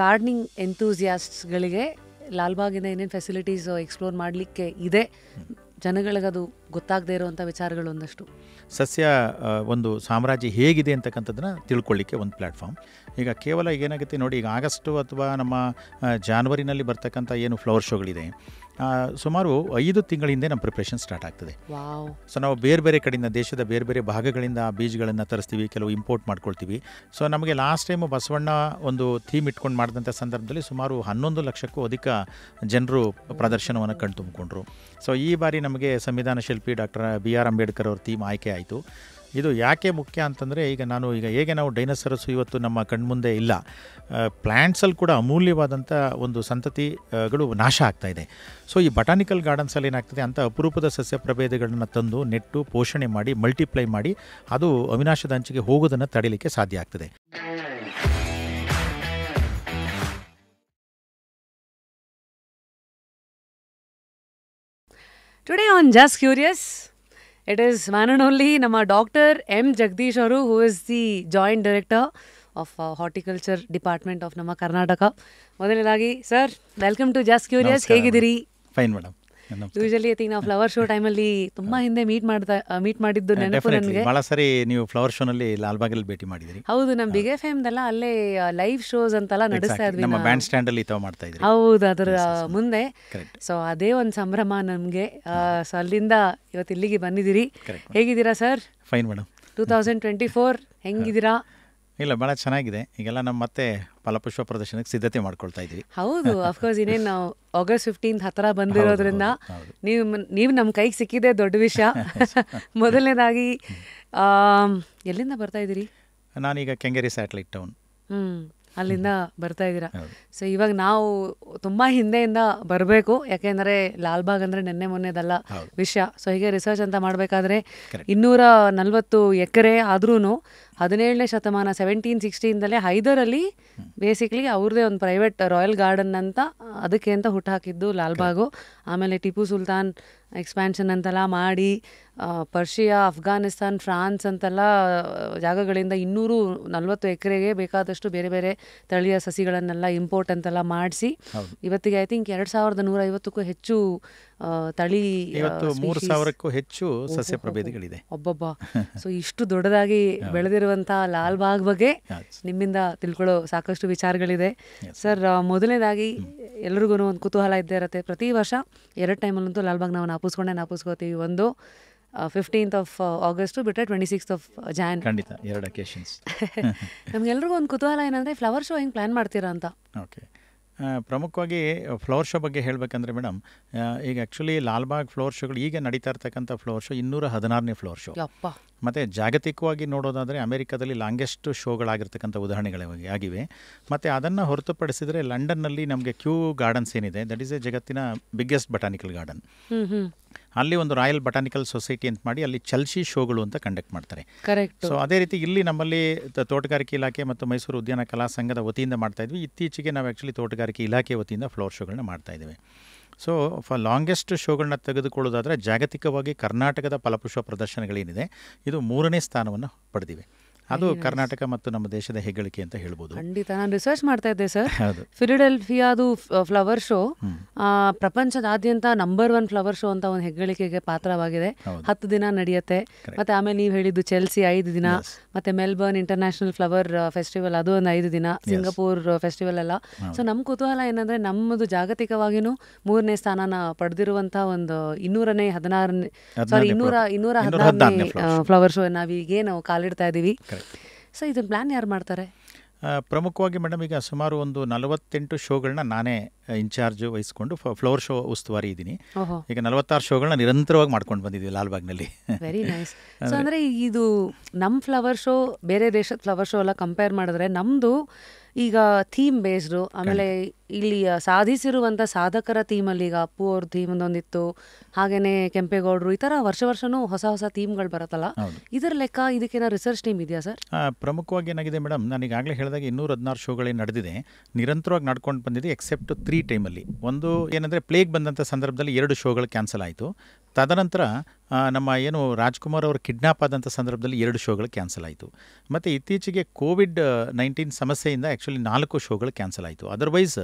gardening ಎಂಥೂಸಿಯಾಸ್ಟ್ಸ್ಗಳಿಗೆ ಲಾಲ್ಬಾಗಿಂದ ಏನೇನು facilities explore ಮಾಡಲಿಕ್ಕೆ ಇದೆ ಜನಗಳಿಗದು ಗೊತ್ತಾಗದೇ ಇರುವಂಥ ವಿಚಾರಗಳು ಒಂದಷ್ಟು ಸಸ್ಯ ಒಂದು ಸಾಮ್ರಾಜ್ಯ ಹೇಗಿದೆ ಅಂತಕ್ಕಂಥದ್ದನ್ನ ತಿಳ್ಕೊಳ್ಳಿಕ್ಕೆ ಒಂದು ಪ್ಲಾಟ್ಫಾರ್ಮ್ ಈಗ ಕೇವಲ ಏನಾಗುತ್ತೆ ನೋಡಿ ಈಗ ಆಗಸ್ಟು ಅಥವಾ ನಮ್ಮ ಜಾನ್ವರಿನಲ್ಲಿ ಬರ್ತಕ್ಕಂಥ ಏನು ಫ್ಲವರ್ ಶೋಗಳಿದೆ ಸುಮಾರು ಐದು ತಿಂಗಳಿಂದ ನಮ್ಮ ಪ್ರಿಪ್ರೇಷನ್ ಸ್ಟಾರ್ಟ್ ಆಗ್ತದೆ ಸೊ ನಾವು ಬೇರೆ ಬೇರೆ ಕಡೆಯಿಂದ ದೇಶದ ಬೇರೆ ಬೇರೆ ಭಾಗಗಳಿಂದ ಬೀಜಗಳನ್ನು ತರಿಸ್ತೀವಿ ಕೆಲವು ಇಂಪೋರ್ಟ್ ಮಾಡ್ಕೊಳ್ತೀವಿ ಸೊ ನಮಗೆ ಲಾಸ್ಟ್ ಟೈಮು ಬಸವಣ್ಣ ಒಂದು ಥೀಮ್ ಇಟ್ಕೊಂಡು ಮಾಡಿದಂಥ ಸಂದರ್ಭದಲ್ಲಿ ಸುಮಾರು ಹನ್ನೊಂದು ಲಕ್ಷಕ್ಕೂ ಅಧಿಕ ಜನರು ಪ್ರದರ್ಶನವನ್ನು ಕಣ್ತುಂಬಿಕೊಂಡ್ರು ಸೊ ಈ ಬಾರಿ ನಮಗೆ ಸಂವಿಧಾನ ಶಿಲ್ಪ P doctor B R Ambedkar ಅವ್ರ ಥೀಮ್ ಆಯ್ಕೆ ಆಯಿತು ಇದು ಯಾಕೆ ಮುಖ್ಯ ಅಂತಂದರೆ ಈಗ ನಾನು ಈಗ ಹೇಗೆ ನಾವು ಡೈನೋಸರಸ್ಸು ಇವತ್ತು ನಮ್ಮ ಕಣ್ಮುಂದೆ ಇಲ್ಲ ಪ್ಲ್ಯಾಂಟ್ಸಲ್ಲಿ ಕೂಡ ಅಮೂಲ್ಯವಾದಂಥ ಒಂದು ಸಂತತಿಗಳು ನಾಶ ಆಗ್ತಾಯಿದೆ ಸೊ ಈ ಬಟಾನಿಕಲ್ ಗಾರ್ಡನ್ಸಲ್ಲಿ ಏನಾಗ್ತದೆ ಅಂಥ ಅಪರೂಪದ ಸಸ್ಯ ಪ್ರಭೇದಗಳನ್ನು ತಂದು ನೆಟ್ಟು ಪೋಷಣೆ ಮಾಡಿ ಮಲ್ಟಿಪ್ಲೈ ಮಾಡಿ ಅದು ಅವಿನಾಶದ ಅಂಚಿಗೆ ಹೋಗೋದನ್ನು ತಡೀಲಿಕ್ಕೆ ಸಾಧ್ಯ ಆಗ್ತದೆ today on just curious it is one and only ನಮ್ಮ ಡಾಕ್ಟರ್ ಎಂ ಜಗದೀಶ್ ಅವರು who is the joint director of horticulture department of ನಮ್ಮ ಕರ್ನಾಟಕ ಮೊದಲನೇದಾಗಿ sir welcome to just curious ಹೇಗಿದ್ದೀರಿ ಫೈನ್ ಮೇಡಮ್ ಯೂಶಲಿ ಐತಿ ನಾವು ಫ್ಲವರ್ ಶೋ ಟೈಮಲ್ಲಿ ತುಂಬಾ ಹಿಂದೆ ಮೀಟ್ ಮಾಡ್ತಾ ಮೀಟ್ ಮಾಡಿದ್ದು ನೆನಪು ನನಗೆ ಬಹಳ ಸರಿ ನೀವು ಫ್ಲವರ್ ಶೋ ನಲ್ಲಿ ಲಾಲ್ಬಾಗಲ್ಲಿ ಭೇಟಿ ಮಾಡಿದ್ರಿ ಹೌದು ನಮ್ಮ ಬಿಗ್ ಎಫ್ ಎಮ್ದೆಲ್ಲ ಅಲ್ಲೇ ಲೈವ್ ಶೋಸ್ ಅಂತೆಲ್ಲ ನಡೆಸ್ತಾ ಇದ್ವಿ ನಮ್ಮ ಬ್ಯಾಂಡ್ ಸ್ಟ್ಯಾಂಡ್ ಅಲ್ಲಿ ತಾವು ಮಾಡ್ತಾ ಇದ್ರಿ ಹೌದು ಅದರ ಮುಂದೆ ಸೊ ಅದೇ ಒಂದು ಸಂಭ್ರಮ ನಮಗೆ ಸೊ ಅಲ್ಲಿಂದ ಇವತ್ತು ಇಲ್ಲಿಗೆ ಬಂದಿದ್ದೀರಿ ಹೇಗಿದ್ದೀರಾ sir fine madam two thousand twenty four ಹೆಂಗಿದ್ದೀರಾ ಇಲ್ಲ ಬಹಳ ಚೆನ್ನಾಗಿದೆ ಈಗೆಲ್ಲ ನಮ್ಮ ಮತ್ತೆ ಫಲಪುಷ್ಪ ಪ್ರದರ್ಶನಕ್ಕೆ ಸಿದ್ಧತೆ ಮಾಡ್ಕೊಳ್ತಾ ಇದ್ದೀವಿ ಹೌದು ಅಫ್ಕೋರ್ಸ್ ಇನ್ನೇನು ನಾವು ಆಗಸ್ಟ್ ಫಿಫ್ಟೀನ್ತ್ ಹತ್ತಿರ ಬಂದಿರೋದ್ರಿಂದ ನೀವು ನೀವು ನಮ್ಮ ಕೈಗೆ ಸಿಕ್ಕಿದೆ ದೊಡ್ಡ ವಿಷಯ ಮೊದಲನೇದಾಗಿ ಎಲ್ಲಿಂದ ಬರ್ತಾ ಇದ್ದೀರಿ ನಾನೀಗ ಕೆಂಗೇರಿ ಸ್ಯಾಟಲೈಟ್ ಟೌನ್ ಅಲ್ಲಿಂದ ಬರ್ತಾ ಇದ್ದೀರಾ ಸೊ ಇವಾಗ ನಾವು ತುಂಬ ಹಿಂದೆಯಿಂದ ಬರಬೇಕು ಯಾಕೆಂದರೆ ಲಾಲ್ಬಾಗ್ ಅಂದರೆ ನಿನ್ನೆ ಮೊನ್ನೆದಲ್ಲ ವಿಷಯ ಸೊ ಹೀಗೆ ರಿಸರ್ಚ್ ಅಂತ ಮಾಡಬೇಕಾದ್ರೆ ಇನ್ನೂರ ನಲ್ವತ್ತು ಎಕರೆ ಆದ್ರೂ ಹದಿನೇಳನೇ ಶತಮಾನ ಸೆವೆಂಟೀನ್ ಸಿಕ್ಸ್ಟೀನ್ದಲ್ಲೇ ಹೈದರಲ್ಲಿ ಬೇಸಿಕ್ಲಿ ಅವ್ರದ್ದೇ ಒಂದು ಪ್ರೈವೇಟ್ ರಾಯಲ್ ಗಾರ್ಡನ್ ಅಂತ ಅದಕ್ಕೆ ಅಂತ ಹುಟ್ಟು ಹಾಕಿದ್ದು ಲಾಲ್ಬಾಗು ಆಮೇಲೆ ಟಿಪ್ಪು ಸುಲ್ತಾನ್ ಎಕ್ಸ್ಪ್ಯಾನ್ಷನ್ ಅಂತೆಲ್ಲ ಮಾಡಿ ಪರ್ಷಿಯಾ ಅಫ್ಘಾನಿಸ್ತಾನ್ ಫ್ರಾನ್ಸ್ ಅಂತೆಲ್ಲ ಜಾಗಗಳಿಂದ ಇನ್ನೂರು ನಲ್ವತ್ತು ಎಕರೆಗೆ ಬೇಕಾದಷ್ಟು ಬೇರೆ ಬೇರೆ ತಳಿಯ ಸಸಿಗಳನ್ನೆಲ್ಲ ಇಂಪೋರ್ಟ್ ಅಂತೆಲ್ಲ ಮಾಡಿಸಿ ಇವತ್ತಿಗೆ ಐ ತಿಂಕ್ ಎರಡು ಸಾವಿರದ ನೂರ ಐವತ್ತಕ್ಕೂ ಹೆಚ್ಚು ತಳಿ ಮೂರು ಸಾವಿರಕ್ಕೂ ಹೆಚ್ಚು ಸಸ್ಯ ಪ್ರಭೇದಗಳಿದೆ ಒಬ್ಬೊಬ್ಬ ಸೊ ಇಷ್ಟು ದೊಡ್ಡದಾಗಿ ಬೆಳೆದಿರುವಂತಹ ಲಾಲ್ ಬಾಗ್ ಬಗ್ಗೆ ನಿಮ್ಮಿಂದ ತಿಳ್ಕೊಳ್ಳೋ ಸಾಕಷ್ಟು ವಿಚಾರಗಳಿದೆ ಸರ್ ಮೊದಲನೇದಾಗಿ ಎಲ್ರಿಗೂ ಒಂದು ಕುತೂಹಲ ಇದ್ದೇ ಇರುತ್ತೆ ಪ್ರತಿ ವರ್ಷ ಎರಡು ಟೈಮಲ್ಲಂತೂ ಲಾಲ್ಬಾಗ್ ನಾವು ನಾಪಿಸ್ಕೊಂಡೆ ನಾಪಿಸ್ಕೋತೀವಿ ಒಂದು ಫಿಫ್ಟೀನ್ತ್ ಆಫ್ ಆಗಸ್ಟು ಬಿಟ್ಟರೆ ಟ್ವೆಂಟಿ ಸಿಕ್ಸ್ ಆಫ್ ಜಾನ್ ಖಂಡಿತ ಎರಡು ಅಕೇಶನ್ಸ್ ನಮಗೆಲ್ರಿಗೂ ಒಂದು ಕುತೂಹಲ ಏನಂದರೆ ಫ್ಲವರ್ ಶೋ ಹೆಂಗೆ ಪ್ಲಾನ್ ಮಾಡ್ತೀರಾ ಅಂತ ಓಕೆ ಪ್ರಮುಖವಾಗಿ ಫ್ಲವರ್ ಶೋ ಬಗ್ಗೆ ಹೇಳಬೇಕಂದ್ರೆ ಮೇಡಮ್ ಈಗ ಆ್ಯಕ್ಚುಲಿ ಲಾಲ್ಬಾಗ್ ಫ್ಲೋರ್ ಶೋಗಳು ಈಗ ನಡೀತಾ ಇರ್ತಕ್ಕಂಥ ಫ್ಲೋರ್ ಶೋ ಇನ್ನೂರ ಹದಿನಾರನೇ ಫ್ಲೋರ್ ಶೋ ಅಪ್ಪ ಮತ್ತು ಜಾಗತಿಕವಾಗಿ ನೋಡೋದಾದರೆ ಅಮೆರಿಕದಲ್ಲಿ ಲಾಂಗೆಸ್ಟ್ ಶೋಗಳಾಗಿರ್ತಕ್ಕಂಥ ಉದಾಹರಣೆಗಳಿವೆ ಆಗಿವೆ ಮತ್ತು ಅದನ್ನು ಹೊರತುಪಡಿಸಿದರೆ ಲಂಡನ್ನಲ್ಲಿ ನಮಗೆ ಕ್ಯೂ ಗಾರ್ಡನ್ಸ್ ಏನಿದೆ ದಟ್ ಈಸ್ ಎ ಜಗತ್ತಿನ ಬಿಗ್ಗೆಸ್ಟ್ ಬಟಾನಿಕಲ್ ಗಾರ್ಡನ್ ಅಲ್ಲಿ ಒಂದು ರಾಯಲ್ ಬಟಾನಿಕಲ್ ಸೊಸೈಟಿ ಅಂತ ಮಾಡಿ ಅಲ್ಲಿ ಚಲ್ಸಿ ಶೋಗಳು ಅಂತ ಕಂಡಕ್ಟ್ ಮಾಡ್ತಾರೆ ಕರೆಕ್ಟ್ ಸೊ ಅದೇ ರೀತಿ ಇಲ್ಲಿ ನಮ್ಮಲ್ಲಿ ತೋಟಗಾರಿಕೆ ಇಲಾಖೆ ಮತ್ತು ಮೈಸೂರು ಉದ್ಯಾನ ಕಲಾ ಸಂಘದ ವತಿಯಿಂದ ಮಾಡ್ತಾ ಇದ್ವಿ ಇತ್ತೀಚೆಗೆ ನಾವು ಆ್ಯಕ್ಚುಲಿ ತೋಟಗಾರಿಕೆ ಇಲಾಖೆ ವತಿಯಿಂದ ಫ್ಲವರ್ ಶೋಗಳನ್ನ ಮಾಡ್ತಾ ಇದ್ದೇವೆ ಸೊ ಫ ಲಾಂಗೆಸ್ಟ್ ಶೋಗಳನ್ನ ತೆಗೆದುಕೊಳ್ಳೋದಾದರೆ ಜಾಗತಿಕವಾಗಿ ಕರ್ನಾಟಕದ ಫಲಪುಷ್ಪ ಪ್ರದರ್ಶನಗಳೇನಿದೆ ಇದು ಮೂರನೇ ಸ್ಥಾನವನ್ನು ಪಡೆದಿವೆ ಅದು ಕರ್ನಾಟಕ ಮತ್ತು ನಮ್ಮ ದೇಶದ ಹೆಗ್ಗಳಿಕೆ ಅಂತ ಹೇಳ್ಬೋದು ಖಂಡಿತ ನಾನು ರಿಸರ್ಚ್ ಮಾಡ್ತಾ ಇದ್ದೆ ಸರ್ ಫಿಲಡೆಲ್ಫಿಯಾದು ಫ್ಲವರ್ ಶೋ ಪ್ರಪಂಚದಾದ್ಯಂತ ನಂಬರ್ ಒನ್ ಫ್ಲವರ್ ಶೋ ಅಂತ ಒಂದು ಹೆಗ್ಗಳಿಕೆಗೆ ಪಾತ್ರವಾಗಿದೆ ಹತ್ತು ದಿನ ನಡೆಯುತ್ತೆ ಮತ್ತೆ ಆಮೇಲೆ ನೀವು ಹೇಳಿದ್ದು ಚೆಲ್ಸಿ ಐದು ದಿನ ಮತ್ತೆ ಮೆಲ್ಬರ್ನ್ ಇಂಟರ್ನ್ಯಾಷನಲ್ ಫ್ಲವರ್ ಫೆಸ್ಟಿವಲ್ ಅದು ಒಂದು ಐದು ದಿನ ಸಿಂಗಾಪುರ್ ಫೆಸ್ಟಿವಲ್ ಎಲ್ಲ ಸೊ ನಮ್ಮ ಕುತೂಹಲ ಏನಂದ್ರೆ ನಮ್ಮದು ಜಾಗತಿಕವಾಗಿನು ಮೂರನೇ ಸ್ಥಾನನ ಪಡೆದಿರುವಂಥ ಒಂದು ಇನ್ನೂರನೇ ಹದಿನಾರನೇ ಸಾರಿ ಇನ್ನೂರ ಇನ್ನೂರ ಹದಿನಾರನೇ ಫ್ಲವರ್ ಶೋ ನಾವು ಕಾಲಿಡ್ತಾ ಇದ್ದೀವಿ ಸೊ ಇದನ್ನ ಪ್ಲಾನ್ ಯಾರು ಮಾಡ್ತಾರೆ ಪ್ರಮುಖವಾಗಿ ಮೇಡಮ್ ಈಗ ಸುಮಾರು ಒಂದು ನಲವತ್ತೆಂಟು ಶೋಗಳನ್ನ ನಾನೇ ಇನ್ಚಾರ್ಜ್ ವಹಿಸಿಕೊಂಡು ಫ್ಲೋರ್ ಶೋ ಉಸ್ತುವಾರಿ ಇದ್ದೀನಿ ಈಗ ನಲವತ್ತಾರು ಶೋಗಳನ್ನ ನಿರಂತರವಾಗಿ ಮಾಡ್ಕೊಂಡು ಬಂದಿದ್ದೀವಿ ಲಾಲ್ಬಾಗ್ನಲ್ಲಿ ವೆರಿ ನೈಸ್ ಅಂದರೆ ಇದು ನಮ್ಮ ಫ್ಲವರ್ ಶೋ ಬೇರೆ ದೇಶದ ಫ್ಲವರ್ ಶೋ ಎಲ್ಲ ಕಂಪೇರ್ ಮಾಡಿದ್ರೆ ನಮ್ದು ಈಗ ಥೀಮ್ ಬೇಸ್ಡು ಆಮೇಲೆ ಇಲ್ಲಿ ಸಾಧಿಸಿರುವಂಥ ಸಾಧಕರ ಥೀಮಲ್ಲಿ ಈಗ ಅಪ್ಪು ಅವ್ರ ಥೀಮ್ ಒಂದೊಂದಿತ್ತು ಹಾಗೆಯೇ ಕೆಂಪೇಗೌಡರು ಈ ಥರ ವರ್ಷ ವರ್ಷನೂ ಹೊಸ ಹೊಸ ಥೀಮ್ಗಳು ಬರುತ್ತಲ್ಲ ಇದರ ಲೆಕ್ಕ ಇದಕ್ಕೇನೋ ರಿಸರ್ಚ್ ಟೀಮ್ ಇದೆಯಾ ಸರ್ ಪ್ರಮುಖವಾಗಿ ಏನಾಗಿದೆ ಮೇಡಮ್ ನಾನು ಈಗಾಗಲೇ ಹೇಳಿದಾಗ ಇನ್ನೂರ ಹದಿನಾರು ಶೋಗಳೇ ನಡೆದಿದೆ ನಿರಂತರವಾಗಿ ನಡ್ಕೊಂಡು ಬಂದಿದೆ ಎಕ್ಸೆಪ್ಟ್ ತ್ರೀ ಟೈಮಲ್ಲಿ ಒಂದು ಏನಂದರೆ ಪ್ಲೇಗ್ ಬಂದಂಥ ಸಂದರ್ಭದಲ್ಲಿ ಎರಡು ಶೋಗಳು ಕ್ಯಾನ್ಸಲ್ ಆಯಿತು ತದನಂತರ ನಮ್ಮ ಏನು ರಾಜ್ಕುಮಾರ್ ಅವರು ಕಿಡ್ನಾಪ್ ಆದಂಥ ಸಂದರ್ಭದಲ್ಲಿ ಎರಡು ಶೋಗಳು ಕ್ಯಾನ್ಸಲ್ ಆಯಿತು ಮತ್ತು ಇತ್ತೀಚೆಗೆ ಕೋವಿಡ್ ನೈನ್ಟೀನ್ ಸಮಸ್ಯೆಯಿಂದ ಆ್ಯಕ್ಚುಲಿ ನಾಲ್ಕು ಶೋಗಳು ಕ್ಯಾನ್ಸಲ್ ಆಯಿತು ಅದರ್ವೈಸ್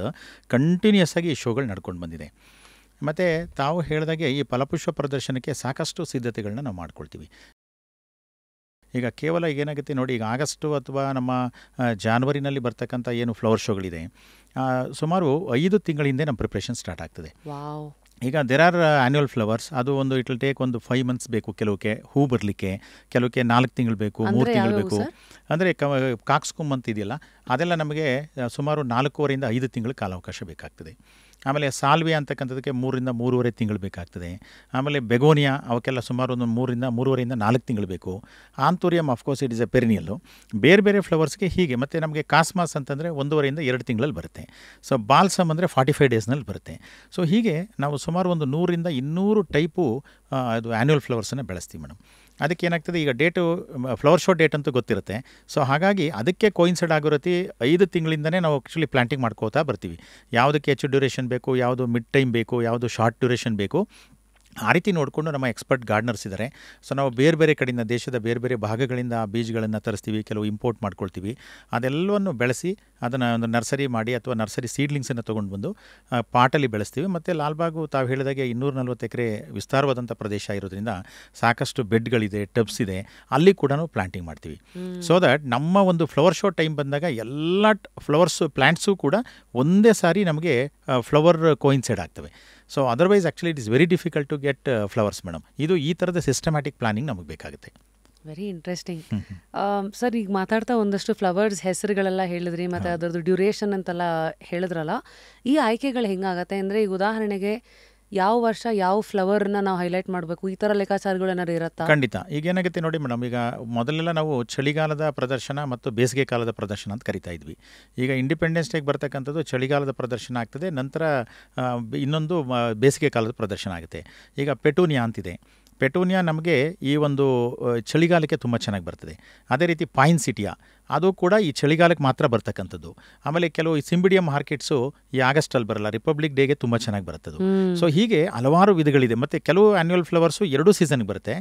ಕಂಟಿನ್ಯೂಸ್ ಆಗಿ ಈ ಶೋಗಳು ನಡ್ಕೊಂಡು ಬಂದಿದೆ ಮತ್ತು ತಾವು ಹೇಳಿದಾಗೆ ಈ ಫಲಪುಷ್ಪ ಪ್ರದರ್ಶನಕ್ಕೆ ಸಾಕಷ್ಟು ಸಿದ್ಧತೆಗಳನ್ನ ನಾವು ಮಾಡ್ಕೊಳ್ತೀವಿ ಈಗ ಕೇವಲ ಏನಾಗುತ್ತೆ ನೋಡಿ ಈಗ ಆಗಸ್ಟು ಅಥವಾ ನಮ್ಮ ಜಾನ್ವರಿನಲ್ಲಿ ಬರ್ತಕ್ಕಂಥ ಏನು ಫ್ಲವರ್ ಶೋಗಳಿದೆ ಸುಮಾರು ಐದು ತಿಂಗಳ ಹಿಂದೆ ನಮ್ಮ ಪ್ರಿಪ್ರೇಷನ್ ಸ್ಟಾರ್ಟ್ ಆಗ್ತದೆ ಈಗ ದೇರ್ ಆರ್ ಆ್ಯನ್ಯುವಲ್ ಫ್ಲವರ್ಸ್ ಅದು ಒಂದು ಇಟ್ ವಿಲ್ ಟೇಕ್ ಒಂದು ಫೈವ್ ಮಂತ್ಸ್ ಬೇಕು ಕೆಲವಕ್ಕೆ ಹೂ ಬರಲಿಕ್ಕೆ ಕೆಲವಕ್ಕೆ ನಾಲ್ಕು ತಿಂಗಳು ಬೇಕು ಮೂರು ತಿಂಗಳು ಬೇಕು ಅಂದರೆ ಕಾಕ್ಸ್ಕೊಂಬಂತಿದೆಯಲ್ಲ ಅದೆಲ್ಲ ನಮಗೆ ಸುಮಾರು ನಾಲ್ಕೂವರೆಯಿಂದ ಐದು ತಿಂಗಳು ಕಾಲಾವಕಾಶ ಬೇಕಾಗ್ತದೆ ಆಮೇಲೆ ಸಾಲ್ವಿಯಾ ಅಂತಕ್ಕಂಥದಕ್ಕೆ ಮೂರಿಂದ ಮೂರುವರೆ ತಿಂಗಳು ಬೇಕಾಗ್ತದೆ ಆಮೇಲೆ ಬೆಗೋನಿಯಾ ಅವಕ್ಕೆಲ್ಲ ಸುಮಾರು ಒಂದು ಮೂರಿಂದ ಮೂರುವರೆಯಿಂದ ನಾಲ್ಕು ತಿಂಗಳು ಬೇಕು anthurium of course it is a perennial ಬೇರೆ ಬೇರೆ ಫ್ಲವರ್ಸ್ಗೆ ಹೀಗೆ ಮತ್ತು ನಮಗೆ ಕಾಸ್ಮಾಸ್ ಅಂತಂದರೆ ಒಂದೂವರೆಯಿಂದ ಎರಡು ತಿಂಗಳಲ್ಲಿ ಬರುತ್ತೆ ಸೊ ಬಾಲ್ಸಮ್ ಅಂದರೆ ಫಾರ್ಟಿ ಫೈವ್ ಡೇಸ್ನಲ್ಲಿ ಬರುತ್ತೆ ಸೊ ಹೀಗೆ ನಾವು ಸುಮಾರು ಒಂದು ನೂರಿಂದ ಇನ್ನೂರು ಟೈಪು ಅದು ಆ್ಯನ್ಯುವಲ್ ಫ್ಲವರ್ಸನ್ನು ಬೆಳೆಸ್ತೀವಿ ಮೇಡಮ್ ಅದಕ್ಕೆ ಏನಾಗ್ತದೆ ಈಗ ಡೇಟು ಫ್ಲವರ್ ಶೋ ಡೇಟ್ ಅಂತೂ ಗೊತ್ತಿರುತ್ತೆ ಸೊ ಹಾಗಾಗಿ ಅದಕ್ಕೆ ಕೋಯಿನ್ಸೈಡ್ ಆಗೋ ರೀತಿ ಐದು ತಿಂಗಳಿಂದನೇ ನಾವು ಆ್ಯಕ್ಚುಲಿ ಪ್ಲಾಂಟಿಂಗ್ ಮಾಡ್ಕೋತಾ ಬರ್ತೀವಿ ಯಾವುದಕ್ಕೆ ಹೆಚ್ಚು ಡ್ಯೂರೇಷನ್ ಬೇಕು ಯಾವುದು ಮಿಡ್ ಟೈಮ್ ಬೇಕು ಯಾವುದು ಶಾರ್ಟ್ ಡ್ಯೂರೇಷನ್ ಬೇಕು ಆ ರೀತಿ ನೋಡಿಕೊಂಡು ನಮ್ಮ ಎಕ್ಸ್ಪರ್ಟ್ ಗಾರ್ಡ್ನರ್ಸ್ ಇದ್ದಾರೆ ಸೊ ನಾವು ಬೇರೆ ಬೇರೆ ಕಡೆಯಿಂದ ದೇಶದ ಬೇರೆ ಬೇರೆ ಭಾಗಗಳಿಂದ ಬೀಜಗಳನ್ನು ತರಿಸ್ತೀವಿ ಕೆಲವು ಇಂಪೋರ್ಟ್ ಮಾಡ್ಕೊಳ್ತೀವಿ ಅದೆಲ್ಲವನ್ನು ಬೆಳೆಸಿ ಅದನ್ನು ಒಂದು ನರ್ಸರಿ ಮಾಡಿ ಅಥವಾ ನರ್ಸರಿ ಸೀಡ್ಲಿಂಗ್ಸನ್ನು ತೊಗೊಂಡು ಬಂದು ಪಾಟಲ್ಲಿ ಬೆಳೆಸ್ತೀವಿ ಮತ್ತು ಲಾಲ್ಬಾಗು ತಾವು ಹೇಳಿದಾಗೆ ಇನ್ನೂರ ನಲ್ವತ್ತು ಎಕರೆ ವಿಸ್ತಾರವಾದಂಥ ಪ್ರದೇಶ ಇರೋದ್ರಿಂದ ಸಾಕಷ್ಟು ಬೆಡ್ಗಳಿದೆ ಟಬ್ಸ್ ಇದೆ ಅಲ್ಲಿ ಕೂಡ ಪ್ಲಾಂಟಿಂಗ್ ಮಾಡ್ತೀವಿ ಸೊ ದಟ್ ನಮ್ಮ ಒಂದು ಫ್ಲವರ್ ಶೋ ಟೈಮ್ ಬಂದಾಗ ಎಲ್ಲ ಫ್ಲವರ್ಸು ಪ್ಲ್ಯಾಂಟ್ಸು ಕೂಡ ಒಂದೇ ಸಾರಿ ನಮಗೆ ಫ್ಲವರ್ ಕೋಯಿನ್ಸೈಡ್ ಆಗ್ತವೆ so otherwise actually it is very difficult to get flowers madam ಇದು ಈ ಥರದ ಸಿಸ್ಟಮ್ಯಾಟಿಕ್ ಪ್ಲಾನಿಂಗ್ ನಮಗೆ ಬೇಕಾಗುತ್ತೆ ವೆರಿ ಇಂಟ್ರೆಸ್ಟಿಂಗ್ ಸರ್ ಈಗ ಮಾತಾಡ್ತಾ ಒಂದಷ್ಟು ಫ್ಲವರ್ಸ್ ಹೆಸರುಗಳೆಲ್ಲ ಹೇಳಿದ್ರಿ ಮತ್ತು ಅದರದ್ದು ಡ್ಯೂರೇಷನ್ ಅಂತೆಲ್ಲ ಹೇಳಿದ್ರಲ್ಲ ಈ ಆಯ್ಕೆಗಳು ಹೆಂಗಾಗತ್ತೆ ಅಂದರೆ ಈಗ ಉದಾಹರಣೆಗೆ ಯಾವ ವರ್ಷ ಯಾವ ಫ್ಲವರ್ನ ನಾವು ಹೈಲೈಟ್ ಮಾಡಬೇಕು ಈ ಥರ ಲೆಕ್ಕಾಚಾರಗಳು ಏನಾದ್ರು ಇರುತ್ತಾ ಖಂಡಿತ ಈಗ ಏನಾಗುತ್ತೆ ನೋಡಿ ಮೇಡಮ್ ಈಗ ಮೊದಲೆಲ್ಲ ನಾವು ಚಳಿಗಾಲದ ಪ್ರದರ್ಶನ ಮತ್ತು ಬೇಸಿಗೆ ಕಾಲದ ಪ್ರದರ್ಶನ ಅಂತ ಕರಿತಾ ಇದ್ವಿ ಈಗ ಇಂಡಿಪೆಂಡೆನ್ಸ್ ಡೇಗೆ ಬರ್ತಕ್ಕಂಥದ್ದು ಚಳಿಗಾಲದ ಪ್ರದರ್ಶನ ಆಗ್ತದೆ ನಂತರ ಇನ್ನೊಂದು ಬೇಸಿಗೆ ಕಾಲದ ಪ್ರದರ್ಶನ ಆಗುತ್ತೆ ಈಗ ಪೆಟೂನಿಯಾ ಅಂತಿದೆ ಪೆಟೋನಿಯಾ ನಮಗೆ ಈ ಒಂದು ಚಳಿಗಾಲಕ್ಕೆ ತುಂಬ ಚೆನ್ನಾಗಿ ಬರ್ತದೆ ಅದೇ ರೀತಿ ಪೈನ್ ಸಿಟಿಯಾ ಅದು ಕೂಡ ಈ ಚಳಿಗಾಲಕ್ಕೆ ಮಾತ್ರ ಬರ್ತಕ್ಕಂಥದ್ದು ಆಮೇಲೆ ಕೆಲವು ಈ ಸಿಂಬಿಡಿಯಂ ಮಾರ್ಕೆಟ್ಸು ಈ ಆಗಸ್ಟಲ್ಲಿ ಬರಲ್ಲ ರಿಪಬ್ಲಿಕ್ ಡೇಗೆ ತುಂಬ ಚೆನ್ನಾಗಿ ಬರ್ತದ್ದು ಸೊ ಹೀಗೆ ಹಲವಾರು ವಿಧಗಳಿದೆ ಮತ್ತು ಕೆಲವು ಆ್ಯನ್ಯುವಲ್ ಫ್ಲವರ್ಸು ಎರಡೂ ಸೀಸನ್ಗೆ ಬರುತ್ತೆ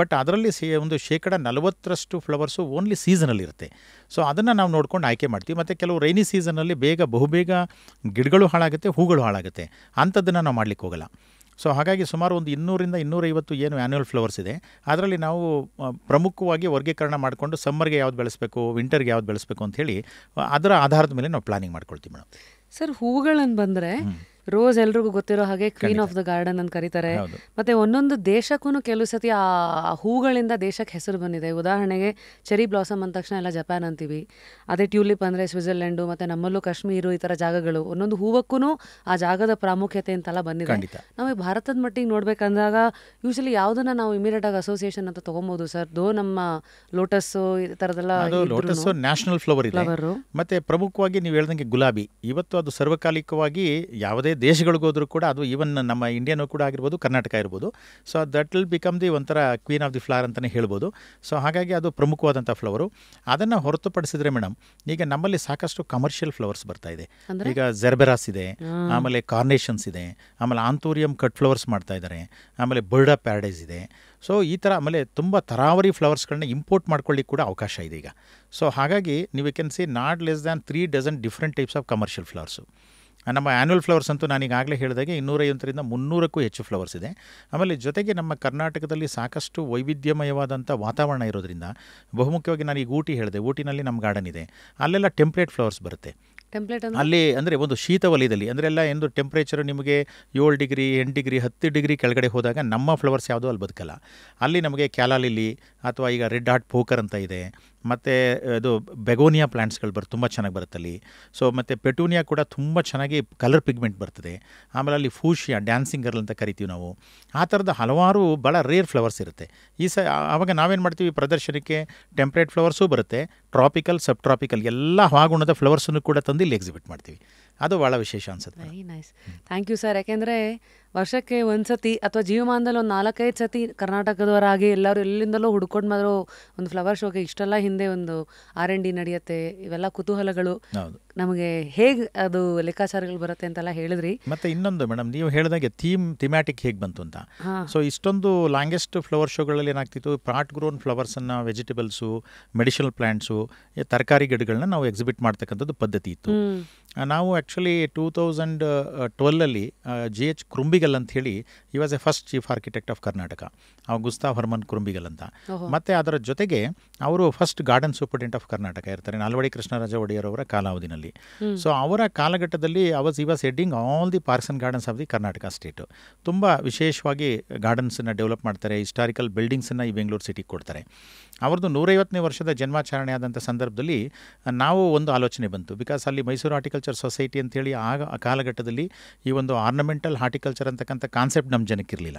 ಬಟ್ ಅದರಲ್ಲಿ ಸಿ ಒಂದು ಶೇಕಡ ನಲವತ್ತರಷ್ಟು ಫ್ಲವರ್ಸು ಓನ್ಲಿ ಸೀಸನಲ್ಲಿ ಇರುತ್ತೆ ಸೊ ಅದನ್ನು ನಾವು ನೋಡ್ಕೊಂಡು ಆಯ್ಕೆ ಮಾಡ್ತೀವಿ ಮತ್ತು ಕೆಲವು ರೈನಿ ಸೀಸನಲ್ಲಿ ಬೇಗ ಬಹುಬೇಗ ಗಿಡಗಳು ಹಾಳಾಗುತ್ತೆ ಹೂಗಳು ಹಾಳಾಗುತ್ತೆ ಅಂಥದ್ದನ್ನು ನಾವು ಮಾಡಲಿಕ್ಕೆ ಹೋಗಲ್ಲ ಸೊ ಹಾಗಾಗಿ ಸುಮಾರು ಒಂದು ಇನ್ನೂರಿಂದ ಇನ್ನೂರೈವತ್ತು ಏನು ಆ್ಯನ್ಯುವಲ್ ಫ್ಲವರ್ಸ್ ಇದೆ ಅದರಲ್ಲಿ ನಾವು ಪ್ರಮುಖವಾಗಿ ವರ್ಗೀಕರಣ ಮಾಡಿಕೊಂಡು ಸಮ್ಮರ್ಗೆ ಯಾವ್ದು ಬೆಳೆಸಬೇಕು ವಿಂಟರ್ಗೆ ಯಾವ್ದು ಬೆಳೆಸಬೇಕು ಅಂತ ಹೇಳಿ ಅದರ ಆಧಾರದ ಮೇಲೆ ನಾವು ಪ್ಲಾನಿಂಗ್ ಮಾಡ್ಕೊಳ್ತೀವಿ ಮೇಡಮ್ ಸರ್ ಹೂಗಳನ್ನು ಬಂದರೆ ರೋಸ್ ಎಲ್ರಿಗೂ ಗೊತ್ತಿರೋ ಹಾಗೆ ಕ್ವೀನ್ ಆಫ್ ದ ಗಾರ್ಡನ್ ಅಂತ ಕರೀತಾರೆ ಮತ್ತೆ ಒಂದೊಂದು ದೇಶಕ್ಕೂ ಕೆಲವು ಸತಿ ಆ ಹೂಗಳಿಂದ ದೇಶಕ್ಕೆ ಹೆಸರು ಬಂದಿದೆ ಉದಾಹರಣೆಗೆ ಚೆರಿ ಬ್ಲಾಸಮ್ ಅಂದ ತಕ್ಷಣ ಎಲ್ಲ ಜಪಾನ್ ಅಂತೀವಿ ಅದೇ ಟ್ಯೂಲಿಪ್ ಅಂದ್ರೆ ಸ್ವಿಟ್ಜರ್ಲೆಂಡ್ ಮತ್ತೆ ನಮ್ಮಲ್ಲೂ ಕಾಶ್ಮೀರು ಈ ಥರ ಜಾಗಗಳು ಒಂದೊಂದು ಹೂವಕ್ಕೂ ಆ ಜಾಗದ ಪ್ರಾಮುಖ್ಯತೆ ಅಂತೆಲ್ಲ ಬಂದಿದೆ ನಾವು ಭಾರತದ ಮಟ್ಟಿಗೆ ನೋಡ್ಬೇಕಂದಾಗ ಯೂಶಲಿ ಯಾವ್ದನ್ನ ನಾವು ಇಮಿಡಿಯೇಟ್ ಆಗಿ ಅಸೋಸಿಯೇಷನ್ ಅಂತ ತಗೊಬೋದು ಸರ್ ದೋ ನಮ್ಮ ಲೋಟಸ್ ಈ ಥರದೆಲ್ಲ ಲೋಟಸ್ ನ್ಯಾಷನಲ್ ಫ್ಲವರ್ ಮತ್ತೆ ಪ್ರಮುಖವಾಗಿ ನೀವು ಹೇಳ್ದಂಗೆ ಗುಲಾಬಿ ಇವತ್ತು ಅದು ಸರ್ವಕಾಲಿಕವಾಗಿ ಯಾವುದೇ ದೇಶಗಳಿಗೋದ್ರೂ ಕೂಡ ಅದು ಈವನ್ ನಮ್ಮ ಇಂಡಿಯಾನು ಕೂಡ ಆಗಿರ್ಬೋದು ಕರ್ನಾಟಕ ಇರ್ಬೋದು so that will become the ಒಂಥರ ಕ್ವೀನ್ ಆಫ್ ದಿ ಫ್ಲವರ್ ಅಂತಲೇ ಹೇಳ್ಬೋದು ಸೊ ಹಾಗಾಗಿ ಅದು ಪ್ರಮುಖವಾದಂಥ ಫ್ಲವರು ಅದನ್ನು ಹೊರತುಪಡಿಸಿದ್ರೆ ಮೇಡಮ್ ಈಗ ನಮ್ಮಲ್ಲಿ ಸಾಕಷ್ಟು ಕಮರ್ಷಿಯಲ್ ಫ್ಲವರ್ಸ್ ಬರ್ತಾ ಇದೆ ಈಗ ಜೆರ್ಬೆರಾಸ್ ಇದೆ ಆಮೇಲೆ ಕಾರ್ನೇಷನ್ಸ್ ಇದೆ ಆಮೇಲೆ ಆಂತೂರಿಯಂ ಕಟ್ ಫ್ಲವರ್ಸ್ ಮಾಡ್ತಾ ಇದ್ದಾರೆ ಆಮೇಲೆ ಬರ್ಡ್ ಆಫ್ ಪ್ಯಾರಡೈಸ್ ಇದೆ ಸೊ ಈ ಥರ ಆಮೇಲೆ ತುಂಬ ತರಾವರಿ ಫ್ಲವರ್ಸ್ಗಳನ್ನ ಇಂಪೋರ್ಟ್ ಮಾಡ್ಕೊಳ್ಳಿಕ್ಕೆ ಕೂಡ ಅವಕಾಶ ಇದೆ ಈಗ ಸೊ ಹಾಗಾಗಿ ನೀವು can see not less than three dozen different types of commercial flowers ನಮ್ಮ ಆ್ಯನ್ಯುವಲ್ ಫ್ಲವರ್ಸ್ ಅಂತೂ ನಾನು ಈಗಾಗಲೇ ಹೇಳಿದಾಗೆ ಇನ್ನೂರೈವತ್ತರಿಂದ ಮುನ್ನೂರಕ್ಕೂ ಹೆಚ್ಚು ಫ್ಲವರ್ಸ್ ಇದೆ ಆಮೇಲೆ ಜೊತೆಗೆ ನಮ್ಮ ಕರ್ನಾಟಕದಲ್ಲಿ ಸಾಕಷ್ಟು ವೈವಿಧ್ಯಮಯವಾದಂಥ ವಾತಾವರಣ ಇರೋದ್ರಿಂದ ಬಹುಮುಖ್ಯವಾಗಿ ನಾನು ಈಗ ಊಟಿ ಹೇಳಿದೆ ಊಟಿನಲ್ಲಿ ನಮ್ಮ ಗಾರ್ಡನ್ ಇದೆ ಅಲ್ಲೆಲ್ಲ ಟೆಂಪ್ಲೇಟ್ ಫ್ಲವರ್ಸ್ ಬರುತ್ತೆ ಅಲ್ಲಿ ಅಂದರೆ ಒಂದು ಶೀತ ವಲಯದಲ್ಲಿ ಅಂದರೆ ಎಲ್ಲ ಎಂದು ಟೆಂಪ್ರೇಚರ್ ನಿಮಗೆ ಏಳು ಡಿಗ್ರಿ ಎಂಟು ಡಿಗ್ರಿ ಹತ್ತು ಡಿಗ್ರಿ ಕೆಳಗಡೆ ಹೋದಾಗ ನಮ್ಮ ಫ್ಲವರ್ಸ್ ಯಾವುದೋ ಅಲ್ಲಿ ಬದುಕಲ್ಲ ಅಲ್ಲಿ ನಮಗೆ ಕ್ಯಾಲಾಲಿಲಿ ಅಥವಾ ಈಗ ರೆಡ್ ಹಾಟ್ ಪೋಕರ್ ಅಂತ ಇದೆ ಮತ್ತು ಅದು ಬೆಗೋನಿಯಾ ಪ್ಲ್ಯಾಂಟ್ಸ್ಗಳು ಬರುತ್ತೆ ತುಂಬ ಚೆನ್ನಾಗಿ ಬರುತ್ತೆ ಅಲ್ಲಿ ಸೊ ಮತ್ತು ಪೆಟೂನಿಯಾ ಕೂಡ ತುಂಬ ಚೆನ್ನಾಗಿ ಕಲರ್ ಪಿಗ್ಮೆಂಟ್ ಬರ್ತದೆ ಆಮೇಲೆ ಅಲ್ಲಿ ಫೂಷಿಯಾ ಡ್ಯಾನ್ಸಿಂಗ್ ಗರ್ಲ್ ಅಂತ ಕರಿತೀವಿ ನಾವು ಆ ಥರದ ಹಲವಾರು ಭಾಳ ರೇರ್ ಫ್ಲವರ್ಸ್ ಇರುತ್ತೆ ಈ ಸ ಆವಾಗ ನಾವೇನು ಮಾಡ್ತೀವಿ ಪ್ರದರ್ಶನಕ್ಕೆ ಟೆಂಪ್ರೇಟ್ ಫ್ಲವರ್ಸೂ ಬರುತ್ತೆ ಟ್ರಾಪಿಕಲ್ ಸಬ್ ಟ್ರಾಪಿಕಲ್ ಎಲ್ಲ ಹಾಗುಣದ ಫ್ಲವರ್ಸನ್ನು ಕೂಡ ತಂದು ಇಲ್ಲಿ ಎಕ್ಸಿಬಿಟ್ ಮಾಡ್ತೀವಿ ಅದು ಭಾಳ ವಿಶೇಷ ಅನಿಸುತ್ತೆ very nice thank you sir ಯಾಕೆಂದರೆ ವರ್ಷಕ್ಕೆ ಒಂದು ಸತಿ ಅಥವಾ ಜೀವಮಾನದಲ್ಲಿ ಒಂದು ನಾಲ್ಕೈದು ಸತಿ ಕರ್ನಾಟಕದವರಾಗಿ ಎಲ್ಲರೂ ಎಲ್ಲಿಂದಲೋ ಹುಡ್ಕೊಂಡು ಬರೋ ಒಂದು ಫ್ಲವರ್ ಶೋಗೆ ಇಷ್ಟೆಲ್ಲ ಹಿಂದೆ ಒಂದು ಆರ್ ಎನ್ ಡಿ ನಡೆಯುತ್ತೆ ಇವೆಲ್ಲ ಕುತೂಹಲಗಳು ನಮಗೆ ಹೇಗೆ ಅದು ಲೆಕ್ಕಾಚಾರಗಳು ಬರುತ್ತೆ ಅಂತೆಲ್ಲ ಹೇಳಿದ್ರಿ ಮತ್ತೆ ಇನ್ನೊಂದು ಮೇಡಮ್ ನೀವು ಹೇಳಿದಾಗೆ ಥೀಮ್ ಥಿಮ್ಯಾಟಿಕ್ ಹೇಗೆ ಬಂತು ಅಂತ ಸೊ ಇಷ್ಟೊಂದು ಲಾಂಗೆಸ್ಟ್ ಫ್ಲವರ್ ಶೋಗಳಲ್ಲಿ ಏನಾಗ್ತಿತ್ತು ಪ್ರಾಟ್ ಗ್ರೋನ್ ಫ್ಲವರ್ಸನ್ನು ವೆಜಿಟೇಬಲ್ಸು ಮೆಡಿಷನಲ್ ಪ್ಲಾಂಟ್ಸು ತರಕಾರಿ ಗಿಡಗಳನ್ನ ನಾವು ಎಕ್ಸಿಬಿಟ್ ಮಾಡ್ತಕ್ಕಂಥದ್ದು ಪದ್ಧತಿ ಇತ್ತು ನಾವು ಆ್ಯಕ್ಚುಲಿ ಟೂ ತೌಸಂಡ್ ಟ್ವೆಲ್ಲಲ್ಲಿ ಜಿ ಎಚ್ ಕುರುಂಬಿಗಲ್ ಅಂತ ಹೇಳಿ ಈ was a first chief architect of Karnataka ಅವ್ ಗುಸ್ತಾ ಹರ್ಮನ್ ಕುರುಂಬಿಗಲ್ ಅಂತ ಮತ್ತೆ ಅದರ ಜೊತೆಗೆ ಅವರು first garden superintendent of Karnataka ಇರ್ತಾರೆ ನಾಲ್ವಡಿ ಕೃಷ್ಣರಾಜ ಒಡೆಯರ್ ಅವರ ಕಾಲಾವಧಿನಲ್ಲಿ ಸೊ ಅವರ ಕಾಲಘಟ್ಟದಲ್ಲಿ ಅವ ವಾಸ್ ಈ was heading all the parks gardens of the Karnataka state ತುಂಬ ವಿಶೇಷವಾಗಿ ಗಾರ್ಡನ್ಸನ್ನು ಡೆವಲಪ್ ಮಾಡ್ತಾರೆ ಹಿಸ್ಟಾರಿಕಲ್ ಬಿಲ್ಡಿಂಗ್ಸನ್ನು ಈ ಬೆಂಗಳೂರು ಸಿಟಿಗೆ ಕೊಡ್ತಾರೆ ಅವ್ರದ್ದು ನೂರೈವತ್ತನೇ ವರ್ಷದ ಜನ್ಮಾಚರಣೆ ಆದಂಥ ಸಂದರ್ಭದಲ್ಲಿ ನಾವು ಒಂದು ಆಲೋಚನೆ ಬಂತು ಬಿಕಾಸ್ ಅಲ್ಲಿ ಮೈಸೂರು ಹಾರ್ಟಿಕಲ್ಚರ್ ಸೊಸೈಟಿ ಅಂತೇಳಿ ಆಗ ಆ ಕಾಲಘಟ್ಟದಲ್ಲಿ ಈ ಒಂದು ಆರ್ನಮೆಂಟಲ್ ಹಾರ್ಟಿಕಲ್ಚರ್ ಅಂತಕ್ಕಂಥ ಕಾನ್ಸೆಪ್ಟ್ ನಮ್ಮ ಜನಕ್ಕಿರಲಿಲ್ಲ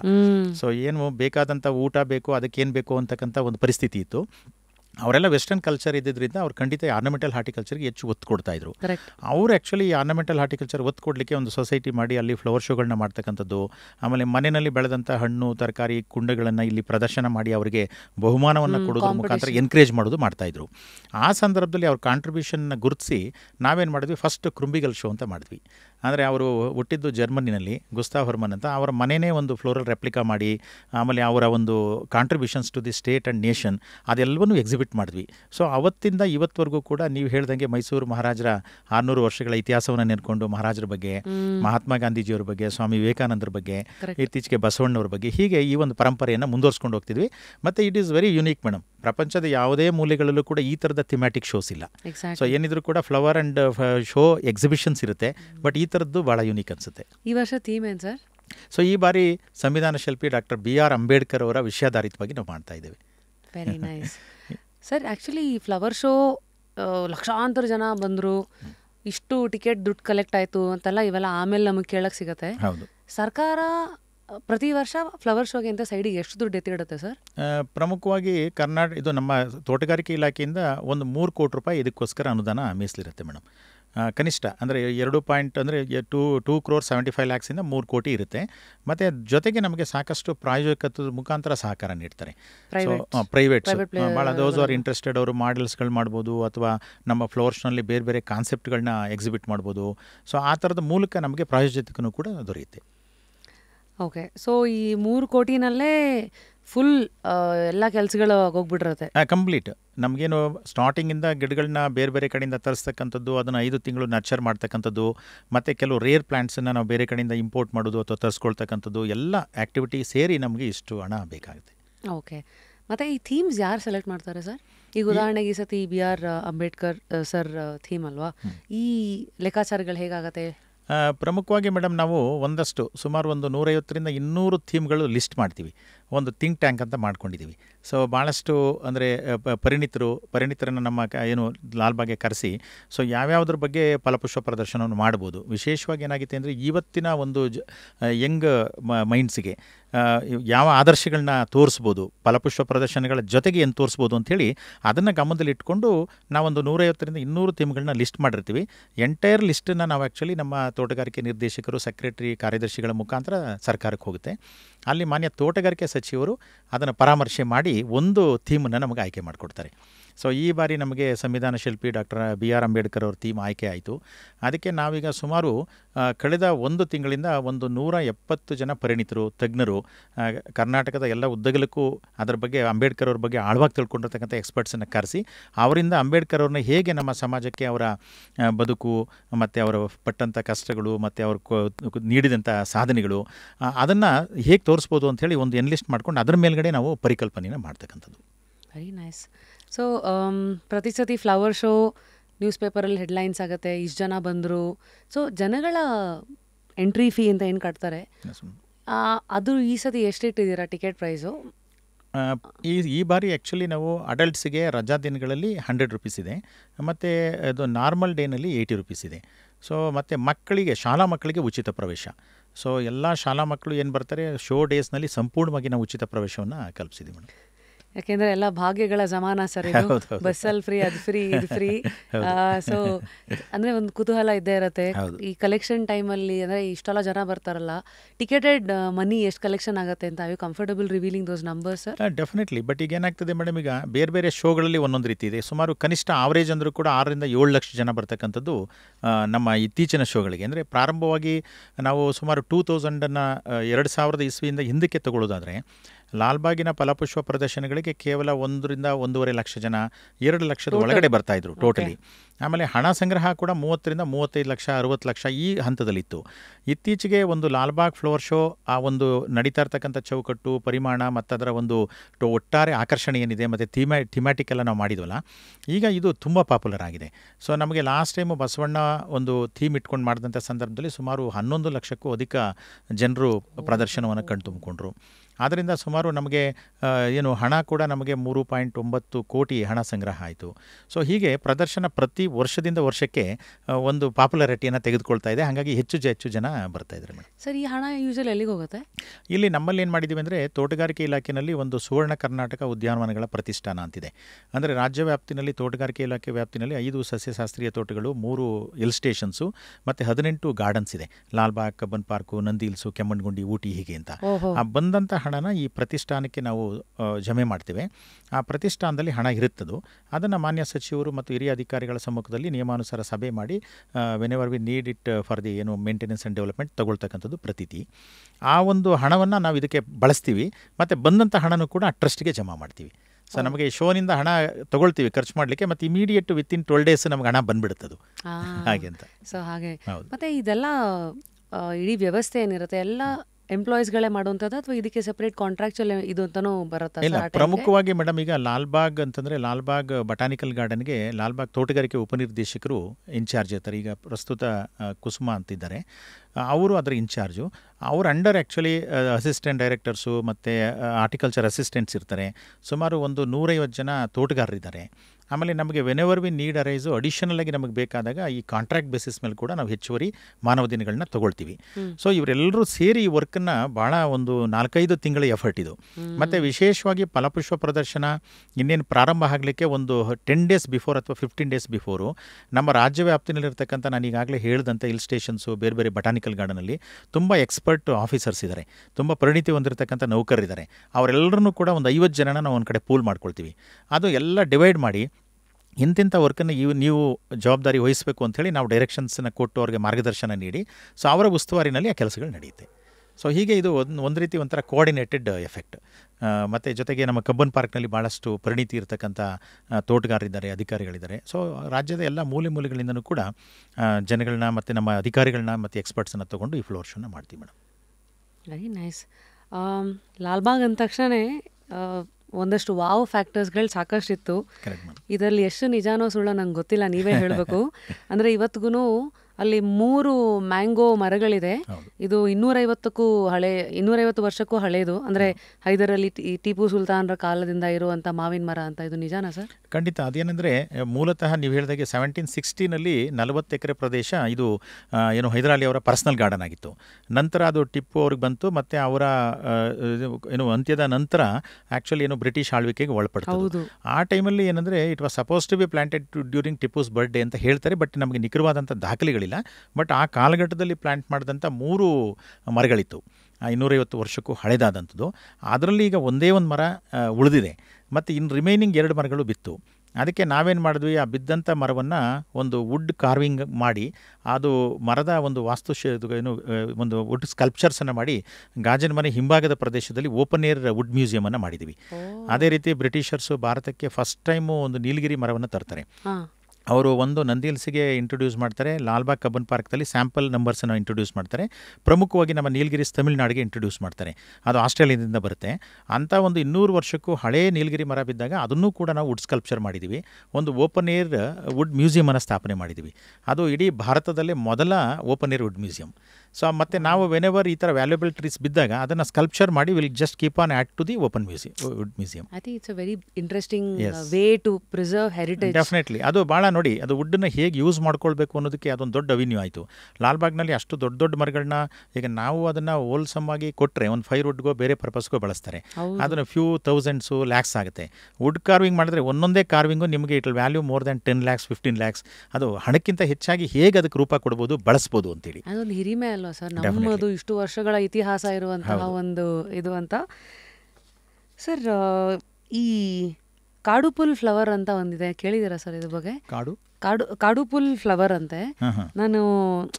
ಸೊ ಏನು ಬೇಕಾದಂಥ ಊಟ ಬೇಕು ಅದಕ್ಕೇನು ಬೇಕು ಅಂತಕ್ಕಂಥ ಒಂದು ಪರಿಸ್ಥಿತಿ ಇತ್ತು ಅವರೆಲ್ಲ ವೆಸ್ಟರ್ನ್ ಕಲ್ಚರ್ ಇದ್ದಿದ್ದರಿಂದ ಅವ್ರು ಖಂಡಿತ ಆರ್ನಮೆಂಟಲ್ ಹಾರ್ಟಿಕಲ್ಚರ್ಗೆ ಹೆಚ್ಚು ಒತ್ತು ಕೊಡ್ತಾಯಿದ್ರು ಅವ್ರು ಆ್ಯಕ್ಚುಲಿ ಆರ್ನಮೆಂಟಲ್ ಹಾರ್ಟಿಕಲ್ಚರ್ ಒತ್ತು ಕೊಡಲಿಕ್ಕೆ ಒಂದು ಸೊಸೈಟಿ ಮಾಡಿ ಅಲ್ಲಿ ಫ್ಲವರ್ ಶೋಗಳನ್ನ ಮಾಡ್ತಕ್ಕಂಥದ್ದು ಆಮೇಲೆ ಮನೆಯಲ್ಲಿ ಬೆಳೆದಂಥ ಹಣ್ಣು ತರಕಾರಿ ಕುಂಡಗಳನ್ನು ಇಲ್ಲಿ ಪ್ರದರ್ಶನ ಮಾಡಿ ಅವರಿಗೆ ಬಹುಮಾನವನ್ನು ಕೊಡೋದ್ರ ಮುಖಾಂತರ ಎನ್ಕರೇಜ್ ಮಾಡೋದು ಮಾಡ್ತಾ ಇದ್ರು ಆ ಸಂದರ್ಭದಲ್ಲಿ ಅವ್ರ ಕಾಂಟ್ರಿಬ್ಯೂಷನ್ನ ಗುರುತಿಸಿ ನಾವೇನು ಮಾಡಿದ್ವಿ ಫಸ್ಟ್ ಕ್ರುಂಬಿಗಲ್ ಶೋ ಅಂತ ಮಾಡಿದ್ವಿ ಅಂದರೆ ಅವರು ಹುಟ್ಟಿದ್ದು ಜರ್ಮನಿನಲ್ಲಿ ಗುಸ್ತಾ ಹೊರ್ಮನ್ ಅಂತ ಅವರ ಮನೆಯೇ ಒಂದು ಫ್ಲೋರಲ್ ರೆಪ್ಲಿಕಾ ಮಾಡಿ ಆಮೇಲೆ ಅವರ ಒಂದು contributions to the state and nation ಅದೆಲ್ಲವನ್ನೂ ಎಕ್ಸಿಬಿಟ್ ಮಾಡಿದ್ವಿ ಸೊ ಅವತ್ತಿಂದ ಇವತ್ತವರೆಗೂ ಕೂಡ ನೀವು ಹೇಳ್ದಂಗೆ ಮೈಸೂರು ಮಹಾರಾಜರ ಆರ್ನೂರು ವರ್ಷಗಳ ಇತಿಹಾಸವನ್ನು ನೆನ್ಕೊಂಡು ಮಹಾರಾಜರ ಬಗ್ಗೆ ಮಹಾತ್ಮ ಗಾಂಧೀಜಿಯವ್ರ ಬಗ್ಗೆ ಸ್ವಾಮಿ ವಿವೇಕಾನಂದರ ಬಗ್ಗೆ ಇತ್ತೀಚೆಗೆ ಬಸವಣ್ಣವ್ರ ಬಗ್ಗೆ ಹೀಗೆ ಈ ಒಂದು ಪರಂಪರೆಯನ್ನು ಮುಂದುವರ್ಸ್ಕೊಂಡು ಹೋಗ್ತಿದ್ವಿ ಮತ್ತೆ it is very unique madam ಪ್ರಪಂಚದ ಯಾವುದೇ ಮೂಲೆಗಳಲ್ಲೂ ಕೂಡ ಈ ತರದ ಥಿಮ್ಯಾಟಿಕ್ ಶೋಸ್ ಇಲ್ಲ ಸೊ ಏನಿದ್ರು ಕೂಡ ಫ್ಲವರ್ ಅಂಡ್ ಶೋ ಎಕ್ಸಿಬಿಷನ್ಸ್ ಇರುತ್ತೆ ಬಟ್ ಈ ತರದ್ದು ಭಾಳ ಯುನೀಕ್ ಅನ್ಸುತ್ತೆ ಈ ವರ್ಷ ಥೀಮ್ ಏನು ಸರ್ ಸೊ ಈ ಬಾರಿ ಸಂವಿಧಾನ ಶಿಲ್ಪಿ ಡಾಕ್ಟರ್ ಬಿ ಆರ್ ಅಂಬೇಡ್ಕರ್ ಅವರ ವಿಷಯಾಧಾರಿತವಾಗಿ ನಾವು ಮಾಡ್ತಾ ಇದ್ದೇವೆ ವೆರಿ ನೈಸ್ ಸರ್ ಆ್ಯಕ್ಚುಲಿ ಈ ಫ್ಲವರ್ ಶೋ ಲಕ್ಷಾಂತರ ಜನ ಬಂದರು ಇಷ್ಟು ಟಿಕೆಟ್ ದುಡ್ಡು ಕಲೆಕ್ಟ್ ಆಯಿತು ಅಂತೆಲ್ಲ ಇವೆಲ್ಲ ಆಮೇಲೆ ನಮಗೆ ಕೇಳಕ್ಕೆ ಸಿಗುತ್ತೆ ಸರ್ಕಾರ ಪ್ರತಿ ವರ್ಷ ಫ್ಲವರ್ ಶೋಗೆ ಅಂತ ಸೈಡಿಗೆ ಎಷ್ಟು ದುಡ್ಡು ಎತ್ತಿಡುತ್ತೆ ಸರ್ ಪ್ರಮುಖವಾಗಿ ಕರ್ನಾಟಕ ಇದು ನಮ್ಮ ತೋಟಗಾರಿಕೆ ಇಲಾಖೆಯಿಂದ ಒಂದು ಮೂರು ಕೋಟಿ ರೂಪಾಯಿ ಇದಕ್ಕೋಸ್ಕರ ಅನುದಾನ ಮೀಸಲಿರುತ್ತೆ ಮೇಡಮ್ ಕನಿಷ್ಠ ಅಂದರೆ ಎರಡು ಪಾಯಿಂಟ್ ಅಂದರೆ two two crore seventy five ಲ್ಯಾಕ್ಸಿಂದ ಮೂರು ಕೋಟಿ ಇರುತ್ತೆ ಮತ್ತು ಜೊತೆಗೆ ನಮಗೆ ಸಾಕಷ್ಟು ಪ್ರಾಯೋಜಕತ್ವದ ಮುಖಾಂತರ ಸಹಕಾರ ನೀಡ್ತಾರೆ ಸೊ ಪ್ರೈವೇಟ್ ಭಾಳ ದೋಸ್ ಆರ್ ಇಂಟ್ರೆಸ್ಟೆಡ್ ಅವರು ಮಾಡೆಲ್ಸ್ಗಳು ಮಾಡ್ಬೋದು ಅಥವಾ ನಮ್ಮ ಫ್ಲೋರ್ಸ್ನಲ್ಲಿ ಬೇರೆ ಬೇರೆ ಕಾನ್ಸೆಪ್ಟ್ಗಳನ್ನ ಎಕ್ಸಿಬಿಟ್ ಮಾಡ್ಬೋದು ಸೊ ಆ ಥರದ ಮೂಲಕ ನಮಗೆ ಪ್ರಾಯೋಜಕನೂ ಕೂಡ ದೊರೆಯುತ್ತೆ ಓಕೆ ಸೊ ಈ ಮೂರು ಕೋಟಿನಲ್ಲೇ ಫುಲ್ ಎಲ್ಲ ಕೆಲಸಗಳು ಹೋಗ್ಬಿಟ್ಟಿರುತ್ತೆ ಕಂಪ್ಲೀಟ್ ನಮಗೇನು ಸ್ಟಾರ್ಟಿಂಗಿಂದ ಗಿಡಗಳನ್ನ ಬೇರೆ ಬೇರೆ ಕಡೆಯಿಂದ ತರಿಸ್ತಕ್ಕಂಥದ್ದು ಅದನ್ನು ಐದು ತಿಂಗಳು ನರ್ಚರ್ ಮಾಡ್ತಕ್ಕಂಥದ್ದು ಮತ್ತು ಕೆಲವು ರೇರ್ ಪ್ಲ್ಯಾಂಟ್ಸನ್ನು ನಾವು ಬೇರೆ ಕಡೆಯಿಂದ ಇಂಪೋರ್ಟ್ ಮಾಡೋದು ಅಥವಾ ತರಿಸ್ಕೊಳ್ತಕ್ಕಂಥದ್ದು ಎಲ್ಲ ಆ್ಯಕ್ಟಿವಿಟಿ ಸೇರಿ ನಮಗೆ ಇಷ್ಟು ಹಣ ಬೇಕಾಗುತ್ತೆ ಓಕೆ ಮತ್ತು ಈ ಥೀಮ್ಸ್ ಯಾರು ಸೆಲೆಕ್ಟ್ ಮಾಡ್ತಾರೆ ಸರ್ ಈಗ ಉದಾಹರಣೆಗೆ ಈ ಸತಿ B R Ambedkar sir theme ಅಲ್ವಾ ಈ ಲೆಕ್ಕಾಚಾರಗಳು ಹೇಗಾಗತ್ತೆ ಪ್ರಮುಖವಾಗಿ ಮೇಡಮ್ ನಾವು ಒಂದಷ್ಟು ಸುಮಾರು ಒಂದು ನೂರೈವತ್ತರಿಂದ ಇನ್ನೂರು ಥೀಮ್ಗಳು ಲಿಸ್ಟ್ ಮಾಡ್ತೀವಿ ಒಂದು ಥಿಂಕ್ ಟ್ಯಾಂಕ್ ಅಂತ ಮಾಡ್ಕೊಂಡಿದ್ದೀವಿ ಸೊ ಭಾಳಷ್ಟು ಅಂದರೆ ಪರಿಣಿತರು ಪರಿಣಿತರನ್ನು ನಮ್ಮ ಏನು ಲಾಲ್ಬಾಗೆ ಕರೆಸಿ ಸೊ ಯಾವ್ಯಾವುದ್ರ ಬಗ್ಗೆ ಫಲಪುಷ್ಪ ಪ್ರದರ್ಶನವನ್ನು ಮಾಡ್ಬೋದು ವಿಶೇಷವಾಗಿ ಏನಾಗಿದೆ ಅಂದರೆ ಇವತ್ತಿನ ಒಂದು ಜ ಯಂಗ್ ಮೈಂಡ್ಸ್ಗೆ ಯಾವ ಆದರ್ಶಗಳನ್ನ ತೋರಿಸ್ಬೋದು ಫಲಪುಷ್ಪ ಪ್ರದರ್ಶನಗಳ ಜೊತೆಗೆ ಏನು ತೋರಿಸ್ಬೋದು ಅಂಥೇಳಿ ಅದನ್ನು ಗಮನದಲ್ಲಿಟ್ಕೊಂಡು ನಾವೊಂದು ನೂರೈವತ್ತರಿಂದ ಇನ್ನೂರು ಥೀಮ್ಗಳನ್ನ ಲಿಸ್ಟ್ ಮಾಡಿರ್ತೀವಿ ಎಂಟೈರ್ ಲಿಸ್ಟನ್ನು ನಾವು ಆ್ಯಕ್ಚುಲಿ ನಮ್ಮ ತೋಟಗಾರಿಕೆ ನಿರ್ದೇಶಕರು ಸೆಕ್ರೆಟರಿ ಕಾರ್ಯದರ್ಶಿಗಳ ಮುಖಾಂತರ ಸರ್ಕಾರಕ್ಕೆ ಹೋಗುತ್ತೆ ಅಲ್ಲಿ ಮಾನ್ಯ ತೋಟಗಾರಿಕೆ ಸಚಿವರು ಅದನ್ನು ಪರಾಮರ್ಶೆ ಮಾಡಿ ಒಂದು ಥೀಮನ್ನು ನಮಗೆ ಆಯ್ಕೆ ಮಾಡಿಕೊಡ್ತಾರೆ ಸೊ ಈ ಬಾರಿ ನಮಗೆ ಸಂವಿಧಾನ ಶಿಲ್ಪಿ ಡಾಕ್ಟರ್ ಬಿ ಆರ್ ಅಂಬೇಡ್ಕರ್ ಅವ್ರ ಥೀಮ್ ಆಯ್ಕೆ ಆಯಿತು ಅದಕ್ಕೆ ನಾವೀಗ ಸುಮಾರು ಕಳೆದ ಒಂದು ತಿಂಗಳಿಂದ ಒಂದು ನೂರ ಎಪ್ಪತ್ತು ಜನ ಪರಿಣಿತರು ತಜ್ಞರು ಕರ್ನಾಟಕದ ಎಲ್ಲ ಉದ್ದಗಲಕ್ಕೂ ಅದರ ಬಗ್ಗೆ ಅಂಬೇಡ್ಕರ್ ಅವ್ರ ಬಗ್ಗೆ ಆಳವಾಗಿ ತಿಳ್ಕೊಂಡಿರ್ತಕ್ಕಂಥ ಎಕ್ಸ್ಪರ್ಟ್ಸನ್ನು ಕರೆಸಿ ಅವರಿಂದ ಅಂಬೇಡ್ಕರ್ ಅವ್ರನ್ನ ಹೇಗೆ ನಮ್ಮ ಸಮಾಜಕ್ಕೆ ಅವರ ಬದುಕು ಮತ್ತು ಅವರು ಪಟ್ಟಂಥ ಕಷ್ಟಗಳು ಮತ್ತು ಅವರು ನೀಡಿದಂಥ ಸಾಧನೆಗಳು ಅದನ್ನು ಹೇಗೆ ತೋರಿಸ್ಬೋದು ಅಂಥೇಳಿ ಒಂದು ಎನ್ಲಿಸ್ಟ್ ಮಾಡ್ಕೊಂಡು ಅದರ ಮೇಲ್ಗಡೆ ನಾವು ಪರಿಕಲ್ಪನೆಯನ್ನು ಮಾಡ್ತಕ್ಕಂಥದ್ದು ವೆರಿ ನೈಸ್ ಸೊ um, ಪ್ರತಿ ಸತಿ ಫ್ಲವರ್ ಶೋ ನ್ಯೂಸ್ ಪೇಪರಲ್ಲಿ ಹೆಡ್ಲೈನ್ಸ್ ಆಗುತ್ತೆ ಇಷ್ಟು ಜನ ಬಂದರು ಸೊ ಜನಗಳ ಎಂಟ್ರಿ ಫೀ ಅಂತ ಏನು ಕಟ್ತಾರೆ ಅದು ಈ ಸತಿ ಎಷ್ಟು ಟಿಕೆಟ್ ಪ್ರೈಸು ಈ ಈ ಬಾರಿ ಆ್ಯಕ್ಚುಲಿ ನಾವು ಅಡಲ್ಟ್ಸ್ಗೆ ರಜಾ ದಿನಗಳಲ್ಲಿ ಹಂಡ್ರೆಡ್ ರುಪೀಸ್ ಇದೆ ಮತ್ತು ಅದು ನಾರ್ಮಲ್ ಡೇನಲ್ಲಿ ಏಯ್ಟಿ ರುಪೀಸ್ ಇದೆ ಸೊ ಮತ್ತು ಮಕ್ಕಳಿಗೆ ಶಾಲಾ ಮಕ್ಕಳಿಗೆ ಉಚಿತ ಪ್ರವೇಶ ಸೊ ಎಲ್ಲ ಶಾಲಾ ಮಕ್ಕಳು ಏನು ಬರ್ತಾರೆ ಶೋ ಡೇಸ್ನಲ್ಲಿ ಸಂಪೂರ್ಣವಾಗಿ ನಾವು ಉಚಿತ ಪ್ರವೇಶವನ್ನು ಕಲ್ಪಿಸಿದ್ದೀವಿ ಮೇಡಮ್ ಯಾಕೆಂದ್ರೆ ಎಲ್ಲ ಭಾಗ್ಯಗಳ ಜಮಾನ ಸರ್ ಇದು ಅಲ್ಲಿ ಫ್ರೀ ಅದು ಫ್ರೀ ಇದು ಫ್ರೀ ಸೊ ಅಂದ್ರೆ ಒಂದು ಕುತೂಹಲ ಇದ್ದೇ ಇರತ್ತೆ ಈ ಕಲೆಕ್ಷನ್ ಟೈಮ್ ಅಲ್ಲಿ ಅಂದ್ರೆ ಇಷ್ಟೆಲ್ಲ ಜನ ಬರ್ತಾರಲ್ಲ ಟಿಕೆಟೆಡ್ ಮನಿ ಎಷ್ಟು ಕಲೆಕ್ಷನ್ ಆಗುತ್ತೆ ಅಂತ you comfortable revealing those numbers definitely but ಈಗ ಏನಾಗ್ತದೆ ಮೇಡಮ್ ಈಗ ಬೇರೆ ಬೇರೆ ಶೋಗಳಲ್ಲಿ ಒಂದೊಂದು ರೀತಿ ಇದೆ ಸುಮಾರು ಕನಿಷ್ಠ ಆವರೇಜ್ ಅಂದ್ರೂ ಕೂಡ ಆರರಿಂದ ಏಳು ಲಕ್ಷ ಜನ ಬರ್ತಕ್ಕಂಥದ್ದು ನಮ್ಮ ಇತ್ತೀಚಿನ ಶೋಗಳಿಗೆ ಅಂದ್ರೆ ಪ್ರಾರಂಭವಾಗಿ ನಾವು ಸುಮಾರು ಟೂ ತೌಸಂಡನ್ನು ಎರಡು ಸಾವಿರದ ಇಸ್ವಿಯಿಂದ ಹಿಂದಕ್ಕೆ ತಗೊಳ್ಳೋದಾದರೆ ಲಾಲ್ಬಾಗಿನ ಫಲಪುಷ್ಪ ಪ್ರದರ್ಶನಗಳಿಗೆ ಕೇವಲ ಒಂದರಿಂದ ಒಂದೂವರೆ ಲಕ್ಷ ಜನ ಎರಡು ಲಕ್ಷದ ಒಳಗಡೆ ಬರ್ತಾಯಿದ್ರು ಟೋಟಲಿ ಆಮೇಲೆ ಹಣ ಸಂಗ್ರಹ ಕೂಡ ಮೂವತ್ತರಿಂದ ಮೂವತ್ತೈದು ಲಕ್ಷ ಅರುವತ್ತು ಲಕ್ಷ ಈ ಹಂತದಲ್ಲಿತ್ತು ಇತ್ತೀಚೆಗೆ ಒಂದು ಲಾಲ್ಬಾಗ್ ಫ್ಲೋರ್ ಶೋ ಆ ಒಂದು ನಡೀತಾ ಇರ್ತಕ್ಕಂಥ ಚೌಕಟ್ಟು ಪರಿಮಾಣ ಮತ್ತು ಅದರ ಒಂದು ಒಟ್ಟಾರೆ ಆಕರ್ಷಣೆ ಏನಿದೆ ಮತ್ತು ಥಿಮ್ಯಾಟಿಕ್ ಎಲ್ಲ ನಾವು ಮಾಡಿದ್ವಲ್ಲ ಈಗ ಇದು ತುಂಬ ಪಾಪ್ಯುಲರ್ ಆಗಿದೆ ಸೊ ನಮಗೆ ಲಾಸ್ಟ್ ಟೈಮು ಬಸವಣ್ಣ ಒಂದು ಥೀಮ್ ಇಟ್ಕೊಂಡು ಮಾಡಿದಂಥ ಸಂದರ್ಭದಲ್ಲಿ ಸುಮಾರು ಹನ್ನೊಂದು ಲಕ್ಷಕ್ಕೂ ಅಧಿಕ ಜನರು ಪ್ರದರ್ಶನವನ್ನು ಕಣ್ತುಂಬಿಕೊಂಡ್ರು ಆದ್ದರಿಂದ ಸುಮಾರು ನಮಗೆ ಏನು ಹಣ ಕೂಡ ನಮಗೆ ಮೂರು ಪಾಯಿಂಟ್ ಒಂಬತ್ತು ಕೋಟಿ ಹಣ ಸಂಗ್ರಹ ಆಯಿತು ಸೊ ಹೀಗೆ ಪ್ರದರ್ಶನ ಪ್ರತಿ ವರ್ಷದಿಂದ ವರ್ಷಕ್ಕೆ ಒಂದು ಪಾಪ್ಯುಲಾರಿಟಿಯನ್ನು ತೆಗೆದುಕೊಳ್ತಾ ಇದೆ ಹಾಗಾಗಿ ಹೆಚ್ಚು ಹೆಚ್ಚು ಜನ ಬರ್ತಾ ಇದ್ದಾರೆ ಮೇಡಮ್ ಸರ್ ಈ ಹಣ ಯೂಸಲಿ ಎಲ್ಲಿಗೆ ಹೋಗುತ್ತೆ ಇಲ್ಲಿ ನಮ್ಮಲ್ಲಿ ಏನು ಮಾಡಿದ್ದೀವಿ ಅಂದರೆ ತೋಟಗಾರಿಕೆ ಇಲಾಖೆಯಲ್ಲಿ ಒಂದು ಸುವರ್ಣ ಕರ್ನಾಟಕ ಉದ್ಯಾನವನಗಳ ಪ್ರತಿಷ್ಠಾನ ಅಂತಿದೆ ಅಂದರೆ ರಾಜ್ಯ ವ್ಯಾಪ್ತಿನಲ್ಲಿ ತೋಟಗಾರಿಕೆ ಇಲಾಖೆ ವ್ಯಾಪ್ತಿನಲ್ಲಿ ಐದು ಸಸ್ಯಶಾಸ್ತ್ರೀಯ ತೋಟಗಳು ಮೂರು ಹಿಲ್ ಸ್ಟೇಷನ್ಸು ಮತ್ತು ಹದಿನೆಂಟು ಗಾರ್ಡನ್ಸ್ ಇದೆ Lalbagh Cubbon park Nandi hills Kemmangundi Ooty ಹೀಗೆ ಅಂತ ಆ ಹಣನ ಈ ಪ್ರತಿಷ್ಠಾನಕ್ಕೆ ನಾವು ಜಮೆ ಮಾಡ್ತೇವೆ ಆ ಪ್ರತಿಷ್ಠಾನದಲ್ಲಿ ಹಣ ಇರುತ್ತದೋ ಅದನ್ನು ಮಾನ್ಯ ಸಚಿವರು ಮತ್ತು ಹಿರಿಯ ಅಧಿಕಾರಿಗಳ ಸಮ್ಮುಖದಲ್ಲಿ ನಿಯಮಾನುಸಾರ ಸಭೆ ಮಾಡಿ ever we need it for the ಏನು ಮೇಂಟೆನೆನ್ಸ್ ಆ್ಯಂಡ್ ಡೆವಲಪ್ಮೆಂಟ್ ತಗೊಳ್ತಕ್ಕಂಥದ್ದು ಪ್ರತೀತಿ ಆ ಒಂದು ಹಣವನ್ನು ನಾವು ಇದಕ್ಕೆ ಬಳಸ್ತೀವಿ ಮತ್ತು ಬಂದಂಥ ಹಣನೂ ಕೂಡ ಟ್ರಸ್ಟ್ಗೆ ಜಮಾ ಮಾಡ್ತೀವಿ ಸೊ ನಮಗೆ ಶೋನಿಂದ ಹಣ ತಗೊಳ್ತೀವಿ ಖರ್ಚು ಮಾಡಲಿಕ್ಕೆ ಮತ್ತೆ immediate within twelve days ನಮ್ಗೆ ಹಣ ಬಂದ್ಬಿಡುತ್ತದು ಹಾಗೆ ಅಂತ ಸೊ ಹಾಗೆ ಮತ್ತೆ ಇದೆಲ್ಲ ಇಡೀ ವ್ಯವಸ್ಥೆ ಏನಿರುತ್ತೆ ಎಲ್ಲ ಎಂಪ್ಲಾಯೀಸ್ಗಳೇ ಮಾಡುವಂಥದ್ದು ಅಥವಾ ಇದಕ್ಕೆ ಸಪ್ರೇಟ್ ಕಾಂಟ್ರಾಕ್ಚುಲ್ ಇದು ಅಂತಾನೂ ಬರುತ್ತೆ ಇಲ್ಲ ಪ್ರಮುಖವಾಗಿ ಮೇಡಮ್ ಈಗ ಲಾಲ್ಬಾಗ್ ಅಂತಂದರೆ ಲಾಲ್ಬಾಗ್ ಬಟಾನಿಕಲ್ ಗಾರ್ಡನ್ಗೆ ಲಾಲ್ಬಾಗ್ ತೋಟಗಾರಿಕೆ ಉಪನಿರ್ದೇಶಕರು ಇನ್ಚಾರ್ಜ್ ಇರ್ತಾರೆ ಈಗ ಪ್ರಸ್ತುತ ಕುಸುಮ ಅಂತಿದ್ದಾರೆ ಅವರು ಅದರ ಇನ್ಚಾರ್ಜು ಅವರು ಅಂಡರ್ ಆ್ಯಕ್ಚುಲಿ ಅಸಿಸ್ಟೆಂಟ್ ಡೈರೆಕ್ಟರ್ಸು ಮತ್ತು ಆರ್ಟಿಕಲ್ಚರ್ ಅಸಿಸ್ಟೆಂಟ್ಸ್ ಇರ್ತಾರೆ ಸುಮಾರು ಒಂದು ನೂರೈವತ್ತು ಜನ ತೋಟಗಾರರಿದ್ದಾರೆ ಆಮೇಲೆ ನಮಗೆ whenever we need arise additional ಆಗಿ ನಮಗೆ ಬೇಕಾದಾಗ ಈ ಕಾಂಟ್ರಾಕ್ಟ್ ಬೇಸಿಸ್ ಮೇಲೆ ಕೂಡ ನಾವು ಹೆಚ್ಚುವರಿ ಮಾನವ ದಿನಗಳನ್ನ ತಗೊಳ್ತೀವಿ ಸೊ ಇವರೆಲ್ಲರೂ ಸೇರಿ ಈ ವರ್ಕನ್ನ ಭಾಳ ಒಂದು ನಾಲ್ಕೈದು ತಿಂಗಳ ಎಫರ್ಟ್ ಇದು ಮತ್ತು ವಿಶೇಷವಾಗಿ ಫಲಪುಷ್ಪ ಪ್ರದರ್ಶನ ಇನ್ನೇನು ಪ್ರಾರಂಭ ಆಗಲಿಕ್ಕೆ ಒಂದು ಟೆನ್ ಡೇಸ್ ಬಿಫೋರ್ ಅಥವಾ ಫಿಫ್ಟೀನ್ ಡೇಸ್ ಬಿಫೋರು ನಮ್ಮ ರಾಜ್ಯ ವ್ಯಾಪ್ತಿನಲ್ಲಿರ್ತಕ್ಕಂಥ ನಾನು ಈಗಾಗಲೇ ಹೇಳಿದಂಥ ಹಿಲ್ ಸ್ಟೇಷನ್ಸು ಬೇರೆ ಬೇರೆ ಬಟಾನಿಕಲ್ ಗಾರ್ಡನಲ್ಲಿ ತುಂಬ ಎಕ್ಸ್ಪರ್ಟ್ ಆಫೀಸರ್ಸ್ ಇದ್ದಾರೆ ತುಂಬ ಪರಿಣಿತಿ ಹೊಂದಿರತಕ್ಕಂಥ ನೌಕರರಿದ್ದಾರೆ ಅವರೆಲ್ಲರನ್ನೂ ಕೂಡ ಒಂದು ಐವತ್ತು ಜನನ ನಾವು ಒಂದು ಕಡೆ ಪೂಲ್ ಮಾಡ್ಕೊಳ್ತೀವಿ ಅದು ಎಲ್ಲ ಡಿವೈಡ್ ಮಾಡಿ ಇಂತಿಂಥ ವರ್ಕನ್ನು ಇವು ನೀವು ಜವಾಬ್ದಾರಿ ವಹಿಸಬೇಕು ಅಂಥೇಳಿ ನಾವು ಡೈರೆಕ್ಷನ್ಸನ್ನು ಕೊಟ್ಟು ಅವ್ರಿಗೆ ಮಾರ್ಗದರ್ಶನ ನೀಡಿ ಸೊ ಅವರ ಉಸ್ತುವಾರಿನಲ್ಲಿ ಆ ಕೆಲಸಗಳು ನಡೆಯುತ್ತೆ ಸೊ ಹೀಗೆ ಇದು ಒಂದು ಒಂದು ರೀತಿ ಒಂಥರ ಕೋಆರ್ಡಿನೇಟೆಡ್ ಎಫೆಕ್ಟ್ ಮತ್ತು ಜೊತೆಗೆ ನಮ್ಮ ಕಬ್ಬನ್ ಪಾರ್ಕ್ನಲ್ಲಿ ಭಾಳಷ್ಟು ಪರಿಣಿತಿ ಇರತಕ್ಕಂಥ ತೋಟಗಾರರಿದ್ದಾರೆ ಅಧಿಕಾರಿಗಳಿದ್ದಾರೆ ಸೊ ರಾಜ್ಯದ ಎಲ್ಲ ಮೂಲೆ ಮೂಲೆಗಳಿಂದಲೂ ಕೂಡ ಜನಗಳನ್ನ ಮತ್ತು ನಮ್ಮ ಅಧಿಕಾರಿಗಳನ್ನ ಮತ್ತು ಎಕ್ಸ್ಪರ್ಟ್ಸನ್ನು ತೊಗೊಂಡು ಈ ಫ್ಲೋರ್ ಶೋನ ಮಾಡ್ತೀವಿ ಮೇಡಮ್ ವೆರಿ ನೈಸ್ ಲಾಲ್ಬಾಗ್ ಅಂದ ತಕ್ಷಣ ಒಂದಷ್ಟು ವಾವ್ ಫ್ಯಾಕ್ಟರ್ಸ್ಗಳು ಇತ್ತು ಇದರಲ್ಲಿ ಎಷ್ಟು ನಿಜಾನೋ ಸುಳ್ಳೋ ನಂಗೆ ಗೊತ್ತಿಲ್ಲ ನೀವೇ ಹೇಳಬೇಕು ಅಂದರೆ ಇವತ್ತಿಗೂ ಅಲ್ಲಿ ಮೂರು ಮ್ಯಾಂಗೋ ಮರಗಳಿದೆ ಇದು ಇನ್ನೂರೈವತ್ತಕ್ಕೂ ಹಳೆ ಇನ್ನೂರೈವತ್ತು ವರ್ಷಕ್ಕೂ ಹಳೆಯದು ಅಂದರೆ ಹೈದರಲ್ಲಿ ಟಿಪ್ಪು ಸುಲ್ತಾನರ ಕಾಲದಿಂದ ಇರುವಂಥ ಮಾವಿನ ಮರ ಅಂತ ಇದು ನಿಜಾನಾ ಸರ್ ಖಂಡಿತ ಅದೇನೆಂದರೆ ಮೂಲತಃ ನೀವು ಹೇಳಿದಾಗೆ ಸೆವೆಂಟೀನ್ ಸಿಕ್ಸ್ಟಿನಲ್ಲಿ ನಲವತ್ತು ಎಕರೆ ಪ್ರದೇಶ ಇದು ಏನು ಹೈದರಾಲಿ ಅವರ ಪರ್ಸನಲ್ ಗಾರ್ಡನ್ ಆಗಿತ್ತು ನಂತರ ಅದು ಟಿಪ್ಪು ಅವ್ರಿಗೆ ಬಂತು ಮತ್ತೆ ಅವರ ಏನು ಅಂತ್ಯದ ನಂತರ ಆಕ್ಚುಲಿ ಏನು ಬ್ರಿಟಿಷ್ ಆಳ್ವಿಕೆಗೆ ಒಳಪಡ್ತು ಆ ಟೈಮಲ್ಲಿ ಏನಂದರೆ it was suppose to be planted during Tipu's birthday ಅಂತ ಹೇಳ್ತಾರೆ ಬಟ್ ನಮಗೆ ನಿಖರವಾದಂಥ ದಾಖಲೆಗಳು ಮಾಡಿಲ್ಲ ಬಟ್ ಆ ಕಾಲಘಟ್ಟದಲ್ಲಿ ಪ್ಲ್ಯಾಂಟ್ ಮಾಡಿದಂಥ ಮೂರು ಮರಗಳಿತ್ತು ಇನ್ನೂರೈವತ್ತು ವರ್ಷಕ್ಕೂ ಹಳೆದಾದಂಥದ್ದು ಅದರಲ್ಲಿ ಈಗ ಒಂದೇ ಒಂದು ಮರ ಉಳಿದಿದೆ ಮತ್ತು ಇನ್ನು ರಿಮೈನಿಂಗ್ ಎರಡು ಮರಗಳು ಬಿತ್ತು ಅದಕ್ಕೆ ನಾವೇನು ಮಾಡಿದ್ವಿ ಆ ಬಿದ್ದಂಥ ಮರವನ್ನು ಒಂದು ವುಡ್ ಕಾರ್ವಿಂಗ್ ಮಾಡಿ ಅದು ಮರದ ಒಂದು ವಾಸ್ತುಶ ಏನು ಒಂದು ವುಡ್ ಸ್ಕಲ್ಪ್ಚರ್ಸನ್ನು ಮಾಡಿ ಗಾಜಿನ ಮನೆ ಹಿಂಭಾಗದ ಪ್ರದೇಶದಲ್ಲಿ ಓಪನ್ ಏರ್ ವುಡ್ ಮ್ಯೂಸಿಯಮನ್ನು ಮಾಡಿದ್ವಿ ಅದೇ ರೀತಿ ಬ್ರಿಟಿಷರ್ಸು ಭಾರತಕ್ಕೆ ಫಸ್ಟ್ ಟೈಮು ಒಂದು ನೀಲಗಿರಿ ಮರವನ್ನು ತರ್ತಾರೆ ಅವರು ಒಂದು ನಂದಿಲ್ಸಿಗೆ ಇಂಟ್ರೊಡ್ಯೂಸ್ ಮಾಡ್ತಾರೆ ಲಾಲ್ಬಾಗ್ ಕಬ್ಬನ್ ಪಾರ್ಕ್ದಲ್ಲಿ ಸ್ಯಾಂಪಲ್ ನಂಬರ್ಸನ್ನು ಇಂಟ್ರೊಡ್ಯೂಸ್ ಮಾಡ್ತಾರೆ ಪ್ರಮುಖವಾಗಿ ನಮ್ಮ ನೀಲಗಿರಿಸ್ ತಮಿಳುನಾಡಿಗೆ ಇಂಟ್ರೊಡ್ಯೂಸ್ ಮಾಡ್ತಾರೆ ಅದು ಆಸ್ಟ್ರೇಲಿಯಾದಿಂದ ಬರುತ್ತೆ ಅಂಥ ಒಂದು ಇನ್ನೂರು ವರ್ಷಕ್ಕೂ ಹಳೇ ನೀಲಗಿರಿ ಮರ ಬಿದ್ದಾಗ ಅದನ್ನೂ ಕೂಡ ನಾವು ವುಡ್ ಸ್ಕಲ್ಪ್ಚರ್ ಮಾಡಿದ್ದೀವಿ ಒಂದು ಓಪನ್ ಏರ್ ವುಡ್ ಮ್ಯೂಸಿಯಮನ್ನು ಸ್ಥಾಪನೆ ಮಾಡಿದ್ದೀವಿ ಅದು ಇಡೀ ಭಾರತದಲ್ಲೇ ಮೊದಲ open air wood museum so ಮತ್ತೆ ನಾವು ವೆನೆವರ್ ಈ ತರ ವ್ಯಾಲ್ಯೂಬಲ್ ಟ್ರೀಸ್ ಬಿದ್ದಾಗ ಅದನ್ನ ಸ್ಕಲ್ಪ್ಚರ್ ಮಾಡಿ will just keep on add to the open museum very interesting way to preserve heritage definitely ಅದು ಭಾಳ ನೋಡಿ ಅದು ವುಡ್ಡನ್ನ ಹೇಗೆ ಯೂಸ್ ಮಾಡ್ಕೊಳ್ಬೇಕು ಅನ್ನೋದಕ್ಕೆ ಅದೊಂದು ದೊಡ್ಡ ಅವಿನ್ಯೂ ಆಯಿತು ಲಾಲ್ಬಾಗ್ನಲ್ಲಿ ಅಷ್ಟು ದೊಡ್ಡ ದೊಡ್ಡ ಮರಗಳನ್ನ ಈಗ ನಾವು ಅದನ್ನ ಹೋಲ್ಸಮ್ ಆಗಿ ಕೊಟ್ಟರೆ ಒಂದು ಫೈರ್ ವುಡ್ಗೋ ಬೇರೆ ಪರ್ಪಸ್ಗೋ ಬಳಸ್ತಾರೆ ಅದನ್ನ ಫ್ಯೂ ತೌಸಂಡ್ಸು ಲ್ಯಾಕ್ಸ್ ಆಗುತ್ತೆ ವುಡ್ ಕಾರ್ವಿಂಗ್ ಮಾಡಿದ್ರೆ ಒಂದೊಂದೇ ಕಾರ್ವಿಂಗು ನಿಮಗೆ it value more than ten lakhs fifteen lakhs ಅದು ಹಣಕ್ಕಿಂತ ಹೆಚ್ಚಾಗಿ ಹೇಗೆ ಅದಕ್ಕೆ ರೂಪ ಕೊಡ್ಬೋದು ಬಳಸ್ಬೋದು ಅಂತೇಳಿ ಅದೊಂದು ಹಿರಿಮೆ ಅಲ್ಲ ಅಲ್ವಾ ಸರ್ ನಮ್ಮದು ಇಷ್ಟು ವರ್ಷಗಳ ಇತಿಹಾಸ ಇರುವಂತಹ ಒಂದು ಇದು ಅಂತ ಸರ್ ಈ ಕಾಡುಪುಲ್ ಫ್ಲವರ್ ಅಂತ ಒಂದಿದೆ ಕೇಳಿದ್ದೀರಾ ಸರ್ ಇದ್ರ ಬಗ್ಗೆ ಕಾಡು ಕಾಡು ಕಾಡುಪುಲ್ ಫ್ಲವರ್ ಅಂತೆ ನಾನು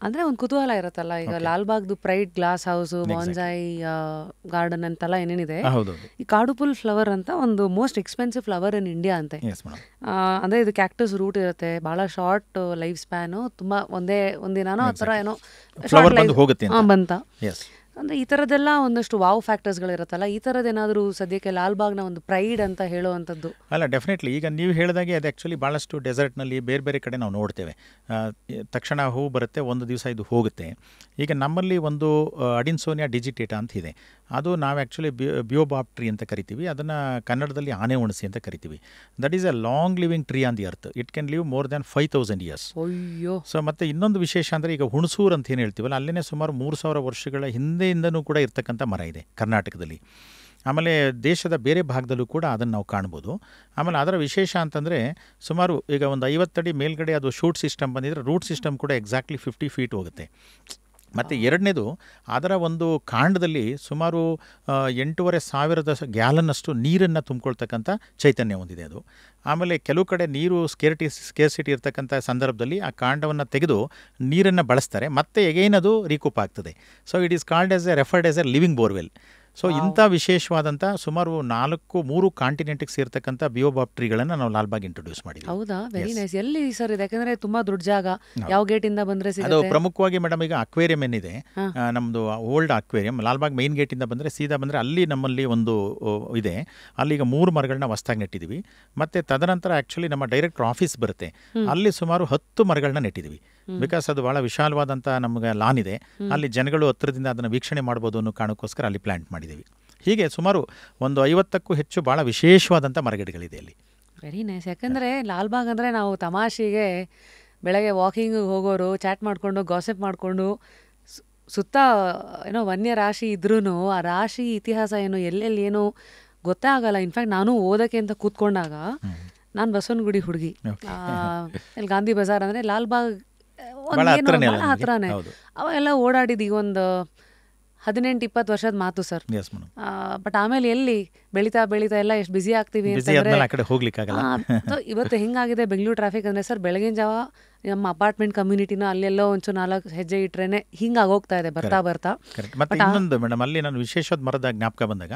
ಅಂದ್ರೆ ಒಂದು ಕುತೂಹಲ ಇರತ್ತಲ್ಲ ಈಗ ಲಾಲ್ಬಾಗ್ದು ಪ್ರೈಟ್ ಗ್ಲಾಸ್ ಹೌಸ್ ಬಾನ್ಸಾಯಿ ಗಾರ್ಡನ್ ಅಂತೆಲ್ಲ ಏನೇನಿದೆ ಈ ಕಾಡುಪುಲ್ ಫ್ಲವರ್ ಅಂತ ಒಂದು most expensive flower in India ಅಂತೆ ಅಂದ್ರೆ ಇದು ಕ್ಯಾಕ್ಟಸ್ ರೂಟ್ ಇರುತ್ತೆ ಬಹಳ ಶಾರ್ಟ್ ಲೈಫ್ ಸ್ಪ್ಯಾನು ತುಂಬಾ ಒಂದೇ ಒಂದಿನಾನೋ ಆ ತರ ಏನೋ ಬಂತ ಅಂದರೆ ಈ ಥರದ್ದೆಲ್ಲ ಒಂದಷ್ಟು ವಾವ್ ಫ್ಯಾಕ್ಟರ್ಸ್ಗಳಿರುತ್ತಲ್ಲ ಈ ಥರದ್ದೇನಾದರೂ ಸದ್ಯಕ್ಕೆ ಲಾಲ್ಬಾಗ್ನ ಒಂದು ಪ್ರೈಡ್ ಅಂತ ಹೇಳುವಂಥದ್ದು ಅಲ್ಲ ಡೆಫಿನೆಟ್ಲಿ ಈಗ ನೀವು ಹೇಳಿದಾಗೆ ಅದು ಆ್ಯಕ್ಚುಲಿ ಭಾಳಷ್ಟು ಡೆಸರ್ಟ್ನಲ್ಲಿ ಬೇರೆ ಬೇರೆ ಕಡೆ ನಾವು ನೋಡ್ತೇವೆ ತಕ್ಷಣ ಹೂವು ಬರುತ್ತೆ ಒಂದು ದಿವಸ ಇದು ಹೋಗುತ್ತೆ ಈಗ ನಮ್ಮಲ್ಲಿ ಒಂದು ಅಡಿನ್ಸೋನಿಯಾ ಡಿಜಿಟೇಟಾ ಅಂತ ಇದೆ ಅದು ನಾವು ಆ್ಯಕ್ಚುಲಿ ಬಾಬ್ ಟ್ರೀ ಅಂತ ಕರಿತೀವಿ ಅದನ್ನು ಕನ್ನಡದಲ್ಲಿ ಆನೆ ಹುಣಸಿ ಅಂತ ಕರಿತೀವಿ that is a long living tree on the earth it can live more than five thousand years ಅಯ್ಯೋ ಸೊ ಮತ್ತು ಇನ್ನೊಂದು ವಿಶೇಷ ಅಂದರೆ ಈಗ ಹುಣಸೂರು ಅಂತ ಏನು ಹೇಳ್ತೀವಲ್ಲ ಅಲ್ಲೇ ಸುಮಾರು ಮೂರು ಸಾವಿರ ವರ್ಷಗಳ ಹಿಂದೆಯಿಂದನೂ ಕೂಡ ಇರ್ತಕ್ಕಂಥ ಮರ ಇದೆ ಕರ್ನಾಟಕದಲ್ಲಿ ಆಮೇಲೆ ದೇಶದ ಬೇರೆ ಭಾಗದಲ್ಲೂ ಕೂಡ ಅದನ್ನು ನಾವು ಕಾಣ್ಬೋದು ಆಮೇಲೆ ಅದರ ವಿಶೇಷ ಅಂತಂದರೆ ಸುಮಾರು ಈಗ ಒಂದು ಐವತ್ತಡಿ ಮೇಲ್ಗಡೆ ಅದು ಶೂಟ್ ಸಿಸ್ಟಮ್ ಬಂದಿದ್ರೆ ರೂಟ್ ಸಿಸ್ಟಮ್ ಕೂಡ ಎಕ್ಸಾಕ್ಟ್ಲಿ ಫಿಫ್ಟಿ ಫೀಟ್ ಹೋಗುತ್ತೆ ಮತ್ತು ಎರಡನೇದು ಅದರ ಒಂದು ಕಾಂಡದಲ್ಲಿ ಸುಮಾರು ಎಂಟೂವರೆ ಸಾವಿರದ ಗ್ಯಾಲನ್ನಷ್ಟು ನೀರನ್ನು ತುಂಬಿಕೊಳ್ತಕ್ಕಂಥ ಚೈತನ್ಯ ಹೊಂದಿದೆ ಅದು ಆಮೇಲೆ ಕೆಲವು ಕಡೆ ನೀರು ಸ್ಕೇರ್ಟಿ ಸ್ಕೇರ್ಸಿಟಿ ಇರ್ತಕ್ಕಂಥ ಸಂದರ್ಭದಲ್ಲಿ ಆ ಕಾಂಡವನ್ನು ತೆಗೆದು ನೀರನ್ನು ಬಳಸ್ತಾರೆ ಮತ್ತೆ ಎಗೇನದು ರೀಕೂಪ್ ಆಗ್ತದೆ so it is called as a referred as a living borewell so ಇಂಥ ವಿಶೇಷವಾದಂತಹ ಸುಮಾರು ನಾಲ್ಕು ಮೂರು ಕಾಂಟಿನೆಂಟ್ಗೆ ಸೇರ್ತಕ್ಕಂಥ ಬಿಯೋಬಾಪ್ಟ್ರಿಗಳನ್ನು ನಾವು ಲಾಲ್ಬಾಗ್ ಇಂಟ್ರೊಡ್ಯೂಸ್ ಮಾಡಿದ್ವಿ ಹೌದಾ ವೆರಿ ನೈಸ್ ಎಲ್ಲಿ ಸರ್ ಇದೆ ಯಾಕಂದ್ರೆ ತುಂಬಾ ದೊಡ್ಡ ಜಾಗ ಯಾವ ಗೇಟಿಂದ ಬಂದ್ರೆ ಅದು ಪ್ರಮುಖವಾಗಿ ಮೇಡಮ್ ಈಗ ಅಕ್ವೇರಿಯಂ ಏನಿದೆ ನಮ್ದು ಓಲ್ಡ್ ಅಕ್ವೇರಿಯಂ ಲಾಲ್ಬಾಗ್ ಮೈನ್ ಇಂದ ಬಂದ್ರೆ ಸೀದಾ ಬಂದ್ರೆ ಅಲ್ಲಿ ನಮ್ಮಲ್ಲಿ ಒಂದು ಇದೆ ಅಲ್ಲಿ ಈಗ ಮೂರು ಮರಗಳನ್ನ ಹೊಸ್ದಾಗಿ ನೆಟ್ಟಿದೀವಿ ಮತ್ತೆ ತದನಂತರ ಆಕ್ಚುಲಿ ನಮ್ಮ ಡೈರೆಕ್ಟರ್ ಆಫೀಸ್ ಬರುತ್ತೆ ಅಲ್ಲಿ ಸುಮಾರು ಹತ್ತು ಮರಗಳನ್ನ ನೆಟ್ಟಿದ್ವಿ ಬಿಕಾಸ್ ಅದು ಭಾಳ ವಿಶಾಲವಾದಂಥ ನಮಗೆ ಲಾನ್ ಇದೆ ಅಲ್ಲಿ ಜನಗಳು ಹತ್ತಿರದಿಂದ ಅದನ್ನು ವೀಕ್ಷಣೆ ಮಾಡಬಹುದು ಅನ್ನೋ ಕಾರಣಕ್ಕೋಸ್ಕರ ಅಲ್ಲಿ ಪ್ಲಾಂಟ್ ಮಾಡಿದ್ದೀವಿ ಹೀಗೆ ಸುಮಾರು ಒಂದು ಐವತ್ತಕ್ಕೂ ಹೆಚ್ಚು ಬಹಳ ವಿಶೇಷವಾದಂತಹ ಮರಗಿಡಗಳಿದೆ ಅಲ್ಲಿ ವೆರಿ ನೈಸ್ ಯಾಕಂದ್ರೆ ಲಾಲ್ಬಾಗ್ ಅಂದ್ರೆ ನಾವು ತಮಾಷೆಗೆ ಬೆಳಗ್ಗೆ ವಾಕಿಂಗ್ ಹೋಗೋರು ಚಾಟ್ ಮಾಡಿಕೊಂಡು ಗಾಸಿಪ್ ಮಾಡಿಕೊಂಡು ಸುತ್ತ ಏನೋ ವನ್ಯ ರಾಶಿ ಇದ್ರೂ ಆ ರಾಶಿ ಇತಿಹಾಸ ಏನು ಎಲ್ಲೆಲ್ಲಿ ಏನು ಗೊತ್ತೇ ಇನ್ಫ್ಯಾಕ್ಟ್ ನಾನು ಓದೋಕ್ಕೆ ಅಂತ ಕೂತ್ಕೊಂಡಾಗ ನಾನು ಬಸವನಗುಡಿ ಹುಡುಗಿ ಇಲ್ಲಿ ಗಾಂಧಿ ಬಜಾರ್ ಅಂದರೆ ಲಾಲ್ಬಾಗ್ ಹತ್ರನೇ ಅವಾಗೆಲ್ಲ ಓಡಾಡಿದ ಈಗ ಒಂದು ಹದಿನೆಂಟು ಇಪ್ಪತ್ತು ವರ್ಷದ ಮಾತು ಸರ್ ಬಟ್ ಆಮೇಲೆ ಎಲ್ಲಿ ಬೆಳೀತಾ ಬೆಳೀತಾ ಎಲ್ಲ ಎಷ್ಟು ಬಿಸಿ ಆಗ್ತೀವಿ ಇವತ್ತು ಹೆಂಗಾಗಿದೆ ಬೆಂಗಳೂರು ಟ್ರಾಫಿಕ್ ಅಂದ್ರೆ ಸರ್ ಬೆಳಗಿನ ಜಾವ ನಮ್ಮ ಅಪಾರ್ಟ್ಮೆಂಟ್ ಕಮ್ಯುನಿಟಿನ ಅಲ್ಲೆಲ್ಲೋ ಒಂದು ನಾಲ್ಕು ಹೆಜ್ಜೆ ಇಟ್ರೇನೆ ಹಿಂಗಾಗಿ ಹೋಗ್ತಾ ಇದೆ ಬರ್ತಾ ಬರ್ತಾ ಮತ್ತೆ ಇನ್ನೊಂದು ಮೇಡಮ್ ಅಲ್ಲಿ ನಾನು ವಿಶೇಷವಾದ ಮರದ ಜ್ಞಾಪಕ ಬಂದಾಗ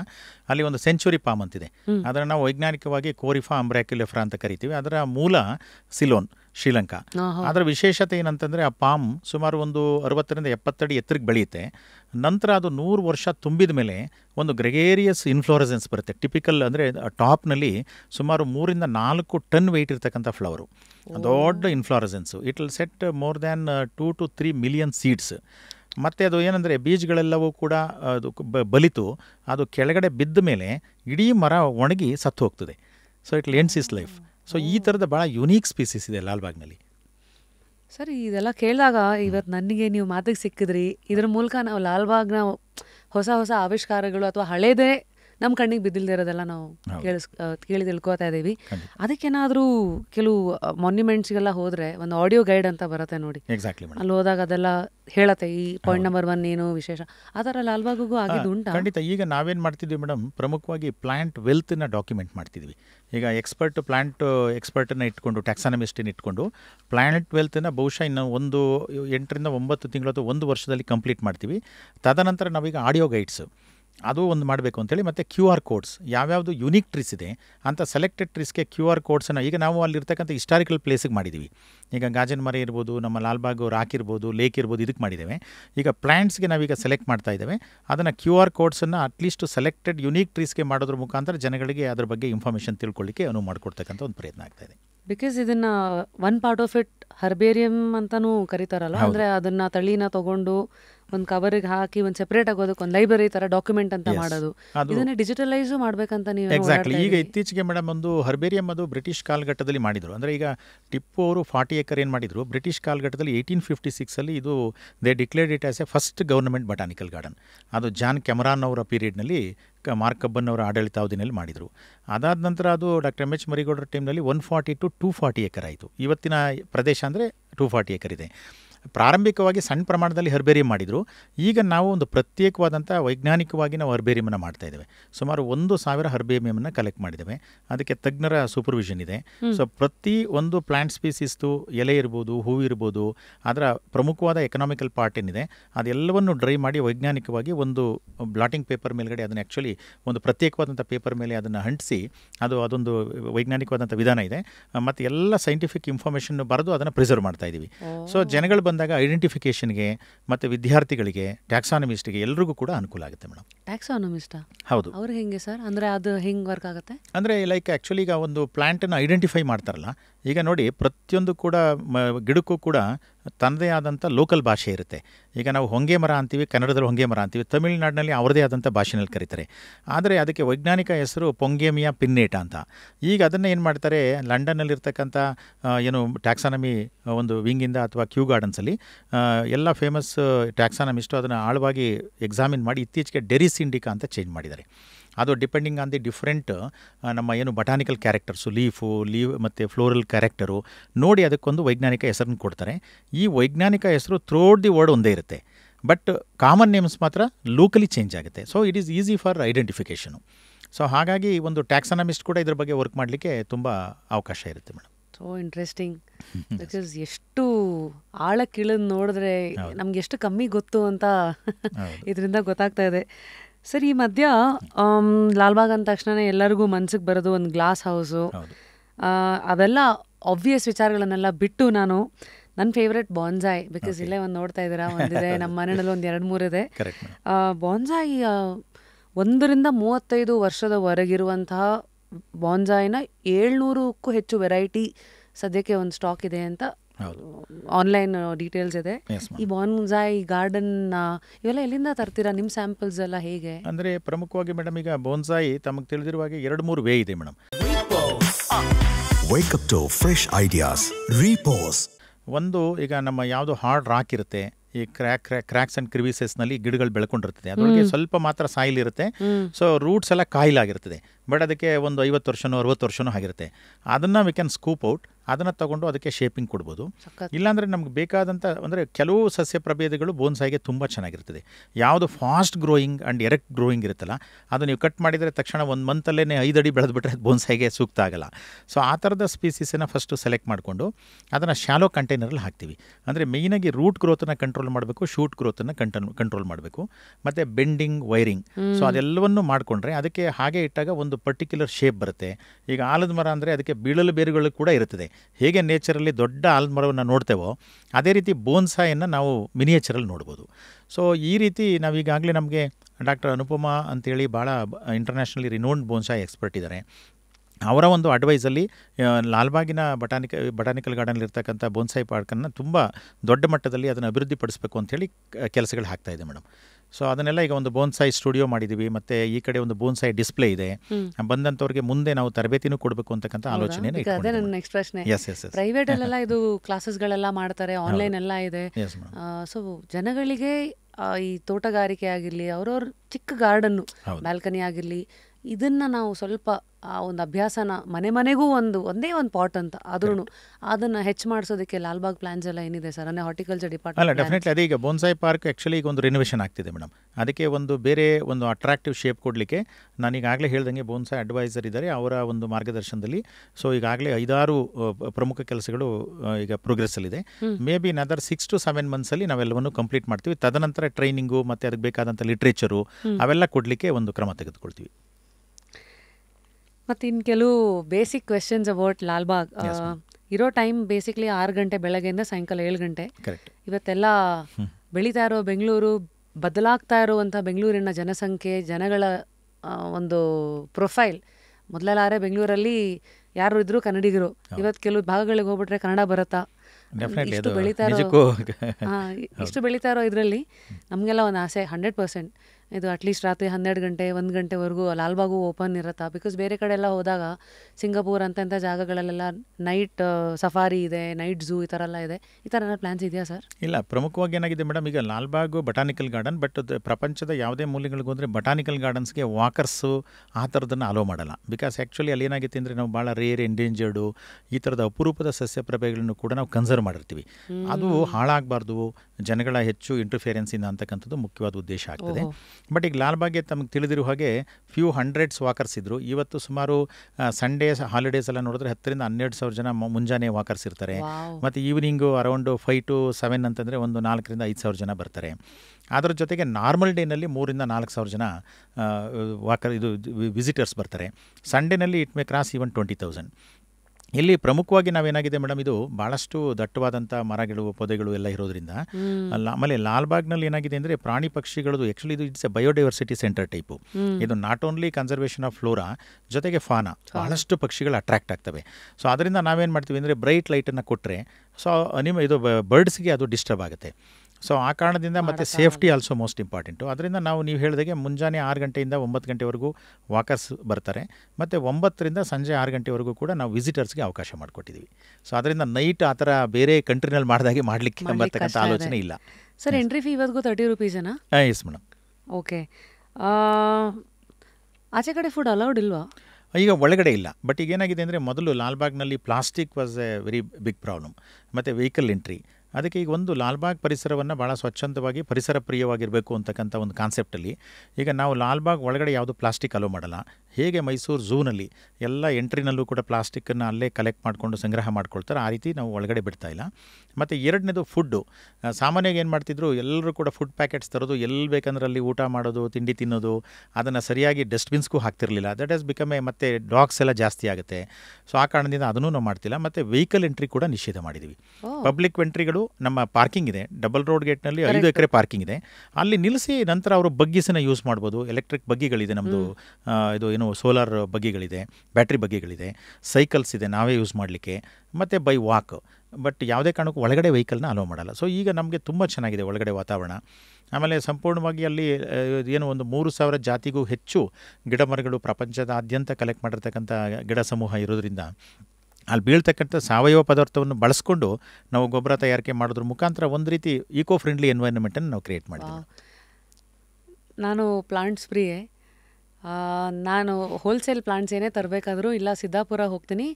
ಅಲ್ಲಿ ಒಂದು ಸೆಂಚುರಿ ಪಾಮ್ ಅಂತಿದೆ ಅದರ ನಾವು ವೈಜ್ಞಾನಿಕವಾಗಿ ಕೋರಿಫಾ ಅಂಬ್ರಾಕ್ಯುಲೆಫ್ರಾ ಅಂತ ಕರಿತೀವಿ ಅದರ ಮೂಲ ಸಿಲೋನ್ ಶ್ರೀಲಂಕಾ ಅದರ ವಿಶೇಷತೆ ಏನಂತಂದರೆ ಆ ಪಾಮ್ ಸುಮಾರು ಒಂದು ಅರವತ್ತರಿಂದ ಎಪ್ಪತ್ತಡಿ ಎತ್ತರಕ್ಕೆ ಬೆಳೆಯುತ್ತೆ ನಂತರ ಅದು ನೂರು ವರ್ಷ ತುಂಬಿದ ಮೇಲೆ ಒಂದು ಗ್ರೆಗೇರಿಯಸ್ ಇನ್ಫ್ಲೋರೆಸೆನ್ಸ್ ಬರುತ್ತೆ ಟಿಪಿಕಲ್ ಅಂದರೆ ಟಾಪ್ನಲ್ಲಿ ಸುಮಾರು ಮೂರಿಂದ ನಾಲ್ಕು ಟನ್ ವೆಯ್ಟ್ ಇರ್ತಕ್ಕಂಥ ಫ್ಲವರು ದೊಡ್ಡ inflorescence it will set more than two to three million seeds ಮತ್ತು ಅದು ಏನಂದರೆ ಬೀಜಗಳೆಲ್ಲವೂ ಕೂಡ ಅದು ಬಲಿತು ಅದು ಕೆಳಗಡೆ ಬಿದ್ದ ಮೇಲೆ ಇಡೀ ಮರ ಒಣಗಿ ಸತ್ತು ಹೋಗ್ತದೆ so it lens is life so ಈ ಥರದ ಭಾಳ ಯುನೀಕ್ ಸ್ಪೀಸಿಸ್ ಇದೆ ಲಾಲ್ಬಾಗ್ನಲ್ಲಿ ಸರಿ ಇದೆಲ್ಲ ಕೇಳಿದಾಗ ಇವತ್ತು ನನಗೆ ನೀವು ಮಾತಿಗೆ ಸಿಕ್ಕಿದ್ರಿ ಇದ್ರ ಮೂಲಕ ನಾವು ಲಾಲ್ಬಾಗ್ನ ಹೊಸ ಹೊಸ ಆವಿಷ್ಕಾರಗಳು ಅಥವಾ ಹಳೇದೇ ನಮ್ಮ ಕಣ್ಣಿಗೆ ಇರೋದೆಲ್ಲ ನಾವು ಕೇಳಿಸ್ ಕೇಳಿ ತಿಳ್ಕೊತಾ ಇದ್ದೀವಿ ಅದಕ್ಕೇನಾದರೂ ಕೆಲವು ಮಾನ್ಯುಮೆಂಟ್ಸ್ಗೆಲ್ಲ ಹೋದರೆ ಒಂದು ಆಡಿಯೋ ಗೈಡ್ ಅಂತ ಬರುತ್ತೆ ನೋಡಿ ಎಕ್ಸಾಕ್ಟ್ಲಿ ಅಲ್ಲಿ ಹೋದಾಗ ಅದೆಲ್ಲ ಹೇಳತ್ತೆ ಈ ಪಾಯಿಂಟ್ ನಂಬರ್ ಒನ್ ಏನು ವಿಶೇಷ ಆ ಥರ ಲಾಲ್ಬಾಗು ಆಗಿದ್ದು ಉಂಟು ಖಂಡಿತ ಈಗ ನಾವೇನು ಮಾಡ್ತಿದ್ವಿ ಮೇಡಮ್ ಪ್ರಮುಖವಾಗಿ ಪ್ಲಾಂಟ್ ವೆಲ್ತ್ನ ಡಾಕ್ಯುಮೆಂಟ್ ಮಾಡ್ತಿದ್ವಿ ಈಗ ಎಕ್ಸ್ಪರ್ಟ್ ಪ್ಲಾಂಟ್ ಎಕ್ಸ್ಪರ್ಟನ್ನು ಇಟ್ಕೊಂಡು ಟ್ಯಾಕ್ಸಾನಮಿಸ್ಟಿನ ಇಟ್ಕೊಂಡು ಪ್ಲಾಂಟ್ ವೆಲ್ತ್ನ ಬಹುಶಃ ಇನ್ನು ಒಂದು ಎಂಟರಿಂದ ಒಂಬತ್ತು ತಿಂಗಳು ಅಥವಾ ಒಂದು ವರ್ಷದಲ್ಲಿ ಕಂಪ್ಲೀಟ್ ಮಾಡ್ತೀವಿ ತದನಂತರ ನಾವೀಗ ಆಡಿಯೋ ಗೈಡ್ಸ್ ಅದು ಒಂದು ಮಾಡಬೇಕು ಅಂತೇಳಿ ಮತ್ತು ಕ್ಯೂ ಆರ್ ಕೋಡ್ಸ್ ಯಾವ್ಯಾವುದು ಯುನೀಕ್ ಟ್ರೀಸ್ ಇದೆ ಅಂಥ ಸೆಲೆಕ್ಟೆಡ್ ಟ್ರೀಸ್ಗೆ ಕ್ಯೂ ಆರ್ ಕೋಡ್ಸನ್ನು ಈಗ ನಾವು ಅಲ್ಲಿರ್ತಕ್ಕಂಥ ಹಿಸ್ಟಾರಿಕಲ್ ಪ್ಲೇಸಿಗೆ ಮಾಡಿದ್ದೀವಿ ಈಗ ಗಾಜನ್ ಮರ ಇರ್ಬೋದು ನಮ್ಮ ಲಾಲ್ಬಾಗ್ ರಾಕ್ ಇರ್ಬೋದು ಲೇಕ್ ಇರ್ಬೋದು ಇದಕ್ಕೆ ಮಾಡಿದ್ದೇವೆ ಈಗ ಪ್ಲ್ಯಾಂಟ್ಸ್ಗೆ ನಾವೀಗ ಸೆಲೆಕ್ಟ್ ಮಾಡ್ತಾ ಇದ್ದೇವೆ ಅದನ್ನು ಕ್ಯೂ ಆರ್ ಕೋಡ್ಸನ್ನು ಅಟ್ಲೀಸ್ಟ್ ಸೆಲೆಕ್ಟೆಡ್ ಯುನೀಕ್ ಟ್ರೀಸ್ಗೆ ಮಾಡೋದ್ರ ಮುಖಾಂತರ ಜನಗಳಿಗೆ ಅದ್ರ ಬಗ್ಗೆ ಇನ್ಫಾರ್ಮೇಷನ್ ತಿಳ್ಕೊಳ್ಳಿಕ್ಕೆ ಅನುವು ಮಾಡಿಕೊಡ್ತಕ್ಕಂಥ ಒಂದು ಪ್ರಯತ್ನ ಆಗ್ತಾ ಇದೆ ಬಿಕಾಸ್ ಇದನ್ನ one part of it herbarium ಅಂತಲೂ ಕರೀತಾರಲ್ಲ ಅಂದರೆ ಅದನ್ನು ತಳಿನ ತಗೊಂಡು ಒಂದು ಕವರಿಗೆ ಹಾಕಿ ಒಂದು ಸೆಪರೇಟ್ ಆಗೋದಕ್ಕೆ ಒಂದು ಲೈಬ್ರರಿ ತರ ಡಾಕ್ಯುಮೆಂಟ್ ಅಂತ ಮಾಡೋದು ಇದನ್ನ ಡಿಜಿಟಲೈಸ್ ಮಾಡ್ಬೇಕಂತ ನೀವು ಎಕ್ಸಾಕ್ಟ್ಲಿ ಈಗ ಇತ್ತೀಚೆಗೆ ಮೇಡಮ್ ಒಂದು ಹರ್ಬೇರಿಯಂ ಅದು ಬ್ರಿಟಿಷ್ ಕಾಲಘಟ್ಟದಲ್ಲಿ ಮಾಡಿದ್ರು ಅಂದ್ರೆ ಈಗ ಟಿಪ್ಪು ಅವರು ಫಾರ್ಟಿ ಏಕರ್ ಏನು ಮಾಡಿದ್ರು ಬ್ರಿಟಿಷ್ ಕಾಲಘಟ್ಟದಲ್ಲಿ ಏಯ್ಟೀನ್ ಫಿಫ್ಟಿ ಸಿಕ್ಸ್ ಅಲ್ಲಿ ಇದು they declared it as a first government botanical garden ಅದು ಜಾನ್ ಕೆಮರಾನ್ ಅವರ ಪೀರಿಯಡ್ನಲ್ಲಿ ಮಾರ್ಕಬ್ಬನ್ ಮಾರ್ಕ್ ಅವರ ಆಡಳಿತಾವಧಿನಲ್ಲಿ ಮಾಡಿದರು ಅದಾದ ನಂತರ ಅದು ಡಾಕ್ಟರ್ ಎಮ್ ಎಚ್ ಮರಿಗೌಡರ ಟೈಮ್ನಲ್ಲಿ one forty to two forty acre ಆಯಿತು ಇವತ್ತಿನ ಪ್ರದೇಶ ಅಂದರೆ ಟೂ ಫಾರ್ಟಿ ಏಕರ್ ಇದೆ ಪ್ರಾರಂಭಿಕವಾಗಿ ಸಣ್ಣ ಪ್ರಮಾಣದಲ್ಲಿ ಹರ್ಬೇರಿಯಂ ಮಾಡಿದರು ಈಗ ನಾವು ಒಂದು ಪ್ರತ್ಯೇಕವಾದಂಥ ವೈಜ್ಞಾನಿಕವಾಗಿ ನಾವು ಹರ್ಬೇರಿಯಮನ್ನು ಮಾಡ್ತಾ ಇದ್ದೇವೆ ಸುಮಾರು ಒಂದು ಸಾವಿರ ಹರ್ಬೇರಿಯಮನ್ನು ಕಲೆಕ್ಟ್ ಮಾಡಿದ್ದೇವೆ ಅದಕ್ಕೆ ತಜ್ಞರ ಸೂಪರ್ವಿಷನ್ ಇದೆ ಸೊ ಪ್ರತಿ ಒಂದು ಪ್ಲ್ಯಾಂಟ್ ಸ್ಪೀಸಿಸ್ದು ಎಲೆ ಇರ್ಬೋದು ಹೂವು ಇರ್ಬೋದು ಅದರ ಪ್ರಮುಖವಾದ ಎಕನಾಮಿಕಲ್ ಪಾರ್ಟ್ ಏನಿದೆ ಅದೆಲ್ಲವನ್ನು ಡ್ರೈ ಮಾಡಿ ವೈಜ್ಞಾನಿಕವಾಗಿ ಒಂದು ಬ್ಲಾಟಿಂಗ್ ಪೇಪರ್ ಮೇಲ್ಗಡೆ ಅದನ್ನು ಆ್ಯಕ್ಚುಲಿ ಒಂದು ಪ್ರತ್ಯೇಕವಾದಂಥ ಪೇಪರ್ ಮೇಲೆ ಅದನ್ನು ಹಂಟಿಸಿ ಅದು ಅದೊಂದು ವೈಜ್ಞಾನಿಕವಾದಂಥ ವಿಧಾನ ಇದೆ ಮತ್ತು ಎಲ್ಲ ಸೈಂಟಿಫಿಕ್ ಇನ್ಫಾರ್ಮೇಷನ್ ಬರೆದು ಅದನ್ನು ಪ್ರಿಸರ್ವ್ ಮಾಡ್ತಾ ಇದ್ದೀವಿ ಸೊ ಜನಗಳು ಬಂದಾಗ ಗೆ ಮತ್ತೆ ವಿದ್ಯಾರ್ಥಿಗಳಿಗೆ ಟ್ಯಾಕ್ಸಾನಮಿಸ್ಟ್ಗೆ ಎಲ್ರಿಗೂ ಕೂಡ ಅನುಕೂಲ ಆಗುತ್ತೆ ಮೇಡಮ್ ಟ್ಯಾಕ್ಸಾನಮಿಸ್ಟ್ ಹೌದು ಅವ್ರಿಗೆ ಹೆಂಗೆ ಸರ್ ಅಂದರೆ ಅದು ಹೆಂಗೆ ವರ್ಕ್ ಆಗುತ್ತೆ ಅಂದರೆ ಲೈಕ್ ಆ್ಯಕ್ಚುಲಿ ಈಗ ಒಂದು ಪ್ಲಾಂಟನ್ನು ಐಡೆಂಟಿಫೈ ಮಾಡ್ತಾರಲ್ಲ ಈಗ ನೋಡಿ ಪ್ರತಿಯೊಂದು ಕೂಡ ಮ ಗಿಡಕ್ಕೂ ಕೂಡ ತನ್ನದೇ ಆದಂಥ ಲೋಕಲ್ ಭಾಷೆ ಇರುತ್ತೆ ಈಗ ನಾವು ಹೊಂಗೆ ಮರ ಅಂತೀವಿ ಕನ್ನಡದಲ್ಲಿ ಹೊಂಗೆ ಮರ ಅಂತೀವಿ ತಮಿಳ್ನಾಡಿನಲ್ಲಿ ಅವರದೇ ಆದಂಥ ಭಾಷೆನಲ್ಲಿ ಕರೀತಾರೆ ಆದರೆ ಅದಕ್ಕೆ ವೈಜ್ಞಾನಿಕ ಹೆಸರು ಪೊಂಗೇಮಿಯ ಪಿನ್ನೇಟ ಅಂತ ಈಗ ಅದನ್ನು ಏನು ಮಾಡ್ತಾರೆ ಲಂಡನ್ನಲ್ಲಿರ್ತಕ್ಕಂಥ ಏನು ಟ್ಯಾಕ್ಸಾನಮಿ ಒಂದು ವಿಂಗಿಂದ ಅಥವಾ ಕ್ಯೂ ಗಾರ್ಡನ್ಸಲ್ಲಿ ಎಲ್ಲ ಫೇಮಸ್ ಟ್ಯಾಕ್ಸಾನಮಿಸ್ಟು ಅದನ್ನು ಆಳವಾಗಿ ಎಕ್ಸಾಮಿನ್ ಮಾಡಿ ಇತ್ತೀಚೆಗೆ ಇಂಡಿಕಾ ಅಂತ ಚೇಂಜ್ ಮಾಡಿದ್ದಾರೆ ಅದು ಡಿಪೆಂಡಿಂಗ್ ಆನ್ ದಿ ಡಿಫ್ರೆಂಟ್ ನಮ್ಮ ಏನು ಬಟಾನಿಕಲ್ ಕ್ಯಾರೆಕ್ಟರ್ಸು ಲೀಫು ಲೀವ್ ಮತ್ತು ಫ್ಲೋರಲ್ ಕ್ಯಾರೆಕ್ಟರು ನೋಡಿ ಅದಕ್ಕೊಂದು ವೈಜ್ಞಾನಿಕ ಹೆಸರನ್ನು ಕೊಡ್ತಾರೆ ಈ ವೈಜ್ಞಾನಿಕ ಹೆಸರು ಥ್ರೋಡ್ ದಿ ವರ್ಡ್ ಒಂದೇ ಇರುತ್ತೆ ಬಟ್ ಕಾಮನ್ ನೇಮ್ಸ್ ಮಾತ್ರ ಲೋಕಲಿ ಚೇಂಜ್ ಆಗುತ್ತೆ so it is easy for identification so ಹಾಗಾಗಿ ಒಂದು ಟ್ಯಾಕ್ಸನಮಿಸ್ಟ್ ಕೂಡ ಇದ್ರ ಬಗ್ಗೆ ವರ್ಕ್ ಮಾಡಲಿಕ್ಕೆ ತುಂಬ ಅವಕಾಶ ಇರುತ್ತೆ ಮೇಡಮ್ ಸೊ ಇಂಟ್ರೆಸ್ಟಿಂಗ್ ಬಿಕಾಸ್ ಎಷ್ಟು ಆಳಕ್ಕಿಳಿದು ನೋಡಿದ್ರೆ ನಮ್ಗೆ ಎಷ್ಟು ಕಮ್ಮಿ ಗೊತ್ತು ಅಂತ ಇದರಿಂದ ಗೊತ್ತಾಗ್ತಾ ಇದೆ ಸರ್ ಈ ಮಧ್ಯ ಲಾಲ್ಬಾಗ್ ಅಂದ ತಕ್ಷಣ ಎಲ್ಲರಿಗೂ ಮನ್ಸಿಗೆ ಬರೋದು ಒಂದು ಗ್ಲಾಸ್ ಹೌಸು ಅವೆಲ್ಲ ಆಬ್ವಿಯಸ್ ವಿಚಾರಗಳನ್ನೆಲ್ಲ ಬಿಟ್ಟು ನಾನು ನನ್ನ ಫೇವ್ರೆಟ್ ಬಾನ್ಸಾಯ್ ಬಿಕಾಸ್ ಇಲ್ಲೇ ಒಂದು ನೋಡ್ತಾ ಇದ್ದೀರಾ ಒಂದಿದೆ ನಮ್ಮ ಮನೆಯಲ್ಲಿ ಒಂದು ಎರಡು ಮೂರಿದೆ ಬಾನ್ಸಾಯಿ ಒಂದರಿಂದ ಮೂವತ್ತೈದು ವರ್ಷದವರೆಗಿರುವಂತಹ ಬಾನ್ಸಾಯಿನ ಏಳ್ನೂರಕ್ಕೂ ಹೆಚ್ಚು ವೆರೈಟಿ ಸದ್ಯಕ್ಕೆ ಒಂದು ಸ್ಟಾಕ್ ಇದೆ ಅಂತ ಆನ್ಲೈನ್ ಡೀಟೇಲ್ಸ್ ಇದೆ ಈ ಬೋನ್ಸಾಯಿ ಗಾರ್ಡನ್ ಇವೆಲ್ಲ ಎಲ್ಲಿಂದ ತರ್ತೀರಾ ನಿಮ್ಮ ಸ್ಯಾಂಪಲ್ಸ್ ಎಲ್ಲ ಹೇಗೆ ಅಂದ್ರೆ ಪ್ರಮುಖವಾಗಿ ಮೇಡಮ್ ಈಗ ಬೋನ್ಸಾಯಿ ತಮಗೆ ತಿಳಿದಿರುವ ಹಾಗೆ ಎರಡು ಮೂರು ವೇ ಇದೆ madam wake up to fresh ideas repose ಒಂದು ಈಗ ನಮ್ಮ ಯಾವುದು ಹಾರ್ಡ್ ರಾಕ್ ಇರುತ್ತೆ ಈ ಕ್ರ್ಯಾಕ್ ಕ್ರ್ಯಾಕ್ ಕ್ರ್ಯಾಕ್ಸ್ ಅಂಡ್ ಕ್ರಿವಿಸಸ್ನಲ್ಲಿ ಗಿಡಗಳು ಬೆಳ್ಕೊಂಡಿರ್ತದೆ ಅದರೊಳಗೆ ಸ್ವಲ್ಪ ಮಾತ್ರ ಸಾಯಿಲ್ ಇರುತ್ತೆ ಸೊ ರೂಟ್ಸ್ ಎಲ್ಲ ಕಾಯಿಲಾಗಿರ್ತದೆ ಬಟ್ ಅದಕ್ಕೆ ಒಂದು ಐವತ್ತು ವರ್ಷನೋ ಅರವತ್ತು ವರ್ಷನೋ ಆಗಿರುತ್ತೆ ಅದನ್ನು ವಿ ಕ್ಯಾನ್ ಸ್ಕೂಪ್ ಔಟ್ ಅದನ್ನು ತಗೊಂಡು ಅದಕ್ಕೆ ಶೇಪಿಂಗ್ ಕೊಡ್ಬೋದು ಇಲ್ಲಾಂದರೆ ನಮ್ಗೆ ಬೇಕಾದಂಥ ಅಂದರೆ ಕೆಲವು ಸಸ್ಯ ಪ್ರಭೇದಗಳು ಬೋನ್ಸಾಯಿಗೆ ತುಂಬ ಚೆನ್ನಾಗಿರ್ತದೆ ಯಾವುದು fast growing and erect growing ಇರುತ್ತಲ್ಲ ಅದು ನೀವು ಕಟ್ ಮಾಡಿದರೆ ತಕ್ಷಣ ಒಂದು ಮಂತಲ್ಲೇ ಐದು ಅಡಿ ಬೆಳೆದ್ಬಿಟ್ರೆ ಅದು ಬೋನ್ಸಾಯಿಗೆ ಸೂಕ್ತ ಆಗಲ್ಲ ಸೊ ಆ ಥರದ ಸ್ಪೀಸೀಸನ್ನು ಫಸ್ಟು ಸೆಲೆಕ್ಟ್ ಮಾಡಿಕೊಂಡು ಅದನ್ನು ಶಾಲೋ ಕಂಟೈನರಲ್ಲಿ ಹಾಕ್ತೀವಿ ಅಂದರೆ ಮೇಯ್ನಾಗಿ ರೂಟ್ ಗ್ರೋತನ್ನು ಕಂಟ್ರೋಲ್ ಮಾಡಬೇಕು ಶೂಟ್ ಗ್ರೋತನ್ನು ಕಂಟನ್ ಕಂಟ್ರೋಲ್ ಮಾಡಬೇಕು ಮತ್ತು ಬೆಂಡಿಂಗ್ ವೈರಿಂಗ್ ಸೊ ಅದೆಲ್ಲವನ್ನು ಮಾಡಿಕೊಂಡ್ರೆ ಅದಕ್ಕೆ ಹಾಗೆ ಇಟ್ಟಾಗ ಒಂದು ಒಂದು ಪರ್ಟಿಕ್ಯುಲರ್ ಶೇಪ್ ಬರುತ್ತೆ ಈಗ ಆಲದ ಮರ ಅಂದರೆ ಅದಕ್ಕೆ ಬೀಳಲು ಬೇರುಗಳು ಕೂಡ ಇರುತ್ತದೆ ಹೇಗೆ ನೇಚರಲ್ಲಿ ದೊಡ್ಡ ಆಲದ ಮರವನ್ನು ನೋಡ್ತೇವೋ ಅದೇ ರೀತಿ ಬೋನ್ಸಾಯನ್ನು ನಾವು ಮಿನಿಯೇಚರಲ್ಲಿ ನೋಡ್ಬೋದು ಸೊ ಈ ರೀತಿ ನಾವೀಗಾಗಲೇ ನಮಗೆ ಡಾಕ್ಟರ್ ಅನುಪಮಾ ಅಂತೇಳಿ ಭಾಳ ಇಂಟರ್ನ್ಯಾಷನಲಿ ರಿನೋನ್ಡ್ ಬೋನ್ಸಾಯ್ ಎಕ್ಸ್ಪರ್ಟ್ ಇದ್ದಾರೆ ಅವರ ಒಂದು ಅಡ್ವೈಸಲ್ಲಿ ಲಾಲ್ಬಾಗಿನ ಬಟಾನಿಕ ಬಟಾನಿಕಲ್ ಗಾರ್ಡನ್ಲಿರ್ತಕ್ಕಂಥ ಬೋನ್ಸಾಯಿ ಪಾರ್ಕನ್ನು ತುಂಬ ದೊಡ್ಡ ಮಟ್ಟದಲ್ಲಿ ಅದನ್ನು ಅಭಿವೃದ್ಧಿಪಡಿಸಬೇಕು ಅಂಥೇಳಿ ಕೆಲಸಗಳು ಆಗ್ತಾಯಿದೆ ಮೇಡಮ್ ಸೊ ಅದನ್ನೆಲ್ಲ ಈಗ ಒಂದು ಬೋನ್ಸೈ ಸ್ಟುಡಿಯೋ ಮಾಡಿದೀವಿ ಮತ್ತೆ ಈ ಕಡೆ ಒಂದು ಬೋನ್ಸೈ ಡಿಸ್ಪ್ಲೇ ಇದೆ ಬಂದಂತವ್ರಿಗೆ ಮುಂದೆ ನಾವು ತರಬೇತಿನೂ ಕೊಡಬೇಕು ಅಂತಕ್ಕಂಥ ಆಲೋಚನೆ ಅದೇ ನೆಕ್ಸ್ಟ್ ಪ್ರಶ್ನೆ ಪ್ರೈವೇಟ್ ಅಲ್ಲೆಲ್ಲ ಇದು ಕ್ಲಾಸಸ್ಗಳೆಲ್ಲ ಮಾಡ್ತಾರೆ ಆನ್ಲೈನ್ ಎಲ್ಲ ಇದೆ ಸೊ ಜನಗಳಿಗೆ ಈ ತೋಟಗಾರಿಕೆ ಆಗಿರಲಿ ಅವ್ರವ್ರ ಚಿಕ್ಕ ಗಾರ್ಡನ್ನು ಬಾಲ್ಕನಿ ಆಗಿರಲಿ ಇದನ್ನು ನಾವು ಸ್ವಲ್ಪ ಆ ಒಂದು ಅಭ್ಯಾಸನ ಮನೆ ಮನೆಗೂ ಒಂದು ಒಂದೇ ಒಂದು ಪಾಟ್ ಅಂತ ಆದ್ರೂ ಅದನ್ನು ಹೆಚ್ಚು ಮಾಡಿಸೋದಕ್ಕೆ ಲಾಲ್ಬಾಗ್ ಪ್ಲಾನ್ಸ್ ಎಲ್ಲ ಏನಿದೆ ಸರ್ ಅಂದರೆ ಹಾರ್ಟಿಕಲ್ಚರ್ ಡಿಪಾರ್ಟ್ಮೆಂಟ್ ಅಲ್ಲ ಡೆಫಿನೆಟ್ಲಿ ಅದೇ ಈಗ ಬೋನ್ಸಾಯಿ ಪಾರ್ಕ್ ಆ್ಯಕ್ಚುಲಿ ಈಗ ಒಂದು ರಿನೋವೇಷನ್ ಆಗ್ತಿದೆ ಮೇಡಮ್ ಅದಕ್ಕೆ ಒಂದು ಬೇರೆ ಒಂದು ಅಟ್ರಾಕ್ಟಿವ್ ಶೇಪ್ ಕೊಡಲಿಕ್ಕೆ ನಾನು ಈಗಾಗಲೇ ಹೇಳ್ದಂಗೆ ಬೋನ್ಸಾಯಿ ಅಡ್ವೈಸರ್ ಇದ್ದಾರೆ ಅವರ ಒಂದು ಮಾರ್ಗದರ್ಶನದಲ್ಲಿ ಸೊ ಈಗಾಗಲೇ ಐದಾರು ಪ್ರಮುಖ ಕೆಲಸಗಳು ಈಗ ಪ್ರೋಗ್ರೆಸ್ಸಲ್ಲಿದೆ maybe another six to seven ಮಂತ್ಸಲ್ಲಿ ನಾವೆಲ್ಲವನ್ನು ಕಂಪ್ಲೀಟ್ ಮಾಡ್ತೀವಿ ತದನಂತರ ಟ್ರೈನಿಂಗು ಮತ್ತು ಅದಕ್ಕೆ ಬೇಕಾದಂಥ ಲಿಟ್ರೇಚರು ಅವೆಲ್ಲ ಕೊಡಲಿಕ್ಕೆ ಒಂದು ಕ್ರಮ ತೆಗೆದುಕೊಳ್ತೀವಿ ಮತ್ತು ಇನ್ನು ಕೆಲವು ಬೇಸಿಕ್ ಕ್ವೆಶನ್ಸ್ ಅಬೌಟ್ ಲಾಲ್ಬಾಗ್ ಇರೋ ಟೈಮ್ ಬೇಸಿಕ್ಲಿ ಆರು ಗಂಟೆ ಬೆಳಗ್ಗೆಯಿಂದ ಸಾಯಂಕಾಲ ಏಳು ಗಂಟೆ ಇವತ್ತೆಲ್ಲ ಬೆಳೀತಾ ಇರೋ ಬೆಂಗಳೂರು ಬದಲಾಗ್ತಾ ಇರುವಂಥ ಬೆಂಗಳೂರಿನ ಜನಸಂಖ್ಯೆ ಜನಗಳ ಒಂದು ಪ್ರೊಫೈಲ್ ಮೊದಲೆಲ್ಲಾರೆ ಬೆಂಗಳೂರಲ್ಲಿ ಯಾರು ಇದ್ರು ಕನ್ನಡಿಗರು ಇವತ್ತು ಕೆಲವು ಭಾಗಗಳಿಗೆ ಹೋಗ್ಬಿಟ್ರೆ ಕನ್ನಡ ಬರುತ್ತಾ ಇಷ್ಟು ಬೆಳೀತಾ ಇರೋ ಇಷ್ಟು ಬೆಳೀತಾ ಇರೋ ಇದರಲ್ಲಿ ನಮಗೆಲ್ಲ ಒಂದು ಆಸೆ ಹಂಡ್ರೆಡ್ ಪರ್ಸೆಂಟ್ ಇದು ಅಟ್ಲೀಸ್ಟ್ ರಾತ್ರಿ ಹನ್ನೆರಡು ಗಂಟೆ ಒಂದು ಗಂಟೆವರೆಗೂ ಲಾಲ್ಬಾಗು ಓಪನ್ ಇರುತ್ತಾ ಬಿಕಾಸ್ ಬೇರೆ ಕಡೆ ಎಲ್ಲ ಹೋದಾಗ ಸಿಂಗಾಪುರ್ ಅಂತಂಥ ಜಾಗಗಳಲ್ಲೆಲ್ಲ ನೈಟ್ ಸಫಾರಿ ಇದೆ ನೈಟ್ ಝೂ ಈ ಥರ ಎಲ್ಲ ಇದೆ ಈ ಥರ ಎಲ್ಲ ಪ್ಲಾನ್ಸ್ ಇದೆಯಾ ಸರ್ ಇಲ್ಲ ಪ್ರಮುಖವಾಗಿ ಏನಾಗಿದೆ ಮೇಡಮ್ ಈಗ ಲಾಲ್ಬಾಗು ಬಟಾನಿಕಲ್ ಗಾರ್ಡನ್ ಬಟ್ ಪ್ರಪಂಚದ ಯಾವುದೇ ಮೂಲೆಗಳಿಗೂ ಅಂದರೆ ಬಟಾನಿಕಲ್ ಗಾರ್ಡನ್ಸ್ಗೆ ವಾಕರ್ಸು ಆ ಥರದನ್ನು ಅಲೋ ಮಾಡಲ್ಲ ಬಿಕಾಸ್ ಆ್ಯಕ್ಚುಲಿ ಅಲ್ಲಿ ಏನಾಗಿತ್ತು ಅಂದರೆ ನಾವು ಭಾಳ ರೇರ್ ಎಂಡೇಂಜರ್ಡು ಈ ಥರದ ಅಪರೂಪದ ಸಸ್ಯ ಪ್ರಭೆಗಳನ್ನು ಕೂಡ ನಾವು ಕನ್ಸರ್ವ್ ಮಾಡಿರ್ತೀವಿ ಅದು ಹಾಳಾಗಬಾರ್ದು ಜನಗಳ ಹೆಚ್ಚು ಇಂಟರ್ಫಿಯರೆನ್ಸಿಂದ ಅಂತಕ್ಕಂಥದ್ದು ಮುಖ್ಯವಾದ ಉದ್ದೇಶ ಆಗ್ತದೆ ಬಟ್ ಈಗ ಬಾಗ್ಗೆ ತಮಗೆ ತಿಳಿದಿರುವ ಹಾಗೆ ಫ್ಯೂ ಹಂಡ್ರೆಡ್ಸ್ ವಾಕರ್ಸ್ ಇದ್ದರು ಇವತ್ತು ಸುಮಾರು ಸಂಡೇಸ್ ಹಾಲಿಡೇಸ್ ಎಲ್ಲ ನೋಡಿದ್ರೆ ಹತ್ತರಿಂದ ಹನ್ನೆರಡು ಸಾವಿರ ಜನ ಮುಂಜಾನೆ ವಾಕರ್ಸ್ ಇರ್ತಾರೆ ಮತ್ತು evening around five to seven ಅಂತಂದರೆ ಒಂದು ನಾಲ್ಕರಿಂದ ಐದು ಸಾವಿರ ಜನ ಬರ್ತಾರೆ ಅದರ ಜೊತೆಗೆ ನಾರ್ಮಲ್ ಡೇನಲ್ಲಿ ಮೂರಿಂದ ನಾಲ್ಕು ಸಾವಿರ ಜನ ವಾಕರ್ ಇದು ವಿಸಿಟರ್ಸ್ ಬರ್ತಾರೆ ಸಂಡೇನಲ್ಲಿ it may cross even twenty thousand ಇಲ್ಲಿ ಪ್ರಮುಖವಾಗಿ ನಾವೇನಾಗಿದೆ ಮೇಡಮ್ ಇದು ಬಹಳಷ್ಟು ದಟ್ಟವಾದಂಥ ಮರಗಳು ಪೊದೆಗಳು ಎಲ್ಲ ಇರೋದ್ರಿಂದ ಆಮೇಲೆ ಲಾಲ್ಬಾಗ್ನಲ್ಲಿ ಏನಾಗಿದೆ ಅಂದರೆ ಪ್ರಾಣಿ ಪಕ್ಷಿಗಳದು ಆ್ಯಕ್ಚುಲಿ ಇದು it's a biodiversity centre type ಇದು not only conservation of flora ಜೊತೆಗೆ ಫಾನಾ ಬಹಳಷ್ಟು ಪಕ್ಷಿಗಳು ಅಟ್ರಾಕ್ಟ್ ಆಗ್ತವೆ ಸೊ ಅದರಿಂದ ನಾವೇನು ಮಾಡ್ತೀವಿ ಅಂದರೆ ಬ್ರೈಟ್ ಲೈಟನ್ನು ಕೊಟ್ಟರೆ ಸೊ ನಿಮ್ಮ ಇದು ಬರ್ಡ್ಸ್ಗೆ ಅದು ಡಿಸ್ಟರ್ಬ್ ಆಗುತ್ತೆ ಸೊ ಆ ಕಾರಣದಿಂದ ಮತ್ತೆ ಸೇಫ್ಟಿ ಆಲ್ಸೋ ಮೋಸ್ಟ್ ಇಂಪಾರ್ಟೆಂಟು ಅದರಿಂದ ನಾವು ನೀವು ಹೇಳಿದಾಗೆ ಮುಂಜಾನೆ ಆರು ಗಂಟೆಯಿಂದ ಒಂಬತ್ತು ಗಂಟೆವರೆಗೂ ವಾಕರ್ಸ್ ಬರ್ತಾರೆ ಮತ್ತು ಒಂಬತ್ತರಿಂದ ಸಂಜೆ ಆರು ಗಂಟೆವರೆಗೂ ಕೂಡ ನಾವು ವಿಸಿಟರ್ಸ್ಗೆ ಅವಕಾಶ ಮಾಡಿಕೊಟ್ಟಿದ್ದೀವಿ ಸೊ ಅದರಿಂದ ನೈಟ್ ಆ ಥರ ಬೇರೆ ಕಂಟ್ರಿನಲ್ಲಿ ಮಾಡಿದಾಗೆ ಮಾಡಲಿಕ್ಕೆ ಬರ್ತಕ್ಕಂಥ ಆಲೋಚನೆ ಇಲ್ಲ ಸರ್ ಎಂಟ್ರಿ ಫೀ ಇವತ್ತಿಗೂ ತರ್ಟಿ ರುಪೀಸನಾ ಎಸ್ ಮೇಡಮ್ ಓಕೆ ಆಚೆ ಕಡೆ ಫುಡ್ ಅಲೌಡ್ ಇಲ್ವಾ ಈಗ ಒಳಗಡೆ ಇಲ್ಲ ಬಟ್ ಈಗ ಏನಾಗಿದೆ ಅಂದರೆ ಮೊದಲು ಲಾಲ್ಬಾಗ್ನಲ್ಲಿ plastic was a very big problem ಮತ್ತು ವೆಹಿಕಲ್ ಎಂಟ್ರಿ ಅದಕ್ಕೆ ಈಗ ಒಂದು ಲಾಲ್ಬಾಗ್ ಪರಿಸರವನ್ನು ಭಾಳ ಸ್ವಚ್ಛಂದವಾಗಿ ಪರಿಸರ ಪ್ರಿಯವಾಗಿರಬೇಕು ಅಂತಕ್ಕಂಥ ಒಂದು ಕಾನ್ಸೆಪ್ಟಲ್ಲಿ ಈಗ ನಾವು ಲಾಲ್ಬಾಗ್ ಒಳಗಡೆ ಯಾವುದು ಪ್ಲಾಸ್ಟಿಕ್ ಅಲೋ ಮಾಡಲ್ಲ ಹೇಗೆ ಮೈಸೂರು ಝೂನಲ್ಲಿ ಎಲ್ಲ ಎಂಟ್ರಿನಲ್ಲೂ ಕೂಡ ಪ್ಲಾಸ್ಟಿಕ್ಕನ್ನು ಅಲ್ಲೇ ಕಲೆಕ್ಟ್ ಮಾಡಿಕೊಂಡು ಸಂಗ್ರಹ ಮಾಡ್ಕೊಳ್ತಾರೆ ಆ ರೀತಿ ನಾವು ಒಳಗಡೆ ಬಿಡ್ತಾ ಇಲ್ಲ ಮತ್ತು ಎರಡನೇದು ಫುಡ್ಡು ಸಾಮಾನ್ಯವಾಗಿ ಏನು ಮಾಡ್ತಿದ್ರು ಎಲ್ಲರೂ ಕೂಡ ಫುಡ್ ಪ್ಯಾಕೆಟ್ಸ್ ತರೋದು ಎಲ್ಲಿ ಬೇಕಂದ್ರೆ ಅಲ್ಲಿ ಊಟ ಮಾಡೋದು ತಿಂಡಿ ತಿನ್ನೋದು ಅದನ್ನು ಸರಿಯಾಗಿ ಡಸ್ಟ್ಬಿನ್ಸ್ಗೂ ಹಾಕ್ತಿರಲಿಲ್ಲ ದಟ್ ಆಸ್ ಬಿಕಮ್ ಮತ್ತು ಡಾಗ್ಸ್ ಎಲ್ಲ ಜಾಸ್ತಿ ಆಗುತ್ತೆ ಸೊ ಆ ಕಾರಣದಿಂದ ಅದನ್ನು ನಾವು ಮಾಡ್ತಿಲ್ಲ ಮತ್ತು ವೆಹಿಕಲ್ ಎಂಟ್ರಿ ಕೂಡ ನಿಷೇಧ ಮಾಡಿದೀವಿ ಪಬ್ಲಿಕ್ ಎಂಟ್ರಿಗಳು ನಮ್ಮ ಪಾರ್ಕಿಂಗ್ ಇದೆ ಡಬಲ್ ರೋಡ್ ಗೇಟ್ನಲ್ಲಿ ಐದು ಎಕರೆ ಪಾರ್ಕಿಂಗ್ ಇದೆ ಅಲ್ಲಿ ನಿಲ್ಲಿಸಿ ನಂತರ ಅವರು ಬಗ್ಗಿಸನ್ನು ಯೂಸ್ ಮಾಡ್ಬೋದು ಎಲೆಕ್ಟ್ರಿಕ್ ಬಗ್ಗಿಗಳಿದೆ ನಮ್ಮದು ಇದು ಏನು ಸೋಲಾರ್ ಬಗ್ಗೆಗಳಿದೆ ಬ್ಯಾಟ್ರಿ ಬಗ್ಗೆಗಳಿದೆ ಸೈಕಲ್ಸ್ ಇದೆ ನಾವೇ ಯೂಸ್ ಮಾಡಲಿಕ್ಕೆ ಮತ್ತು ಬೈ ವಾಕ್ ಬಟ್ ಯಾವುದೇ ಕಾರಣಕ್ಕೂ ಒಳಗಡೆ ವೆಹಿಕಲ್ನ ಅಲೋ ಮಾಡಲ್ಲ ಸೊ ಈಗ ನಮಗೆ ತುಂಬ ಚೆನ್ನಾಗಿದೆ ಒಳಗಡೆ ವಾತಾವರಣ ಆಮೇಲೆ ಸಂಪೂರ್ಣವಾಗಿ ಅಲ್ಲಿ ಏನು ಒಂದು ಮೂರು ಸಾವಿರ ಜಾತಿಗೂ ಹೆಚ್ಚು ಗಿಡ ಮರಗಳು ಪ್ರಪಂಚದಾದ್ಯಂತ ಕಲೆಕ್ಟ್ ಮಾಡಿರ್ತಕ್ಕಂಥ ಗಿಡ ಸಮೂಹ ಇರೋದ್ರಿಂದ ಅಲ್ಲಿ ಬೀಳ್ತಕ್ಕಂಥ ಸಾವಯವ ಪದಾರ್ಥವನ್ನು ಬಳಸ್ಕೊಂಡು ನಾವು ಗೊಬ್ಬರ ತಯಾರಿಕೆ ಮಾಡೋದ್ರ ಮುಖಾಂತರ ಒಂದು ರೀತಿ ಈಕೋ ಫ್ರೆಂಡ್ಲಿ ಎನ್ವೈರನ್ಮೆಂಟನ್ನು ನಾವು ಕ್ರಿಯೇಟ್ ಮಾಡ್ತೀವಿ ನಾನು ಪ್ಲಾಂಟ್ಸ್ ಫ್ರೀಯೇ ನಾನು ಹೋಲ್ಸೇಲ್ ಪ್ಲಾಂಟ್ಸ್ ಏನೇ ತರಬೇಕಾದ್ರೂ ಇಲ್ಲ ಸಿದ್ದಾಪುರ ಹೋಗ್ತೀನಿ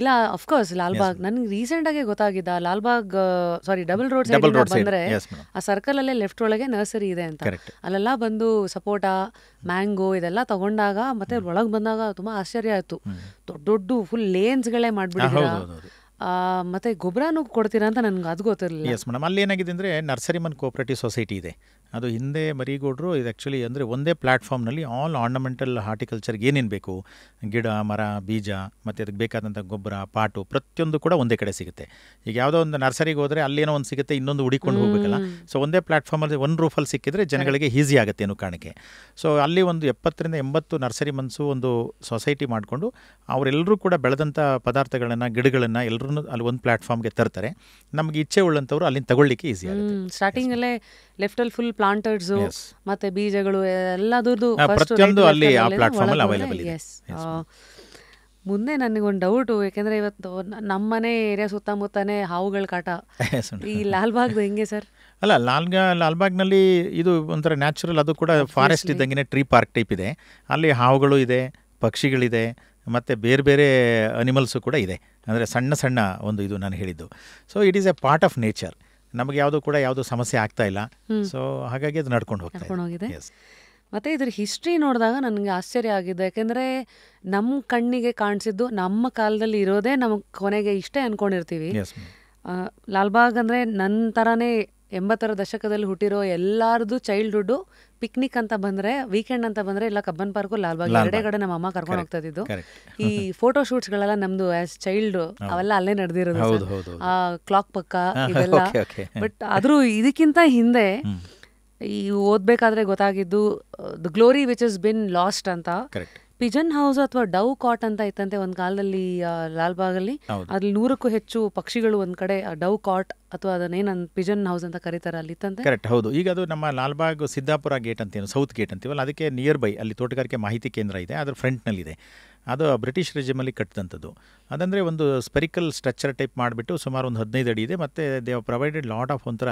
ಇಲ್ಲ ಅಫ್ಕೋರ್ಸ್ ಲಾಲ್ಬಾಗ್ ನನಗೆ ರೀಸೆಂಟಾಗಿ ಗೊತ್ತಾಗಿದ್ದ Lalbagh sorry double road side ಬಂದರೆ ಆ ಅಲ್ಲೇ ಲೆಫ್ಟ್ ಒಳಗೆ ನರ್ಸರಿ ಇದೆ ಅಂತ ಅಲ್ಲೆಲ್ಲ ಬಂದು ಸಪೋಟ ಮ್ಯಾಂಗೋ ಇದೆಲ್ಲ ತಗೊಂಡಾಗ ಮತ್ತೆ ಒಳಗೆ ಬಂದಾಗ ತುಂಬಾ ಆಶ್ಚರ್ಯ ಆಯ್ತು ದೊಡ್ಡ ದೊಡ್ಡ ಫುಲ್ ಲೇನ್ಸ್ಗಳೇ ಆ ಮತ್ತೆ ಗೊಬ್ಬರನೂ ಕೊಡ್ತೀರಾ ಅಂತ ನನಗೆ ಅದು ಗೊತ್ತಿರಲಿಲ್ಲ ಎಸ್ ಮೇಡಮ್ ಅಲ್ಲಿ ಏನಾಗಿದೆ ಅಂದ್ರೆ ನರ್ಸರಿ ಮನ್ ಕೋಆಪರೇಟಿವ್ ಸೊಸೈಟಿ ಇದೆ ಅದು ಹಿಂದೆ ಮರಿಗೌಡರು ಇದು ಆ್ಯಕ್ಚುಲಿ ಅಂದರೆ ಒಂದೇ ಪ್ಲ್ಯಾಟ್ಫಾರ್ಮ್ನಲ್ಲಿ ಆಲ್ ಆರ್ನಮೆಂಟಲ್ ಹಾರ್ಟಿಕಲ್ಚರ್ಗೆ ಏನೇನು ಬೇಕು ಗಿಡ ಮರ ಬೀಜ ಮತ್ತು ಅದಕ್ಕೆ ಬೇಕಾದಂಥ ಗೊಬ್ಬರ ಪಾಟು ಪ್ರತಿಯೊಂದು ಕೂಡ ಒಂದೇ ಕಡೆ ಸಿಗುತ್ತೆ ಈಗ ಯಾವುದೋ ಒಂದು ನರ್ಸರಿಗೆ ಹೋದರೆ ಅಲ್ಲೇನೋ ಒಂದು ಸಿಗುತ್ತೆ ಇನ್ನೊಂದು ಹುಡಿಕೊಂಡು ಹೋಗಬೇಕಲ್ಲ ಸೊ ಒಂದೇ ಪ್ಲಾಟ್ಫಾರ್ಮಲ್ಲಿ ಒಂದು ರೂಫಲ್ಲಿ ಸಿಕ್ಕಿದ್ರೆ ಜನಗಳಿಗೆ ಈಸಿ ಆಗುತ್ತೆ ಏನು ಕಾಣಕ್ಕೆ ಸೊ ಅಲ್ಲಿ ಒಂದು ಎಪ್ಪತ್ತರಿಂದ ಎಂಬತ್ತು ನರ್ಸರಿ ಮನ್ಸು ಒಂದು ಸೊಸೈಟಿ ಮಾಡಿಕೊಂಡು ಅವರೆಲ್ಲರೂ ಕೂಡ ಬೆಳೆದಂಥ ಪದಾರ್ಥಗಳನ್ನು ಗಿಡಗಳನ್ನು ಎಲ್ಲರೂ ಅಲ್ಲಿ ಒಂದು ಪ್ಲಾಟ್ಫಾರ್ಮ್ಗೆ ತರ್ತಾರೆ ನಮಗೆ ಇಚ್ಛೆ ಉಳ್ಳಂಥವ್ರು ಅಲ್ಲಿಂದ ತಗೊಳ್ಳಿಕ್ಕೆ ಈಸಿ ಆಗುತ್ತೆ ಸ್ಟಾರ್ಟಿಂಗಲ್ಲೇ ಲೆಫ್ಟಲ್ಲಿ ಫುಲ್ ಪ್ಲಾಂಟರ್ಸ್ ಮತ್ತೆ ಬೀಜಗಳು ಎಲ್ಲದರದ್ದು ಮುಂದೆ ಅಲ್ಲಿ ಆ ಪ್ಲಾಟ್ಫಾರ್ಮ್ ಅಲ್ಲಿ ಮುಂದೆ ನನಗೊಂದು ಡೌಟು ಯಾಕೆಂದರೆ ಇವತ್ತು ನಮ್ಮನೆ ಏರಿಯಾ ಸುತ್ತಮುತ್ತನೇ ಹಾವುಗಳ ಕಾಟ ಈ ಲಾಲ್ಬಾಗ್ ಹೆಂಗೆ ಸರ್ ಅಲ್ಲ ಲಾಲ್ ಲಾಲ್ಬಾಗ್ನಲ್ಲಿ ಇದು ಒಂಥರ ನ್ಯಾಚುರಲ್ ಅದು ಕೂಡ ಫಾರೆಸ್ಟ್ ಇದ್ದಂಗೆ ಟ್ರೀ ಪಾರ್ಕ್ ಟೈಪ್ ಇದೆ ಅಲ್ಲಿ ಹಾವುಗಳು ಇದೆ ಪಕ್ಷಿಗಳಿದೆ ಮತ್ತು ಬೇರೆ ಬೇರೆ ಅನಿಮಲ್ಸು ಕೂಡ ಇದೆ ಅಂದರೆ ಸಣ್ಣ ಸಣ್ಣ ಒಂದು ಇದು ನಾನು ಹೇಳಿದ್ದು so it is a part of nature ನಮಗೆ ಯಾವುದು ಕೂಡ ಯಾವುದು ಸಮಸ್ಯೆ ಆಗ್ತಾ ಇಲ್ಲ ಸೊ ಹಾಗಾಗಿ ಅದು ನಡ್ಕೊಂಡು ಹೋಗಿದೆ ಮತ್ತೆ ಇದ್ರ ಹಿಸ್ಟ್ರಿ ನೋಡಿದಾಗ ನನಗೆ ಆಶ್ಚರ್ಯ ಆಗಿದೆ ಯಾಕೆಂದರೆ ನಮ್ಮ ಕಣ್ಣಿಗೆ ಕಾಣಿಸಿದ್ದು ನಮ್ಮ ಕಾಲದಲ್ಲಿ ಇರೋದೇ ನಮಗೆ ಕೊನೆಗೆ ಇಷ್ಟೇ ಅನ್ಕೊಂಡಿರ್ತೀವಿ ಲಾಲ್ಬಾಗ್ ಅಂದ್ರೆ ನನ್ನ ಥರನೇ ಎಂಬತ್ತರ ದಶಕದಲ್ಲಿ ಹುಟ್ಟಿರೋ ಎಲ್ಲರದ್ದು ಚೈಲ್ಡ್ಹುಡ್ಡು ಪಿಕ್ನಿಕ್ ಅಂತ ಬಂದ್ರೆ ವೀಕೆಂಡ್ ಅಂತ ಬಂದ್ರೆ ಎಲ್ಲ ಕಬ್ಬನ್ ಪಾರ್ಕು ಲಾಲ್ಬಾಗ್ ಎರಡೇ ಕಡೆ ನಮ್ಮ ಅಮ್ಮ ಕರ್ಕೊಂಡು ಹೋಗ್ತಾ ಇದ್ದು ಈ ಫೋಟೋ ಶೂಟ್ಸ್ ಗಳೆಲ್ಲ ನಮ್ದು ಆಸ್ ಚೈಲ್ಡ್ ಅವೆಲ್ಲ ಅಲ್ಲೇ ನಡೆದಿರೋದು ಆ ಕ್ಲಾಕ್ ಪಕ್ಕ ಇದೆಲ್ಲ ಬಟ್ ಆದ್ರೂ ಇದಕ್ಕಿಂತ ಹಿಂದೆ ಈ ಓದ್ಬೇಕಾದ್ರೆ ಗೊತ್ತಾಗಿದ್ದು the glory which is been lost ಅಂತ ಪಿಜನ್ ಹೌಸ್ ಅಥವಾ ಡೌ ಕಾಟ್ ಅಂತ ಇತ್ತಂತೆ ಒಂದ್ ಕಾಲದಲ್ಲಿ ಲಾಲ್ಬಾಗ್ ಅಲ್ಲಿ ನೂರಕ್ಕೂ ಹೆಚ್ಚು ಪಕ್ಷಿಗಳು ಒಂದ್ ಕಡೆ ಡವ್ ಕಾಟ್ ಅಥವಾ ಅದನ್ನೇನ ಪಿಜನ್ ಹೌಸ್ ಅಂತ ಕರೀತಾರೆ ಅಲ್ಲಿ ಕರೆಕ್ಟ್ ಹೌದು ಈಗ ಅದು ನಮ್ಮ ಲಾಲ್ಬಾಗ್ ಸಿದ್ದಾಪುರ ಗೇಟ್ ಅಂತ ಸೌತ್ ಗೇಟ್ ಅಂತೀವಲ್ಲ ಅದಕ್ಕೆ ನಿಯರ್ ಬೈ ಅಲ್ಲಿ ತೋಟಗಾರಿಕೆ ಮಾಹಿತಿ ಕೇಂದ್ರ ಇದೆ ಅದರ ಇದೆ ಅದು ಬ್ರಿಟಿಷ್ ರೆಜಿಮಲ್ಲಿ ಕಟ್ಟಿದಂಥದ್ದು ಅದಂದರೆ ಒಂದು ಸ್ಪೆರಿಕಲ್ ಸ್ಟ್ರಕ್ಚರ್ ಟೈಪ್ ಮಾಡಿಬಿಟ್ಟು ಸುಮಾರು ಒಂದು ಹದಿನೈದು ಅಡಿ ಇದೆ ಮತ್ತು ದೇ ಪ್ರೊವೈಡೆಡ್ ಲಾಟ್ ಆಫ್ ಒಂಥರ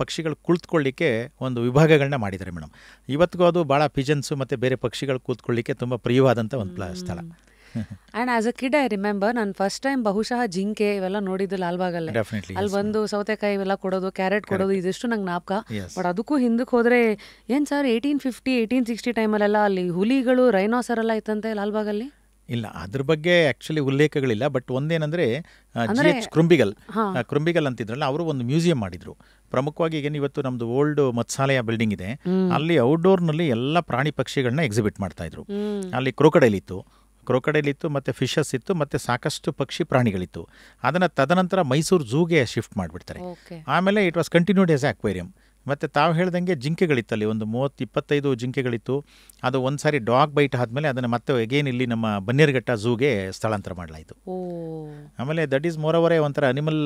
ಪಕ್ಷಿಗಳು ಕುಳಿತುಕೊಳ್ಳಿಕ್ಕೆ ಒಂದು ವಿಭಾಗಗಳನ್ನ ಮಾಡಿದ್ದಾರೆ ಮೇಡಮ್ ಇವತ್ತಿಗೂ ಅದು ಭಾಳ ಪಿಜನ್ಸು ಮತ್ತು ಬೇರೆ ಪಕ್ಷಿಗಳು ಕೂತ್ಕೊಳ್ಳಿಕ್ಕೆ ತುಂಬ ಪ್ರಿಯವಾದಂಥ ಒಂದು ಪ್ಲ ಸ್ಥಳ and as a kid I remember ನಾನು ಫಸ್ಟ್ ಟೈಮ್ ಬಹುಶಃ ಜಿಂಕೆ ಇವೆಲ್ಲ ನೋಡಿದ್ದು ಲಾಲ್ಬಾಗಲ್ಲೇ ಅಲ್ಲಿ ಬಂದು ಸೌತೆಕಾಯಿ ಇವೆಲ್ಲ ಕೊಡೋದು ಕ್ಯಾರೆಟ್ ಕೊಡೋದು ಇದಿಷ್ಟು ನಂಗೆ ನಾಪಕ ಬಟ್ ಅದಕ್ಕೂ ಹಿಂದಕ್ಕೆ ಹೋದರೆ ಏನು sir eighteen fifty eighteen sixty ಟೈಮಲ್ಲೆಲ್ಲ ಅಲ್ಲಿ ಹುಲಿಗಳು ರೈನೋಸರ್ ಎಲ್ಲ ಇತ್ತಂತೆ ಲಾಲ್ಬಾಗಲ್ಲಿ ಇಲ್ಲ ಅದ್ರ ಬಗ್ಗೆ ಆಕ್ಚುಲಿ ಉಲ್ಲೇಖಗಳಿಲ್ಲ ಬಟ್ ಒಂದೇನಂದ್ರೆ ಜಿ ಎಚ್ ಕೃಂಬಿಗಲ್ ಕೃಂಬಿಗಲ್ ಅಂತಿದ್ರಲ್ಲ ಅವರು ಒಂದು ಮ್ಯೂಸಿಯಂ ಮಾಡಿದ್ರು ಪ್ರಮುಖವಾಗಿ ಈಗ ಇವತ್ತು ನಮ್ದು ಓಲ್ಡ್ ಮತ್ಸಾಲಯ ಬಿಲ್ಡಿಂಗ್ ಇದೆ ಅಲ್ಲಿ ಔಟ್ಡೋರ್ ನಲ್ಲಿ ಎಲ್ಲ ಪ್ರಾಣಿ ಪಕ್ಷಿಗಳನ್ನ ಎಕ್ಸಿಬಿಟ್ ಮಾಡ್ತಾ ಇದ್ರು ಅಲ್ಲಿ ಕ್ರೋಕಡೈಲ್ ಇತ್ತು ಕ್ರೋಕಡೈಲ್ ಇತ್ತು ಮತ್ತೆ ಫಿಶಸ್ ಇತ್ತು ಮತ್ತೆ ಸಾಕಷ್ಟು ಪಕ್ಷಿ ಪ್ರಾಣಿಗಳಿತ್ತು ಅದನ್ನ ತದನಂತರ ಮೈಸೂರು ಝೂಗೆ ಶಿಫ್ಟ್ ಮಾಡಿಬಿಡ್ತಾರೆ ಆಮೇಲೆ it was continued as aquarium ಮತ್ತು ತಾವು ಹೇಳ್ದಂಗೆ ಜಿಂಕೆಗಳಿತ್ತಲ್ಲಿ ಒಂದು ಮೂವತ್ತು ಇಪ್ಪತ್ತೈದು ಜಿಂಕೆಗಳಿತ್ತು ಅದು ಒಂದು ಸಾರಿ ಡಾಗ್ ಬೈಟ್ ಆದಮೇಲೆ ಅದನ್ನು ಮತ್ತೆ ಅಗೇನ್ ಇಲ್ಲಿ ನಮ್ಮ ಬನ್ನೇರುಘಟ್ಟ ಝೂಗೆ ಸ್ಥಳಾಂತರ ಮಾಡಲಾಯಿತು ಆಮೇಲೆ ದಟ್ ಈಸ್ ಓವರೇ ಒಂಥರ ಅನಿಮಲ್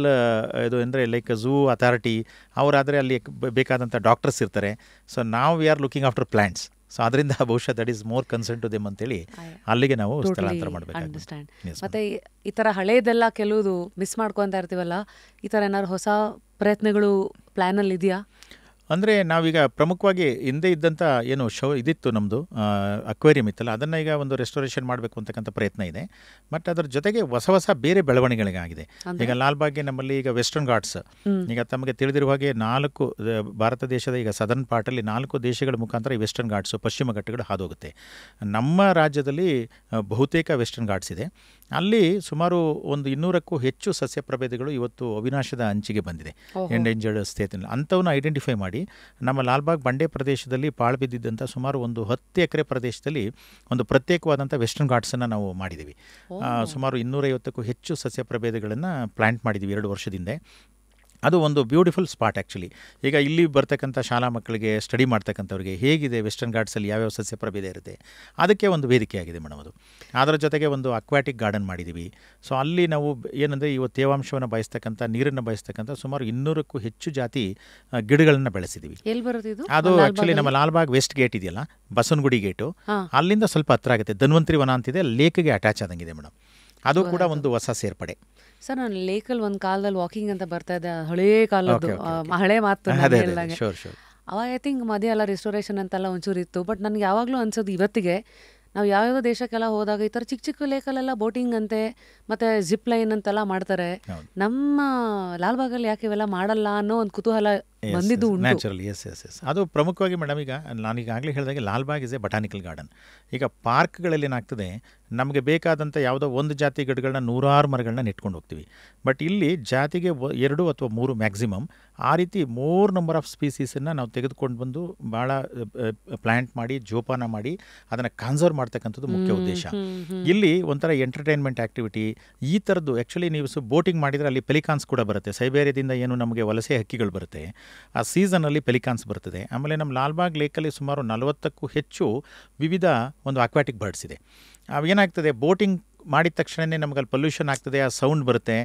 ಇದು ಅಂದರೆ ಲೈಕ್ ಝೂ ಅಥಾರಿಟಿ ಅವರಾದರೆ ಅಲ್ಲಿ ಬೇಕಾದಂಥ ಡಾಕ್ಟರ್ಸ್ ಇರ್ತಾರೆ ಸೊ ನಾವು we are looking after plants so ಅದರಿಂದ ಬಹುಶಃ that is more concern to them ಅಂತೇಳಿ ಅಲ್ಲಿಗೆ ನಾವು ಸ್ಥಳಾಂತರ ಮಾಡಬೇಕು ಮತ್ತೆ ಈ ಥರ ಹಳೇದೆಲ್ಲ ಕೆಲವುದು ಮಿಸ್ ಮಾಡ್ಕೊತಾ ಇರ್ತೀವಲ್ಲ ಈ ಥರ ಏನಾದ್ರು ಹೊಸ ಪ್ರಯತ್ನಗಳು ಪ್ಲ್ಯಾನಲ್ಲಿ ಇದೆಯಾ ಅಂದರೆ ನಾವೀಗ ಪ್ರಮುಖವಾಗಿ ಹಿಂದೆ ಇದ್ದಂಥ ಏನು ಶೋ ಇದಿತ್ತು ನಮ್ಮದು ಅಕ್ವೇರಿಯಂ ಇತ್ತಲ್ಲ ಅದನ್ನು ಈಗ ಒಂದು ರೆಸ್ಟೋರೇಷನ್ ಮಾಡಬೇಕು ಅಂತಕ್ಕಂಥ ಪ್ರಯತ್ನ ಇದೆ ಬಟ್ ಅದರ ಜೊತೆಗೆ ಹೊಸ ಹೊಸ ಬೇರೆ ಬೆಳವಣಿಗೆಗಳಿಗಾಗಿದೆ ಈಗ ಲಾಲ್ಬಾಗ್ಗೆ ನಮ್ಮಲ್ಲಿ ಈಗ ವೆಸ್ಟರ್ನ್ ಘಾಟ್ಸ್ ಈಗ ತಮಗೆ ತಿಳಿದಿರುವ ಹಾಗೆ ನಾಲ್ಕು ಭಾರತ ದೇಶದ ಈಗ ಸದರ್ನ್ ಪಾರ್ಟಲ್ಲಿ ನಾಲ್ಕು ದೇಶಗಳ ಮುಖಾಂತರ ಈ ವೆಸ್ಟರ್ನ್ ಘಾಟ್ಸು ಪಶ್ಚಿಮ ಘಟ್ಟಗಳು ಹಾದೋಗುತ್ತೆ ನಮ್ಮ ರಾಜ್ಯದಲ್ಲಿ ಬಹುತೇಕ ವೆಸ್ಟರ್ನ್ ಘಾಟ್ಸ್ ಇದೆ ಅಲ್ಲಿ ಸುಮಾರು ಒಂದು ಇನ್ನೂರಕ್ಕೂ ಹೆಚ್ಚು ಸಸ್ಯ ಪ್ರಭೇದಗಳು ಇವತ್ತು ಅವಿನಾಶದ ಅಂಚಿಗೆ ಬಂದಿದೆ ಎಂಡೇಂಜರ್ಡ್ ಸ್ಥೇತಿನಲ್ಲಿ ಅಂಥವನ್ನು ಐಡೆಂಟಿಫೈ ಮಾಡಿ ನಮ್ಮ ಲಾಲ್ಬಾಗ್ ಬಂಡೆ ಪ್ರದೇಶದಲ್ಲಿ ಪಾಳು ಬಿದ್ದಿದ್ದಂಥ ಸುಮಾರು ಒಂದು ಹತ್ತು ಎಕರೆ ಪ್ರದೇಶದಲ್ಲಿ ಒಂದು ಪ್ರತ್ಯೇಕವಾದಂಥ ವೆಸ್ಟರ್ನ್ ಘಾಟ್ಸನ್ನು ನಾವು ಮಾಡಿದ್ದೀವಿ ಸುಮಾರು ಇನ್ನೂರೈವತ್ತಕ್ಕೂ ಹೆಚ್ಚು ಸಸ್ಯ ಪ್ರಭೇದಗಳನ್ನು ಪ್ಲ್ಯಾಂಟ್ ಮಾಡಿದ್ದೀವಿ ಎರಡು ವರ್ಷದಿಂದ ಅದು ಒಂದು ಬ್ಯೂಟಿಫುಲ್ ಸ್ಪಾಟ್ ಆ್ಯಕ್ಚುಲಿ ಈಗ ಇಲ್ಲಿ ಬರ್ತಕ್ಕಂಥ ಶಾಲಾ ಮಕ್ಕಳಿಗೆ ಸ್ಟಡಿ ಮಾಡ್ತಕ್ಕಂಥವ್ರಿಗೆ ಹೇಗಿದೆ ವೆಸ್ಟರ್ನ್ ಘಾಟ್ಸಲ್ಲಿ ಯಾವ್ಯಾವ ಸಸ್ಯ ಪ್ರಭೇದ ಇರುತ್ತೆ ಅದಕ್ಕೆ ಒಂದು ವೇದಿಕೆಯಾಗಿದೆ ಮೇಡಮ್ ಅದು ಅದರ ಜೊತೆಗೆ ಒಂದು ಅಕ್ವಾಟಿಕ್ ಗಾರ್ಡನ್ ಮಾಡಿದ್ದೀವಿ ಸೊ ಅಲ್ಲಿ ನಾವು ಏನಂದರೆ ಇವತ್ತು ತೇವಾಂಶವನ್ನು ಬಯಸ್ತಕ್ಕಂಥ ನೀರನ್ನು ಬಯಸ್ತಕ್ಕಂಥ ಸುಮಾರು ಇನ್ನೂರಕ್ಕೂ ಹೆಚ್ಚು ಜಾತಿ ಗಿಡಗಳನ್ನು ಬೆಳೆಸಿದ್ದೀವಿ ಅದು ಆ್ಯಕ್ಚುಲಿ ನಮ್ಮ ಲಾಲ್ಬಾಗ್ ವೆಸ್ಟ್ ಗೇಟ್ ಇದೆಯಲ್ಲ ಬಸವನಗುಡಿ ಗೇಟು ಅಲ್ಲಿಂದ ಸ್ವಲ್ಪ ಹತ್ರ ಆಗುತ್ತೆ ಧನ್ವಂತ್ರಿ ವನ ಅಂತಿದೆ ಲೇಕ್ಗೆ ಅಟ್ಯಾಚ್ ಆದಂಗಿದೆ ಮೇಡಮ್ ಅದು ಕೂಡ ಒಂದು ಹೊಸ ಸೇರ್ಪಡೆ ಸರ್ ನಾನು ಲೇಕಲ್ಲಿ ಒಂದು ಕಾಲದಲ್ಲಿ ವಾಕಿಂಗ್ ಅಂತ ಬರ್ತಾ ಇದೆ ಹಳೇ ಕಾಲದ್ದು ಹಳೆ ಮಾತು ಅವಾಗ ಐ ಥಿಂಕ್ ಮದ್ಯ ಎಲ್ಲ ರೆಸ್ಟೋರೇಷನ್ ಅಂತೆಲ್ಲ ಒಂಚೂರು ಇತ್ತು ಬಟ್ ನನಗೆ ಯಾವಾಗಲೂ ಅನ್ಸೋದು ಇವತ್ತಿಗೆ ನಾವು ಯಾವ್ಯಾವ ದೇಶಕ್ಕೆಲ್ಲ ಹೋದಾಗ ಈ ಥರ ಚಿಕ್ಕ ಚಿಕ್ಕ ಲೇಕಲ್ಲೆಲ್ಲ ಬೋಟಿಂಗ್ ಅಂತೆ ಮತ್ತು ಜಿಪ್ ಲೈನ್ ಅಂತೆಲ್ಲ ಮಾಡ್ತಾರೆ ನಮ್ಮ ಲಾಲ್ಬಾಗಲ್ಲಿ ಯಾಕೆ ಇವೆಲ್ಲ ಮಾಡಲ್ಲ ಅನ್ನೋ ಒಂದು ಕುತೂಹಲ ಬಂದಿದ್ದು ನ್ಯಾಚುರಲಿ ಎಸ್ ಎಸ್ ಎಸ್ ಅದು ಪ್ರಮುಖವಾಗಿ ಮೇಡಮ್ ಈಗ ನಾನು ಈಗಾಗಲೇ ಹೇಳಿದಾಗ Lalbagh is a botanical garden ಈಗ ಪಾರ್ಕ್ಗಳಲ್ಲಿ ಏನಾಗ್ತದೆ ನಮಗೆ ಬೇಕಾದಂಥ ಯಾವುದೋ ಒಂದು ಜಾತಿ ಗಿಡಗಳನ್ನ ನೂರಾರು ಮರಗಳನ್ನ ನೆಟ್ಕೊಂಡು ಹೋಗ್ತೀವಿ ಬಟ್ ಇಲ್ಲಿ ಜಾತಿಗೆ ಎರಡು ಅಥವಾ ಮೂರು ಮ್ಯಾಕ್ಸಿಮಮ್ ಆ ರೀತಿ ಮೂರು ನಂಬರ್ ಆಫ್ ಸ್ಪೀಸೀಸನ್ನು ನಾವು ತೆಗೆದುಕೊಂಡು ಬಂದು ಭಾಳ ಪ್ಲ್ಯಾಂಟ್ ಮಾಡಿ ಜೋಪಾನ ಮಾಡಿ ಅದನ್ನು ಕನ್ಸರ್ವ್ ಮಾಡ್ತಕ್ಕಂಥದ್ದು ಮುಖ್ಯ ಉದ್ದೇಶ ಇಲ್ಲಿ ಒಂಥರ ಎಂಟರ್ಟೈನ್ಮೆಂಟ್ ಆ್ಯಕ್ಟಿವಿಟಿ ಈ ಥರದ್ದು ಆ್ಯಕ್ಚುಲಿ ನೀವು ಬೋಟಿಂಗ್ ಮಾಡಿದರೆ ಅಲ್ಲಿ ಪೆಲಿಕಾನ್ಸ್ ಕೂಡ ಬರುತ್ತೆ ಸೈಬೇರಿಯಾದಿಂದ ಏನು ನಮಗೆ ವಲಸೆ ಹಕ್ಕಿಗಳು ಬರುತ್ತೆ ಆ ಸೀಸನಲ್ಲಿ ಪೆಲಿಕಾನ್ಸ್ ಬರ್ತದೆ ಆಮೇಲೆ ನಮ್ಮ ಲಾಲ್ಬಾಗ್ ಲೇಕಲ್ಲಿ ಸುಮಾರು ನಲವತ್ತಕ್ಕೂ ಹೆಚ್ಚು ವಿವಿಧ ಒಂದು ಅಕ್ವಾಟಿಕ್ ಬರ್ಡ್ಸ್ ಇದೆ ಅವೇನಾಗ್ತದೆ ಬೋಟಿಂಗ್ ಮಾಡಿದ ತಕ್ಷಣವೇ ನಮಗಲ್ಲಿ ಪೊಲ್ಯೂಷನ್ ಆಗ್ತದೆ ಆ ಸೌಂಡ್ ಬರುತ್ತೆ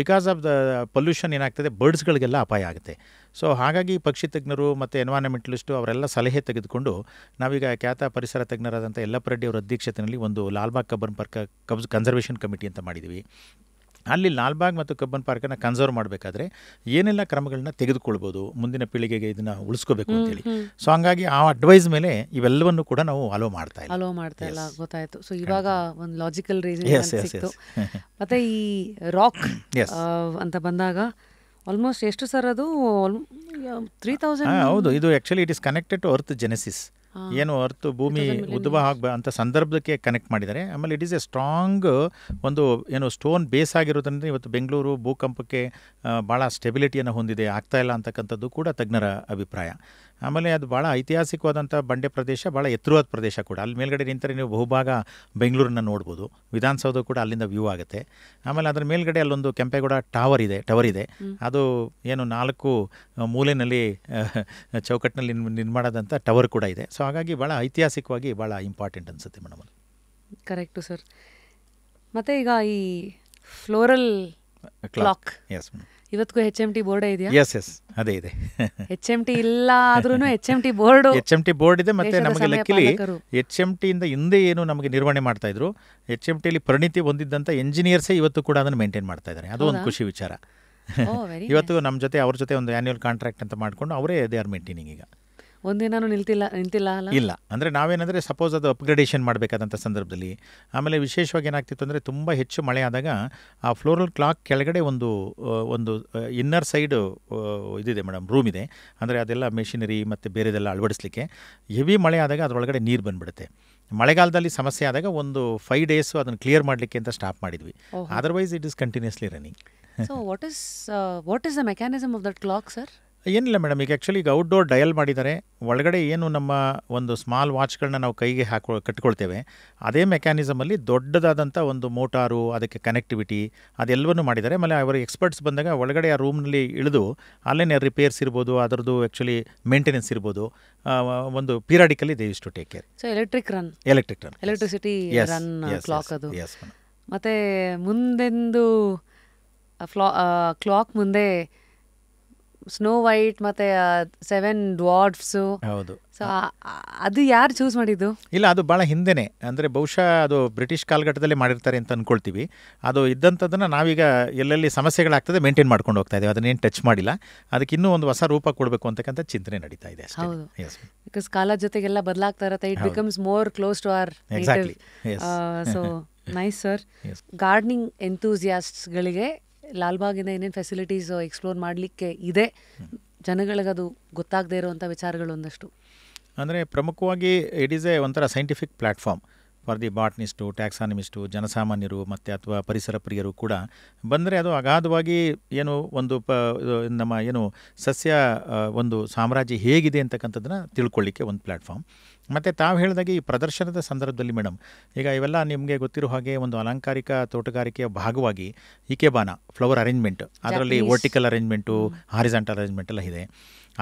ಬಿಕಾಸ್ ಆಫ್ ದ ಪೊಲ್ಯೂಷನ್ ಏನಾಗ್ತದೆ ಬರ್ಡ್ಸ್ಗಳಿಗೆಲ್ಲ ಅಪಾಯ ಆಗುತ್ತೆ ಸೊ ಹಾಗಾಗಿ ಪಕ್ಷಿ ತಜ್ಞರು ಮತ್ತು ಎನ್ವಾರನ್ಮೆಂಟಲಿಸ್ಟು ಅವರೆಲ್ಲ ಸಲಹೆ ತೆಗೆದುಕೊಂಡು ನಾವೀಗ ಖ್ಯಾತ ಪರಿಸರ ತಜ್ಞರಾದಂಥ ಯಲ್ಲಪ್ಪ ರೆಡ್ಡಿ ಅವರ ಅಧ್ಯಕ್ಷತೆಯಲ್ಲಿ ಒಂದು ಲಾಲ್ಬಾಗ್ ಕಬ್ಬನ್ ಪಾರ್ಕ್ ಕಬ್ಸ್ ಕನ್ಸರ್ವೇಷನ್ ಕಮಿಟಿ ಅಂತ ಮಾಡಿದ್ದೀವಿ ಅಲ್ಲಿ ಲಾಲ್ಬಾಗ್ ಮತ್ತು ಕಬ್ಬನ್ ಪಾರ್ಕನ್ನು ಕನ್ಸರ್ವ್ ಮಾಡಬೇಕಾದ್ರೆ ಏನೆಲ್ಲ ಕ್ರಮಗಳನ್ನ ತೆಗೆದುಕೊಳ್ಬೋದು ಮುಂದಿನ ಪೀಳಿಗೆಗೆ ಇದನ್ನ ಉಳಿಸ್ಕೋಬೇಕು ಅಂತೇಳಿ ಸೊ ಹಂಗಾಗಿ ಆ ಅಡ್ವೈಸ್ ಮೇಲೆ ಇವೆಲ್ಲವನ್ನು ಕೂಡ ನಾವು ಅಲೋ ಮಾಡ್ತಾ ಇಲ್ಲ ಅಲೋ ಮಾಡ್ತಾ ಇಲ್ಲ ಗೊತ್ತಾಯ್ತು ಸೊ ಇವಾಗ ಒಂದು ಲಾಜಿಕಲ್ ರೀಸನ್ ಮತ್ತೆ ಈ ರಾಕ್ ಅಂತ ಬಂದಾಗ ಆಲ್ಮೋಸ್ಟ್ ಎಷ್ಟು ಸರ್ ಅದು ತ್ರೀ ತೌಸಂಡ್ ಹೌದು ಇದು actually it is connected to earth genesis ಏನು ಅರ್ಥ ಭೂಮಿ ಉದ್ಭವ ಆಗ ಅಂತ ಸಂದರ್ಭಕ್ಕೆ ಕನೆಕ್ಟ್ ಮಾಡಿದ್ದಾರೆ ಆಮೇಲೆ ಇಟ್ ಈಸ್ ಎ ಸ್ಟ್ರಾಂಗ್ ಒಂದು ಏನು ಸ್ಟೋನ್ ಬೇಸ್ ಆಗಿರೋದ್ರಿಂದ ಇವತ್ತು ಬೆಂಗಳೂರು ಭೂಕಂಪಕ್ಕೆ ಭಾಳ ಸ್ಟೆಬಿಲಿಟಿಯನ್ನು ಹೊಂದಿದೆ ಆಗ್ತಾ ಇಲ್ಲ ಅಂತಕ್ಕಂಥದ್ದು ಕೂಡ ತಜ್ಞರ ಅಭಿಪ್ರಾಯ ಆಮೇಲೆ ಅದು ಭಾಳ ಐತಿಹಾಸಿಕವಾದಂಥ ಬಂಡೆ ಪ್ರದೇಶ ಭಾಳ ಎತ್ತರವಾದ ಪ್ರದೇಶ ಕೂಡ ಅಲ್ಲಿ ಮೇಲ್ಗಡೆ ನಿಂತರೆ ನೀವು ಬಹುಭಾಗ ಬೆಂಗಳೂರನ್ನ ನೋಡ್ಬೋದು ವಿಧಾನಸೌಧ ಕೂಡ ಅಲ್ಲಿಂದ ವ್ಯೂ ಆಗುತ್ತೆ ಆಮೇಲೆ ಅದರ ಮೇಲ್ಗಡೆ ಅಲ್ಲೊಂದು ಕೆಂಪೇಗೌಡ ಟವರ್ ಇದೆ ಟವರ್ ಇದೆ ಅದು ಏನು ನಾಲ್ಕು ಮೂಲೆಯಲ್ಲಿ ಚೌಕಟ್ಟಿನಲ್ಲಿ ನಿರ್ಮಾಣದಂಥ ಟವರ್ ಕೂಡ ಇದೆ ಸೊ ಹಾಗಾಗಿ ಭಾಳ ಐತಿಹಾಸಿಕವಾಗಿ ಭಾಳ ಇಂಪಾರ್ಟೆಂಟ್ ಅನಿಸುತ್ತೆ ಮೇಡಮ್ ಕರೆಕ್ಟು ಸರ್ ಮತ್ತು ಈಗ ಈ ಫ್ಲೋರಲ್ ಕ್ಲಾಕ್ ಎಸ್ ಮೇಡಮ್ ಇವತ್ತು ಎಚ್ ಎಂ ಟಿ ಬೋರ್ಡ್ ಇದೆಯಾ ಎಸ್ ಎಸ್ ಅದೇ ಇದೆ ಎಚ್ ಎಂ ಟಿ ಇಲ್ಲ ಆದ್ರೂ H M T board H M T board ಇದೆ ಮತ್ತೆ ನಮಗೆ ಲಕ್ಕಿಲಿ ಎಚ್ ಎಂ ಇಂದ ಹಿಂದೆ ಏನು ನಮಗೆ ನಿರ್ವಹಣೆ ಮಾಡ್ತಾ ಇದ್ರು ಎಚ್ ಎಂ ಅಲ್ಲಿ ಪರಿಣಿತಿ ಹೊಂದಿದ್ದಂಥ ಇಂಜಿನಿಯರ್ಸೇ ಇವತ್ತು ಕೂಡ ಅದನ್ನು ಮೇಂಟೈನ್ ಮಾಡ್ತಾ ಇದ್ದಾರೆ ಅದು ಒಂದು ಖುಷಿ ವಿಚಾರ ಇವತ್ತು ನಮ್ಮ ಜೊತೆ ಅವ್ರ ಜೊತೆ ಒಂದು ಆ್ಯನ್ಯುವಲ್ ಕಾಂಟ್ರಾಕ್ಟ್ ಅಂತ ಮಾಡಿಕೊಂಡು ಅವರೇ ದೇ ಆರ್ ಮೇಂಟೈನಿಂಗ್ ಈಗ ಒಂದಿನಾನು ನಿಲ್ತಿಲ್ಲ ನಿಂತಿಲ್ಲ ಇಲ್ಲ ಅಂದರೆ ನಾವೇನಂದರೆ ಸಪೋಸ್ ಅದು ಅಪ್ಗ್ರೇಡೇಷನ್ ಮಾಡಬೇಕಾದಂಥ ಸಂದರ್ಭದಲ್ಲಿ ಆಮೇಲೆ ವಿಶೇಷವಾಗಿ ಏನಾಗ್ತಿತ್ತು ಅಂದರೆ ತುಂಬ ಹೆಚ್ಚು ಮಳೆ ಆದಾಗ ಆ ಫ್ಲೋರಲ್ ಕ್ಲಾಕ್ ಕೆಳಗಡೆ ಒಂದು ಒಂದು ಇನ್ನರ್ ಸೈಡು ಇದಿದೆ ಮೇಡಮ್ ರೂಮ್ ಇದೆ ಅಂದರೆ ಅದೆಲ್ಲ ಮೆಷಿನರಿ ಮತ್ತು ಬೇರೆದೆಲ್ಲ ಅಳವಡಿಸಲಿಕ್ಕೆ ಹೆವಿ ಮಳೆ ಆದಾಗ ಅದರೊಳಗಡೆ ನೀರು ಬಂದ್ಬಿಡುತ್ತೆ ಮಳೆಗಾಲದಲ್ಲಿ ಸಮಸ್ಯೆ ಆದಾಗ ಒಂದು ಫೈವ್ ಡೇಸು ಅದನ್ನು ಕ್ಲಿಯರ್ ಮಾಡಲಿಕ್ಕೆ ಅಂತ ಸ್ಟಾಪ್ ಮಾಡಿದ್ವಿ otherwise it is continuously running so what is what is the mechanism of that clock sir ಏನಿಲ್ಲ ಮೇಡಮ್ ಈಗ ಆ್ಯಕ್ಚುಲಿ ಈಗ ಔಟ್ಡೋರ್ ಡಯಲ್ ಮಾಡಿದ್ದಾರೆ ಒಳಗಡೆ ಏನು ನಮ್ಮ ಒಂದು ಸ್ಮಾಲ್ ವಾಚ್ಗಳನ್ನ ನಾವು ಕೈಗೆ ಹಾಕೊ ಕಟ್ಕೊಳ್ತೇವೆ ಅದೇ ಮೆಕ್ಯಾನಿಸಮಲ್ಲಿ ದೊಡ್ಡದಾದಂಥ ಒಂದು ಮೋಟಾರು ಅದಕ್ಕೆ ಕನೆಕ್ಟಿವಿಟಿ ಅದೆಲ್ಲವನ್ನು ಮಾಡಿದ್ದಾರೆ ಆಮೇಲೆ ಅವರ ಎಕ್ಸ್ಪರ್ಟ್ಸ್ ಬಂದಾಗ ಒಳಗಡೆ ಆ ರೂಮ್ನಲ್ಲಿ ಇಳಿದು ಅಲ್ಲೇ ರಿಪೇರ್ಸ್ ಇರ್ಬೋದು ಅದರದ್ದು ಆ್ಯಕ್ಚುಲಿ ಮೇಂಟೆನೆನ್ಸ್ ಇರ್ಬೋದು ಒಂದು periodically they is to take care so electric run electric run electricity run ಮತ್ತೆ ಮುಂದೆಂದು ಫ್ಲಾ ಕ್ಲಾಕ್ ಮುಂದೆ ಸ್ನೋ ವೈಟ್ ಮತ್ತೆ ಸೆವೆನ್ ಡ್ವಾರ್ಫ್ಸು ಹೌದು ಸೊ ಅದು ಯಾರು ಚೂಸ್ ಮಾಡಿದ್ದು ಇಲ್ಲ ಅದು ಬಹಳ ಹಿಂದೆನೆ ಅಂದ್ರೆ ಬಹುಶಃ ಅದು ಬ್ರಿಟಿಷ್ ಕಾಲಘಟ್ಟದಲ್ಲಿ ಮಾಡಿರ್ತಾರೆ ಅಂತ ಅಂದ್ಕೊಳ್ತೀವಿ ಅದು ಇದ್ದಂಥದ್ದನ್ನು ನಾವೀಗ ಎಲ್ಲೆಲ್ಲಿ ಸಮಸ್ಯೆಗಳಾಗ್ತದೆ ಮೇಂಟೈನ್ ಮಾಡ್ಕೊಂಡು ಹೋಗ್ತಾ ಇದ್ದೀವಿ ಅದನ್ನೇನು ಟಚ್ ಮಾಡಿಲ್ಲ ಅದಕ್ಕೆ ಇನ್ನೂ ಒಂದು ಹೊಸ ರೂಪ ಕೊಡಬೇಕು ಅಂತಕ್ಕಂಥ ಚಿಂತನೆ ನಡೀತಾ ಇದೆ ಹೌದು ಬಿಕಾಸ್ ಕಾಲ ಜೊತೆಗೆಲ್ಲ ಬದಲಾಗ್ತಾ ಇರುತ್ತೆ it becomes more close to our so nice sir gardening ಎಂತೂಸಿಯಾಸ್ಟ್ಸ್ಗಳಿಗೆ ಲಾಲ್ಬಾಗಿಂದ ಏನೇನು ಫೆಸಿಲಿಟೀಸ್ ಎಕ್ಸ್ಪ್ಲೋರ್ ಮಾಡಲಿಕ್ಕೆ ಇದೆ ಜನಗಳಿಗದು ಗೊತ್ತಾಗದೇ ಇರುವಂಥ ವಿಚಾರಗಳು ಒಂದಷ್ಟು ಅಂದರೆ ಪ್ರಮುಖವಾಗಿ ಇಟ್ ಈಸ್ ಎ ಒಂಥರ scientific platform for the botanist taxonomist ಜನಸಾಮಾನ್ಯರು ಮತ್ತು ಅಥವಾ ಪರಿಸರ ಪ್ರಿಯರು ಕೂಡ ಬಂದರೆ ಅದು ಅಗಾಧವಾಗಿ ಏನು ಒಂದು ಪ ನಮ್ಮ ಏನು ಸಸ್ಯ ಒಂದು ಸಾಮ್ರಾಜ್ಯ ಹೇಗಿದೆ ಅಂತಕ್ಕಂಥದ್ದನ್ನ ತಿಳ್ಕೊಳ್ಳಿಕ್ಕೆ ಒಂದು ಪ್ಲ್ಯಾಟ್ಫಾರ್ಮ್ ಮತ್ತು ತಾವು ಹೇಳಿದಾಗೆ ಈ ಪ್ರದರ್ಶನದ ಸಂದರ್ಭದಲ್ಲಿ ಮೇಡಮ್ ಈಗ ಇವೆಲ್ಲ ನಿಮಗೆ ಗೊತ್ತಿರೋ ಹಾಗೆ ಒಂದು ಅಲಂಕಾರಿಕ ತೋಟಗಾರಿಕೆಯ ಭಾಗವಾಗಿ ಇಕೆಬಾನ ಫ್ಲವರ್ ಅರೇಂಜ್ಮೆಂಟ್ ಅದರಲ್ಲಿ ವರ್ಟಿಕಲ್ ಅರೇಂಜ್ಮೆಂಟು ಹಾರಿಜಾಂಟಲ್ ಅರೇಂಜ್ಮೆಂಟ್ ಎಲ್ಲ ಇದೆ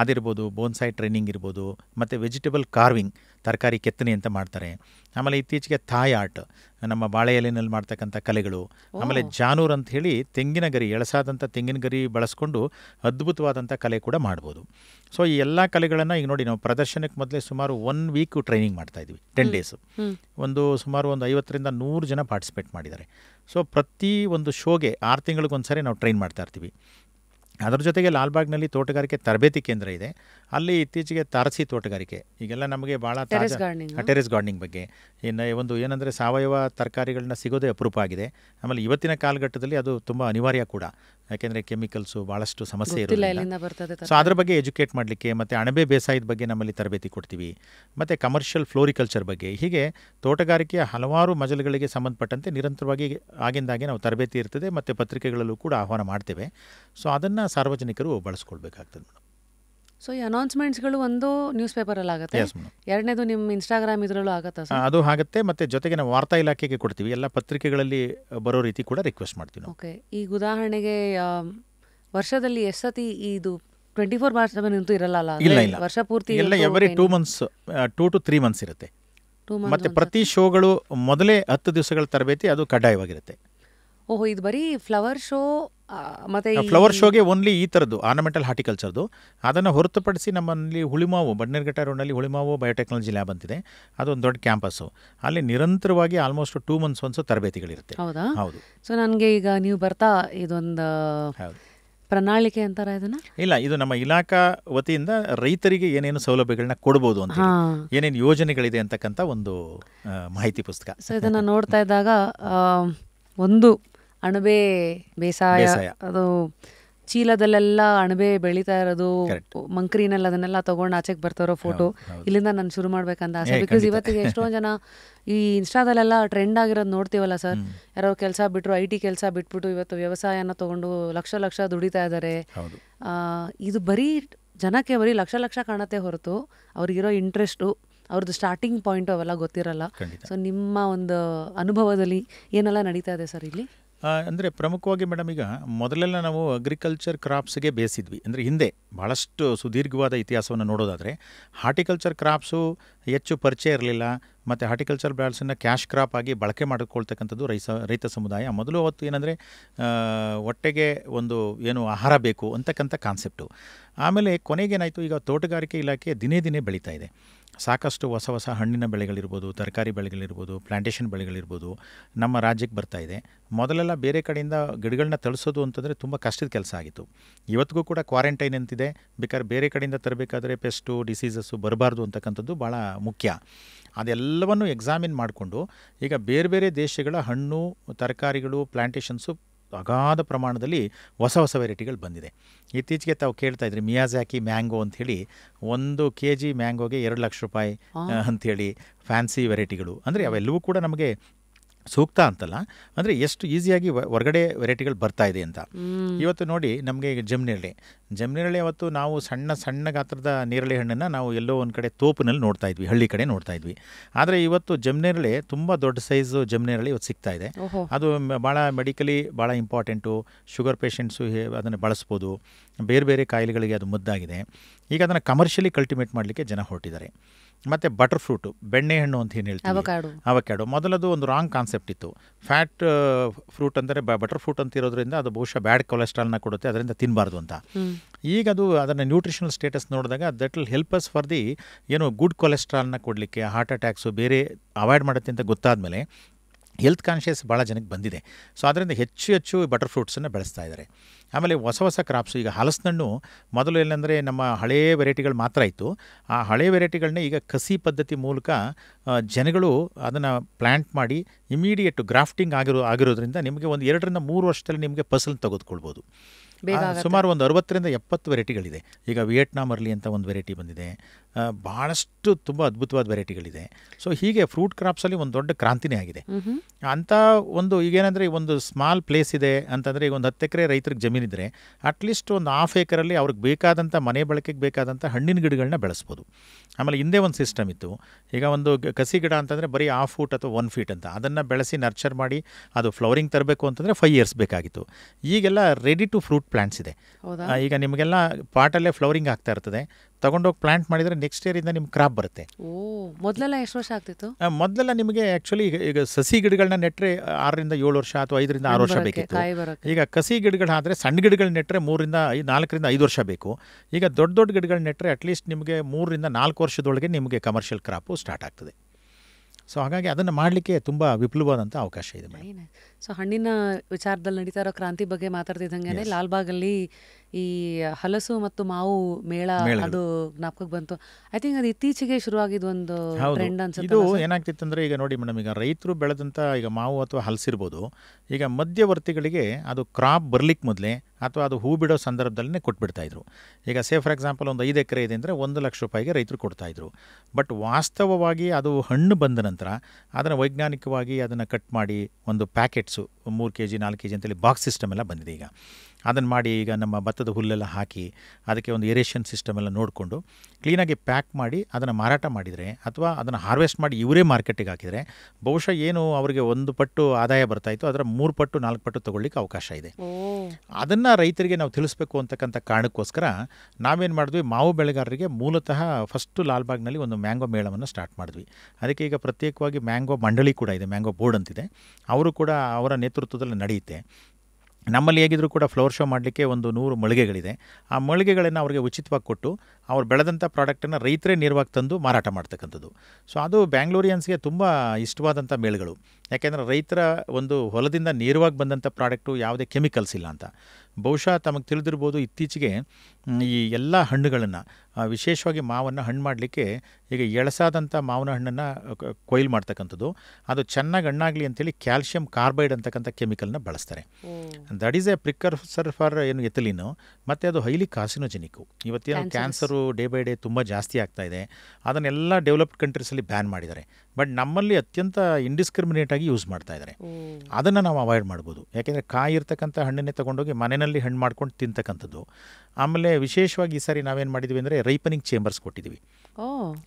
ಅದಿರ್ಬೋದು ಬೋನ್ಸೈ ಟ್ರೈನಿಂಗ್ ಇರ್ಬೋದು ಮತ್ತು ವೆಜಿಟೇಬಲ್ ಕಾರ್ವಿಂಗ್ ತರಕಾರಿ ಕೆತ್ತನೆ ಅಂತ ಮಾಡ್ತಾರೆ ಆಮೇಲೆ ಇತ್ತೀಚೆಗೆ ಥಾಯ್ ಆರ್ಟ್ ನಮ್ಮ ಬಾಳೆ ಎಲೆನಲ್ಲಿ ಮಾಡ್ತಕ್ಕಂಥ ಕಲೆಗಳು ಆಮೇಲೆ ಜಾನೂರ್ ಅಂತ ಹೇಳಿ ತೆಂಗಿನ ಗರಿ ಎಳಸಾದಂಥ ತೆಂಗಿನ ಗರಿ ಬಳಸ್ಕೊಂಡು ಅದ್ಭುತವಾದಂಥ ಕಲೆ ಕೂಡ ಮಾಡ್ಬೋದು ಸೊ ಈ ಎಲ್ಲ ಕಲೆಗಳನ್ನು ಈಗ ನೋಡಿ ನಾವು ಪ್ರದರ್ಶನಕ್ಕೆ ಮೊದಲೇ ಸುಮಾರು ಒನ್ ವೀಕು ಟ್ರೈನಿಂಗ್ ಮಾಡ್ತಾ ಇದ್ವಿ ಟೆನ್ ಡೇಸ್ ಒಂದು ಸುಮಾರು ಒಂದು ಐವತ್ತರಿಂದ ನೂರು ಜನ ಪಾರ್ಟಿಸಿಪೇಟ್ ಮಾಡಿದ್ದಾರೆ ಸೊ ಪ್ರತಿ ಒಂದು ಶೋಗೆ ಆರು ಸಾರಿ ನಾವು ಟ್ರೈನ್ ಮಾಡ್ತಾ ಇರ್ತೀವಿ ಅದರ ಜೊತೆಗೆ ಲಾಲ್ಬಾಗ್ನಲ್ಲಿ ತೋಟಗಾರಿಕೆ ತರಬೇತಿ ಕೇಂದ್ರ ಇದೆ ಅಲ್ಲಿ ಇತ್ತೀಚೆಗೆ ತಾರಸಿ ತೋಟಗಾರಿಕೆ ಈಗೆಲ್ಲ ನಮಗೆ ಭಾಳ ಟೆರೆಸ್ ಗಾರ್ಡ್ನಿಂಗ್ ಬಗ್ಗೆ ಇನ್ನು ಒಂದು ಏನಂದರೆ ಸಾವಯವ ತರಕಾರಿಗಳನ್ನ ಸಿಗೋದೇ ಅಪರೂಪ ಆಗಿದೆ ಆಮೇಲೆ ಇವತ್ತಿನ ಕಾಲಘಟ್ಟದಲ್ಲಿ ಅದು ತುಂಬ ಅನಿವಾರ್ಯ ಕೂಡ ಯಾಕೆಂದರೆ ಕೆಮಿಕಲ್ಸು ಭಾಳಷ್ಟು ಸಮಸ್ಯೆ ಇರುತ್ತೆ ಸೊ ಅದ್ರ ಬಗ್ಗೆ ಎಜುಕೇಟ್ ಮಾಡಲಿಕ್ಕೆ ಮತ್ತು ಅಣಬೆ ಬೇಸಾಯದ ಬಗ್ಗೆ ನಮ್ಮಲ್ಲಿ ತರಬೇತಿ ಕೊಡ್ತೀವಿ ಮತ್ತು ಕಮರ್ಷಿಯಲ್ ಫ್ಲೋರಿಕಲ್ಚರ್ ಬಗ್ಗೆ ಹೀಗೆ ತೋಟಗಾರಿಕೆಯ ಹಲವಾರು ಮಜಲುಗಳಿಗೆ ಸಂಬಂಧಪಟ್ಟಂತೆ ನಿರಂತರವಾಗಿ ಆಗಿಂದಾಗೆ ನಾವು ತರಬೇತಿ ಇರ್ತದೆ ಮತ್ತು ಪತ್ರಿಕೆಗಳಲ್ಲೂ ಕೂಡ ಆಹ್ವಾನ ಮಾಡ್ತೇವೆ ಸೊ ಅದನ್ನು ಸಾರ್ವಜನಿಕರು ಬಳಸ್ಕೊಳ್ಬೇಕಾಗ್ತದೆ ಮೇಡಮ್ ಸೊ ಈ ಅನೌನ್ಸ್ಮೆಂಟ್ಸ್ಗಳು ಒಂದು ನ್ಯೂಸ್ ಪೇಪರಲ್ಲಿ ಆಗುತ್ತೆ ಎರಡನೇದು ನಿಮ್ಮ ಇನ್ಸ್ಟಾಗ್ರಾಮ್ ಇದರಲ್ಲೂ ಆಗುತ್ತೆ ಸರ್ ಅದು ಆಗುತ್ತೆ ಮತ್ತೆ ಜೊತೆಗೆ ನಾವು ವಾರ್ತಾ ಇಲಾಖೆಗೆ ಕೊಡ್ತೀವಿ ಎಲ್ಲ ಪತ್ರಿಕೆಗಳಲ್ಲಿ ಬರೋ ರೀತಿ ಕೂಡ ರಿಕ್ವೆಸ್ಟ್ ಮಾಡ್ತೀವಿ ಓಕೆ ಈಗ ಉದಾಹರಣೆಗೆ ವರ್ಷದಲ್ಲಿ ಎಷ್ಟು ಇದು ಟ್ವೆಂಟಿ ಫೋರ್ ಬಾರ್ ಸೆವೆನ್ ಅಂತೂ ಇರಲ್ಲ ಇಲ್ಲ ಇಲ್ಲ ವರ್ಷ ಪೂರ್ತಿ ಎಲ್ಲ every two months two to three months ಇರುತ್ತೆ ಮತ್ತೆ ಪ್ರತಿ ಶೋಗಳು ಮೊದಲೇ ಹತ್ತು ದಿವಸಗಳ ತರಬೇತಿ ಅದು ಕಡ್ಡಾಯವಾಗಿರುತ್ತೆ ಓಹೋ ಇದು ಬರೀ ಫ್ಲವರ್ ಶೋ ಮತ್ತೆ ಫ್ಲವರ್ ಶೋಗೆ ಓನ್ಲಿ ಈ ತರದ್ದು ಆರ್ನಮೆಂಟಲ್ ಹಾರ್ಟಿಕಲ್ಚರ್ದು ಅದನ್ನು ಹೊರತುಪಡಿಸಿ ನಮ್ಮಲ್ಲಿ ಹುಳಿಮಾವು ಬಡ್ನೇರ್ಘಟ್ಟ ರೋಡ್ನಲ್ಲಿ ಹುಳಿಮಾವು ಬಯೋಟೆಕ್ನಾಲಜಿ ಲ್ಯಾಬ್ ಅಂತಿದೆ ಅದೊಂದು ದೊಡ್ಡ ಕ್ಯಾಂಪಸ್ ಅಲ್ಲಿ ನಿರಂತರವಾಗಿ ಆಲ್ಮೋಸ್ಟ್ ಟೂ ಮಂತ್ಸ್ ಒನ್ಸ್ ತರಬೇತಿಗಳಿರುತ್ತೆ ಹೌದಾ ಹೌದು ಸೊ ನನಗೆ ಈಗ ನೀವು ಬರ್ತಾ ಇದೊಂದು ಪ್ರಣಾಳಿಕೆ ಅಂತಾರ ಇದನ್ನ ಇಲ್ಲ ಇದು ನಮ್ಮ ಇಲಾಖಾ ವತಿಯಿಂದ ರೈತರಿಗೆ ಏನೇನು ಸೌಲಭ್ಯಗಳನ್ನ ಕೊಡಬಹುದು ಅಂತ ಏನೇನು ಯೋಜನೆಗಳಿದೆ ಅಂತಕ್ಕಂಥ ಒಂದು ಮಾಹಿತಿ ಪುಸ್ತಕ ಸೊ ಇದನ್ನ ನೋಡ್ತಾ ಇದ್ದಾಗ ಒಂದು ಅಣಬೆ ಬೇಸಾಯ ಅದು ಚೀಲದಲ್ಲೆಲ್ಲ ಅಣಬೆ ಬೆಳೀತಾ ಇರೋದು ಮಂಕ್ರೀನಲ್ಲಿ ಅದನ್ನೆಲ್ಲ ತಗೊಂಡು ಆಚೆಗೆ ಬರ್ತಾರೋ ಫೋಟೋ ಇಲ್ಲಿಂದ ನಾನು ಶುರು ಮಾಡ್ಬೇಕಂತ ಆಸೆ ಬಿಕಾಸ್ ಇವತ್ತಿಗೆ ಎಷ್ಟೋ ಜನ ಈ ಇನ್ಸ್ಟಾದಲ್ಲೆಲ್ಲ ಟ್ರೆಂಡ್ ಆಗಿರೋದು ನೋಡ್ತೀವಲ್ಲ ಸರ್ ಯಾರೋ ಕೆಲಸ ಬಿಟ್ಟರು ಐ ಟಿ ಕೆಲಸ ಬಿಟ್ಬಿಟ್ಟು ಇವತ್ತು ವ್ಯವಸಾಯನ ತಗೊಂಡು ಲಕ್ಷ ಲಕ್ಷ ದುಡಿತಾ ಇದ್ದಾರೆ ಇದು ಬರೀ ಜನಕ್ಕೆ ಬರೀ ಲಕ್ಷ ಲಕ್ಷ ಕಾಣತ್ತೆ ಹೊರತು ಅವ್ರಿಗಿರೋ ಇಂಟ್ರೆಸ್ಟು ಅವ್ರದ್ದು ಸ್ಟಾರ್ಟಿಂಗ್ ಪಾಯಿಂಟು ಅವೆಲ್ಲ ಗೊತ್ತಿರಲ್ಲ ಸೊ ನಿಮ್ಮ ಒಂದು ಅನುಭವದಲ್ಲಿ ಏನೆಲ್ಲ ನಡೀತಾ ಇದೆ ಸರ್ ಇಲ್ಲಿ ಅಂದರೆ ಪ್ರಮುಖವಾಗಿ ಮೇಡಮ್ ಈಗ ಮೊದಲೆಲ್ಲ ನಾವು ಅಗ್ರಿಕಲ್ಚರ್ ಕ್ರಾಪ್ಸ್ಗೆ ಬೇಸಿದ್ವಿ ಅಂದರೆ ಹಿಂದೆ ಭಾಳಷ್ಟು ಸುದೀರ್ಘವಾದ ಇತಿಹಾಸವನ್ನು ನೋಡೋದಾದರೆ ಹಾರ್ಟಿಕಲ್ಚರ್ ಕ್ರಾಪ್ಸು ಹೆಚ್ಚು ಪರಿಚಯ ಇರಲಿಲ್ಲ ಮತ್ತು ಹಾರ್ಟಿಕಲ್ಚರ್ ಬ್ಯಾಲ್ಸನ್ನು ಕ್ಯಾಶ್ ಕ್ರಾಪ್ ಆಗಿ ಬಳಕೆ ಮಾಡಿಕೊಳ್ತಕ್ಕಂಥದ್ದು ರೈತ ರೈತ ಸಮುದಾಯ ಮೊದಲು ಅವತ್ತು ಏನಂದರೆ ಹೊಟ್ಟೆಗೆ ಒಂದು ಏನು ಆಹಾರ ಬೇಕು ಅಂತಕ್ಕಂಥ ಕಾನ್ಸೆಪ್ಟು ಆಮೇಲೆ ಕೊನೆಗೇನಾಯಿತು ಈಗ ತೋಟಗಾರಿಕೆ ಇಲಾಖೆ ದಿನೇ ದಿನೇ ಬೆಳೀತಾ ಇದೆ ಸಾಕಷ್ಟು ಹೊಸ ಹೊಸ ಹಣ್ಣಿನ ಬೆಳೆಗಳಿರ್ಬೋದು ತರಕಾರಿ ಬೆಳೆಗಳಿರ್ಬೋದು ಪ್ಲ್ಯಾಂಟೇಷನ್ ಬೆಳೆಗಳಿರ್ಬೋದು ನಮ್ಮ ರಾಜ್ಯಕ್ಕೆ ಬರ್ತಾ ಇದೆ ಮೊದಲೆಲ್ಲ ಬೇರೆ ಕಡೆಯಿಂದ ಗಿಡಗಳನ್ನ ತಳಿಸೋದು ಅಂತಂದರೆ ತುಂಬ ಕಷ್ಟದ ಕೆಲಸ ಆಗಿತ್ತು ಇವತ್ತಿಗೂ ಕೂಡ ಕ್ವಾರಂಟೈನ್ ಅಂತಿದೆ ಬೇಕಾದ್ರೆ ಬೇರೆ ಕಡೆಯಿಂದ ತರಬೇಕಾದ್ರೆ ಪೆಸ್ಟು ಡಿಸೀಸಸ್ಸು ಬರಬಾರ್ದು ಅಂತಕ್ಕಂಥದ್ದು ಭಾಳ ಮುಖ್ಯ ಅದೆಲ್ಲವನ್ನು ಎಕ್ಸಾಮಿನ್ ಮಾಡಿಕೊಂಡು ಈಗ ಬೇರೆ ಬೇರೆ ದೇಶಗಳ ಹಣ್ಣು ತರಕಾರಿಗಳು ಪ್ಲ್ಯಾಂಟೇಷನ್ಸು ಅಗಾಧ ಪ್ರಮಾಣದಲ್ಲಿ ಹೊಸ ಹೊಸ ವೆರೈಟಿಗಳು ಬಂದಿದೆ ಇತ್ತೀಚೆಗೆ ತಾವು ಕೇಳ್ತಾ ಇದ್ರಿ ಮಿಯಾಜಾಕಿ ಮ್ಯಾಂಗೋ ಅಂಥೇಳಿ ಒಂದು ಕೆ ಜಿ ಮ್ಯಾಂಗೋಗೆ ಎರಡು ಲಕ್ಷ ರೂಪಾಯಿ ಅಂಥೇಳಿ ಫ್ಯಾನ್ಸಿ ವೆರೈಟಿಗಳು ಅಂದರೆ ಅವೆಲ್ಲವೂ ಕೂಡ ನಮಗೆ ಸೂಕ್ತ ಅಂತಲ್ಲ ಅಂದರೆ ಎಷ್ಟು ಈಸಿಯಾಗಿ ಹೊರಗಡೆ ವೆರೈಟಿಗಳು ಬರ್ತಾ ಇದೆ ಅಂತ ಇವತ್ತು ನೋಡಿ ನಮಗೆ ಜಮ್ನಿರಲಿ ಜಮನಿರಳೆ ಅವತ್ತು ನಾವು ಸಣ್ಣ ಸಣ್ಣ ಗಾತ್ರದ ನೇರಳೆ ಹಣ್ಣನ್ನು ನಾವು ಎಲ್ಲೋ ಒಂದು ಕಡೆ ತೋಪಿನಲ್ಲಿ ನೋಡ್ತಾ ಇದ್ವಿ ಹಳ್ಳಿ ಕಡೆ ನೋಡ್ತಾ ಇದ್ವಿ ಆದರೆ ಇವತ್ತು ಜಮನೇರಳೆ ತುಂಬ ದೊಡ್ಡ ಸೈಜು ಜಮನೇರಳೆ ಇವತ್ತು ಸಿಗ್ತಾ ಇದೆ ಅದು ಭಾಳ ಮೆಡಿಕಲಿ ಭಾಳ ಇಂಪಾರ್ಟೆಂಟು ಶುಗರ್ ಪೇಷೆಂಟ್ಸು ಅದನ್ನು ಬಳಸ್ಬೋದು ಬೇರೆ ಬೇರೆ ಕಾಯಿಲೆಗಳಿಗೆ ಅದು ಮುದ್ದಾಗಿದೆ ಈಗ ಅದನ್ನು ಕಮರ್ಷಿಯಲಿ ಕಲ್ಟಿಮೇಟ್ ಮಾಡಲಿಕ್ಕೆ ಜನ ಹೊರಟಿದ್ದಾರೆ ಮತ್ತು ಬಟರ್ ಫ್ರೂಟು ಹಣ್ಣು ಅಂತ ಏನು ಹೇಳ್ತೀವಿ ಅವಕಾಡು ಮೊದಲದು ಒಂದು ರಾಂಗ್ ಕಾನ್ಸೆಪ್ಟ್ ಇತ್ತು ಫ್ಯಾಟ್ ಫ್ರೂಟ್ ಅಂದರೆ ಬಟರ್ ಫ್ರೂಟ್ ಅಂತ ಇರೋದ್ರಿಂದ ಅದು ಬಹುಶಃ ಬ್ಯಾಡ್ ಕೊಲೆಸ್ಟ್ರಾಲ್ನ ಕೊಡುತ್ತೆ ಅದರಿಂದ ತಿನ್ನಬಾರ್ದು ಅಂತ ಈಗ ಅದು ಅದನ್ನು ನ್ಯೂಟ್ರಿಷನಲ್ ಸ್ಟೇಟಸ್ ನೋಡಿದಾಗ that will help us for the ಏನು ಗುಡ್ ಕೊಲೆಸ್ಟ್ರಾಲ್ನ ಕೊಡಲಿಕ್ಕೆ ಹಾರ್ಟ್ ಅಟ್ಯಾಕ್ಸು ಬೇರೆ ಅವಾಯ್ಡ್ ಮಾಡುತ್ತೆ ಅಂತ ಮೇಲೆ ಹೆಲ್ತ್ ಕಾನ್ಷಿಯಸ್ ಭಾಳ ಜನಕ್ಕೆ ಬಂದಿದೆ ಸೊ ಅದರಿಂದ ಹೆಚ್ಚು ಹೆಚ್ಚು ಬಟರ್ ಫ್ರೂಟ್ಸನ್ನು ಬೆಳೆಸ್ತಾ ಇದ್ದಾರೆ ಆಮೇಲೆ ಹೊಸ ಹೊಸ ಕ್ರಾಪ್ಸು ಈಗ ಹಲಸಿನಣ್ಣು ಮೊದಲು ಏನಂದರೆ ನಮ್ಮ ಹಳೆಯ ವೆರೈಟಿಗಳು ಮಾತ್ರ ಇತ್ತು ಆ ಹಳೆ ವೆರೈಟಿಗಳನ್ನ ಈಗ ಕಸಿ ಪದ್ಧತಿ ಮೂಲಕ ಜನಗಳು ಅದನ್ನು ಪ್ಲ್ಯಾಂಟ್ ಮಾಡಿ ಇಮಿಡಿಯೇಟು ಗ್ರಾಫ್ಟಿಂಗ್ ಆಗಿರೋ ಆಗಿರೋದ್ರಿಂದ ನಿಮಗೆ ಒಂದು ಎರಡರಿಂದ ಮೂರು ವರ್ಷದಲ್ಲಿ ನಿಮಗೆ ಫಸಲ್ ತೆಗೆದುಕೊಳ್ಬೋದು ಸುಮಾರು ಒಂದು ಅರವತ್ತರಿಂದ ಎಪ್ಪತ್ತು ವೆರೈಟಿಗಳಿದೆ ಈಗ ವಿಯೆಟ್ನಾಮ್ ಅರ್ಲಿ ಅಂತ ಒಂದು ವೆರೈಟಿ ಬಂದಿದೆ ಬಹಳಷ್ಟು ತುಂಬ ಅದ್ಭುತವಾದ ವೆರೈಟಿಗಳಿದೆ ಸೊ ಹೀಗೆ ಫ್ರೂಟ್ ಕ್ರಾಪ್ಸಲ್ಲಿ ಒಂದು ದೊಡ್ಡ ಕ್ರಾಂತಿನೇ ಆಗಿದೆ ಅಂಥ ಒಂದು ಈಗೇನೆಂದರೆ ಒಂದು ಸ್ಮಾಲ್ ಪ್ಲೇಸ್ ಇದೆ ಅಂತಂದರೆ ಈಗ ಒಂದು ಹತ್ತು ಎಕರೆ ರೈತರಿಗೆ ಜಮೀನಿದ್ರೆ ಅಟ್ಲೀಸ್ಟ್ ಒಂದು ಹಾಫ್ ಏಕರಲ್ಲಿ ಅವ್ರಿಗೆ ಬೇಕಾದಂಥ ಮನೆ ಬಳಕೆಗೆ ಬೇಕಾದಂಥ ಹಣ್ಣಿನ ಗಿಡಗಳನ್ನ ಬೆಳೆಸ್ಬೋದು ಆಮೇಲೆ ಹಿಂದೆ ಒಂದು ಸಿಸ್ಟಮ್ ಇತ್ತು ಈಗ ಒಂದು ಕಸಿ ಗಿಡ ಅಂತಂದರೆ ಬರೀ ಹಾಫ್ ಫೂಟ್ ಅಥವಾ ಒನ್ ಫೀಟ್ ಅಂತ ಅದನ್ನು ಬೆಳೆಸಿ ನರ್ಚರ್ ಮಾಡಿ ಅದು ಫ್ಲವರಿಂಗ್ ತರಬೇಕು ಅಂತಂದರೆ ಫೈವ್ ಇಯರ್ಸ್ ಬೇಕಾಗಿತ್ತು ಈಗೆಲ್ಲ ರೆಡಿ ಟು ಫ್ರೂಟ್ ಪ್ಲ್ಯಾಂಟ್ಸ್ ಇದೆ ಈಗ ನಿಮಗೆಲ್ಲ ಪಾಟಲ್ಲೇ ಫ್ಲವರಿಂಗ್ ಆಗ್ತಾ ಇರ್ತದೆ ತಗೊಂಡೋಗಿ ಪ್ಲಾಂಟ್ ಮಾಡಿದರೆ ನೆಕ್ಸ್ಟ್ ಇಯರಿಂದ ನಿಮ್ಗೆ ಕ್ರಾಪ್ ಬರುತ್ತೆ ಮೊದಲೆಲ್ಲ ಎಷ್ಟು ವರ್ಷ ಆಗ್ತಿತ್ತು ಮೊದಲೆಲ್ಲ ನಿಮಗೆ ಆ್ಯಕ್ಚುಲಿ ಈಗ ಸಸಿ ಗಿಡಗಳನ್ನ ನೆಟ್ಟರೆ ಆರರಿಂದ ಏಳು ವರ್ಷ ಅಥವಾ ಐದರಿಂದ ಆರು ವರ್ಷ ಬೇಕಿತ್ತು ಈಗ ಕಸಿ ಗಿಡಗಳಾದರೆ ಸಣ್ಣ ಗಿಡಗಳು ನೆಟ್ಟರೆ ಮೂರಿಂದ ನಾಲ್ಕರಿಂದ ಐದು ವರ್ಷ ಬೇಕು ಈಗ ದೊಡ್ಡ ದೊಡ್ಡ ಗಿಡಗಳು ನೆಟ್ಟರೆ ಅಟ್ಲೀಸ್ಟ್ ನಿಮಗೆ ಮೂರರಿಂದ ನಾಲ್ಕು ವರ್ಷದೊಳಗೆ ನಿಮಗೆ ಕಮರ್ಷಿಯಲ್ ಕ್ರಾಪು ಸ್ಟಾರ್ಟ್ ಆಗ್ತದೆ ಸೊ ಹಾಗಾಗಿ ಅದನ್ನು ಮಾಡಲಿಕ್ಕೆ ತುಂಬ ವಿಪುಲವಾದಂಥ ಅವಕಾಶ ಇದೆ ಸೊ ಹಣ್ಣಿನ ವಿಚಾರದಲ್ಲಿ ನಡೀತಾ ಇರೋ ಕ್ರಾಂತಿ ಬಗ್ಗೆ ಮಾತಾಡ್ತಿದ್ದಂಗೆ ಅಲ್ಲಿ ಈ ಹಲಸು ಮತ್ತು ಮಾವು ಮೇಳ ಅದು ಜ್ಞಾಪಕಕ್ಕೆ ಬಂತು ಐ ಥಿಂಕ್ ಅದು ಇತ್ತೀಚೆಗೆ ಶುರುವಾಗಿದ್ದು ಒಂದು ಟ್ರೆಂಡ್ ಅನ್ಸುತ್ತೆ ಇದು ಏನಾಗ್ತಿತ್ತು ಅಂದ್ರೆ ಈಗ ನೋಡಿ ಮೇಡಮ್ ಈಗ ರೈತರು ಬೆಳೆದಂತ ಈಗ ಮಾವು ಅಥವಾ ಹಲಸಿರ್ಬೋದು ಈಗ ಮಧ್ಯವರ್ತಿಗಳಿಗೆ ಅದು ಕ್ರಾಪ್ ಬರ್ಲಿಕ್ಕೆ ಮೊದಲೇ ಅಥವಾ ಅದು ಹೂ ಬಿಡೋ ಸಂದರ್ಭದಲ್ಲೇ ಇದ್ರು ಈಗ ಸೇ ಫಾರ್ ಎಕ್ಸಾಂಪಲ್ ಒಂದು ಐದು ಎಕರೆ ಇದೆ ಅಂದರೆ ಒಂದು ಲಕ್ಷ ರೂಪಾಯಿಗೆ ರೈತರು ಕೊಡ್ತಾ ಇದ್ರು ಬಟ್ ವಾಸ್ತವವಾಗಿ ಅದು ಹಣ್ಣು ಬಂದ ನಂತರ ಅದನ್ನು ವೈಜ್ಞಾನಿಕವಾಗಿ ಅದನ್ನು ಕಟ್ ಮಾಡಿ ಒಂದು ಪ್ಯಾಕೆಟ್ಸ್ ಬಾಕ್ಸು ಮೂರು ಕೆ ಜಿ ನಾಲ್ಕು ಕೆ ಜಿ ಅಂತೇಳಿ ಬಾಕ್ಸ್ ಸಿಸ್ಟಮ್ ಎಲ್ಲ ಬಂದಿದೆ ಈಗ ಅದನ್ನು ಮಾಡಿ ಈಗ ನಮ್ಮ ಭತ್ತದ ಹುಲ್ಲೆಲ್ಲ ಹಾಕಿ ಅದಕ್ಕೆ ಒಂದು ಇರೇಷನ್ ಸಿಸ್ಟಮ್ ಎಲ್ಲ ನೋಡಿಕೊಂಡು ಕ್ಲೀನಾಗಿ ಪ್ಯಾಕ್ ಮಾಡಿ ಅದನ್ನು ಮಾರಾಟ ಮಾಡಿದರೆ ಅಥವಾ ಅದನ್ನು ಹಾರ್ವೆಸ್ಟ್ ಮಾಡಿ ಇವರೇ ಮಾರ್ಕೆಟಿಗೆ ಹಾಕಿದರೆ ಬಹುಶಃ ಏನು ಅವರಿಗೆ ಒಂದು ಪಟ್ಟು ಆದಾಯ ಬರ್ತಾಯಿತ್ತು ಅದರ ಮೂರು ಪಟ್ಟು ನಾಲ್ಕು ಪಟ್ಟು ತೊಗೊಳ್ಳಿಕ್ಕೆ ಅವಕಾಶ ಇದೆ ಅದನ್ನು ರೈತರಿಗೆ ನಾವು ತಿಳಿಸ್ಬೇಕು ಅಂತಕ್ಕಂಥ ಕಾರಣಕ್ಕೋಸ್ಕರ ನಾವೇನು ಮಾಡಿದ್ವಿ ಮಾವು ಬೆಳೆಗಾರರಿಗೆ ಮೂಲತಃ ಫಸ್ಟು ಲಾಲ್ಬಾಗ್ನಲ್ಲಿ ಒಂದು ಮ್ಯಾಂಗೋ ಮೇಳವನ್ನು ಸ್ಟಾರ್ಟ್ ಮಾಡಿದ್ವಿ ಅದಕ್ಕೆ ಈಗ ಪ್ರತ್ಯೇಕವಾಗಿ ಮ್ಯಾಂಗೋ ಮಂಡಳಿ ಕೂಡ ಇದೆ ಮ್ಯಾಂಗೋ ಬೋರ್ಡ್ ಅಂತಿದೆ ಅವರು ಕೂಡ ಅವರ ನೇತೃತ್ವದಲ್ಲಿ ನಡೆಯುತ್ತೆ ನಮ್ಮಲ್ಲಿ ಹೇಗಿದ್ರು ಕೂಡ ಫ್ಲವರ್ ಶೋ ಮಾಡಲಿಕ್ಕೆ ಒಂದು ನೂರು ಮಳಿಗೆಗಳಿದೆ ಆ ಮಳಿಗೆಗಳನ್ನು ಅವರಿಗೆ ಉಚಿತವಾಗಿ ಕೊಟ್ಟು ಅವ್ರು ಬೆಳೆದಂಥ ಪ್ರಾಡಕ್ಟನ್ನು ರೈತರೇ ನೇರವಾಗಿ ತಂದು ಮಾರಾಟ ಮಾಡ್ತಕ್ಕಂಥದ್ದು ಸೊ ಅದು ಬ್ಯಾಂಗ್ಳೂರಿಯನ್ಸ್ಗೆ ತುಂಬ ಇಷ್ಟವಾದಂಥ ಮೇಳುಗಳು ಯಾಕೆಂದರೆ ರೈತರ ಒಂದು ಹೊಲದಿಂದ ನೇರವಾಗಿ ಬಂದಂಥ ಪ್ರಾಡಕ್ಟು ಯಾವುದೇ ಕೆಮಿಕಲ್ಸ್ ಇಲ್ಲ ಅಂತ ಬಹುಶಃ ತಮಗೆ ತಿಳಿದಿರ್ಬೋದು ಇತ್ತೀಚೆಗೆ ಈ ಎಲ್ಲ ಹಣ್ಣುಗಳನ್ನು ವಿಶೇಷವಾಗಿ ಮಾವನ್ನು ಹಣ್ಣು ಮಾಡಲಿಕ್ಕೆ ಈಗ ಎಳಸಾದಂಥ ಮಾವಿನ ಹಣ್ಣನ್ನು ಕೊಯ್ಲು ಮಾಡ್ತಕ್ಕಂಥದ್ದು ಅದು ಚೆನ್ನಾಗಿ ಹಣ್ಣಾಗಲಿ ಅಂತೇಳಿ ಕ್ಯಾಲ್ಶಿಯಂ ಕಾರ್ಬೈಡ್ ಅಂತಕ್ಕಂಥ ಕೆಮಿಕಲ್ನ ಬಳಸ್ತಾರೆ that is a precursor for ಏನು ಎಥಲೀನು ಮತ್ತು ಅದು ಹೈಲಿ ಕಾಸಿನೋಜೆನಿಕ್ಕು ಇವತ್ತೇನು ಕ್ಯಾನ್ಸರು ಡೇ ಬೈ ಡೇ ತುಂಬ ಜಾಸ್ತಿ ಆಗ್ತಾ ಇದೆ ಅದನ್ನೆಲ್ಲ ಡೆವಲಪ್ಡ್ ಕಂಟ್ರೀಸಲ್ಲಿ ಬ್ಯಾನ್ ಮಾಡಿದ್ದಾರೆ ಬಟ್ ನಮ್ಮಲ್ಲಿ ಅತ್ಯಂತ ಇಂಡಿಸ್ಕ್ರಿಮಿನೇಟಾಗಿ ಯೂಸ್ ಮಾಡ್ತಾ ಇದ್ದಾರೆ ಅದನ್ನು ನಾವು ಅವಾಯ್ಡ್ ಮಾಡ್ಬೋದು ಯಾಕೆಂದರೆ ಕಾಯಿರ್ತಕ್ಕಂಥ ಹಣ್ಣನ್ನೇ ತೊಗೊಂಡೋಗಿ ಮನೆಯಲ್ಲಿ ಹಣ್ಣು ಮಾಡ್ಕೊಂಡು ತಿಂತಕ್ಕಂಥದ್ದು ಆಮೇಲೆ ವಿಶೇಷವಾಗಿ ಈ ಸಾರಿ ನಾವೇನು ಮಾಡಿದ್ವಿ ಅಂದರೆ ರೈಪನಿಂಗ್ ಚೇಂಬರ್ಸ್ ಕೊಟ್ಟಿದ್ದೀವಿ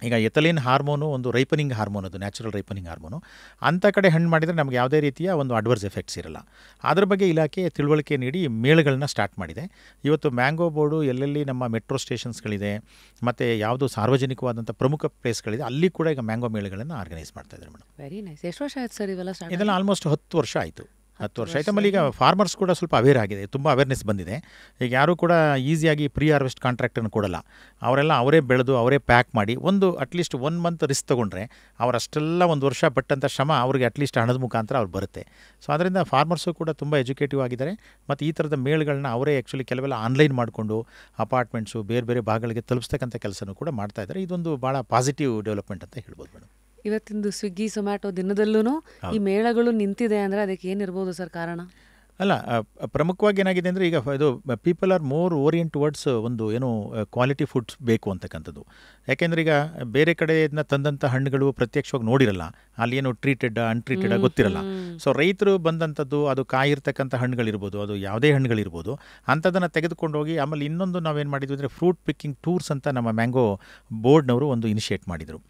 ಈಗ ಎಥಲಿನ್ ಹಾರ್ಮೋನು ಒಂದು ರೈಪನಿಂಗ್ ಹಾರ್ಮೋನ್ ಅದು ನ್ಯಾಚುರಲ್ ರೈಪನಿಂಗ್ ಹಾರ್ಮೋನು ಅಂಥ ಕಡೆ ಹಣ್ಣು ಮಾಡಿದರೆ ನಮಗೆ ಯಾವುದೇ ರೀತಿಯ ಒಂದು ಅಡ್ವರ್ಸ್ ಎಫೆಕ್ಟ್ಸ್ ಇರಲ್ಲ ಅದ್ರ ಬಗ್ಗೆ ಇಲಾಖೆ ತಿಳುವಳಿಕೆ ನೀಡಿ ಮೇಳಗಳನ್ನ ಸ್ಟಾರ್ಟ್ ಮಾಡಿದೆ ಇವತ್ತು ಮ್ಯಾಂಗೋ ಬೋರ್ಡು ಎಲ್ಲೆಲ್ಲಿ ನಮ್ಮ ಮೆಟ್ರೋ ಸ್ಟೇಷನ್ಸ್ಗಳಿದೆ ಮತ್ತು ಯಾವುದು ಸಾರ್ವಜನಿಕವಾದಂಥ ಪ್ರಮುಖ ಪ್ಲೇಸ್ಗಳಿದೆ ಅಲ್ಲಿ ಕೂಡ ಈಗ ಮ್ಯಾಂಗೋ ಮೇಳಗಳನ್ನು ಆರ್ಗನೈಸ್ ಮಾಡ್ತಾ ಇದ್ದಾರೆ ಮೇಡಮ್ ವೆರಿ ನೈಸ್ ಎಷ್ಟು ವರ್ಷ ಆಯ್ತು ಸರ್ ಇವೆಲ್ಲ ಇದೆಲ್ಲ ಆಲ್ಮೋಸ್ಟ್ ಹತ್ತು ವರ್ಷ ಆಯಿತು ಹತ್ತು ವರ್ಷ ಐಟಮಲ್ಲಿ ಈಗ ಫಾರ್ಮರ್ಸ್ ಕೂಡ ಸ್ವಲ್ಪ ಅವೇರ್ ಆಗಿದೆ ತುಂಬ ಅವೇರ್ನೆಸ್ ಬಂದಿದೆ ಈಗ ಯಾರೂ ಕೂಡ ಈಸಿಯಾಗಿ ಪ್ರೀ ಹಾರ್ವೆಸ್ಟ್ ಕಾಂಟ್ರಾಕ್ಟನ್ನು ಕೊಡಲ್ಲ ಅವರೆಲ್ಲ ಅವರೇ ಬೆಳೆದು ಅವರೇ ಪ್ಯಾಕ್ ಮಾಡಿ ಒಂದು ಅಟ್ಲೀಸ್ಟ್ ಒನ್ ಮಂತ್ ರಿಸ್ಕ್ ತೊಗೊಂಡ್ರೆ ಅವರಷ್ಟೆಲ್ಲ ಒಂದು ವರ್ಷ ಪಟ್ಟಂಥ ಶ್ರಮ ಅವ್ರಿಗೆ ಅಟ್ಲೀಸ್ಟ್ ಹಣದ ಮುಖಾಂತರ ಅವ್ರು ಬರುತ್ತೆ ಸೊ ಅದರಿಂದ ಫಾರ್ಮರ್ಸು ಕೂಡ ತುಂಬ ಎಜುಕೇಟಿವ್ ಆಗಿದ್ದಾರೆ ಮತ್ತು ಈ ಥರದ ಮೇಳಗಳನ್ನ ಅವರೇ ಆ್ಯಕ್ಚುಲಿ ಕೆಲವೆಲ್ಲ ಆನ್ಲೈನ್ ಮಾಡಿಕೊಂಡು ಅಪಾರ್ಟ್ಮೆಂಟ್ಸು ಬೇರೆ ಬೇರೆ ಭಾಗಗಳಿಗೆ ತಲುಪಿಸ್ತಕ್ಕಂಥ ಕೆಲಸನೂ ಕೂಡ ಮಾಡ್ತಾ ಇದ್ದಾರೆ ಇದೊಂದು ಭಾಳ ಪಾಸಿಟಿವ್ ಡೆವಲಪ್ಮೆಂಟ್ ಅಂತ ಹೇಳ್ಬೋದು ಮೇಡಮ್ ಇವತ್ತಿಂದು ಸ್ವಿಗ್ಗಿ ಸೊಮ್ಯಾಟೊ ದಿನದಲ್ಲೂ ಈ ಮೇಳಗಳು ನಿಂತಿದೆ ಅಂದರೆ ಅದಕ್ಕೆ ಏನಿರ್ಬೋದು ಸರ್ ಕಾರಣ ಅಲ್ಲ ಪ್ರಮುಖವಾಗಿ ಏನಾಗಿದೆ ಅಂದರೆ ಈಗ ಇದು people are more oriented towards ಒಂದು ಏನು ಕ್ವಾಲಿಟಿ ಫುಡ್ಸ್ ಬೇಕು ಅಂತಕ್ಕಂಥದ್ದು ಯಾಕೆಂದರೆ ಈಗ ಬೇರೆ ಕಡೆಯಿಂದ ತಂದಂಥ ಹಣ್ಣುಗಳು ಪ್ರತ್ಯಕ್ಷವಾಗಿ ನೋಡಿರಲ್ಲ ಅಲ್ಲಿ ಏನು ಟ್ರೀಟೆಡ್ ಅನ್ಟ್ರೀಟೆಡ್ ಗೊತ್ತಿರಲ್ಲ ಸೊ ರೈತರು ಬಂದಂಥದ್ದು ಅದು ಕಾಯಿರ್ತಕ್ಕಂಥ ಹಣ್ಣುಗಳಿರ್ಬೋದು ಅದು ಯಾವುದೇ ಹಣ್ಣುಗಳಿರ್ಬೋದು ಅಂಥದ್ದನ್ನು ತೆಗೆದುಕೊಂಡು ಹೋಗಿ ಆಮೇಲೆ ಇನ್ನೊಂದು ನಾವೇನು ಮಾಡಿದ್ವಿ ಅಂದರೆ ಫ್ರೂಟ್ ಪಿಕ್ಕಿಂಗ್ ಟೂರ್ಸ್ ಅಂತ ನಮ್ಮ ಮ್ಯಾಂಗೋ ಬೋರ್ಡ್ನವರು ಒಂದು ಇನಿಷಿಯೇಟ್ ಮಾಡಿದರು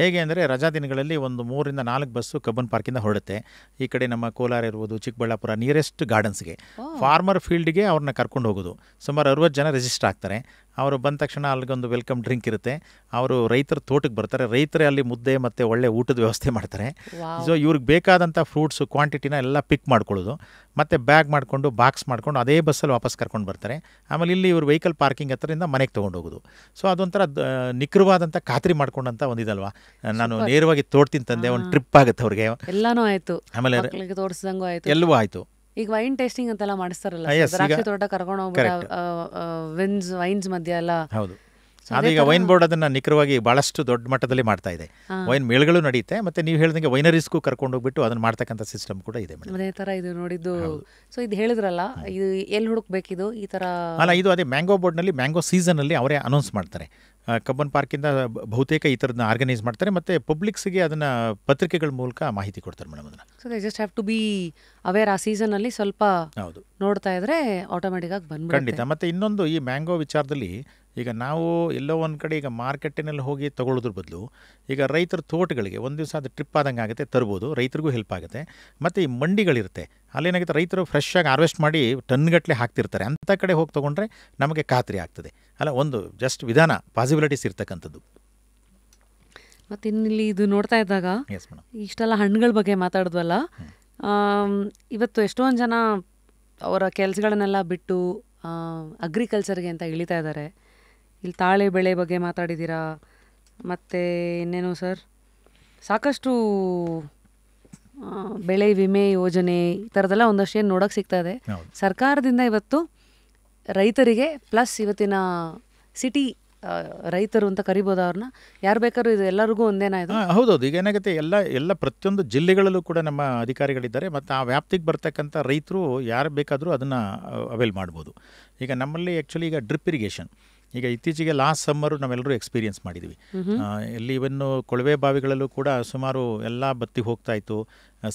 ಹೇಗೆ ಅಂದರೆ ರಜಾ ದಿನಗಳಲ್ಲಿ ಒಂದು ಮೂರಿಂದ ನಾಲ್ಕು ಬಸ್ಸು ಕಬ್ಬನ್ ಪಾರ್ಕಿಂದ ಹೊರಡುತ್ತೆ ಈ ಕಡೆ ನಮ್ಮ ಕೋಲಾರ ಇರ್ಬೋದು ಚಿಕ್ಕಬಳ್ಳಾಪುರ ನಿಯರೆಸ್ಟ್ ಗಾರ್ಡನ್ಸ್ಗೆ ಫಾರ್ಮರ್ ಫೀಲ್ಡ್ಗೆ ಅವ್ರನ್ನ ಕರ್ಕೊಂಡು ಹೋಗೋದು ಸುಮಾರು ಅರವತ್ತು ಜನ ರಿಜಿಸ್ಟರ್ ಆಗ್ತಾರೆ ಅವರು ಬಂದ ತಕ್ಷಣ ಅಲ್ಲಿಗೊಂದು ವೆಲ್ಕಮ್ ಡ್ರಿಂಕ್ ಇರುತ್ತೆ ಅವರು ರೈತರ ತೋಟಕ್ಕೆ ಬರ್ತಾರೆ ರೈತರೇ ಅಲ್ಲಿ ಮುದ್ದೆ ಮತ್ತು ಒಳ್ಳೆ ಊಟದ ವ್ಯವಸ್ಥೆ ಮಾಡ್ತಾರೆ ಸೊ ಇವ್ರಿಗೆ ಬೇಕಾದಂಥ ಫ್ರೂಟ್ಸು ಕ್ವಾಂಟಿಟಿನ ಎಲ್ಲ ಪಿಕ್ ಮಾಡ್ಕೊಳ್ಳೋದು ಮತ್ತು ಬ್ಯಾಗ್ ಮಾಡಿಕೊಂಡು ಬಾಕ್ಸ್ ಮಾಡಿಕೊಂಡು ಅದೇ ಬಸ್ಸಲ್ಲಿ ವಾಪಸ್ ಕರ್ಕೊಂಡು ಬರ್ತಾರೆ ಆಮೇಲೆ ಇಲ್ಲಿ ಇವ್ರು ವೆಹಿಕಲ್ ಪಾರ್ಕಿಂಗ್ ಹತ್ರದಿಂದ ಮನೆಗೆ ಹೋಗೋದು ಸೊ ಅದೊಂಥರ ನಿಖರವಾದಂಥ ಖಾತ್ರಿ ಮಾಡ್ಕೊಂಡಂಥ ಒಂದಿದಲ್ವಾ ನಾನು ನೇರವಾಗಿ ತೋಡ್ತೀನಿ ತಂದೆ ಒಂದು ಟ್ರಿಪ್ ಆಗುತ್ತೆ ಅವ್ರಿಗೆ ಎಲ್ಲನೂ ಆಯಿತು ಆಮೇಲೆ ಎಲ್ಲವೂ ಆಯಿತು ಈಗ ವೈನ್ ಟೇಸ್ಟಿಂಗ್ ಅಂತೆಲ್ಲ ಮಾಡಿಸ್ತಾರಲ್ಲ ah, ದ್ರಾಕ್ಷಿ ತೋಟ ಕರ್ಕೊಂಡು ಹೋಗ್ಬಿಟ್ಟು ವಿನ್ಸ್ ವೈನ್ಸ್ ಮಧ್ಯ ಎಲ್ಲ ಹೌದು ಈಗ ವೈನ್ ಬೋರ್ಡ್ ಅದನ್ನ ನಿಖರವಾಗಿ ಬಹಳಷ್ಟು ದೊಡ್ಡ ಮಟ್ಟದಲ್ಲಿ ಮಾಡ್ತಾ ಇದೆ ವೈನ್ ಮೇಳಗಳು ನಡೆಯುತ್ತೆ ಮತ್ತೆ ನೀವು ಹೇಳಿದಂಗೆ ವೈನರೀಸ್ಗೂ ಕರ್ಕೊಂಡು ಹೋಗ್ಬಿಟ್ಟು ಅದನ್ನ ಮಾಡ್ತಕ್ಕಂಥ ಸಿಸ್ಟಮ್ ಕೂಡ ಇದೆ ಅದೇ ತರ ಇದು ನೋಡಿದ್ದು ಸೊ ಇದು ಹೇಳಿದ್ರಲ್ಲ ಇದು ಎಲ್ಲಿ ಹುಡುಕ್ಬೇಕಿದು ಈ ತರ ಅಲ್ಲ ಇದು ಅದೇ ಮ್ಯಾಂಗೋ ಬೋರ್ಡ್ ನಲ್ಲಿ ಮ್ಯಾಂಗೋ ಸೀಸನ್ ಅಲ್ಲಿ ಅವರೇ ಅನೌನ್ಸ್ ಮಾಡ್ತಾರೆ ಕಬ್ಬನ್ ಪಾರ್ಕಿಂದ ಬಹುತೇಕ ಈ ಥರದನ್ನ ಆರ್ಗನೈಸ್ ಮಾಡ್ತಾರೆ ಮತ್ತು ಪಬ್ಲಿಕ್ಸ್ಗೆ ಅದನ್ನು ಪತ್ರಿಕೆಗಳ ಮೂಲಕ ಮಾಹಿತಿ ಕೊಡ್ತಾರೆ ಮೇಡಮ್ ಅದನ್ನು so they just have to be aware ಆ ಸೀಸನ್ ಅಲ್ಲಿ ಸ್ವಲ್ಪ ಹೌದು ನೋಡ್ತಾ ಇದ್ರೆ ಆಟೋಮೆಟಿಕ್ ಆಗಿ ಬಂದು ಖಂಡಿತ ಮತ್ತೆ ಇನ್ನೊಂದು ಈ ಮ್ಯಾಂಗೋ ವಿಚಾರದಲ್ಲಿ ಈಗ ನಾವು ಎಲ್ಲೋ ಒಂದು ಕಡೆ ಈಗ ಮಾರ್ಕೆಟಿನಲ್ಲಿ ಹೋಗಿ ತಗೊಳ್ಳೋದ್ರ ಬದಲು ಈಗ ರೈತರ ತೋಟಗಳಿಗೆ ಒಂದು ದಿವಸ ಅದು ಟ್ರಿಪ್ ಆದಂಗೆ ಆಗುತ್ತೆ ತರ್ಬೋದು ರೈತರಿಗೂ ಹೆಲ್ಪ್ ಆಗುತ್ತೆ ಮತ್ತು ಈ ಮಂಡಿಗಳಿರುತ್ತೆ ಅಲ್ಲೇನಾಗುತ್ತೆ ರೈತರು ಫ್ರೆಶ್ ಆಗಿ ಹಾರ್ವೆಸ್ಟ್ ಮಾಡಿ ಟನ್ಗಟ್ಟಲೆ ಹಾಕ್ತಿರ್ತಾರೆ ಅಂಥ ಕಡೆ ಹೋಗಿ ತೊಗೊಂಡ್ರೆ ನಮಗೆ ಖಾತ್ರಿ ಆಗ್ತದೆ ಅಲ್ಲ ಒಂದು ಜಸ್ಟ್ ವಿಧಾನ ಪಾಸಿಬಿಲಿಟೀಸ್ ಇರ್ತಕ್ಕಂಥದ್ದು ಮತ್ತು ಇನ್ನಿಲ್ಲಿ ಇದು ನೋಡ್ತಾ ಇದ್ದಾಗ ಇಷ್ಟೆಲ್ಲ ಹಣ್ಣುಗಳ ಬಗ್ಗೆ ಮಾತಾಡಿದ್ವಲ್ಲ ಇವತ್ತು ಎಷ್ಟೊಂದು ಜನ ಅವರ ಕೆಲಸಗಳನ್ನೆಲ್ಲ ಬಿಟ್ಟು ಅಗ್ರಿಕಲ್ಚರ್ಗೆ ಅಂತ ಇಳಿತಾ ಇದ್ದಾರೆ ಇಲ್ಲಿ ತಾಳೆ ಬೆಳೆ ಬಗ್ಗೆ ಮಾತಾಡಿದ್ದೀರಾ ಮತ್ತು ಇನ್ನೇನು ಸರ್ ಸಾಕಷ್ಟು ಬೆಳೆ ವಿಮೆ ಯೋಜನೆ ಈ ಥರದ್ದೆಲ್ಲ ಒಂದಷ್ಟು ಏನು ನೋಡೋಕೆ ಸಿಗ್ತಾ ಇದೆ ಸರ್ಕಾರದಿಂದ ಇವತ್ತು ರೈತರಿಗೆ ಪ್ಲಸ್ ಇವತ್ತಿನ ಸಿಟಿ ರೈತರು ಅಂತ ಕರಿಬೋದು ಅವ್ರನ್ನ ಯಾರು ಬೇಕಾದ್ರೂ ಇದು ಎಲ್ಲರಿಗೂ ಒಂದೇನಾಯಿತು ಇದು ಹೌದೌದು ಈಗ ಏನಾಗುತ್ತೆ ಎಲ್ಲ ಎಲ್ಲ ಪ್ರತಿಯೊಂದು ಜಿಲ್ಲೆಗಳಲ್ಲೂ ಕೂಡ ನಮ್ಮ ಅಧಿಕಾರಿಗಳಿದ್ದಾರೆ ಮತ್ತು ಆ ವ್ಯಾಪ್ತಿಗೆ ಬರ್ತಕ್ಕಂಥ ರೈತರು ಯಾರು ಬೇಕಾದರೂ ಅದನ್ನು ಅವೈಲ್ ಮಾಡ್ಬೋದು ಈಗ ನಮ್ಮಲ್ಲಿ ಆ್ಯಕ್ಚುಲಿ ಈಗ ಡ್ರಿಪ್ ಇರಿಗೇಷನ್ ಈಗ ಇತ್ತೀಚೆಗೆ ಲಾಸ್ಟ್ ಸಮ್ಮರು ನಾವೆಲ್ಲರೂ ಎಕ್ಸ್ಪೀರಿಯೆನ್ಸ್ ಮಾಡಿದ್ವಿ ಇಲ್ಲಿ ಇವನ್ನು ಕೊಳವೆ ಬಾವಿಗಳಲ್ಲೂ ಕೂಡ ಸುಮಾರು ಎಲ್ಲ ಬತ್ತಿ ಹೋಗ್ತಾ ಇತ್ತು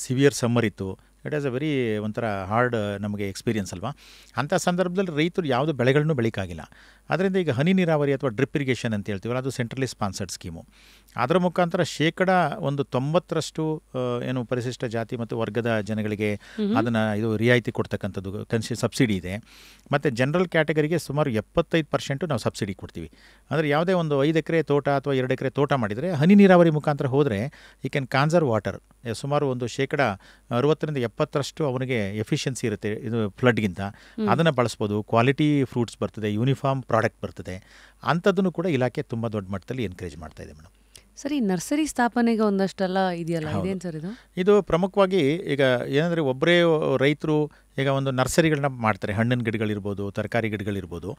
ಸಿವಿಯರ್ ಸಮ್ಮರ್ ಇತ್ತು ಇಟ್ ಆಸ್ ಅ ವೆರಿ ಒಂಥರ ಹಾರ್ಡ್ ನಮಗೆ ಎಕ್ಸ್ಪೀರಿಯೆನ್ಸ್ ಅಲ್ವಾ ಅಂಥ ಸಂದರ್ಭದಲ್ಲಿ ರೈತರು ಯಾವುದು ಬೆಳೆಗಳನ್ನು ಬೆಳೀಕಾಗಿಲ್ಲ ಅದರಿಂದ ಈಗ ಹನಿ ನೀರಾವರಿ ಅಥವಾ ಡ್ರಿಪ್ ಇರಿಗೇಷನ್ ಅಂತ ಹೇಳ್ತೀವಲ್ಲ ಅದು ಸೆಂಟ್ರಲಿ ಸ್ಪಾನ್ಸರ್ಡ್ ಸ್ಕೀಮು ಅದರ ಮುಖಾಂತರ ಶೇಕಡ ಒಂದು ತೊಂಬತ್ತರಷ್ಟು ಏನು ಪರಿಶಿಷ್ಟ ಜಾತಿ ಮತ್ತು ವರ್ಗದ ಜನಗಳಿಗೆ ಅದನ್ನು ಇದು ರಿಯಾಯಿತಿ ಕೊಡ್ತಕ್ಕಂಥದ್ದು ಕನ್ಸಿ ಸಬ್ಸಿಡಿ ಇದೆ ಮತ್ತು ಜನರಲ್ ಕ್ಯಾಟಗರಿಗೆ ಸುಮಾರು ಎಪ್ಪತ್ತೈದು ಪರ್ಸೆಂಟು ನಾವು ಸಬ್ಸಿಡಿ ಕೊಡ್ತೀವಿ ಅಂದರೆ ಯಾವುದೇ ಒಂದು ಐದು ಎಕರೆ ತೋಟ ಅಥವಾ ಎರಡು ಎಕರೆ ತೋಟ ಮಾಡಿದರೆ ಹನಿ ನೀರಾವರಿ ಮುಖಾಂತರ ಹೋದರೆ ಈ ಕ್ಯಾನ್ ಕಾನ್ಸರ್ವ್ ವಾಟರ್ ಸುಮಾರು ಒಂದು ಶೇಕಡ ಅರುವತ್ತರಿಂದ ಎಪ್ಪತ್ತರಷ್ಟು ಅವನಿಗೆ ಎಫಿಷಿಯನ್ಸಿ ಇರುತ್ತೆ ಇದು ಫ್ಲಡ್ಗಿಂತ ಅದನ್ನು ಬಳಸ್ಬೋದು ಕ್ವಾಲಿಟಿ ಫ್ರೂಟ್ಸ್ ಬರ್ತದೆ ಯೂನಿಫಾರ್ಮ್ ಪ್ರಾಡಕ್ಟ್ ಬರ್ತದೆ ಅಂಥದ್ದನ್ನು ಕೂಡ ಇಲಾಖೆ ತುಂಬ ದೊಡ್ಡ ಮಟ್ಟದಲ್ಲಿ ಎನ್ಕರೇಜ್ ಮಾಡ್ತಾ ಇದೆ ಮೇಡಮ್ ಸರಿ ನರ್ಸರಿ ಸ್ಥಾಪನೆಗೆ ಒಂದಷ್ಟೆಲ್ಲ ಇದೆಯಲ್ಲ ಸರ್ ಇದು ಇದು ಪ್ರಮುಖವಾಗಿ ಈಗ ಏನಂದರೆ ಒಬ್ಬರೇ ರೈತರು ಈಗ ಒಂದು ನರ್ಸರಿಗಳನ್ನ ಮಾಡ್ತಾರೆ ಹಣ್ಣಿನ ಗಿಡಗಳಿರ್ಬೋದು ತರಕಾರಿ ಗಿಡಗಳಿರ್ಬೋದು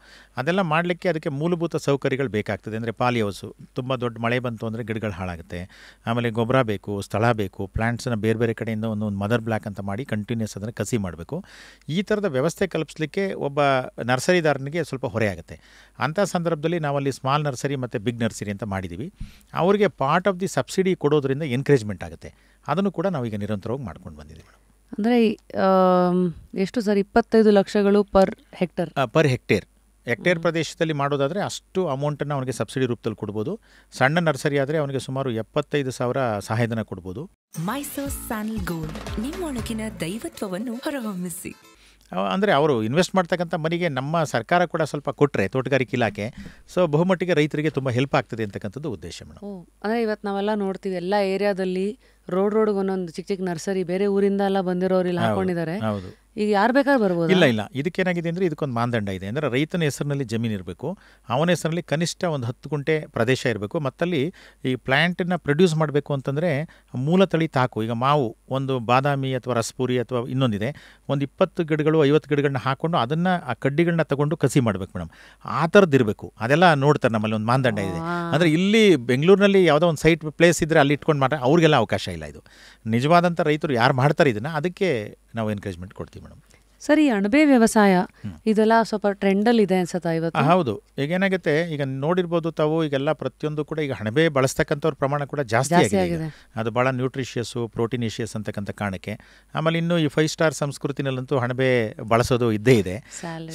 ಅದೆಲ್ಲ ಮಾಡಲಿಕ್ಕೆ ಅದಕ್ಕೆ ಮೂಲಭೂತ ಸೌಕರ್ಯಗಳು ಬೇಕಾಗ್ತದೆ ಅಂದರೆ ಪಾಲಿ ಹೌಸು ತುಂಬ ದೊಡ್ಡ ಮಳೆ ಬಂತು ಅಂದರೆ ಗಿಡಗಳು ಹಾಳಾಗುತ್ತೆ ಆಮೇಲೆ ಗೊಬ್ಬರ ಬೇಕು ಸ್ಥಳ ಬೇಕು ಪ್ಲ್ಯಾಂಟ್ಸನ್ನು ಬೇರೆ ಬೇರೆ ಕಡೆಯಿಂದ ಒಂದು ಒಂದು ಮದರ್ ಬ್ಲ್ಯಾಕ್ ಅಂತ ಮಾಡಿ ಕಂಟಿನ್ಯೂಸ್ ಅದನ್ನು ಕಸಿ ಮಾಡಬೇಕು ಈ ಥರದ ವ್ಯವಸ್ಥೆ ಕಲ್ಪಿಸಲಿಕ್ಕೆ ಒಬ್ಬ ನರ್ಸರಿದಾರನಿಗೆ ಸ್ವಲ್ಪ ಹೊರೆಯಾಗುತ್ತೆ ಅಂಥ ಸಂದರ್ಭದಲ್ಲಿ ನಾವಲ್ಲಿ ಸ್ಮಾಲ್ ನರ್ಸರಿ ಮತ್ತು ಬಿಗ್ ನರ್ಸರಿ ಅಂತ ಮಾಡಿದ್ದೀವಿ ಅವರಿಗೆ ಪಾರ್ಟ್ ಆಫ್ ದಿ ಸಬ್ಸಿಡಿ ಕೊಡೋದರಿಂದ ಎನ್ಕರೇಜ್ಮೆಂಟ್ ಆಗುತ್ತೆ ಅದನ್ನು ಕೂಡ ನಾವೀಗ ನಿರಂತರವಾಗಿ ಮಾಡ್ಕೊಂಡು ಬಂದಿದ್ದೀವಿ ಅಂದರೆ ಎಷ್ಟು ಸರ್ ಇಪ್ಪತ್ತೈದು ಲಕ್ಷಗಳು per hectare per hectare hectare ಪ್ರದೇಶದಲ್ಲಿ ಮಾಡೋದಾದರೆ ಅಷ್ಟು ಅಮೌಂಟನ್ನು ಅವನಿಗೆ ಸಬ್ಸಿಡಿ ರೂಪದಲ್ಲಿ ಕೊಡ್ಬೋದು ಸಣ್ಣ ನರ್ಸರಿ ಆದರೆ ಅವನಿಗೆ ಸುಮಾರು ಎಪ್ಪತ್ತೈದು ಸಾವಿರ ಸಹಾಯಧನ ಕೊಡ್ಬೋದು ಮೈಸೂರ್ ಸ್ಯಾನಲ್ ಗೋಲ್ಡ್ ನಿಮ್ಮೊಳಗಿನ ದೈವತ್ವವನ್ನು ಹೊರಹೊಮ್ಮಿಸಿ ಅಂದರೆ ಅವರು ಇನ್ವೆಸ್ಟ್ ಮಾಡ್ತಕ್ಕಂಥ ಮನೆಗೆ ನಮ್ಮ ಸರ್ಕಾರ ಕೂಡ ಸ್ವಲ್ಪ ಕೊಟ್ಟರೆ ತೋಟಗಾರಿಕೆ ಇಲಾಖೆ ಸೊ ಬಹುಮಟ್ಟಿಗೆ ರೈತರಿಗೆ ತುಂಬ ಹೆಲ್ಪ್ ಆಗ್ತದೆ ಅಂತಕ್ಕಂಥದ್ದು ಉದ್ದೇಶ ಮೇಡಮ್ ಅಂದರೆ ಇವತ್ತು ನಾವೆಲ್ಲ ನೋಡ್ತೀವಿ ಎಲ್ಲ ಏರಿಯಾದಲ್ಲಿ ರೋಡ್ ರೋಡ್ಗೆ ಒಂದೊಂದು ಚಿಕ್ಕ ಚಿಕ್ಕ ನರ್ಸರಿ ಬೇರೆ ಊರಿಂದ ಎಲ್ಲ ಬಂದಿರೋರು ಇಲ್ಲಿ ಹಾಕೊಂಡಿದ್ದಾರೆ ಈಗ ಯಾರು ಬೇಕಾದ್ರೆ ಬರ್ಬೋದು ಇಲ್ಲ ಇಲ್ಲ ಇದಕ್ಕೇನಾಗಿದೆ ಅಂದರೆ ಇದಕ್ಕೊಂದು ಮಾನದಂಡ ಇದೆ ಅಂದರೆ ರೈತನ ಹೆಸರಿನಲ್ಲಿ ಜಮೀನು ಇರಬೇಕು ಅವನ ಹೆಸರಿನಲ್ಲಿ ಕನಿಷ್ಠ ಒಂದು ಹತ್ತು ಗುಂಟೆ ಪ್ರದೇಶ ಇರಬೇಕು ಮತ್ತಲ್ಲಿ ಈ ಪ್ಲ್ಯಾಂಟನ್ನು ಪ್ರೊಡ್ಯೂಸ್ ಮಾಡಬೇಕು ಅಂತಂದರೆ ಮೂಲ ತಳಿ ತಾಕು ಈಗ ಮಾವು ಒಂದು ಬಾದಾಮಿ ಅಥವಾ ರಸಪುರಿ ಅಥವಾ ಇನ್ನೊಂದಿದೆ ಒಂದು ಇಪ್ಪತ್ತು ಗಿಡಗಳು ಐವತ್ತು ಗಿಡಗಳನ್ನ ಹಾಕೊಂಡು ಅದನ್ನು ಆ ಕಡ್ಡಿಗಳನ್ನ ತಗೊಂಡು ಕಸಿ ಮಾಡಬೇಕು ಮೇಡಮ್ ಆ ಥರದ್ದು ಇರಬೇಕು ಅದೆಲ್ಲ ನೋಡ್ತಾರೆ ನಮ್ಮಲ್ಲಿ ಒಂದು ಮಾನದಂಡ ಇದೆ ಅಂದರೆ ಇಲ್ಲಿ ಬೆಂಗಳೂರಿನಲ್ಲಿ ಯಾವುದೋ ಒಂದು ಸೈಟ್ ಪ್ಲೇಸ್ ಇದ್ದರೆ ಅಲ್ಲಿ ಇಟ್ಕೊಂಡು ಮಾಡ್ರೆ ಅವ್ರಿಗೆಲ್ಲ ಅವಕಾಶ ಇಲ್ಲ ಇದು ನಿಜವಾದಂಥ ರೈತರು ಯಾರು ಮಾಡ್ತಾರೆ ಇದನ್ನು ಅದಕ್ಕೆ ನಾವು ಎನ್ಕರೇಜ್ಮೆಂಟ್ ಕೊಡ್ತೀವಿ ಮೇಡಮ್ ಸರಿ ಅಣಬೆ ವ್ಯವಸಾಯ ಇದೆಲ್ಲ ಸ್ವಲ್ಪ ಟ್ರೆಂಡಲ್ಲಿದೆ ಅನ್ಸುತ್ತಾ ಇವತ್ತು ಹೌದು ಈಗ ಏನಾಗುತ್ತೆ ಈಗ ನೋಡಿರ್ಬೋದು ತಾವು ಈಗೆಲ್ಲ ಪ್ರತಿಯೊಂದು ಕೂಡ ಈಗ ಅಣಬೆ ಬಳಸ್ತಕ್ಕಂಥವ್ರ ಪ್ರಮಾಣ ಕೂಡ ಜಾಸ್ತಿ ಆಗಿದೆ ಅದು ಭಾಳ ನ್ಯೂಟ್ರಿಷಿಯಸ್ಸು ಪ್ರೋಟೀನಿಷಿಯಸ್ ಅಂತಕ್ಕಂಥ ಕಾರಣಕ್ಕೆ ಆಮೇಲೆ ಇನ್ನು ಈ ಫೈವ್ ಸ್ಟಾರ್ ಸಂಸ್ಕೃತಿನಲ್ಲಂತೂ ಅಣಬೆ ಬಳಸೋದು ಇದ್ದೇ ಇದೆ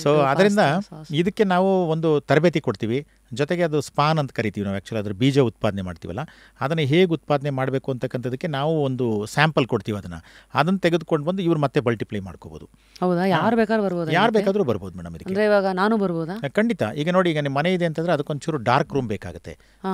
ಸೊ ಅದರಿಂದ ಇದಕ್ಕೆ ನಾವು ಒಂದು ತರಬೇತಿ ಕೊಡ್ತೀವಿ ಜೊತೆಗೆ ಅದು ಸ್ಪಾನ್ ಅಂತ ಕರಿತೀವಿ ನಾವು ಆ್ಯಕ್ಚುಲಿ ಅದರ ಬೀಜ ಉತ್ಪಾದನೆ ಮಾಡ್ತೀವಲ್ಲ ಅದನ್ನು ಹೇಗೆ ಉತ್ಪಾದನೆ ಮಾಡಬೇಕು ಅಂತಕ್ಕಂಥದಕ್ಕೆ ನಾವು ಒಂದು ಸ್ಯಾಂಪಲ್ ಕೊಡ್ತೀವಿ ಅದನ್ನು ಅದನ್ನು ತೆಗೆದುಕೊಂಡು ಬಂದು ಇವ್ರು ಮತ್ತೆ ಮಲ್ಟಿಪ್ಲೈ ಮಾಡ್ಕೋಬೋದು ಹೌದಾ ಯಾರು ಬೇಕಾದ್ರೂ ಬರ್ಬೋದು ಯಾರು ಬೇಕಾದರೂ ಬರ್ಬೋದು ಮೇಡಮ್ ಇದಕ್ಕೆ ಇವಾಗ ನಾನು ಬರ್ಬೋದಾ ಖಂಡಿತ ಈಗ ನೋಡಿ ಈಗ ನಿಮ್ಮ ಮನೆ ಇದೆ ಅಂತಂದರೆ ಅದಕ್ಕೊಂಚೂರು ಡಾರ್ಕ್ ರೂಮ್ ಬೇಕಾಗುತ್ತೆ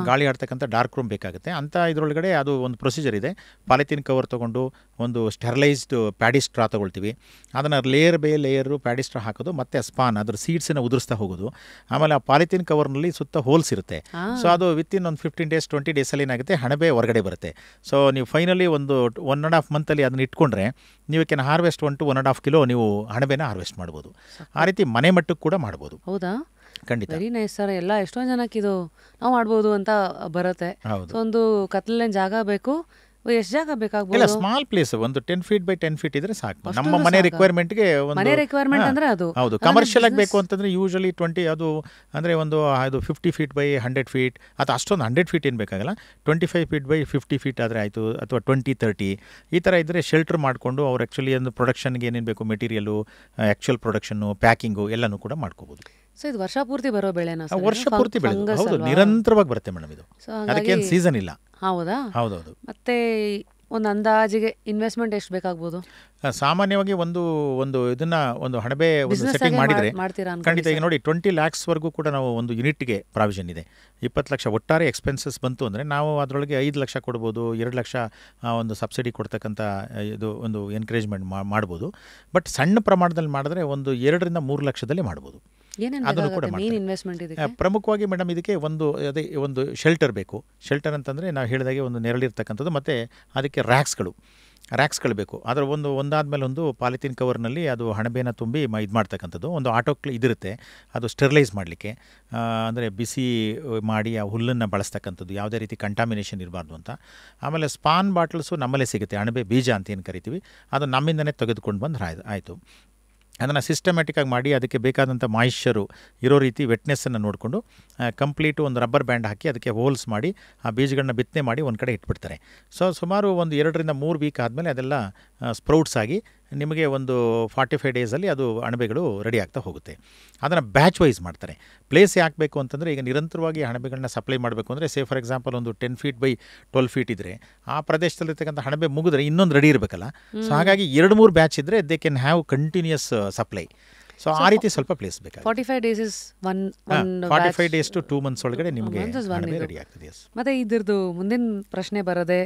ಗಾಳಿ ಆಡ್ತಕ್ಕಂಥ ಡಾರ್ಕ್ ರೂಮ್ ಬೇಕಾಗುತ್ತೆ ಅಂತ ಇದರೊಳಗಡೆ ಅದು ಒಂದು ಪ್ರೊಸೀಜರ್ ಇದೆ ಪಾಲಿಥಿನ್ ಕವರ್ ತಗೊಂಡು ಒಂದು ಸ್ಟೆರ್ಲೈಸ್ಡ್ ಪ್ಯಾಡಿಸ್ಟ್ರಾ ತೊಗೊಳ್ತೀವಿ ಅದನ್ನು ಲೇಯರ್ ಬೈ ಲೇಯರು ಪ್ಯಾಡಿಸ್ಟ್ರಾ ಹಾಕೋದು ಮತ್ತೆ ಸ್ಪಾನ್ ಅದ್ರ ಸೀಡ್ಸನ್ನು ಉದುರಿಸ್ತಾ ಹೋಗೋದು ಆಮೇಲೆ ಆ ಪಾಲಿಥಿನ್ ಕವರ್ನಲ್ಲಿ ಸುತ್ತ ಹೋಲ್ಸ್ ಇರುತ್ತೆ ಸೊ ಅದು ವಿತ್ ಇನ್ ಒಂದು ಫಿಫ್ಟೀನ್ ಡೇಸ್ ಟ್ವೆಂಟಿ ಡೇಸಲ್ಲಿ ಏನಾಗುತ್ತೆ ಹಣಬೇ ಹೊರಗಡೆ ಬರುತ್ತೆ ಸೊ ನೀವು ಫೈನಲಿ ಒಂದು ಒನ್ ಆ್ಯಂಡ್ ಹಾಫ್ ಮಂತಲ್ಲಿ ಅದನ್ನ ಇಟ್ಕೊಂಡ್ರೆ ನೀವು can harvest one to one and half kilo ನೀವು ಹಣಬೆನ ಹಾರ್ವೆಸ್ಟ್ ಮಾಡ್ಬೋದು ಆ ರೀತಿ ಮನೆ ಮಟ್ಟಕ್ಕೆ ಕೂಡ ಮಾಡ್ಬೋದು ಹೌದಾ ಖಂಡಿತ ವೆರಿ ನೈಸ್ ಸರ್ ಎಲ್ಲ ಎಷ್ಟೊಂದು ಜನಕ್ಕೆ ಇದು ನಾವು ಮಾಡ್ಬೋದು ಅಂತ ಬರುತ್ತೆ ಒಂದು ಕತ್ಲಲ್ಲಿ ಜಾಗ ಬೇಕು ಎಷ್ಟು ಜಾಗ ಬೇಕಾಗ್ಬೋದು ಸ್ಮಾಲ್ ಪ್ಲೇಸ್ ಒಂದು ten feet by ten feet ಇದ್ರೆ ಸಾಕು ನಮ್ಮ ಮನೆ ರಿಕ್ವೈರ್ಮೆಂಟ್ ಗೆ ಮನೆ ರಿಕ್ವೈರ್ಮೆಂಟ್ ಅಂದ್ರೆ ಅದು ಹೌದು ಕಮರ್ಷಿಯಲ್ ಆಗಿ ಬೇಕು ಅಂತಂದ್ರೆ ಯೂಶಲಿ ಟ್ವೆಂಟಿ ಅದು ಅಂದ್ರೆ ಒಂದು ಅದು fifty feet by hundred feet ಅಥವಾ ಅಷ್ಟೊಂದು ಹಂಡ್ರೆಡ್ ಫೀಟ್ ಏನು ಬೇಕಾಗಲ್ಲ twenty five feet by fifty feet ಆದರೆ ಆಯಿತು ಅಥವಾ ಟ್ವೆಂಟಿ ತರ್ಟಿ ಈ ಥರ ಇದ್ದರೆ ಶೆಲ್ಟರ್ ಮಾಡಿಕೊಂಡು ಅವ್ರು ಆ್ಯಕ್ಚುಲಿ ಒಂದು ಪ್ರೊಡಕ್ಷನ್ಗೆ ಏನೇನು ಬೇಕು ಮೆಟೀರಿಯಲು ಆ್ಯಕ್ಚುಯಲ್ ಪ್ರೊಡಕ್ಷನ್ನು ಪ್ಯಾಕಿಂಗು ಎಲ್ಲನೂ ಕೂಡ ಮಾಡ್ಕೋಬೋದು ಸೊ ಇದು ವರ್ಷ ಪೂರ್ತಿ ಬರೋ ಬೆಳೆ ವರ್ಷ ಪೂರ್ತಿ ಬೆಳೆ ಹೌದು ನಿರಂತರವಾಗಿ ಬರುತ್ತೆ ಮೇಡಮ್ ಇದು ಅದಕ್ಕೇನು ಸೀಸನ್ ಇಲ್ಲ ಹೌದಾ ಹೌದೌದು ಮತ್ತೆ ಒಂದು ಅಂದಾಜಿಗೆ ಇನ್ವೆಸ್ಟ್ಮೆಂಟ್ ಎಷ್ಟು ಬೇಕಾಗ್ಬೋದು ಸಾಮಾನ್ಯವಾಗಿ ಒಂದು ಒಂದು ಇದನ್ನ ಒಂದು ಹಣಬೆ ಒಂದು ಸೆಟ್ಟಿಂಗ್ ಮಾಡಿದರೆ ಖಂಡಿತ ಈಗ ನೋಡಿ ಟ್ವೆಂಟಿ ಲ್ಯಾಕ್ಸ್ವರೆಗೂ ಕೂಡ ನಾವು ಒಂದು ಯೂನಿಟ್ಗೆ ಪ್ರಾವಿಷನ್ ಇದೆ ಇಪ್ಪತ್ತು ಲಕ್ಷ ಒಟ್ಟಾರೆ ಎಕ್ಸ್ಪೆನ್ಸಸ್ ಬಂತು ಅಂದರೆ ನಾವು ಅದರೊಳಗೆ ಐದು ಲಕ್ಷ ಕೊಡ್ಬೋದು ಎರಡು ಲಕ್ಷ ಒಂದು ಸಬ್ಸಿಡಿ ಕೊಡ್ತಕ್ಕಂಥ ಇದು ಒಂದು ಎನ್ಕರೇಜ್ಮೆಂಟ್ ಮಾಡ್ಬೋದು ಬಟ್ ಸಣ್ಣ ಪ್ರಮಾಣದಲ್ಲಿ ಮಾಡಿದ್ರೆ ಒಂದು ಎರಡರಿಂದ ಮೂರು ಲಕ್ಷದಲ್ಲಿ ಮಾಡ್ಬೋದು ಪ್ರಮುಖವಾಗಿ ಮೇಡಮ್ ಇದಕ್ಕೆ ಒಂದು ಅದೇ ಒಂದು ಶೆಲ್ಟರ್ ಬೇಕು ಶೆಲ್ಟರ್ ಅಂತಂದರೆ ನಾವು ಹೇಳಿದಾಗೆ ಒಂದು ನೆರಳಿರ್ತಕ್ಕಂಥದ್ದು ಮತ್ತು ಅದಕ್ಕೆ ರ್ಯಾಕ್ಸ್ಗಳು ರ್ಯಾಕ್ಸ್ಗಳು ಬೇಕು ಅದರ ಒಂದು ಒಂದಾದ ಮೇಲೆ ಒಂದು ಪಾಲಿಥೀನ್ ಕವರ್ನಲ್ಲಿ ಅದು ಹಣಬೇನ ತುಂಬಿ ಇದು ಮಾಡ್ತಕ್ಕಂಥದ್ದು ಒಂದು ಆಟೋ ಇದಿರುತ್ತೆ ಅದು ಸ್ಟೆರಿಲೈಸ್ ಮಾಡಲಿಕ್ಕೆ ಅಂದರೆ ಬಿಸಿ ಮಾಡಿ ಆ ಹುಲ್ಲನ್ನು ಬಳಸ್ತಕ್ಕಂಥದ್ದು ಯಾವುದೇ ರೀತಿ ಕಂಟಾಮಿನೇಷನ್ ಇರಬಾರ್ದು ಅಂತ ಆಮೇಲೆ ಸ್ಪಾನ್ ಬಾಟಲ್ಸು ನಮ್ಮಲ್ಲೇ ಸಿಗುತ್ತೆ ಅಣಬೆ ಬೀಜ ಅಂತ ಏನು ಕರಿತೀವಿ ಅದು ನಮ್ಮಿಂದನೇ ತೆಗೆದುಕೊಂಡು ಬಂದು ಆಯ್ತು ಅದನ್ನು ಸಿಸ್ಟಮ್ಯಾಟಿಕ್ಕಾಗಿ ಮಾಡಿ ಅದಕ್ಕೆ ಬೇಕಾದಂಥ ಮಾಯಿಶ್ಚರು ಇರೋ ರೀತಿ ವೆಟ್ನೆಸ್ಸನ್ನು ನೋಡಿಕೊಂಡು ಕಂಪ್ಲೀಟು ಒಂದು ರಬ್ಬರ್ ಬ್ಯಾಂಡ್ ಹಾಕಿ ಅದಕ್ಕೆ ಹೋಲ್ಸ್ ಮಾಡಿ ಆ ಬೀಜಗಳನ್ನ ಬಿತ್ತನೆ ಮಾಡಿ ಒಂದು ಕಡೆ ಇಟ್ಬಿಡ್ತಾರೆ ಸೊ ಸುಮಾರು ಒಂದು ಎರಡರಿಂದ ಮೂರು ವೀಕ್ ಆದಮೇಲೆ ಅದೆಲ್ಲ ಸ್ಪ್ರೌಟ್ಸ್ ಆಗಿ ನಿಮಗೆ ಒಂದು ಫಾರ್ಟಿ ಫೈವ್ ಡೇಸಲ್ಲಿ ಅದು ಅಣಬೆಗಳು ರೆಡಿ ಆಗ್ತಾ ಹೋಗುತ್ತೆ ಅದನ್ನು ಬ್ಯಾಚ್ ವೈಸ್ ಮಾಡ್ತಾರೆ ಪ್ಲೇಸ್ ಬೇಕು ಅಂತಂದರೆ ಈಗ ನಿರಂತರವಾಗಿ ಅಣಬೆಗಳನ್ನ ಸಪ್ಲೈ ಮಾಡಬೇಕು ಅಂದರೆ ಸೇ ಫಾರ್ ಎಕ್ಸಾಂಪಲ್ ಒಂದು ten feet by twelve feet ಇದ್ದರೆ ಆ ಪ್ರದೇಶದಲ್ಲಿರ್ತಕ್ಕಂಥ ಹಣಬೆ ಮುಗಿದ್ರೆ ಇನ್ನೊಂದು ರೆಡಿ ಇರಬೇಕಲ್ಲ ಸೊ ಹಾಗಾಗಿ ಎರಡು ಮೂರು ಬ್ಯಾಚ್ ಇದ್ದರೆ they can have continuous supply so ಆ ರೀತಿ ಸ್ವಲ್ಪ ಪ್ಲೇಸ್ ಬೇಕು forty five days is one forty five days to two months ಒಳಗಡೆ ನಿಮಗೆ ರೆಡಿ ಆಗ್ತದೆ ಮತ್ತೆ ಇದ್ರದ್ದು ಮುಂದಿನ ಪ್ರಶ್ನೆ ಬರೋದೇ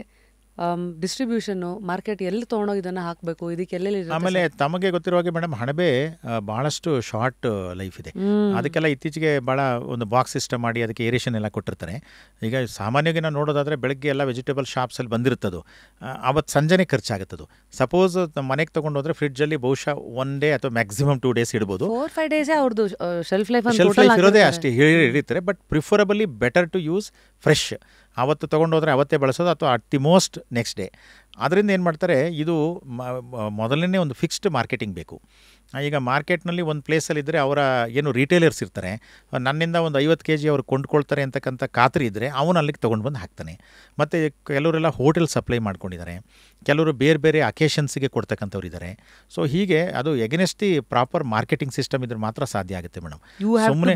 ಡಿಸ್ಟ್ರಿಬ್ಯೂಷನ್ ಮಾರ್ಕೆಟ್ ಎಲ್ಲಿ ತೊಗೊಂಡೋಗಿ ಇದನ್ನ ಹಾಕಬೇಕು ಇದಕ್ಕೆ ಆಮೇಲೆ ತಮಗೆ ಗೊತ್ತಿರೋ ಹಾಗೆ ಮೇಡಮ್ ಹಣಬೆ ಬಹಳಷ್ಟು ಶಾರ್ಟ್ ಲೈಫ್ ಇದೆ ಅದಕ್ಕೆಲ್ಲ ಇತ್ತೀಚೆಗೆ ಭಾಳ ಒಂದು ಬಾಕ್ಸ್ ಸಿಸ್ಟಮ್ ಮಾಡಿ ಅದಕ್ಕೆ ಏರಿಯೇಷನ್ ಎಲ್ಲ ಕೊಟ್ಟಿರ್ತಾರೆ ಈಗ ಸಾಮಾನ್ಯವಾಗಿ ನಾವು ನೋಡೋದಾದ್ರೆ ಬೆಳಗ್ಗೆ ಎಲ್ಲ ವೆಜಿಟೇಬಲ್ ಶಾಪ್ಸಲ್ಲಿ ಬಂದಿರುತ್ತದು ಅವತ್ತು ಸಂಜೆನೆ ಖರ್ಚಾಗುತ್ತದು ಸಪೋಸ್ ಮನೆಗೆ ಫ್ರಿಡ್ಜ್ ಫ್ರಿಡ್ಜಲ್ಲಿ ಬಹುಶಃ ಒನ್ ಡೇ ಅಥವಾ ಮ್ಯಾಕ್ಸಿಮಮ್ ಟೂ ಡೇಸ್ ಇಡ್ಬೋದು ಫೋರ್ ಫೈವ್ ಡೇಸೇ ಅವ್ರದ್ದು ಶೆಲ್ಫ್ ಲೈಫ್ ಶೆಲ್ಫ್ ಲೈಫ್ ಇರೋದೇ ಅಷ್ಟೇ ಹೇಳಿರ್ತಾರೆ but preferably better to use fresh ಆವತ್ತು ತೊಗೊಂಡೋದ್ರೆ ಅವತ್ತೇ ಬಳಸೋದು ಅಥವಾ at the most next day ಅದರಿಂದ ಏನು ಮಾಡ್ತಾರೆ ಇದು ಮೊದಲನೇ ಒಂದು ಫಿಕ್ಸ್ಡ್ ಮಾರ್ಕೆಟಿಂಗ್ ಬೇಕು ಈಗ ಮಾರ್ಕೆಟ್ನಲ್ಲಿ ಒಂದು ಪ್ಲೇಸಲ್ಲಿದ್ದರೆ ಅವರ ಏನು ರಿಟೇಲರ್ಸ್ ಇರ್ತಾರೆ ನನ್ನಿಂದ ಒಂದು ಐವತ್ತು ಕೆ ಜಿ ಅವರು ಕೊಂಡ್ಕೊಳ್ತಾರೆ ಅಂತಕ್ಕಂಥ ಖಾತ್ರಿ ಇದ್ದರೆ ಅವನು ಅಲ್ಲಿಗೆ ತೊಗೊಂಡು ಬಂದು ಹಾಕ್ತಾನೆ ಮತ್ತು ಕೆಲವರೆಲ್ಲ ಹೋಟೆಲ್ ಸಪ್ಲೈ ಮಾಡ್ಕೊಂಡಿದ್ದಾರೆ ಕೆಲವರು ಬೇರೆ ಬೇರೆ ಅಕೇಶನ್ಸ್ಗೆ ಕೊಡ್ತಕ್ಕಂಥವ್ರು ಇದ್ದಾರೆ ಸೊ ಹೀಗೆ ಅದು against the proper marketing system ಇದ್ರೆ ಮಾತ್ರ ಸಾಧ್ಯ ಆಗುತ್ತೆ ಮೇಡಮ್ ಸುಮ್ಮನೆ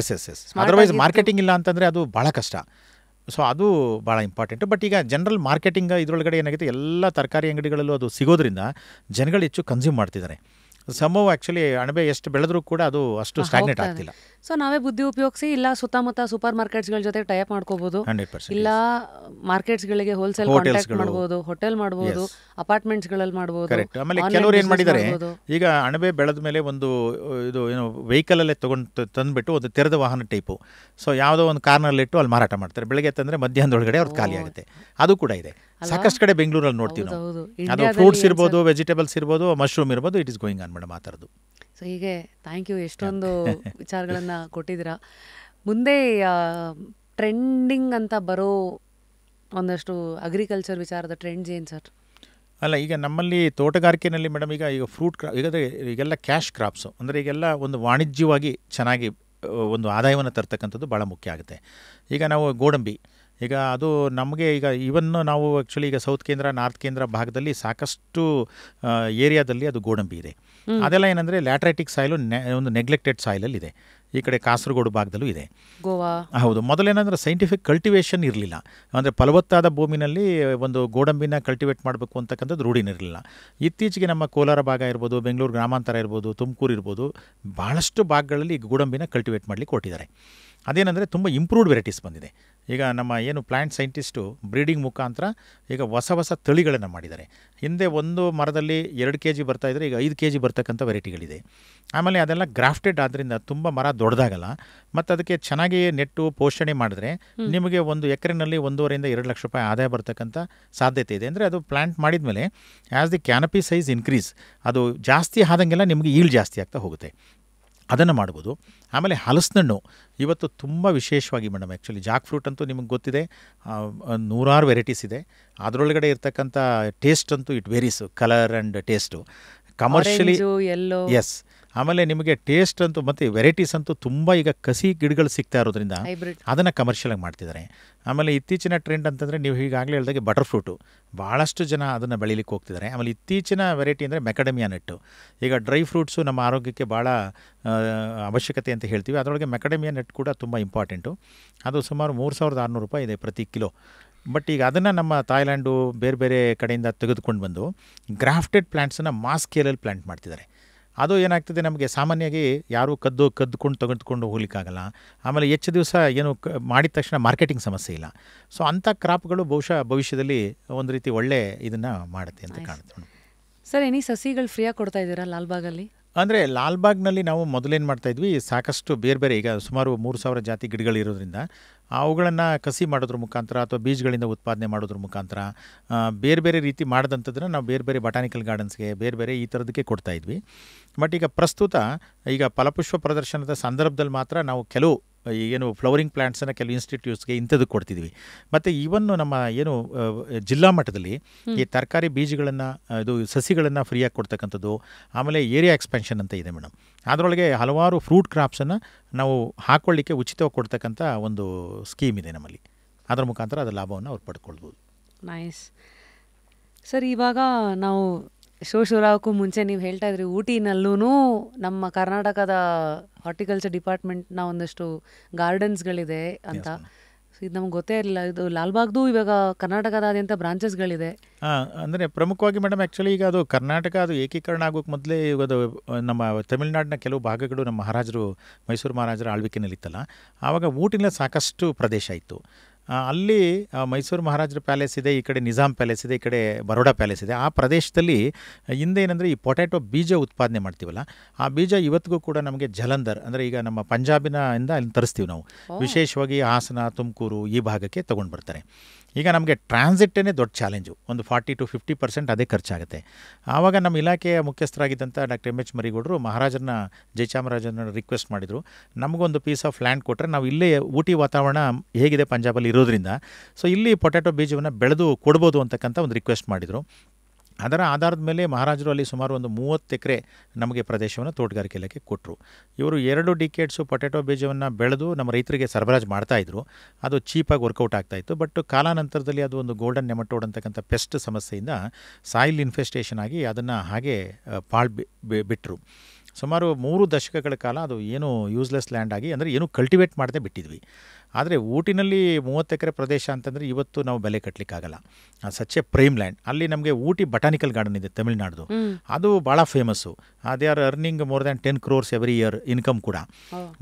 yes yes yes otherwise marketing ಇಲ್ಲ ಅಂತಂದರೆ ಅದು ಭಾಳ ಕಷ್ಟ ಸೊ ಅದು ಭಾಳ ಇಂಪಾರ್ಟೆಂಟ್ ಬಟ್ ಈಗ ಜನರಲ್ ಮಾರ್ಕೆಟಿಂಗ್ ಇದರೊಳಗಡೆ ಏನಾಗಿದೆ ಎಲ್ಲ ತರಕಾರಿ ಅಂಗಡಿಗಳಲ್ಲೂ ಅದು ಸಿಗೋದ್ರಿಂದ ಜನಗಳು ಹೆಚ್ಚು ಕನ್ಸ್ಯೂಮ್ ಮಾಡ್ತಿದ್ದಾರೆ ಸಮವು ಆ್ಯಕ್ಚುಲಿ ಅಣಬೆ ಎಷ್ಟು ಬೆಳೆದ್ರೂ ಕೂಡ ಅದು ಅಷ್ಟು ಸ್ಟಾಗ್ನೆಟ್ ಆಗ್ತಿಲ್ಲ ಸೊ ನಾವೇ ಬುದ್ಧಿ ಉಪಯೋಗಿಸಿ ಇಲ್ಲ ಸುತ್ತಮುತ್ತ ಸೂಪರ್ ಮಾರ್ಕೆಟ್ಸ್ಗಳ ಜೊತೆ ಟೈಪ್ ಮಾಡ್ಕೋಬಹುದು ಇಲ್ಲ ಗಳಿಗೆ ಹೋಲ್ಸೇಲ್ ಕಾಂಟ್ಯಾಕ್ಟ್ ಮಾಡಬಹುದು ಹೋಟೆಲ್ ಮಾಡಬಹುದು ಅಪಾರ್ಟ್ಮೆಂಟ್ಸ್ಗಳಲ್ಲಿ ಮಾಡಬಹುದು ಆಮೇಲೆ ಕೆಲವರು ಏನು ಮಾಡಿದ್ದಾರೆ ಈಗ ಅಣಬೆ ಬೆಳೆದ ಮೇಲೆ ಒಂದು ಇದು ಏನು ವೆಹಿಕಲ್ ಅಲ್ಲೇ ತಗೊಂಡ್ ತಂದ್ಬಿಟ್ಟು ಒಂದು ತೆರೆದ ವಾಹನ ಟೈಪು ಸೊ ಯಾವ್ದೋ ಒಂದು ಇಟ್ಟು ಅಲ್ಲಿ ಮಾರಾಟ ಮಾಡ್ತಾರೆ ಬೆಳಗ್ಗೆ ತಂದ್ರೆ ಮಧ್ಯಾಹ್ನದೊಳಗಡೆ ಅವ್ರದ್ದು ಖಾಲಿ ಆಗುತ್ತೆ ಅದು ಕೂಡ ಇದೆ ಸಾಕಷ್ಟು ಕಡೆ ಬೆಂಗಳೂರಲ್ಲಿ ನೋಡ್ತೀವಿ ಅದು ಫ್ರೂಟ್ಸ್ ಇರ್ಬೋದು ವೆಜಿಟೇಬಲ್ಸ್ ಇರ್ಬೋದು ಮಶ್ರೂಮ್ ಇರ್ಬೋದು it is going on madam ಆ ಸೊ ಹೀಗೆ ಥ್ಯಾಂಕ್ ಯು ಎಷ್ಟೊಂದು ವಿಚಾರಗಳನ್ನ ಟಿಪ್ಸ್ನ ಮುಂದೆ ಟ್ರೆಂಡಿಂಗ್ ಅಂತ ಬರೋ ಒಂದಷ್ಟು ಅಗ್ರಿಕಲ್ಚರ್ ವಿಚಾರದ ಟ್ರೆಂಡ್ಸ್ ಏನು ಸರ್ ಅಲ್ಲ ಈಗ ನಮ್ಮಲ್ಲಿ ತೋಟಗಾರಿಕೆಯಲ್ಲಿ ಮೇಡಮ್ ಈಗ ಈಗ ಫ್ರೂಟ್ ಕ್ರಾಪ್ ಈಗ ಈಗೆಲ್ಲ ಕ್ಯಾಶ್ ಕ್ರಾಪ್ಸು ಅಂದರೆ ಈಗೆಲ್ಲ ಒಂದು ವಾಣಿಜ್ಯವಾಗಿ ಚೆನ್ನಾಗಿ ಒಂದು ಆದಾಯವನ್ನು ತರ್ತಕ್ಕಂಥದ್ದು ಭಾಳ ಮುಖ್ಯ ಆಗುತ್ತೆ ಈಗ ನಾವು ಗೋಡಂಬಿ ಈಗ ಅದು ನಮಗೆ ಈಗ ಇವನ್ನು ನಾವು ಆ್ಯಕ್ಚುಲಿ ಈಗ ಸೌತ್ ಕೇಂದ್ರ ನಾರ್ತ್ ಕೇಂದ್ರ ಭಾಗದಲ್ಲಿ ಸಾಕಷ್ಟು ಏರಿಯಾದಲ್ಲಿ ಅದು ಗೋಡಂಬಿ ಇದೆ ಅದೆಲ್ಲ ಏನಂದರೆ ಲ್ಯಾಟ್ರೈಟಿಕ್ ನೆ ಒಂದು ನೆಗ್ಲೆಕ್ಟೆಡ್ ಸಾಯಿಲಲ್ಲಿ ಇದೆ ಈ ಕಡೆ ಕಾಸರಗೋಡು ಭಾಗದಲ್ಲೂ ಇದೆ ಗೋವಾ ಹೌದು ಮೊದಲೇನಂದ್ರೆ ಸೈಂಟಿಫಿಕ್ ಕಲ್ಟಿವೇಷನ್ ಇರಲಿಲ್ಲ ಅಂದರೆ ಫಲವತ್ತಾದ ಭೂಮಿನಲ್ಲಿ ಒಂದು ಗೋಡಂಬಿನ ಕಲ್ಟಿವೇಟ್ ಮಾಡಬೇಕು ಅಂತಕ್ಕಂಥದ್ದು ರೂಢಿನಿರಲಿಲ್ಲ ಇತ್ತೀಚೆಗೆ ನಮ್ಮ ಕೋಲಾರ ಭಾಗ ಇರ್ಬೋದು ಬೆಂಗಳೂರು ಗ್ರಾಮಾಂತರ ಇರ್ಬೋದು ತುಮಕೂರು ಇರ್ಬೋದು ಭಾಳಷ್ಟು ಭಾಗಗಳಲ್ಲಿ ಗೋಡಂಬಿನ ಕಲ್ಟಿವೇಟ್ ಮಾಡಲಿಕ್ಕೆ ಕೊಟ್ಟಿದ್ದಾರೆ ಅದೇನಂದರೆ ತುಂಬ ಇಂಪ್ರೂವ್ಡ್ ವೆರೈಟೀಸ್ ಬಂದಿದೆ ಈಗ ನಮ್ಮ ಏನು ಪ್ಲ್ಯಾಂಟ್ ಸೈಂಟಿಸ್ಟು ಬ್ರೀಡಿಂಗ್ ಮುಖಾಂತರ ಈಗ ಹೊಸ ಹೊಸ ತಳಿಗಳನ್ನು ಮಾಡಿದ್ದಾರೆ ಹಿಂದೆ ಒಂದು ಮರದಲ್ಲಿ ಎರಡು ಕೆ ಜಿ ಬರ್ತಾಯಿದ್ರೆ ಈಗ ಐದು ಕೆ ಜಿ ಬರ್ತಕ್ಕಂಥ ವೆರೈಟಿಗಳಿದೆ ಆಮೇಲೆ ಅದೆಲ್ಲ ಗ್ರಾಫ್ಟೆಡ್ ಆದ್ದರಿಂದ ತುಂಬ ಮರ ದೊಡ್ಡದಾಗಲ್ಲ ಮತ್ತು ಅದಕ್ಕೆ ಚೆನ್ನಾಗಿ ನೆಟ್ಟು ಪೋಷಣೆ ಮಾಡಿದ್ರೆ ನಿಮಗೆ ಒಂದು ಎಕರೆನಲ್ಲಿ ಒಂದೂವರೆಯಿಂದ ಎರಡು ಲಕ್ಷ ರೂಪಾಯಿ ಆದಾಯ ಬರ್ತಕ್ಕಂಥ ಸಾಧ್ಯತೆ ಇದೆ ಅಂದರೆ ಅದು ಪ್ಲ್ಯಾಂಟ್ ಮಾಡಿದ ಮೇಲೆ as the canopy size increase ಅದು ಜಾಸ್ತಿ ಆದಂಗೆಲ್ಲ ನಿಮಗೆ ಈಲ್ ಜಾಸ್ತಿ ಆಗ್ತಾ ಹೋಗುತ್ತೆ ಅದನ್ನು ಮಾಡ್ಬೋದು ಆಮೇಲೆ ಹಲಸಿನಣ್ಣು ಇವತ್ತು ತುಂಬ ವಿಶೇಷವಾಗಿ ಮೇಡಮ್ ಆ್ಯಕ್ಚುಲಿ ಜಾಕ್ ಫ್ರೂಟ್ ಅಂತೂ ನಿಮಗೆ ಗೊತ್ತಿದೆ ನೂರಾರು ವೆರೈಟೀಸ್ ಇದೆ ಅದರೊಳಗಡೆ ಇರತಕ್ಕಂಥ ಟೇಸ್ಟ್ ಅಂತೂ it varies colour and taste commercially ಎಲ್ಲೋ ಎಸ್ ಆಮೇಲೆ ನಿಮಗೆ ಟೇಸ್ಟ್ ಅಂತೂ ಮತ್ತು ವೆರೈಟೀಸ್ ಅಂತೂ ತುಂಬ ಈಗ ಕಸಿ ಗಿಡಗಳು ಸಿಗ್ತಾ ಇರೋದ್ರಿಂದ ಅದನ್ನು ಕಮರ್ಷಿಯಲಾಗಿ ಮಾಡ್ತಿದ್ದಾರೆ ಆಮೇಲೆ ಇತ್ತೀಚಿನ ಟ್ರೆಂಡ್ ಅಂತಂದರೆ ನೀವು ಈಗಾಗಲೇ ಹೇಳಿದಾಗೆ ಬಟರ್ ಫ್ರೂಟು ಭಾಳಷ್ಟು ಜನ ಅದನ್ನು ಬೆಳಿಲಿಕ್ಕೆ ಹೋಗ್ತಿದ್ದಾರೆ ಆಮೇಲೆ ಇತ್ತೀಚಿನ ವೆರೈಟಿ ಅಂದರೆ ಮೆಕಡಮಿಯಾ ನೆಟ್ಟು ಈಗ ಡ್ರೈ ಫ್ರೂಟ್ಸು ನಮ್ಮ ಆರೋಗ್ಯಕ್ಕೆ ಭಾಳ ಅವಶ್ಯಕತೆ ಅಂತ ಹೇಳ್ತೀವಿ ಅದರೊಳಗೆ ಮೆಕಡಮಿಯಾ ನೆಟ್ ಕೂಡ ತುಂಬ ಇಂಪಾರ್ಟೆಂಟು ಅದು ಸುಮಾರು ಮೂರು ಸಾವಿರದ ಆರುನೂರು ರೂಪಾಯಿ ಇದೆ ಪ್ರತಿ ಕಿಲೋ ಬಟ್ ಈಗ ಅದನ್ನು ನಮ್ಮ ತಾಯ್ಲ್ಯಾಂಡು ಬೇರೆ ಬೇರೆ ಕಡೆಯಿಂದ ತೆಗೆದುಕೊಂಡು ಬಂದು ಗ್ರಾಫ್ಟೆಡ್ ಪ್ಲ್ಯಾಂಟ್ಸನ್ನು ಮಾಸ್ ಸ್ಕೇಲಲ್ಲಿ ಪ್ಲ್ಯಾಂಟ್ ಮಾಡ್ತಿದ್ದಾರೆ ಅದು ಏನಾಗ್ತದೆ ನಮಗೆ ಸಾಮಾನ್ಯವಾಗಿ ಯಾರೂ ಕದ್ದು ಕದ್ದುಕೊಂಡು ತೆಗೆದುಕೊಂಡು ಹೋಗ್ಲಿಕ್ಕಾಗಲ್ಲ ಆಮೇಲೆ ಹೆಚ್ಚು ದಿವಸ ಏನು ಮಾಡಿದ ತಕ್ಷಣ ಮಾರ್ಕೆಟಿಂಗ್ ಸಮಸ್ಯೆ ಇಲ್ಲ ಸೊ ಅಂಥ ಕ್ರಾಪ್ಗಳು ಬಹುಶಃ ಭವಿಷ್ಯದಲ್ಲಿ ಒಂದು ರೀತಿ ಒಳ್ಳೆ ಇದನ್ನು ಮಾಡುತ್ತೆ ಅಂತ ಕಾಣುತ್ತೆ ಸರ್ ಎನಿ ಸಸಿಗಳು ಫ್ರೀಯಾಗಿ ಕೊಡ್ತಾ ಇದ್ದೀರಾ ಲಾಲ್ಬಾಗಲ್ಲಿ ಅಂದರೆ ಲಾಲ್ಬಾಗ್ನಲ್ಲಿ ನಾವು ಮೊದಲೇನು ಮಾಡ್ತಾಯಿದ್ವಿ ಸಾಕಷ್ಟು ಬೇರೆ ಬೇರೆ ಈಗ ಸುಮಾರು ಮೂರು ಸಾವಿರ ಜಾತಿ ಗಿಡಗಳಿರೋದ್ರಿಂದ ಅವುಗಳನ್ನು ಕಸಿ ಮಾಡೋದ್ರ ಮುಖಾಂತರ ಅಥವಾ ಬೀಜಗಳಿಂದ ಉತ್ಪಾದನೆ ಮಾಡೋದ್ರ ಮುಖಾಂತರ ಬೇರೆ ಬೇರೆ ರೀತಿ ಮಾಡಿದಂಥದ್ದನ್ನು ನಾವು ಬೇರೆ ಬೇರೆ ಬಟಾನಿಕಲ್ ಗಾರ್ಡನ್ಸ್ಗೆ ಬೇರೆ ಬೇರೆ ಈ ಥರದಕ್ಕೆ ಕೊಡ್ತಾಯಿದ್ವಿ ಬಟ್ ಈಗ ಪ್ರಸ್ತುತ ಈಗ ಫಲಪುಷ್ಪ ಪ್ರದರ್ಶನದ ಸಂದರ್ಭದಲ್ಲಿ ಮಾತ್ರ ನಾವು ಕೆಲವು ಏನು ಫ್ಲವರಿಂಗ್ ಪ್ಲಾಂಟ್ಸನ್ನು ಕೆಲವು ಇನ್ಸ್ಟಿಟ್ಯೂಟ್ಸ್ಗೆ ಇಂಥದ್ದು ಕೊಡ್ತಿದ್ವಿ ಮತ್ತು ಇವನ್ನು ನಮ್ಮ ಏನು ಜಿಲ್ಲಾ ಮಟ್ಟದಲ್ಲಿ ಈ ತರಕಾರಿ ಬೀಜಗಳನ್ನು ಇದು ಸಸಿಗಳನ್ನು ಫ್ರೀಯಾಗಿ ಕೊಡ್ತಕ್ಕಂಥದ್ದು ಆಮೇಲೆ ಏರಿಯಾ ಎಕ್ಸ್ಪೆನ್ಷನ್ ಅಂತ ಇದೆ ಮೇಡಮ್ ಅದರೊಳಗೆ ಹಲವಾರು ಫ್ರೂಟ್ ಕ್ರಾಪ್ಸನ್ನು ನಾವು ಹಾಕ್ಕೊಳ್ಳಿಕ್ಕೆ ಉಚಿತವಾಗಿ ಕೊಡ್ತಕ್ಕಂಥ ಒಂದು ಸ್ಕೀಮ್ ಇದೆ ನಮ್ಮಲ್ಲಿ ಅದರ ಮುಖಾಂತರ ಅದರ ಲಾಭವನ್ನು ಅವ್ರು ಪಡ್ಕೊಳ್ಬೋದು ನೈಸ್ ಸರ್ ಇವಾಗ ನಾವು ಶೋಶುರಾವಕ್ಕೂ ಮುಂಚೆ ನೀವು ಹೇಳ್ತಾ ಇದ್ರಿ ಊಟಿನಲ್ಲೂ ನಮ್ಮ ಕರ್ನಾಟಕದ ಹಾರ್ಟಿಕಲ್ಚರ್ ಡಿಪಾರ್ಟ್ಮೆಂಟ್ನ ಒಂದಷ್ಟು ಗಾರ್ಡನ್ಸ್ಗಳಿದೆ ಅಂತ ಇದು ನಮ್ಗೆ ಗೊತ್ತೇ ಇರಲಿಲ್ಲ ಇದು ಲಾಲ್ಬಾಗ್ದು ಇವಾಗ ಕರ್ನಾಟಕದಾದ್ಯಂತ ಬ್ರಾಂಚಸ್ಗಳಿದೆ ಅಂದರೆ ಪ್ರಮುಖವಾಗಿ ಮೇಡಮ್ ಆ್ಯಕ್ಚುಲಿ ಈಗ ಅದು ಕರ್ನಾಟಕ ಅದು ಏಕೀಕರಣ ಆಗೋಕ್ಕೆ ಮೊದಲೇ ಅದು ನಮ್ಮ ತಮಿಳುನಾಡಿನ ಕೆಲವು ಭಾಗಗಳು ನಮ್ಮ ಮಹಾರಾಜರು ಮೈಸೂರು ಮಹಾರಾಜರ ಆಳ್ವಿಕೆಯಲ್ಲಿತ್ತಲ್ಲ ಆವಾಗ ಊಟಿನ ಸಾಕಷ್ಟು ಪ್ರದೇಶ ಇತ್ತು ಅಲ್ಲಿ ಮೈಸೂರು ಮಹಾರಾಜರ ಪ್ಯಾಲೇಸ್ ಇದೆ ಈ ಕಡೆ ನಿಜಾಮ್ ಪ್ಯಾಲೇಸ್ ಇದೆ ಈ ಕಡೆ ಬರೋಡಾ ಪ್ಯಾಲೇಸ್ ಇದೆ ಆ ಪ್ರದೇಶದಲ್ಲಿ ಹಿಂದೆ ಏನಂದರೆ ಈ ಪೊಟ್ಯಾಟೊ ಬೀಜ ಉತ್ಪಾದನೆ ಮಾಡ್ತೀವಲ್ಲ ಆ ಬೀಜ ಇವತ್ತಿಗೂ ಕೂಡ ನಮಗೆ ಜಲಂಧರ್ ಅಂದರೆ ಈಗ ನಮ್ಮ ಪಂಜಾಬಿನ ಇಂದ ಅಲ್ಲಿ ತರಿಸ್ತೀವಿ ನಾವು ವಿಶೇಷವಾಗಿ ಹಾಸನ ತುಮಕೂರು ಈ ಭಾಗಕ್ಕೆ ತೊಗೊಂಡು ಬರ್ತಾರೆ ಈಗ ನಮಗೆ ಟ್ರಾನ್ಸಿಟ್ಟೇ ದೊಡ್ಡ ಚಾಲೆಂಜು ಒಂದು ಫಾರ್ಟಿ ಟು ಫಿಫ್ಟಿ ಪರ್ಸೆಂಟ್ ಅದೇ ಖರ್ಚಾಗುತ್ತೆ ಆವಾಗ ನಮ್ಮ ಇಲಾಖೆಯ ಮುಖ್ಯಸ್ಥರಾಗಿದ್ದಂಥ ಡಾಕ್ಟರ್ ಎಮ್ ಎಚ್ ಮರಿಗೌಡರು ಮಹಾರಾಜನ ಜಯಚಾಮರಾಜನ ರಿಕ್ವೆಸ್ಟ್ ಮಾಡಿದರು ನಮಗೊಂದು ಪೀಸ್ ಆಫ್ ಲ್ಯಾಂಡ್ ಕೊಟ್ಟರೆ ನಾವು ಇಲ್ಲೇ ಊಟಿ ವಾತಾವರಣ ಹೇಗಿದೆ ಪಂಜಾಬಲ್ಲಿ ಇರೋದ್ರಿಂದ ಸೊ ಇಲ್ಲಿ ಪೊಟ್ಯಾಟೊ ಬೀಜವನ್ನು ಬೆಳೆದು ಕೊಡ್ಬೋದು ಅಂತಕ್ಕಂಥ ಒಂದು ರಿಕ್ವೆಸ್ಟ್ ಮಾಡಿದರು ಅದರ ಆಧಾರದ ಮೇಲೆ ಮಹಾರಾಜರು ಅಲ್ಲಿ ಸುಮಾರು ಒಂದು ಮೂವತ್ತು ಎಕರೆ ನಮಗೆ ಪ್ರದೇಶವನ್ನು ತೋಟಗಾರಿಕೆ ಇಲಾಖೆ ಕೊಟ್ಟರು ಇವರು ಎರಡು ಡಿಕೆಟ್ಸು ಪೊಟ್ಯಾಟೊ ಬೀಜವನ್ನು ಬೆಳೆದು ನಮ್ಮ ರೈತರಿಗೆ ಸರಬರಾಜು ಮಾಡ್ತಾಯಿದ್ರು ಅದು ಚೀಪಾಗಿ ವರ್ಕೌಟ್ ಆಗ್ತಾಯಿತ್ತು ಬಟ್ ಕಾಲಾನಂತರದಲ್ಲಿ ಅದು ಒಂದು ಗೋಲ್ಡನ್ ನೆಮಟೋಡ್ ಅಂತಕ್ಕಂಥ ಪೆಸ್ಟ್ ಸಮಸ್ಯೆಯಿಂದ ಸಾಯಿಲ್ ಇನ್ಫೆಸ್ಟೇಷನ್ ಆಗಿ ಅದನ್ನು ಹಾಗೆ ಪಾಳ್ ಬಿಟ್ಟರು ಸುಮಾರು ಮೂರು ದಶಕಗಳ ಕಾಲ ಅದು ಏನು ಯೂಸ್ಲೆಸ್ ಲ್ಯಾಂಡ್ ಆಗಿ ಅಂದರೆ ಏನೂ ಕಲ್ಟಿವೇಟ್ ಮಾಡದೆ ಬಿಟ್ಟಿದ್ವಿ ಆದರೆ ಊಟಿನಲ್ಲಿ ಮೂವತ್ತು ಎಕರೆ ಪ್ರದೇಶ ಅಂತಂದರೆ ಇವತ್ತು ನಾವು ಬೆಲೆ ಕಟ್ಟಲಿಕ್ಕಾಗಲ್ಲ ಸಚ್ ಎ ಪ್ರೇಮ್ ಲ್ಯಾಂಡ್ ಅಲ್ಲಿ ನಮಗೆ ಊಟಿ ಬಟಾನಿಕಲ್ ಗಾರ್ಡನ್ ಇದೆ ತಮಿಳ್ನಾಡು ಅದು ಭಾಳ ಫೇಮಸ್ಸು ಅದೇ are earning more than ten crores every year income ಕೂಡ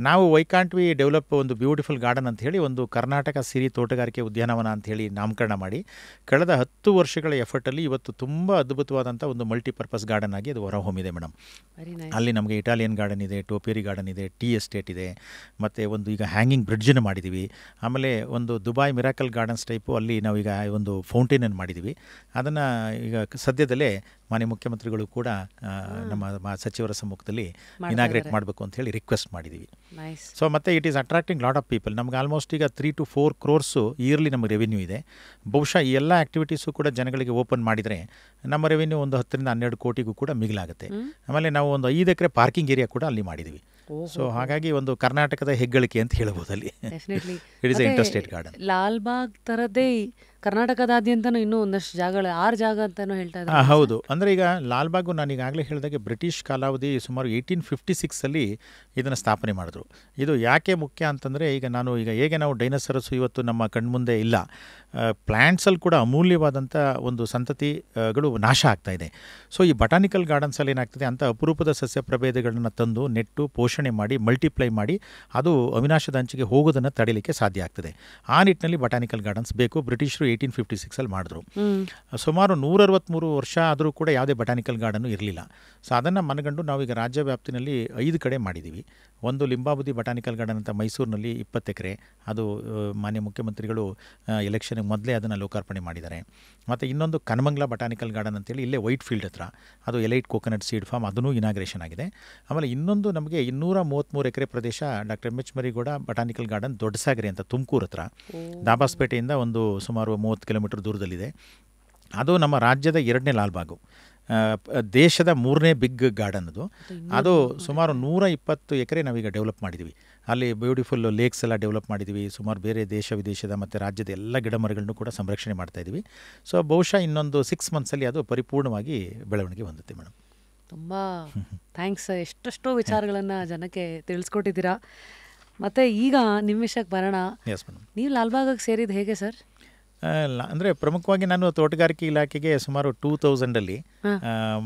ನಾವು ವೈಕಾಂಟ್ ವಿ ಡೆವಲಪ್ ಒಂದು ಬ್ಯೂಟಿಫುಲ್ ಗಾರ್ಡನ್ ಅಂತ ಹೇಳಿ ಒಂದು ಕರ್ನಾಟಕ ಸಿರಿ ತೋಟಗಾರಿಕೆ ಉದ್ಯಾನವನ ಅಂತ ಹೇಳಿ ನಾಮಕರಣ ಮಾಡಿ ಕಳೆದ ಹತ್ತು ವರ್ಷಗಳ ಎಫರ್ಟಲ್ಲಿ ಇವತ್ತು ತುಂಬ ಅದ್ಭುತವಾದಂಥ ಒಂದು ಮಲ್ಟಿಪರ್ಪಸ್ ಗಾರ್ಡನ್ ಆಗಿ ಅದು ಹೊರಹೊಮ್ಮಿದೆ ಮೇಡಮ್ ಅಲ್ಲಿ ನಮಗೆ ಇಟಾಲಿಯನ್ ಗಾರ್ಡನ್ ಇದೆ ಟೋಪೇರಿ ಗಾರ್ಡನ್ ಇದೆ ಟೀ ಎಸ್ಟೇಟ್ ಇದೆ ಮತ್ತು ಒಂದು ಈಗ ಹ್ಯಾಂಗಿಂಗ್ ಬ್ರಿಡ್ಜನ್ನು ಮಾಡಿದ್ದೀವಿ ಆಮೇಲೆ ಒಂದು ದುಬಾಯ್ ಮಿರಾಕಲ್ ಗಾರ್ಡನ್ಸ್ ಟೈಪು ಅಲ್ಲಿ ನಾವೀಗ ಒಂದು ಫೌಂಟೇನನ್ನು ಮಾಡಿದ್ದೀವಿ ಅದನ್ನು ಈಗ ಸದ್ಯದಲ್ಲೇ ಮಾನ್ಯ ಮುಖ್ಯಮಂತ್ರಿಗಳು ಕೂಡ ನಮ್ಮ ಸಚಿವರ ಸಮ್ಮುಖದಲ್ಲಿ ಇನಾಗ್ರೇಟ್ ಮಾಡಬೇಕು ಅಂತ ಹೇಳಿ ರಿಕ್ವೆಸ್ಟ್ ಮಾಡಿದ್ದೀವಿ ಸೊ ಮತ್ತೆ it is attracting lot of people ನಮ್ಗೆ ಆಲ್ಮೋಸ್ಟ್ ಈಗ three to four crores yearly ನಮಗೆ ರೆವೆನ್ಯೂ ಇದೆ ಬಹುಶಃ ಈ ಎಲ್ಲ ಆಕ್ಟಿವಿಟೀಸು ಕೂಡ ಜನಗಳಿಗೆ ಓಪನ್ ಮಾಡಿದರೆ ನಮ್ಮ ರೆವೆನ್ಯೂ ಒಂದು ಹತ್ತರಿಂದ ಹನ್ನೆರಡು ಕೋಟಿಗೂ ಕೂಡ ಮಿಗಿಲಾಗುತ್ತೆ ಆಮೇಲೆ ನಾವು ಒಂದು ಐದು ಎಕರೆ ಪಾರ್ಕಿಂಗ್ ಏರಿಯಾ ಕೂಡ ಅಲ್ಲಿ ಮಾಡಿದ್ವಿ ಸೊ ಹಾಗಾಗಿ ಒಂದು ಕರ್ನಾಟಕದ ಹೆಗ್ಗಳಿಕೆ ಅಂತ ಹೇಳಬಹುದು ಅಲ್ಲಿ it is interstate garden Lal Bagh ಥರದೇ ಕರ್ನಾಟಕದಾದ್ಯಂತನೂ ಇನ್ನೂ ಒಂದಷ್ಟು ಜಾಗ ಆರು ಜಾಗ ಅಂತಾನು ಹೇಳ್ತಾ ಇದ್ದಾರೆ ಹೌದು ಅಂದ್ರೆ ಈಗ ಲಾಲ್ ಬಾಗ್ ನಾನು ಈಗಾಗಲೇ ಹೇಳಿದಾಗ ಬ್ರಿಟಿಷ್ ಕಾಲಾವಧಿ ಸುಮಾರು ಏಯ್ಟೀನ್ ಫಿಫ್ಟಿ ಅಲ್ಲಿ ಇದನ್ನ ಸ್ಥಾಪನೆ ಮಾಡಿದ್ರು ಇದು ಯಾಕೆ ಮುಖ್ಯ ಅಂತಂದ್ರೆ ಈಗ ನಾನು ಈಗ ಹೇಗೆ ನಾವು ಡೈನಸರಸ್ ಇವತ್ತು ನಮ್ಮ ಕಣ್ಮುಂದೆ ಇಲ್ಲ ಪ್ಲ್ಯಾಂಟ್ಸಲ್ಲಿ ಕೂಡ ಅಮೂಲ್ಯವಾದಂಥ ಒಂದು ಸಂತತಿಗಳು ನಾಶ ಆಗ್ತಾ ಇದೆ ಸೊ ಈ ಬಟಾನಿಕಲ್ ಗಾರ್ಡನ್ಸಲ್ಲಿ ಏನಾಗ್ತದೆ ಅಂಥ ಅಪರೂಪದ ಸಸ್ಯ ಪ್ರಭೇದಗಳನ್ನು ತಂದು ನೆಟ್ಟು ಪೋಷಣೆ ಮಾಡಿ ಮಲ್ಟಿಪ್ಲೈ ಮಾಡಿ ಅದು ಅವಿನಾಶದ ಅಂಚಿಗೆ ಹೋಗೋದನ್ನು ತಡೆಯಲಿಕ್ಕೆ ಸಾಧ್ಯ ಆಗ್ತದೆ ಆ ನಿಟ್ಟಿನಲ್ಲಿ ಬಟಾನಿಕಲ್ ಗಾರ್ಡನ್ಸ್ ಬೇಕು ಬ್ರಿಟಿಷರು ಏಯ್ಟೀನ್ ಫಿಫ್ಟಿ ಸಿಕ್ಸಲ್ಲಿ ಮಾಡಿದ್ರು ಸುಮಾರು ಅರವತ್ತ್ಮೂರು ವರ್ಷ ಆದರೂ ಕೂಡ ಯಾವುದೇ ಬಟಾನಿಕಲ್ ಗಾರ್ಡನ್ನು ಇರಲಿಲ್ಲ ಸೊ ಅದನ್ನು ಮನಗಂಡು ನಾವೀಗ ರಾಜ್ಯ ವ್ಯಾಪ್ತಿನಲ್ಲಿ ಐದು ಕಡೆ ಮಾಡಿದ್ದೀವಿ ಒಂದು ಲಿಂಬಾವತಿ ಬಟಾನಿಕಲ್ ಗಾರ್ಡನ್ ಅಂತ ಮೈಸೂರಿನಲ್ಲಿ ಇಪ್ಪತ್ತು ಎಕರೆ ಅದು ಮಾನ್ಯ ಮುಖ್ಯಮಂತ್ರಿಗಳು ಎಲೆಕ್ಷನ್ಗೆ ಮೊದಲೇ ಅದನ್ನು ಲೋಕಾರ್ಪಣೆ ಮಾಡಿದ್ದಾರೆ ಮತ್ತು ಇನ್ನೊಂದು ಕನಮಂಗ್ಲ ಬಟಾನಿಕಲ್ ಗಾರ್ಡನ್ ಅಂತೇಳಿ ಇಲ್ಲೇ ವೈಟ್ ಫೀಲ್ಡ್ ಹತ್ರ ಅದು ಎಲೈಟ್ ಕೋಕೋನಟ್ ಸೀಡ್ ಫಾರ್ಮ್ ಅದನ್ನು ಇನಾಗ್ರೇಷನ್ ಆಗಿದೆ ಆಮೇಲೆ ಇನ್ನೊಂದು ನಮಗೆ ಇನ್ನೂರ ಮೂವತ್ತ್ಮೂರು ಎಕರೆ ಪ್ರದೇಶ doctor M H Marigowda botanical garden ದೊಡ್ಡ ಸಾಗರಿ ಅಂತ ತುಮಕೂರು ಹತ್ರ ದಾಬಾಸ್ಪೇಟೆಯಿಂದ ಒಂದು ಸುಮಾರು ಮೂವತ್ತು ಕಿಲೋಮೀಟರ್ ದೂರದಲ್ಲಿದೆ ಅದು ನಮ್ಮ ರಾಜ್ಯದ ಎರಡನೇ ಲಾಲ್ಬಾಗು ದೇಶದ ಮೂರನೇ ಬಿಗ್ ಗಾರ್ಡನ್ ಅದು ಅದು ಸುಮಾರು ನೂರ ಇಪ್ಪತ್ತು ಎಕರೆ ನಾವೀಗ ಡೆವಲಪ್ ಮಾಡಿದ್ದೀವಿ ಅಲ್ಲಿ ಬ್ಯೂಟಿಫುಲ್ ಲೇಕ್ಸ್ ಎಲ್ಲ ಡೆವಲಪ್ ಮಾಡಿದ್ವಿ ಸುಮಾರು ಬೇರೆ ದೇಶ ವಿದೇಶದ ಮತ್ತು ರಾಜ್ಯದ ಎಲ್ಲ ಗಿಡ ಮರಗಳನ್ನೂ ಕೂಡ ಸಂರಕ್ಷಣೆ ಮಾಡ್ತಾಯಿದ್ದೀವಿ ಸೊ ಬಹುಶಃ ಇನ್ನೊಂದು ಸಿಕ್ಸ್ ಮಂತ್ಸಲ್ಲಿ ಅದು ಪರಿಪೂರ್ಣವಾಗಿ ಬೆಳವಣಿಗೆ ಹೊಂದುತ್ತೆ ಮೇಡಮ್ ತುಂಬ ಥ್ಯಾಂಕ್ಸ್ ಎಷ್ಟೆಷ್ಟೋ ವಿಚಾರಗಳನ್ನು ಜನಕ್ಕೆ ತಿಳಿಸ್ಕೊಟ್ಟಿದ್ದೀರಾ ಮತ್ತು ಈಗ ನಿಮ್ಮ ವಿಷಯಕ್ಕೆ ಬರೋಣ ನೀವು ಲಾಲ್ಬಾಗಕ್ಕೆ ಸೇರಿದ ಹೇಗೆ ಸರ್ ಅಂದರೆ ಪ್ರಮುಖವಾಗಿ ನಾನು ತೋಟಗಾರಿಕೆ ಇಲಾಖೆಗೆ ಸುಮಾರು ಟೂ ತೌಸಂಡಲ್ಲಿ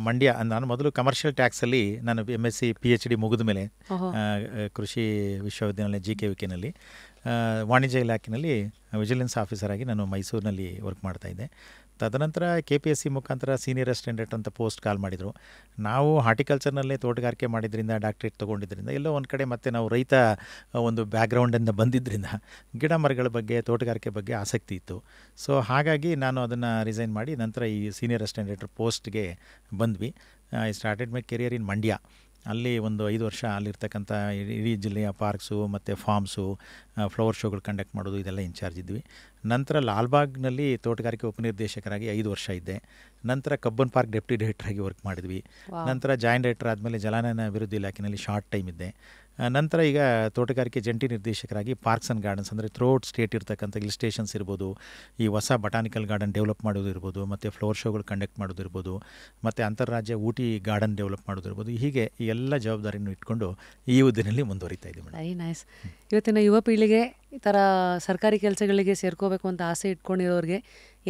ಮಂಡ್ಯ ನಾನು ಮೊದಲು ಕಮರ್ಷಿಯಲ್ ಟ್ಯಾಕ್ಸಲ್ಲಿ ನಾನು M S C P H D ಮುಗಿದ ಮೇಲೆ ಕೃಷಿ ವಿಶ್ವವಿದ್ಯಾಲಯ ಜಿ ಕೆ ವಿಕೆನಲ್ಲಿ ವಾಣಿಜ್ಯ ಇಲಾಖೆಯಲ್ಲಿ ವಿಜಿಲೆನ್ಸ್ ಆಫೀಸರ್ ಆಗಿ ನಾನು ಮೈಸೂರಿನಲ್ಲಿ ವರ್ಕ್ ಮಾಡ್ತಾ ಇದ್ದೆ ತದನಂತರ ಕೆ ಪಿ ಎಸ್ ಸಿ ಮುಖಾಂತರ ಸೀನಿಯರ್ ಅಸ್ಟೆಂಡೆಂಟ್ ಅಂತ ಪೋಸ್ಟ್ ಕಾಲ್ ಮಾಡಿದರು ನಾವು ಹಾರ್ಟಿಕಲ್ಚರ್ನಲ್ಲೇ ತೋಟಗಾರಿಕೆ ಮಾಡಿದ್ರಿಂದ ಡಾಕ್ಟ್ರೇಟ್ ತೊಗೊಂಡಿದ್ದರಿಂದ ಎಲ್ಲೋ ಒಂದು ಕಡೆ ಮತ್ತೆ ನಾವು ರೈತ ಒಂದು ಬ್ಯಾಕ್ಗ್ರೌಂಡಿಂದ ಬಂದಿದ್ದರಿಂದ ಗಿಡ ಮರಗಳ ಬಗ್ಗೆ ತೋಟಗಾರಿಕೆ ಬಗ್ಗೆ ಆಸಕ್ತಿ ಇತ್ತು ಸೊ ಹಾಗಾಗಿ ನಾನು ಅದನ್ನು ರಿಸೈನ್ ಮಾಡಿ ನಂತರ ಈ ಸೀನಿಯರ್ ಅಸ್ಟೆಂಡೆಂಟ್ ಪೋಸ್ಟ್ಗೆ ಬಂದ್ವಿ I started my career in Mandya ಅಲ್ಲಿ ಒಂದು ಐದು ವರ್ಷ ಅಲ್ಲಿರ್ತಕ್ಕಂಥ ಇಡೀ ಜಿಲ್ಲೆಯ ಪಾರ್ಕ್ಸು ಮತ್ತು ಫಾರ್ಮ್ಸು ಫ್ಲವರ್ ಶೋಗಳು ಕಂಡಕ್ಟ್ ಮಾಡೋದು ಇದೆಲ್ಲ ಇನ್ಚಾರ್ಜ್ ಇದ್ವಿ ನಂತರ ಲಾಲ್ಬಾಗ್ನಲ್ಲಿ ತೋಟಗಾರಿಕೆ ಉಪನಿರ್ದೇಶಕರಾಗಿ ಐದು ವರ್ಷ ಇದ್ದೆ ನಂತರ ಕಬ್ಬನ್ ಪಾರ್ಕ್ ಡೆಪ್ಟಿ ಡೈರೆಕ್ಟರ್ ಆಗಿ ವರ್ಕ್ ಮಾಡಿದ್ವಿ ನಂತರ ಜಾಯಿಂಟ್ ಡೈರೆಕ್ಟರ್ ಆದಮೇಲೆ ಜಲಾನಯನ ಅಭಿವೃದ್ಧಿ ಇಲಾಖೆಯಲ್ಲಿ ಶಾರ್ಟ್ ಟೈಮ್ ಇದ್ದೆ ನಂತರ ಈಗ ತೋಟಗಾರಿಕೆ ಜಂಟಿ ನಿರ್ದೇಶಕರಾಗಿ ಪಾರ್ಕ್ಸ್ ಆ್ಯಂಡ್ ಗಾರ್ಡನ್ಸ್ ಅಂದರೆ ಥ್ರೋಟ್ ಸ್ಟೇಟ್ ಇರ್ತಕ್ಕಂಥ ಹಿಲ್ ಸ್ಟೇಷನ್ಸ್ ಇರ್ಬೋದು ಈ ಹೊಸ ಬಟಾನಿಕಲ್ ಗಾರ್ಡನ್ ಡೆವಲಪ್ ಇರ್ಬೋದು ಮತ್ತು ಫ್ಲೋರ್ ಶೋಗಳು ಕಂಡಕ್ಟ್ ಮಾಡೋದಿರ್ಬೋದು ಮತ್ತು ಅಂತಾರಾಜ್ಯ ಊಟಿ ಗಾರ್ಡನ್ ಡೆವಲಪ್ ಮಾಡೋದಿರ್ಬೋದು ಹೀಗೆ ಈ ಎಲ್ಲ ಜವಾಬ್ದಾರಿಯನ್ನು ಇಟ್ಕೊಂಡು ಈ ಹುದ್ದೆನಲ್ಲಿ ಮುಂದುವರಿತಾ ಇದ್ದೀವಿ ಐ ನೈಸ್ ಇವತ್ತಿನ ಯುವ ಪೀಳಿಗೆ ಈ ಥರ ಸರ್ಕಾರಿ ಕೆಲಸಗಳಿಗೆ ಸೇರ್ಕೋಬೇಕು ಅಂತ ಆಸೆ ಇಟ್ಕೊಂಡಿರೋರಿಗೆ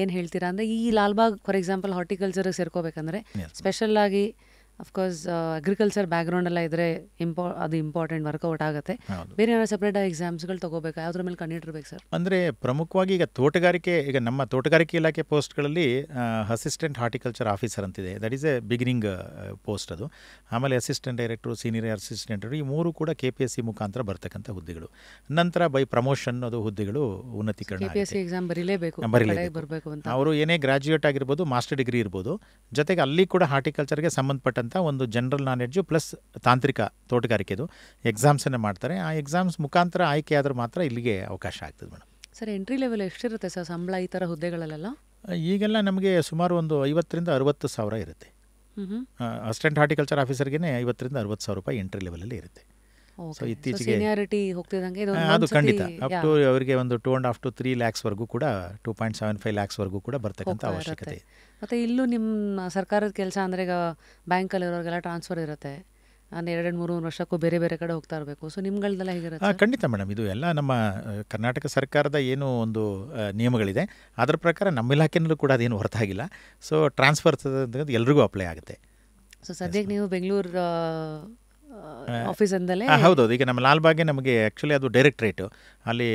ಏನು ಹೇಳ್ತೀರಾ ಅಂದರೆ ಈ ಲಾಲ್ಬಾಗ್ ಫಾರ್ ಎಕ್ಸಾಂಪಲ್ ಹಾರ್ಟಿಕಲ್ಚರ್ಗೆ ಸೇರ್ಕೋಬೇಕಂದ್ರೆ ಸ್ಪೆಷಲ್ಲಾಗಿ ಅಫ್ಕೋರ್ಸ್ ಅಗ್ರಿಕಲ್ಚರ್ ಬ್ಯಾಕ್ಗ್ರೌಂಡ್ ಎಲ್ಲ ಇದ್ರೆ ಇಂಪಾ ಅದು ಇಂಪಾರ್ಟೆಂಟ್ ವರ್ಕೌಟ್ ಆಗುತ್ತೆ ಬೇರೆ ಏನಾದ್ರು ಸಪ್ರೇಟ್ ಎಕ್ಸಾಮ್ಸ್ಗಳು ತಗೋಬೇಕು ಅದ್ರ ಮೇಲೆ ಕಣ್ಣಿಟ್ಟಿರ್ಬೇಕು ಸರ್ ಅಂದ್ರೆ ಪ್ರಮುಖವಾಗಿ ಈಗ ತೋಟಗಾರಿಕೆ ಈಗ ನಮ್ಮ ತೋಟಗಾರಿಕೆ ಇಲಾಖೆ ಪೋಸ್ಟ್ಗಳಲ್ಲಿ ಅಸಿಸ್ಟೆಂಟ್ ಹಾರ್ಟಿಕಲ್ಚರ್ ಆಫೀಸರ್ ಅಂತಿದೆ that is a beginning post ಅದು ಆಮೇಲೆ ಅಸಿಸ್ಟೆಂಟ್ ಡೈರೆಕ್ಟರ್ ಸೀನಿಯರ್ ಅಸಿಸ್ಟೆಂಟ್ ಈ ಮೂರು ಕೂಡ ಕೆ ಪಿ ಎಸ್ ಸಿ ಮುಖಾಂತರ ಬರ್ತಕ್ಕಂಥ ಹುದ್ದೆಗಳು ನಂತರ ಬೈ ಪ್ರಮೋಷನ್ ಅದು ಹುದ್ದೆಗಳು ಉನ್ನತೀಕರಣ ಎಕ್ಸಾಮ್ ಬರೀಲೇಬೇಕು ಅಂತ ಅವರು ಏನೇ ಗ್ರಾಜ್ಯುಯೇಟ್ ಆಗಿರ್ಬೋದು ಮಾಸ್ಟರ್ ಡಿಗ್ರಿ ಇರ್ಬೋದು ಜೊತೆಗೆ ಅಲ್ಲಿ ಕೂಡ ಹಾರ್ಟಿಕಲ್ಚರ್ಗೆ ಸಂಬಂಧಪಟ್ಟ ಮಾಡ್ತಕ್ಕಂಥ ಒಂದು ಜನರಲ್ ನಾಲೆಡ್ಜು ಪ್ಲಸ್ ತಾಂತ್ರಿಕ ತೋಟಗಾರಿಕೆದು ಎಕ್ಸಾಮ್ಸನ್ನು ಮಾಡ್ತಾರೆ ಆ ಎಕ್ಸಾಮ್ಸ್ ಮುಖಾಂತರ ಆಯ್ಕೆ ಆದರೂ ಮಾತ್ರ ಇಲ್ಲಿಗೆ ಅವಕಾಶ ಆಗ್ತದೆ ಮೇಡಮ್ ಸರ್ ಎಂಟ್ರಿ ಲೆವೆಲ್ ಎಷ್ಟಿರುತ್ತೆ ಸರ್ ಸಂಬಳ ಈ ಥರ ಹುದ್ದೆಗಳಲ್ಲೆಲ್ಲ ಈಗೆಲ್ಲ ನಮಗೆ ಸುಮಾರು ಒಂದು ಐವತ್ತರಿಂದ ಅರುವತ್ತು ಸಾವಿರ ಇರುತ್ತೆ ಅಸ್ಟೆಂಟ್ ಹಾರ್ಟಿಕಲ್ಚರ್ ಆಫೀಸರ್ಗೆ ಐವತ್ತರಿಂದ ಅರವತ್ತು ಸಾವಿರ ರೂಪಾಯಿ ಎಂಟ್ರಿ ಲೆವೆಲಲ್ಲಿ ಇರುತ್ತೆ ಸೊ ಇತ್ತೀಚೆಗೆ ಅದು ಖಂಡಿತ ಅಪ್ ಟು ಅವರಿಗೆ ಒಂದು two and half to three ಲ್ಯಾಕ್ಸ್ವರೆಗೂ ಕೂಡ ಟೂ ಪಾಯಿಂಟ್ ಸೆವೆನ್ ಫೈವ್ ಲ್ಯಾಕ್ಸ್ವರೆಗೂ ಕೂಡ ಬರ್ತಕ್ಕಂಥ ಅವಶ್ಯಕತೆ ಇದೆ ಮತ್ತು ಇಲ್ಲೂ ನಿಮ್ಮ ಸರ್ಕಾರದ ಕೆಲಸ ಅಂದರೆ ಈಗ ಬ್ಯಾಂಕಲ್ಲಿರೋರಿಗೆಲ್ಲ ಟ್ರಾನ್ಸ್ಫರ್ ಇರುತ್ತೆ ನಾನು ಎರಡು ಮೂರು ಮೂರು ವರ್ಷಕ್ಕೂ ಬೇರೆ ಬೇರೆ ಕಡೆ ಹೋಗ್ತಾ ಇರಬೇಕು ಸೊ ನಿಮ್ಗಳದೆಲ್ಲ ಹೇಗಿರುತ್ತೆ ಖಂಡಿತ ಮೇಡಮ್ ಇದು ಎಲ್ಲ ನಮ್ಮ ಕರ್ನಾಟಕ ಸರ್ಕಾರದ ಏನು ಒಂದು ನಿಯಮಗಳಿದೆ ಅದರ ಪ್ರಕಾರ ನಮ್ಮ ಇಲಾಖೆಯಲ್ಲೂ ಕೂಡ ಅದೇನು ಹೊರತಾಗಿಲ್ಲ ಸೊ ಟ್ರಾನ್ಸ್ಫರ್ ಎಲ್ರಿಗೂ ಅಪ್ಲೈ ಆಗುತ್ತೆ ಸೊ ಸದ್ಯಕ್ಕೆ ನೀವು ಬೆಂಗಳೂರು ಆಫೀಸಿಂದಲೇ ಹೌದೌದು ಈಗ ನಮ್ಮ ಲಾಲ್ಬಾಗೆ ನಮಗೆ ಆ್ಯಕ್ಚುಲಿ ಅದು ಡೈರೆಕ್ಟ್ರೇಟು ಅಲ್ಲಿ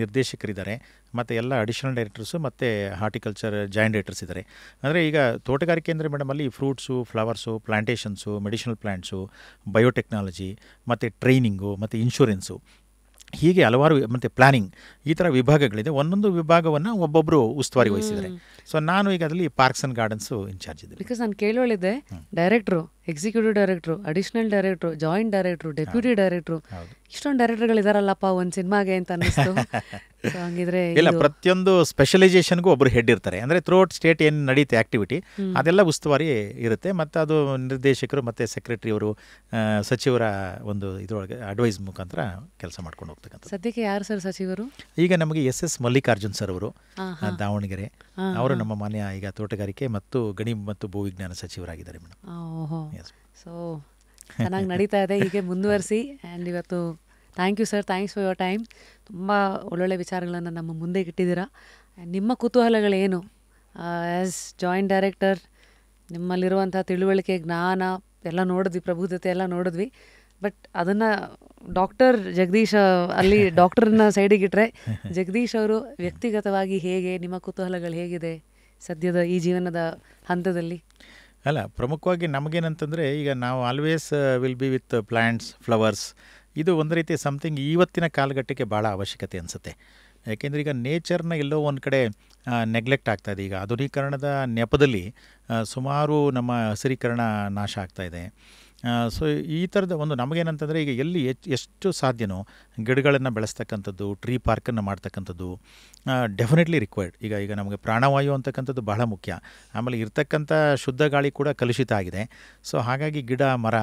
ನಿರ್ದೇಶಕರಿದ್ದಾರೆ ಮತ್ತು ಎಲ್ಲ ಅಡಿಷನಲ್ ಡೈರೆಕ್ಟರ್ಸು ಮತ್ತು ಹಾರ್ಟಿಕಲ್ಚರ್ ಜಾಯಿಂಟ್ ಡೈರೆಕ್ಟರ್ಸ್ ಇದ್ದಾರೆ ಅಂದರೆ ಈಗ ತೋಟಗಾರಿಕೆ ಅಂದರೆ ಮೇಡಮ್ ಅಲ್ಲಿ fruits flowers plantations medicinal plants biotechnology ಮತ್ತು ಟ್ರೈನಿಂಗು ಮತ್ತು ಇನ್ಶೂರೆನ್ಸು ಹೀಗೆ ಹಲವಾರು ಮತ್ತು ಪ್ಲಾನಿಂಗ್ ಈ ಥರ ವಿಭಾಗಗಳಿದೆ ಒಂದೊಂದು ವಿಭಾಗವನ್ನು ಒಬ್ಬೊಬ್ಬರು ಉಸ್ತುವಾರಿ ವಹಿಸಿದ್ದಾರೆ ಸೊ ನಾನು ಈಗ ಅದರಲ್ಲಿ ಪಾರ್ಕ್ಸ್ ಅಂಡ್ ಗಾರ್ಡನ್ಸು ಇನ್ಚಾರ್ಜ್ ಇದ್ದೀನಿ ಬಿಕಾಸ್ ನಾನು ಕೇಳೋಳಿದ್ದೆ director executive director additional director joint director deputy director ಇಷ್ಟೊಂದು ಇದಾರಲ್ಲಪ್ಪ ಒಂದು ಸಿನಿಮಾಗೆ ಅಂತ ಅನ್ನಿಸ್ತು ಹಂಗಿದ್ರೆ ಇಲ್ಲ ಪ್ರತಿಯೊಂದು ಸ್ಪೆಷಲೈಸೇಷನ್ಗೂ ಒಬ್ರು ಹೆಡ್ ಇರ್ತಾರೆ ಅಂದ್ರೆ ಥ್ರೂಔಟ್ ಸ್ಟೇಟ್ ಏನು ನಡೀತೆ ಆಕ್ಟಿವಿಟಿ ಅದೆಲ್ಲ ಉಸ್ತುವಾರಿ ಇರುತ್ತೆ ಮತ್ತು ಅದು ನಿರ್ದೇಶಕರು ಮತ್ತು ಸೆಕ್ರೆಟರಿಯವರು ಸಚಿವರ ಒಂದು ಇದರೊಳಗೆ ಅಡ್ವೈಸ್ ಮುಖಾಂತರ ಕೆಲಸ ಮಾಡ್ಕೊಂಡು ಹೋಗ್ತಕ್ಕಂಥ ಸದ್ಯಕ್ಕೆ ಯಾರು ಸರ್ ಸಚಿವರು ಈಗ ನಮಗೆ ಎಸ್ ಎಸ್ ಮಲ್ಲಿಕಾರ್ಜುನ್ ಸರ್ ಅವರು ದಾವಣಗೆರೆ ಅವರು ನಮ್ಮ ಮಾನ್ಯ ಈಗ ತೋಟಗಾರಿಕೆ ಮತ್ತು ಗಣಿ ಮತ್ತು ಭೂವಿಜ್ಞಾನ ಸಚಿವರಾಗಿದ್ದಾರೆ ಮೇಡಮ್ ಸೊ ಚೆನ್ನಾಗಿ ನಡೀತಾ ಇದೆ ಹೀಗೆ ಮುಂದುವರಿಸಿ ಆ್ಯಂಡ್ ಇವತ್ತು thank you sir thanks for your time ತುಂಬ ಒಳ್ಳೊಳ್ಳೆ ವಿಚಾರಗಳನ್ನು ನಮ್ಮ ಮುಂದೆ ಇಟ್ಟಿದ್ದೀರಾ ನಿಮ್ಮ ಕುತೂಹಲಗಳೇನು ಆ್ಯಸ್ ಜಾಯಿಂಟ್ ಡೈರೆಕ್ಟರ್ ನಿಮ್ಮಲ್ಲಿರುವಂಥ ತಿಳುವಳಿಕೆ ಜ್ಞಾನ ಎಲ್ಲ ನೋಡಿದ್ವಿ ಪ್ರಬುದ್ಧತೆ ಎಲ್ಲ ನೋಡಿದ್ವಿ ಬಟ್ ಅದನ್ನು ಡಾಕ್ಟರ್ ಜಗದೀಶ್ ಅಲ್ಲಿ ಡಾಕ್ಟರ್ನ ಸೈಡಿಗಿಟ್ರೆ ಜಗದೀಶ್ ಅವರು ವ್ಯಕ್ತಿಗತವಾಗಿ ಹೇಗೆ ನಿಮ್ಮ ಕುತೂಹಲಗಳು ಹೇಗಿದೆ ಸದ್ಯದ ಈ ಜೀವನದ ಹಂತದಲ್ಲಿ ಅಲ್ಲ ಪ್ರಮುಖವಾಗಿ ನಮಗೇನಂತಂದರೆ ಈಗ ನಾವು always will be with plants flowers ಇದು ಒಂದು ರೀತಿ ಸಮಥಿಂಗ್ ಇವತ್ತಿನ ಕಾಲಘಟ್ಟಕ್ಕೆ ಭಾಳ ಅವಶ್ಯಕತೆ ಅನಿಸುತ್ತೆ ಯಾಕೆಂದರೆ ಈಗ ನೇಚರ್ನ ಎಲ್ಲೋ ಒಂದು ಕಡೆ ನೆಗ್ಲೆಕ್ಟ್ ಇದೆ ಈಗ ಆಧುನೀಕರಣದ ನೆಪದಲ್ಲಿ ಸುಮಾರು ನಮ್ಮ ಹಸಿರೀಕರಣ ನಾಶ ಆಗ್ತಾ ಇದೆ ಸೊ ಈ ಥರದ ಒಂದು ನಮಗೇನಂತಂದರೆ ಈಗ ಎಲ್ಲಿ ಎಷ್ಟು ಸಾಧ್ಯನೋ ಗಿಡಗಳನ್ನು ಬೆಳೆಸ್ತಕ್ಕಂಥದ್ದು ಟ್ರೀ ಪಾರ್ಕನ್ನು ಮಾಡ್ತಕ್ಕಂಥದ್ದು ಡೆಫಿನೆಟ್ಲಿ ರಿಕ್ವೈರ್ಡ್ ಈಗ ಈಗ ನಮಗೆ ಪ್ರಾಣವಾಯು ಅಂತಕ್ಕಂಥದ್ದು ಬಹಳ ಮುಖ್ಯ ಆಮೇಲೆ ಇರ್ತಕ್ಕಂಥ ಶುದ್ಧ ಗಾಳಿ ಕೂಡ ಕಲುಷಿತ ಆಗಿದೆ ಸೊ ಹಾಗಾಗಿ ಗಿಡ ಮರ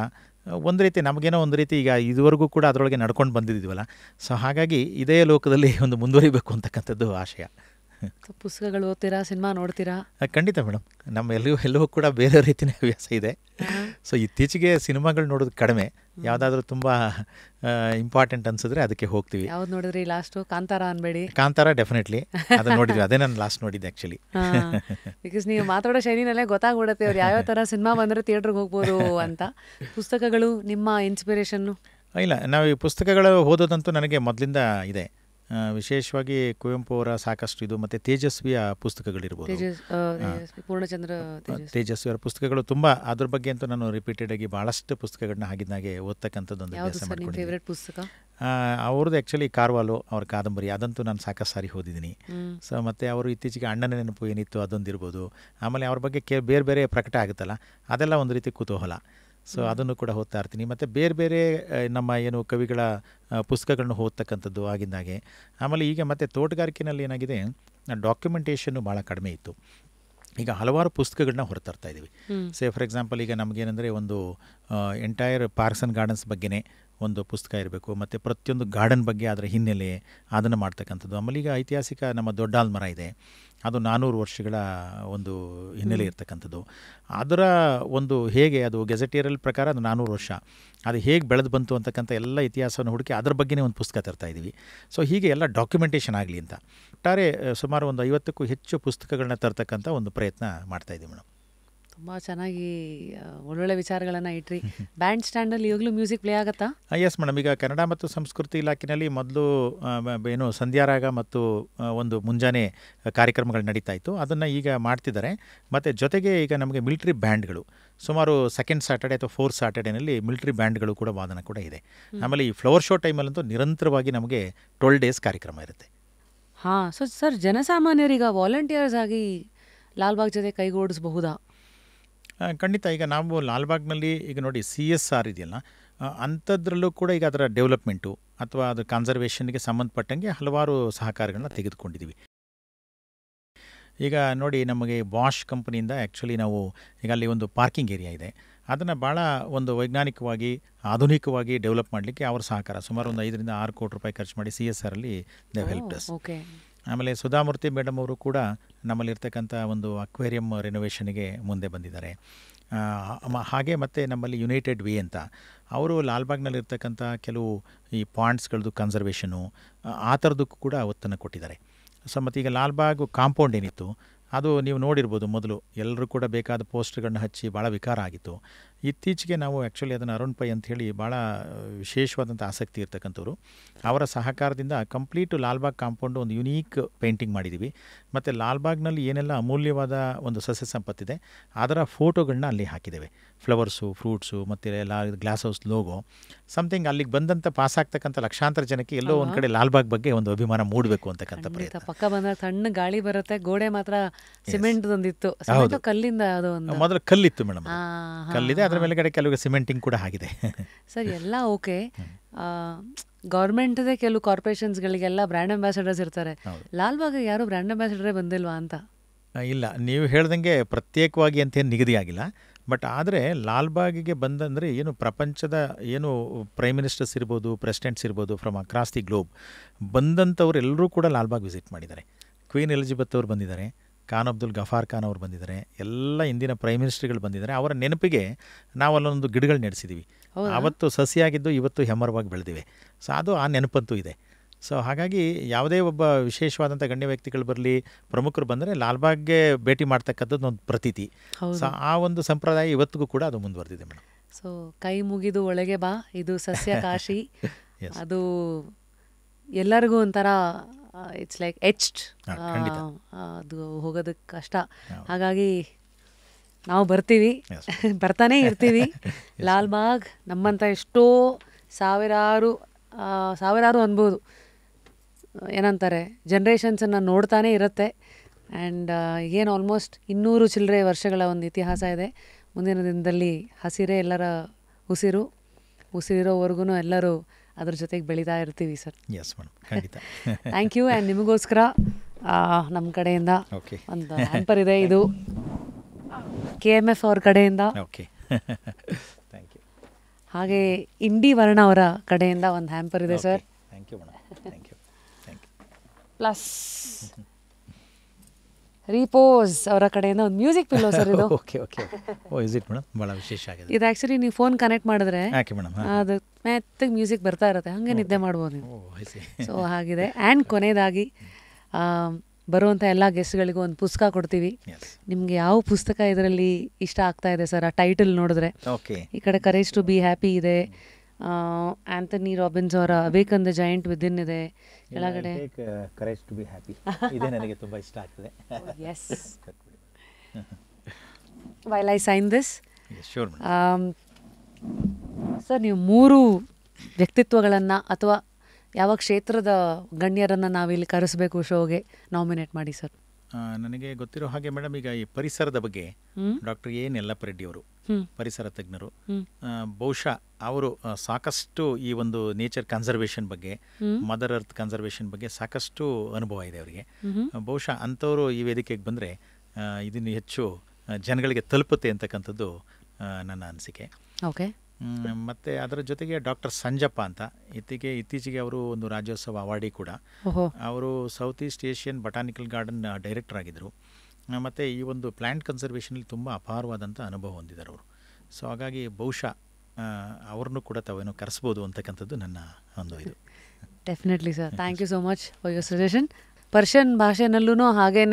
ಒಂದು ರೀತಿ ನಮಗೇನೋ ಒಂದು ರೀತಿ ಈಗ ಇದುವರೆಗೂ ಕೂಡ ಅದರೊಳಗೆ ನಡ್ಕೊಂಡು ಬಂದಿದ್ದೀವಲ್ಲ ಸೊ ಹಾಗಾಗಿ ಇದೇ ಲೋಕದಲ್ಲಿ ಒಂದು ಮುಂದುವರಿಬೇಕು ಅಂತಕ್ಕಂಥದ್ದು ಆಶಯ ಪುಸ್ತಕಗಳು ಓದ್ತೀರಾ ಸಿನಿಮಾ ನೋಡ್ತೀರಾ ಖಂಡಿತ ಮೇಡಮ್ ನಮ್ಮ ಎಲ್ಲೂ ಎಲ್ಲವೂ ಕೂಡ ಬೇರೆ ರೀತಿಯ ಹವ್ಯಾಸ ಇದೆ ಸೊ ಇತ್ತೀಚೆಗೆ ಸಿನಿಮಾಗಳು ನೋಡೋದು ಕಡಿಮೆ ಯಾವ್ದಾದ್ರೂ ತುಂಬಾ ಇಂಪಾರ್ಟೆಂಟ್ ಅನ್ಸಿದ್ರೆ ಅದಕ್ಕೆ ಹೋಗ್ತೀವಿ ಯಾವ್ದು ನೋಡಿದ್ರಿ ಲಾಸ್ಟು ಕಾಂತಾರ ಅನ್ಬೇಡಿ ಕಾಂತಾರ ಡೆಫಿನೆಟ್ಲಿ ಅದನ್ನ ನೋಡಿದ್ವಿ ಅದೇ ನಾನು ಲಾಸ್ಟ್ ನೋಡಿದ್ದೆ ಆ್ಯಕ್ಚುಲಿ ಬಿಕಾಸ್ ನೀವು ಮಾತಾಡೋ ಶೈಲಿನಲ್ಲೇ ಗೊತ್ತಾಗ್ಬಿಡುತ್ತೆ ಅವ್ರು ಯಾವ್ಯಾವ ತರ ಸಿನಿಮಾ ಬಂದ್ರೆ ಥಿಯೇಟರ್ಗೆ ಹೋಗ್ಬೋದು ಅಂತ ಪುಸ್ತಕಗಳು ನಿಮ್ಮ ಇನ್ಸ್ಪಿರೇಷನ್ ಇಲ್ಲ ನಾವು ಈ ಪುಸ್ತಕಗಳು ಓದೋದಂತೂ ನನಗೆ ಮೊದಲಿಂದ ಇದೆ ವಿಶೇಷವಾಗಿ ಕುವೆಂಪು ಅವರ ಸಾಕಷ್ಟು ಇದು ಮತ್ತು ತೇಜಸ್ವಿಯ ಪುಸ್ತಕಗಳಿರ್ಬೋದು ಪೂರ್ಣಚಂದ್ರ ತೇಜಸ್ವಿಯವರ ಪುಸ್ತಕಗಳು ತುಂಬ ಅದ್ರ ಬಗ್ಗೆ ಅಂತೂ ನಾನು ರಿಪೀಟೆಡ್ ಆಗಿ ಭಾಳಷ್ಟು ಪುಸ್ತಕಗಳನ್ನ ಹಾಗಿದ್ದಾಗೆ ಓದ್ತಕ್ಕಂಥದ್ದು ಒಂದು ಅವ್ರದ್ದು ಆ್ಯಕ್ಚುಲಿ ಕಾರ್ವಾಲು ಅವ್ರ ಕಾದಂಬರಿ ಅದಂತೂ ನಾನು ಸಾಕಷ್ಟು ಸಾರಿ ಓದಿದ್ದೀನಿ ಸೊ ಮತ್ತು ಅವರು ಇತ್ತೀಚೆಗೆ ಅಣ್ಣನ ನೆನಪು ಏನಿತ್ತು ಅದೊಂದು ಇರ್ಬೋದು ಆಮೇಲೆ ಅವ್ರ ಬಗ್ಗೆ ಕೇ ಬೇರೆ ಬೇರೆ ಪ್ರಕಟ ಆಗುತ್ತಲ್ಲ ಅದೆಲ್ಲ ಒಂದು ರೀತಿ ಕುತೂಹಲ ಸೊ ಅದನ್ನು ಕೂಡ ಓದ್ತಾ ಇರ್ತೀನಿ ಮತ್ತು ಬೇರೆ ಬೇರೆ ನಮ್ಮ ಏನು ಕವಿಗಳ ಪುಸ್ತಕಗಳನ್ನು ಓದ್ತಕ್ಕಂಥದ್ದು ಆಗಿಂದಾಗೆ ಆಮೇಲೆ ಈಗ ಮತ್ತೆ ತೋಟಗಾರಿಕೆಯಲ್ಲಿ ಏನಾಗಿದೆ ಡಾಕ್ಯುಮೆಂಟೇಷನ್ನು ಭಾಳ ಕಡಿಮೆ ಇತ್ತು ಈಗ ಹಲವಾರು ಪುಸ್ತಕಗಳನ್ನ ಹೊರತರ್ತಾ ಇದ್ದೀವಿ ಸೇ ಫಾರ್ ಎಕ್ಸಾಂಪಲ್ ಈಗ ನಮಗೇನೆಂದರೆ ಒಂದು ಎಂಟೈರ್ ಪಾರ್ಕ್ಸ್ ಆ್ಯಂಡ್ ಗಾರ್ಡನ್ಸ್ ಬಗ್ಗೆನೇ ಒಂದು ಪುಸ್ತಕ ಇರಬೇಕು ಮತ್ತು ಪ್ರತಿಯೊಂದು ಗಾರ್ಡನ್ ಬಗ್ಗೆ ಅದರ ಹಿನ್ನೆಲೆ ಅದನ್ನು ಮಾಡ್ತಕ್ಕಂಥದ್ದು ಆಮೇಲೆ ಈಗ ಐತಿಹಾಸಿಕ ನಮ್ಮ ದೊಡ್ಡಾಲ್ ಮರ ಇದೆ ಅದು ನಾನ್ನೂರು ವರ್ಷಗಳ ಒಂದು ಹಿನ್ನೆಲೆ ಇರ್ತಕ್ಕಂಥದ್ದು ಅದರ ಒಂದು ಹೇಗೆ ಅದು ಗೆಜೆಟಿಯರಲ್ ಪ್ರಕಾರ ಅದು ನಾನ್ನೂರು ವರ್ಷ ಅದು ಹೇಗೆ ಬೆಳೆದು ಬಂತು ಅಂತಕ್ಕಂಥ ಎಲ್ಲ ಇತಿಹಾಸವನ್ನು ಹುಡುಕಿ ಅದ್ರ ಬಗ್ಗೆನೇ ಒಂದು ಪುಸ್ತಕ ತರ್ತಾ ಸೊ ಹೀಗೆ ಎಲ್ಲ ಡಾಕ್ಯುಮೆಂಟೇಷನ್ ಆಗಲಿ ಅಂತ ಒಟ್ಟಾರೆ ಸುಮಾರು ಒಂದು ಐವತ್ತಕ್ಕೂ ಹೆಚ್ಚು ಪುಸ್ತಕಗಳನ್ನ ತರ್ತಕ್ಕಂಥ ಒಂದು ಪ್ರಯತ್ನ ಮಾಡ್ತಾಯಿದ್ದೀವಿ ಮೇಡಮ್ ತುಂಬ ಚೆನ್ನಾಗಿ ಒಳ್ಳೊಳ್ಳೆ ವಿಚಾರಗಳನ್ನು ಇಟ್ರಿ ಬ್ಯಾಂಡ್ ಸ್ಟ್ಯಾಂಡಲ್ಲಿ ಈಗಲೂ ಮ್ಯೂಸಿಕ್ ಪ್ಲೇ ಆಗುತ್ತಾ ಎಸ್ ಮೇಡಮ್ ಈಗ ಕನ್ನಡ ಮತ್ತು ಸಂಸ್ಕೃತಿ ಇಲಾಖೆಯಲ್ಲಿ ಮೊದಲು ಏನು ಸಂಧ್ಯಾರಾಗ ಮತ್ತು ಒಂದು ಮುಂಜಾನೆ ಕಾರ್ಯಕ್ರಮಗಳು ನಡೀತಾ ಇತ್ತು ಅದನ್ನು ಈಗ ಮಾಡ್ತಿದ್ದಾರೆ ಮತ್ತು ಜೊತೆಗೆ ಈಗ ನಮಗೆ ಮಿಲಿಟ್ರಿ ಬ್ಯಾಂಡ್ಗಳು ಸುಮಾರು ಸೆಕೆಂಡ್ ಸ್ಯಾಟರ್ಡೆ ಅಥವಾ ಫೋರ್ತ್ ಸ್ಯಾಟರ್ಡೇನಲ್ಲಿ ಮಿಲಿಟ್ರಿ ಬ್ಯಾಂಡ್ಗಳು ಕೂಡ ವಾದನ ಕೂಡ ಇದೆ ಆಮೇಲೆ ಈ ಫ್ಲವರ್ ಶೋ ಟೈಮಲ್ಲಂತೂ ನಿರಂತರವಾಗಿ ನಮಗೆ ಟ್ವೆಲ್ ಡೇಸ್ ಕಾರ್ಯಕ್ರಮ ಇರುತ್ತೆ ಹಾಂ ಸೊ ಸರ್ ಜನಸಾಮಾನ್ಯರೀಗ ವಾಲಂಟಿಯರ್ಸ್ ಆಗಿ ಲಾಲ್ಬಾಗ್ ಜೊತೆ ಕೈಗೂಡಿಸಬಹುದಾ ಖಂಡಿತ ಈಗ ನಾವು ಲಾಲ್ಬಾಗ್ನಲ್ಲಿ ಈಗ ನೋಡಿ ಸಿ ಎಸ್ ಆರ್ ಇದೆಯಲ್ಲ ಅಂಥದ್ರಲ್ಲೂ ಕೂಡ ಈಗ ಅದರ ಡೆವಲಪ್ಮೆಂಟು ಅಥವಾ ಅದು ಕನ್ಸರ್ವೇಷನ್ಗೆ ಸಂಬಂಧಪಟ್ಟಂಗೆ ಹಲವಾರು ಸಹಕಾರಗಳನ್ನ ತೆಗೆದುಕೊಂಡಿದ್ದೀವಿ ಈಗ ನೋಡಿ ನಮಗೆ ಬಾಷ್ ಕಂಪ್ನಿಯಿಂದ ಆ್ಯಕ್ಚುಲಿ ನಾವು ಈಗ ಅಲ್ಲಿ ಒಂದು ಪಾರ್ಕಿಂಗ್ ಏರಿಯಾ ಇದೆ ಅದನ್ನು ಭಾಳ ಒಂದು ವೈಜ್ಞಾನಿಕವಾಗಿ ಆಧುನಿಕವಾಗಿ ಡೆವಲಪ್ ಮಾಡಲಿಕ್ಕೆ ಅವರ ಸಹಕಾರ ಸುಮಾರು ಒಂದು ಐದರಿಂದ ಆರು ಕೋಟಿ ರೂಪಾಯಿ ಖರ್ಚು ಮಾಡಿ ಸಿ ಎಸ್ ಆರಲ್ಲಿ ದೇವ್ ಹೆಲ್ಪ್ ಡಸ್ ಆಮೇಲೆ ಸುಧಾಮೂರ್ತಿ ಮೇಡಮ್ ಅವರು ಕೂಡ ನಮ್ಮಲ್ಲಿರ್ತಕ್ಕಂಥ ಒಂದು ಅಕ್ವೇರಿಯಂ ರಿನೋವೇಷನ್ಗೆ ಮುಂದೆ ಬಂದಿದ್ದಾರೆ ಹಾಗೆ ಮತ್ತು ನಮ್ಮಲ್ಲಿ ಯುನೈಟೆಡ್ ವೇ ಅಂತ ಅವರು ಲಾಲ್ಬಾಗ್ನಲ್ಲಿರ್ತಕ್ಕಂಥ ಕೆಲವು ಈ ಪಾಯಿಂಟ್ಸ್ಗಳದ್ದು ಕನ್ಸರ್ವೇಷನು ಆ ಥರದಕ್ಕೂ ಕೂಡ ಒತ್ತನ್ನು ಕೊಟ್ಟಿದ್ದಾರೆ ಸೊ ಮತ್ತು ಈಗ ಲಾಲ್ಬಾಗ್ ಕಾಂಪೌಂಡ್ ಏನಿತ್ತು ಅದು ನೀವು ನೋಡಿರ್ಬೋದು ಮೊದಲು ಎಲ್ಲರೂ ಕೂಡ ಬೇಕಾದ ಪೋಸ್ಟ್ಗಳನ್ನ ಹಚ್ಚಿ ಭಾಳ ವಿಕಾರ ಆಗಿತ್ತು ಇತ್ತೀಚೆಗೆ ನಾವು ಆ್ಯಕ್ಚುಲಿ ಅದನ್ನು ಅರುಣ್ ಪೈ ಅಂತ ಹೇಳಿ ಭಾಳ ವಿಶೇಷವಾದಂಥ ಆಸಕ್ತಿ ಇರ್ತಕ್ಕಂಥವ್ರು ಅವರ ಸಹಕಾರದಿಂದ ಕಂಪ್ಲೀಟು ಲಾಲ್ಬಾಗ್ ಕಾಂಪೌಂಡ್ ಒಂದು ಯುನೀಕ್ ಪೇಂಟಿಂಗ್ ಮಾಡಿದ್ದೀವಿ ಮತ್ತು ಲಾಲ್ಬಾಗ್ನಲ್ಲಿ ಏನೆಲ್ಲ ಅಮೂಲ್ಯವಾದ ಒಂದು ಸಸ್ಯ ಸಂಪತ್ತಿದೆ ಅದರ ಫೋಟೋಗಳನ್ನ ಅಲ್ಲಿ ಹಾಕಿದ್ದೇವೆ ಫ್ಲವರ್ಸು ಫ್ರೂಟ್ಸು ಮತ್ತು ಲಾ ಗ್ಲಾಸ್ ಹೌಸ್ ಲೋಗೋ ಸಮಥಿಂಗ್ ಅಲ್ಲಿಗೆ ಬಂದಂಥ ಪಾಸ್ ಆಗ್ತಕ್ಕಂಥ ಲಕ್ಷಾಂತರ ಜನಕ್ಕೆ ಎಲ್ಲೋ ಒಂದು ಕಡೆ ಲಾಲ್ಬಾಗ್ ಬಗ್ಗೆ ಒಂದು ಅಭಿಮಾನ ಮೂಡಬೇಕು ಅಂತಕ್ಕಂಥ ಪ್ರಯತ್ನ ಪಕ್ಕ ಬಂದ ಸಣ್ಣ ಗಾಳಿ ಬರುತ್ತೆ ಗೋಡೆ ಮಾತ್ರ ಸಿಮೆಂಟ್ ಒಂದಿತ್ತು ಕಲ್ಲಿಂದ ಮೊದಲು ಕಲ್ಲಿತ್ತು ಮೇಡಮ್ ಕಲ್ಲಿದೆ ಅದರ ಮೇಲ್ಗಡೆ ಕೆಲವು ಸಿಮೆಂಟಿಂಗ್ ಕೂಡ ಆಗಿದೆ ಸರ್ ಎಲ್ಲ ಓಕೆ ಗೌರ್ಮೆಂಟ್ದೇ ಕೆಲವು ಕಾರ್ಪೊರೇಷನ್ಸ್ಗಳಿಗೆಲ್ಲ ಬ್ರ್ಯಾಂಡ್ ಅಂಬಾಸಿಡರ್ಸ್ ಇರ್ತಾರೆ ಲಾಲ್ಬಾಗ್ ಯಾರು ಬ್ರ್ಯಾಂಡ್ ಅಂಬಾಸಿಡರೇ ಬಂದಿಲ್ವಾ ಅಂತ ಇಲ್ಲ ನೀವು ಹೇಳ್ದಂಗೆ ಪ್ರತ್ಯೇಕವಾಗಿ ಅಂತೇನು ನಿಗದಿಯಾಗಿಲ್ಲ ಬಟ್ ಆದರೆ ಲಾಲ್ಬಾಗಿಗೆ ಬಂದಂದರೆ ಏನು ಪ್ರಪಂಚದ ಏನು ಪ್ರೈಮ್ ಮಿನಿಸ್ಟರ್ಸ್ ಇರ್ಬೋದು ಪ್ರೆಸಿಡೆಂಟ್ಸ್ ಇರ್ಬೋದು ಫ್ರಮ್ ಅಕ್ರಾಸ್ ದಿ ಗ್ಲೋಬ್ ಬಂದಂಥವ್ರು ಎಲ್ಲರೂ ಕೂಡ ಲಾಲ್ಬಾಗ್ ವಿಸಿಟ್ ಮಾಡಿದ್ದಾರೆ ಕ್ವೀನ್ ಎಲಿಜಬೆತ್ ಅವರು ಬಂದಿದ್ದಾರೆ ಖಾನ್ ಅಬ್ದುಲ್ ಗಫಾರ್ ಖಾನ್ ಅವರು ಬಂದಿದ್ದಾರೆ ಎಲ್ಲ ಇಂದಿನ ಪ್ರೈಮ್ ಮಿನಿಸ್ಟ್ರಿಗಳು ಬಂದಿದ್ದಾರೆ ಅವರ ನೆನಪಿಗೆ ನಾವು ಅಲ್ಲೊಂದು ಗಿಡಗಳು ನೆಡೆಸಿದ್ದೀವಿ ಆವತ್ತು ಸಸಿಯಾಗಿದ್ದು ಇವತ್ತು ಹೆಮ್ಮರವಾಗಿ ಬೆಳೆದಿವೆ ಸೊ ಅದು ಆ ನೆನಪಂತೂ ಇದೆ ಸೊ ಹಾಗಾಗಿ ಯಾವುದೇ ಒಬ್ಬ ವಿಶೇಷವಾದಂಥ ಗಣ್ಯ ವ್ಯಕ್ತಿಗಳು ಬರಲಿ ಪ್ರಮುಖರು ಬಂದರೆ ಲಾಲ್ಬಾಗ್ಗೆ ಭೇಟಿ ಮಾಡ್ತಕ್ಕಂಥದ್ದು ಒಂದು ಪ್ರತೀತಿ ಸೊ ಆ ಒಂದು ಸಂಪ್ರದಾಯ ಇವತ್ತಿಗೂ ಕೂಡ ಅದು ಮುಂದುವರೆದಿದೆ ಮೇಡಮ್ ಸೊ ಕೈ ಮುಗಿದು ಒಳಗೆ ಬಾ ಇದು ಸಸ್ಯ ಕಾಶಿ ಅದು ಎಲ್ಲರಿಗೂ ಒಂಥರ ಇಟ್ಸ್ ಲೈಕ್ ಎಚ್ಡ್ ಅದು ಹೋಗೋದಕ್ಕೆ ಕಷ್ಟ ಹಾಗಾಗಿ ನಾವು ಬರ್ತೀವಿ ಬರ್ತಾನೆ ಇರ್ತೀವಿ ಲಾಲ್ಬಾಗ್ ನಮ್ಮಂಥ ಎಷ್ಟೋ ಸಾವಿರಾರು ಸಾವಿರಾರು ಅನ್ಬೋದು ಏನಂತಾರೆ ಜನ್ರೇಷನ್ಸನ್ನು ನೋಡ್ತಾನೆ ಇರುತ್ತೆ ಆ್ಯಂಡ್ ಏನು ಆಲ್ಮೋಸ್ಟ್ ಇನ್ನೂರು ಚಿಲ್ಲರೆ ವರ್ಷಗಳ ಒಂದು ಇತಿಹಾಸ ಇದೆ ಮುಂದಿನ ದಿನದಲ್ಲಿ ಹಸಿರೇ ಎಲ್ಲರ ಉಸಿರು ಉಸಿರಿರೋವರೆಗೂ ಎಲ್ಲರೂ ಅದ್ರ ಜೊತೆಗೆ ಬೆಳೀತಾ ಇರ್ತೀವಿ ಸರ್ ಎಸ್ ಮೇಡಮ್ ಖಂಡಿತ ಥ್ಯಾಂಕ್ ಯು ಆ್ಯಂಡ್ ನಿಮಗೋಸ್ಕರ ನಮ್ಮ ಕಡೆಯಿಂದ ಒಂದು ಹ್ಯಾಂಪರ್ ಇದೆ ಇದು ಕೆ ಎಮ್ ಎಫ್ ಅವ್ರ ಕಡೆಯಿಂದ ಓಕೆ ಥ್ಯಾಂಕ್ ಯು ಹಾಗೆ ಇಂಡಿ ವರ್ಣ ಅವರ ಕಡೆಯಿಂದ ಒಂದು ಹ್ಯಾಂಪರ್ ಇದೆ sir thank you madam thank you thank you plus repose ಅವರ ಕಡೆಯಿಂದ ಒಂದು ಮ್ಯೂಸಿಕ್ ಪಿಲ್ಲೋ ಸರ್ ಇದು okay okay oh is it madam ಬಹಳ ವಿಶೇಷ ಆಗಿದೆ ಇದು ಆಕ್ಚುಲಿ ನೀವು ಫೋನ್ ಕನೆಕ್ಟ್ ಮಾಡಿದ್ರೆ ಯಾಕೆ ಮೇಡಮ್ ಅದು ಮ್ಯಾತ್ತಿಗೆ ಮ್ಯೂಸಿಕ್ ಬರ್ತಾ ಇರುತ್ತೆ ಹಾಗೆ ನಿದ್ದೆ ಮಾಡ್ಬೋದು ನೀವು ಸೊ oh, ಹಾಗಿದೆ ಆ್ಯಂಡ್ ಕೊನೆಯದಾಗಿ ಬರುವಂಥ ಎಲ್ಲ ಗೆಸ್ಟ್ಗಳಿಗೂ ಒಂದು ಪುಸ್ತಕ ಕೊಡ್ತೀವಿ ನಿಮಗೆ ಯಾವ ಪುಸ್ತಕ ಇದರಲ್ಲಿ ಇಷ್ಟ ಆಗ್ತಾ ಇದೆ ಸರ್ ಆ ಟೈಟಲ್ ನೋಡಿದ್ರೆ ಈ ಕಡೆ ಕರೇಜ್ ಟು ಬಿ ಹ್ಯಾಪಿ ಇದೆ ಆಂಥನಿ ರಾಬಿನ್ಸ್ ಅವರ ಅವೇಕ್ ಅಂದ ಜಾಯಿಂಟ್ ಇನ್ ಇದೆ ಕೆಳಗಡೆ ಕರೇಜ್ ಟು ಬಿ ಹ್ಯಾಪಿ ಇದೆ ನನಗೆ ತುಂಬ ಇಷ್ಟ ಆಗ್ತದೆ yes while I sign this sir ನೀವು ಮೂರು ವ್ಯಕ್ತಿತ್ವಗಳನ್ನು ಅಥವಾ ಯಾವ ಕ್ಷೇತ್ರದ ಗಣ್ಯರನ್ನು ನಾವಿಲ್ಲಿ ಕರೆಸಬೇಕು ಶೋಗೆ ನಾಮಿನೇಟ್ ಮಾಡಿ ಸರ್ ನನಗೆ ಗೊತ್ತಿರೋ ಹಾಗೆ ಮೇಡಮ್ ಈಗ ಈ ಪರಿಸರದ ಬಗ್ಗೆ ಡಾಕ್ಟರ್ ಎ ನೆಲ್ಲಪ್ಪ ರೆಡ್ಡಿ ಅವರು ಪರಿಸರ ತಜ್ಞರು ಬಹುಶಃ ಅವರು ಸಾಕಷ್ಟು ಈ ಒಂದು ನೇಚರ್ ಕನ್ಸರ್ವೇಷನ್ ಬಗ್ಗೆ ಮದರ್ ಅರ್ತ್ ಕನ್ಸರ್ವೇಷನ್ ಬಗ್ಗೆ ಸಾಕಷ್ಟು ಅನುಭವ ಇದೆ ಅವರಿಗೆ ಬಹುಶಃ ಅಂಥವರು ಈ ವೇದಿಕೆಗೆ ಬಂದರೆ ಇದನ್ನು ಹೆಚ್ಚು ಜನಗಳಿಗೆ ತಲುಪುತ್ತೆ ಅಂತಕ್ಕಂಥದ್ದು ನನ್ನ ಅನಿಸಿಕೆ ಓಕೆ ಮತ್ತೆ ಅದರ ಜೊತೆಗೆ ಡಾಕ್ಟರ್ ಸಂಜಪ್ಪ ಅಂತ ಇತ್ತೀಚೆಗೆ ಇತ್ತೀಚೆಗೆ ಅವರು ಒಂದು ರಾಜ್ಯೋತ್ಸವ ಅವಾರ್ಡಿ ಕೂಡ ಅವರು south east Asian botanical garden director ಆಗಿದ್ದರು ಮತ್ತು ಈ ಒಂದು ಪ್ಲ್ಯಾಂಟ್ ಕನ್ಸರ್ವೇಷನಲ್ಲಿ ತುಂಬ ಅಪಾರವಾದಂಥ ಅನುಭವ ಹೊಂದಿದ್ದಾರೆ ಅವರು ಸೊ ಹಾಗಾಗಿ ಬಹುಶಃ ಅವ್ರನ್ನೂ ಕೂಡ ತಾವೇನೋ ಕರೆಸ್ಬೋದು ಅಂತಕ್ಕಂಥದ್ದು ನನ್ನ ಒಂದು ಇದು definitely sir thank you so much for your suggestion Persian ಭಾಷೆನಲ್ಲೂ ಹಾಗೇ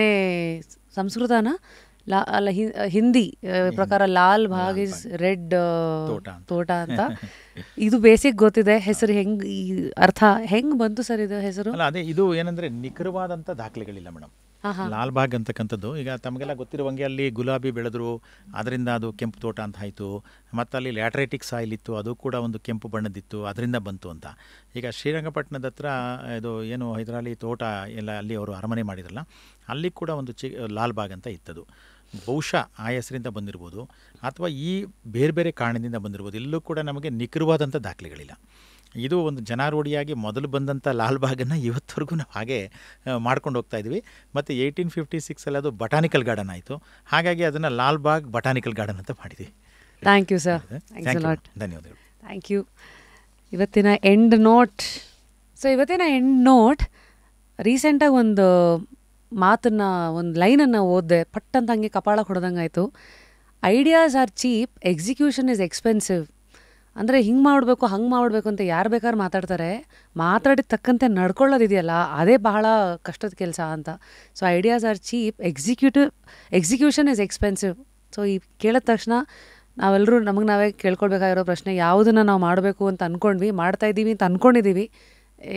ಸಂಸ್ಕೃತನ ಲಾ ಅಲ್ಲ ಹಿಂದಿ ಪ್ರಕಾರ ಲಾಲ್ ಭಾಗ್ ಇಸ್ ರೆಡ್ ತೋಟ ಅಂತ ಇದು ಬೇಸಿಕ್ ಗೊತ್ತಿದೆ ಹೆಸರು ಹೆಂಗ್ ಅರ್ಥ ಹೆಂಗ್ ಬಂತು ಸರ್ ಇದು ಹೆಸರು ಅದೇ ಇದು ಏನಂದ್ರೆ ನಿಖರವಾದಂತ ದಾಖಲೆಗಳಿಲ್ಲ ಮೇಡಮ್ ಲಾಲ್ ಬಾಗ್ ಅಂತಕ್ಕಂಥದ್ದು ಈಗ ತಮಗೆಲ್ಲ ಗೊತ್ತಿರುವಂಗೆ ಅಲ್ಲಿ ಗುಲಾಬಿ ಬೆಳೆದ್ರು ಅದರಿಂದ ಅದು ಕೆಂಪು ತೋಟ ಅಂತ ಆಯಿತು ಮತ್ತು ಅಲ್ಲಿ ಲ್ಯಾಟ್ರೇಟಿಕ್ ಸಾಯಿಲ್ ಇತ್ತು ಅದು ಕೂಡ ಒಂದು ಕೆಂಪು ಬಣ್ಣದಿತ್ತು ಅದರಿಂದ ಬಂತು ಅಂತ ಈಗ ಶ್ರೀರಂಗಪಟ್ಟಣದ ಹತ್ರ ಇದು ಏನು ಹೈದರಾಲಿ ತೋಟ ಎಲ್ಲ ಅಲ್ಲಿ ಅವರು ಅರಮನೆ ಮಾಡಿದ್ರಲ್ಲ ಅಲ್ಲಿ ಕೂಡ ಒಂದು ಚಿ ಲಾಲ್ಬಾಗ್ ಅಂತ ಇತ್ತದು ಬಹುಶಃ ಆ ಹೆಸರಿಂದ ಬಂದಿರ್ಬೋದು ಅಥವಾ ಈ ಬೇರೆ ಬೇರೆ ಕಾರಣದಿಂದ ಬಂದಿರ್ಬೋದು ಇಲ್ಲೂ ಕೂಡ ನಮಗೆ ನಿಖರವಾದಂಥ ದಾಖಲೆಗಳಿಲ್ಲ ಇದು ಒಂದು ಜನಾರೂಢಿಯಾಗಿ ಮೊದಲು ಬಂದಂಥ ಲಾಲ್ಬಾಗನ್ನು ಇವತ್ತವರೆಗೂ ನಾವು ಹಾಗೆ ಮಾಡ್ಕೊಂಡು ಹೋಗ್ತಾ ಇದ್ವಿ ಮತ್ತು ಏಯ್ಟೀನ್ ಫಿಫ್ಟಿ ಸಿಕ್ಸಲ್ಲಿ ಅದು ಬಟಾನಿಕಲ್ ಗಾರ್ಡನ್ ಆಯಿತು ಹಾಗಾಗಿ ಅದನ್ನು ಲಾಲ್ಬಾಗ್ ಬಟಾನಿಕಲ್ ಗಾರ್ಡನ್ ಅಂತ ಮಾಡಿದ್ವಿ ಥ್ಯಾಂಕ್ ಯು ಸರ್ ಧನ್ಯವಾದಗಳು ಥ್ಯಾಂಕ್ ಯು ಇವತ್ತಿನ ಎಂಡ್ ನೋಟ್ ಸೊ ಇವತ್ತಿನ ಎಂಡ್ ನೋಟ್ ರೀಸೆಂಟಾಗಿ ಒಂದು ಮಾತನ್ನ ಒಂದು ಲೈನನ್ನು ಓದ್ದೆ ಪಟ್ ಅಂತ ಹಂಗೆ ಕಪಾಳ ಆಯಿತು ideas are cheap execution is expensive ಅಂದರೆ ಹಿಂಗೆ ಮಾಡಬೇಕು ಹಂಗೆ ಮಾಡಬೇಕು ಅಂತ ಯಾರು ಬೇಕಾದ್ರೂ ಮಾತಾಡ್ತಾರೆ ಮಾತಾಡಿದ ತಕ್ಕಂತೆ ನಡ್ಕೊಳ್ಳೋದಿದೆಯಲ್ಲ ಅದೇ ಬಹಳ ಕಷ್ಟದ ಕೆಲಸ ಅಂತ so ideas are cheap executive execution is expensive so ಈ ಕೇಳಿದ ತಕ್ಷಣ ನಾವೆಲ್ಲರೂ ನಮಗೆ ನಾವೇ ಕೇಳ್ಕೊಳ್ಬೇಕಾಗಿರೋ ಪ್ರಶ್ನೆ ಯಾವುದನ್ನು ನಾವು ಮಾಡಬೇಕು ಅಂತ ಅಂದ್ಕೊಂಡ್ವಿ ಮಾಡ್ತಾ ಇದ್ದೀವಿ ಅಂತ ಅಂದ್ಕೊಂಡಿದ್ದೀವಿ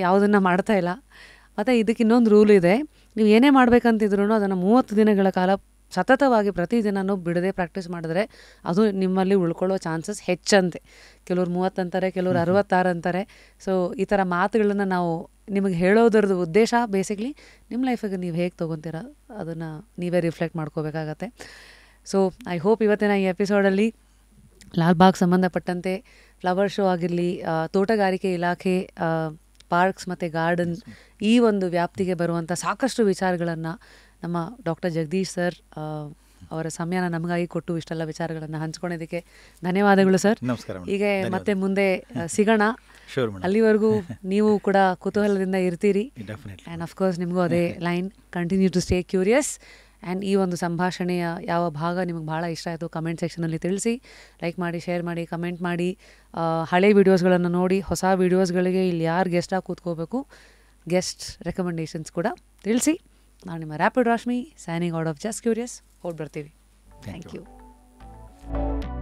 ಯಾವುದನ್ನು ಮಾಡ್ತಾ ಇಲ್ಲ ಮತ್ತು ಇದಕ್ಕೆ ಇನ್ನೊಂದು ರೂಲ್ ಇದೆ ನೀವು ಏನೇ ಮಾಡಬೇಕಂತಿದ್ರು ಅದನ್ನು ಮೂವತ್ತು ದಿನಗಳ ಕಾಲ ಸತತವಾಗಿ ಪ್ರತಿದಿನವೂ ಬಿಡದೆ ಪ್ರಾಕ್ಟೀಸ್ ಮಾಡಿದ್ರೆ ಅದು ನಿಮ್ಮಲ್ಲಿ ಉಳ್ಕೊಳ್ಳೋ ಚಾನ್ಸಸ್ ಹೆಚ್ಚಂತೆ ಕೆಲವ್ರು ಮೂವತ್ತಂತಾರೆ ಕೆಲವ್ರು ಅರವತ್ತಾರು ಅಂತಾರೆ ಸೊ ಈ ಥರ ಮಾತುಗಳನ್ನು ನಾವು ನಿಮಗೆ ಹೇಳೋದ್ರದ್ದು ಉದ್ದೇಶ ಬೇಸಿಕ್ಲಿ ನಿಮ್ಮ ಲೈಫಿಗೆ ನೀವು ಹೇಗೆ ತೊಗೊತೀರ ಅದನ್ನು ನೀವೇ ರಿಫ್ಲೆಕ್ಟ್ ಮಾಡ್ಕೋಬೇಕಾಗತ್ತೆ ಸೊ ಐ ಹೋಪ್ ಇವತ್ತಿನ ಈ ಎಪಿಸೋಡಲ್ಲಿ ಲಾಲ್ಬಾಗ್ ಸಂಬಂಧಪಟ್ಟಂತೆ ಫ್ಲವರ್ ಶೋ ಆಗಿರಲಿ ತೋಟಗಾರಿಕೆ ಇಲಾಖೆ ಪಾರ್ಕ್ಸ್ ಮತ್ತು ಗಾರ್ಡನ್ ಈ ಒಂದು ವ್ಯಾಪ್ತಿಗೆ ಬರುವಂಥ ಸಾಕಷ್ಟು ವಿಚಾರಗಳನ್ನು ನಮ್ಮ ಡಾಕ್ಟರ್ ಜಗದೀಶ್ ಸರ್ ಅವರ ಸಮಯನ ನಮಗಾಗಿ ಕೊಟ್ಟು ಇಷ್ಟೆಲ್ಲ ವಿಚಾರಗಳನ್ನು ಹಂಚ್ಕೊಂಡಿದ್ದಕ್ಕೆ ಧನ್ಯವಾದಗಳು ಸರ್ ನಮಸ್ಕಾರ ಹೀಗೆ ಮತ್ತೆ ಮುಂದೆ ಸಿಗೋಣ ಅಲ್ಲಿವರೆಗೂ ನೀವು ಕೂಡ ಕುತೂಹಲದಿಂದ ಇರ್ತೀರಿ ಆ್ಯಂಡ್ ಅಫ್ಕೋರ್ಸ್ ನಿಮಗೂ ಅದೇ line continue to stay curious and ಈ ಒಂದು ಸಂಭಾಷಣೆಯ ಯಾವ ಭಾಗ ನಿಮಗೆ ಭಾಳ ಇಷ್ಟ ಆಯಿತು ಕಮೆಂಟ್ ಸೆಕ್ಷನಲ್ಲಿ ತಿಳಿಸಿ ಲೈಕ್ ಮಾಡಿ ಶೇರ್ ಮಾಡಿ ಕಮೆಂಟ್ ಮಾಡಿ ಹಳೆ ವೀಡಿಯೋಸ್ಗಳನ್ನು ನೋಡಿ ಹೊಸ ವೀಡಿಯೋಸ್ಗಳಿಗೆ ಇಲ್ಲಿ ಯಾರು ಗೆಸ್ಟಾಗಿ ಕೂತ್ಕೋಬೇಕು ಗೆಸ್ಟ್ ರೆಕಮೆಂಡೇಷನ್ಸ್ ಕೂಡ ತಿಳಿಸಿ ನಾನು ನಿಮ್ಮ rapid Rashmi signing out of just curious ಹೋಗಿ ಬರ್ತೀವಿ ಥ್ಯಾಂಕ್ ಯು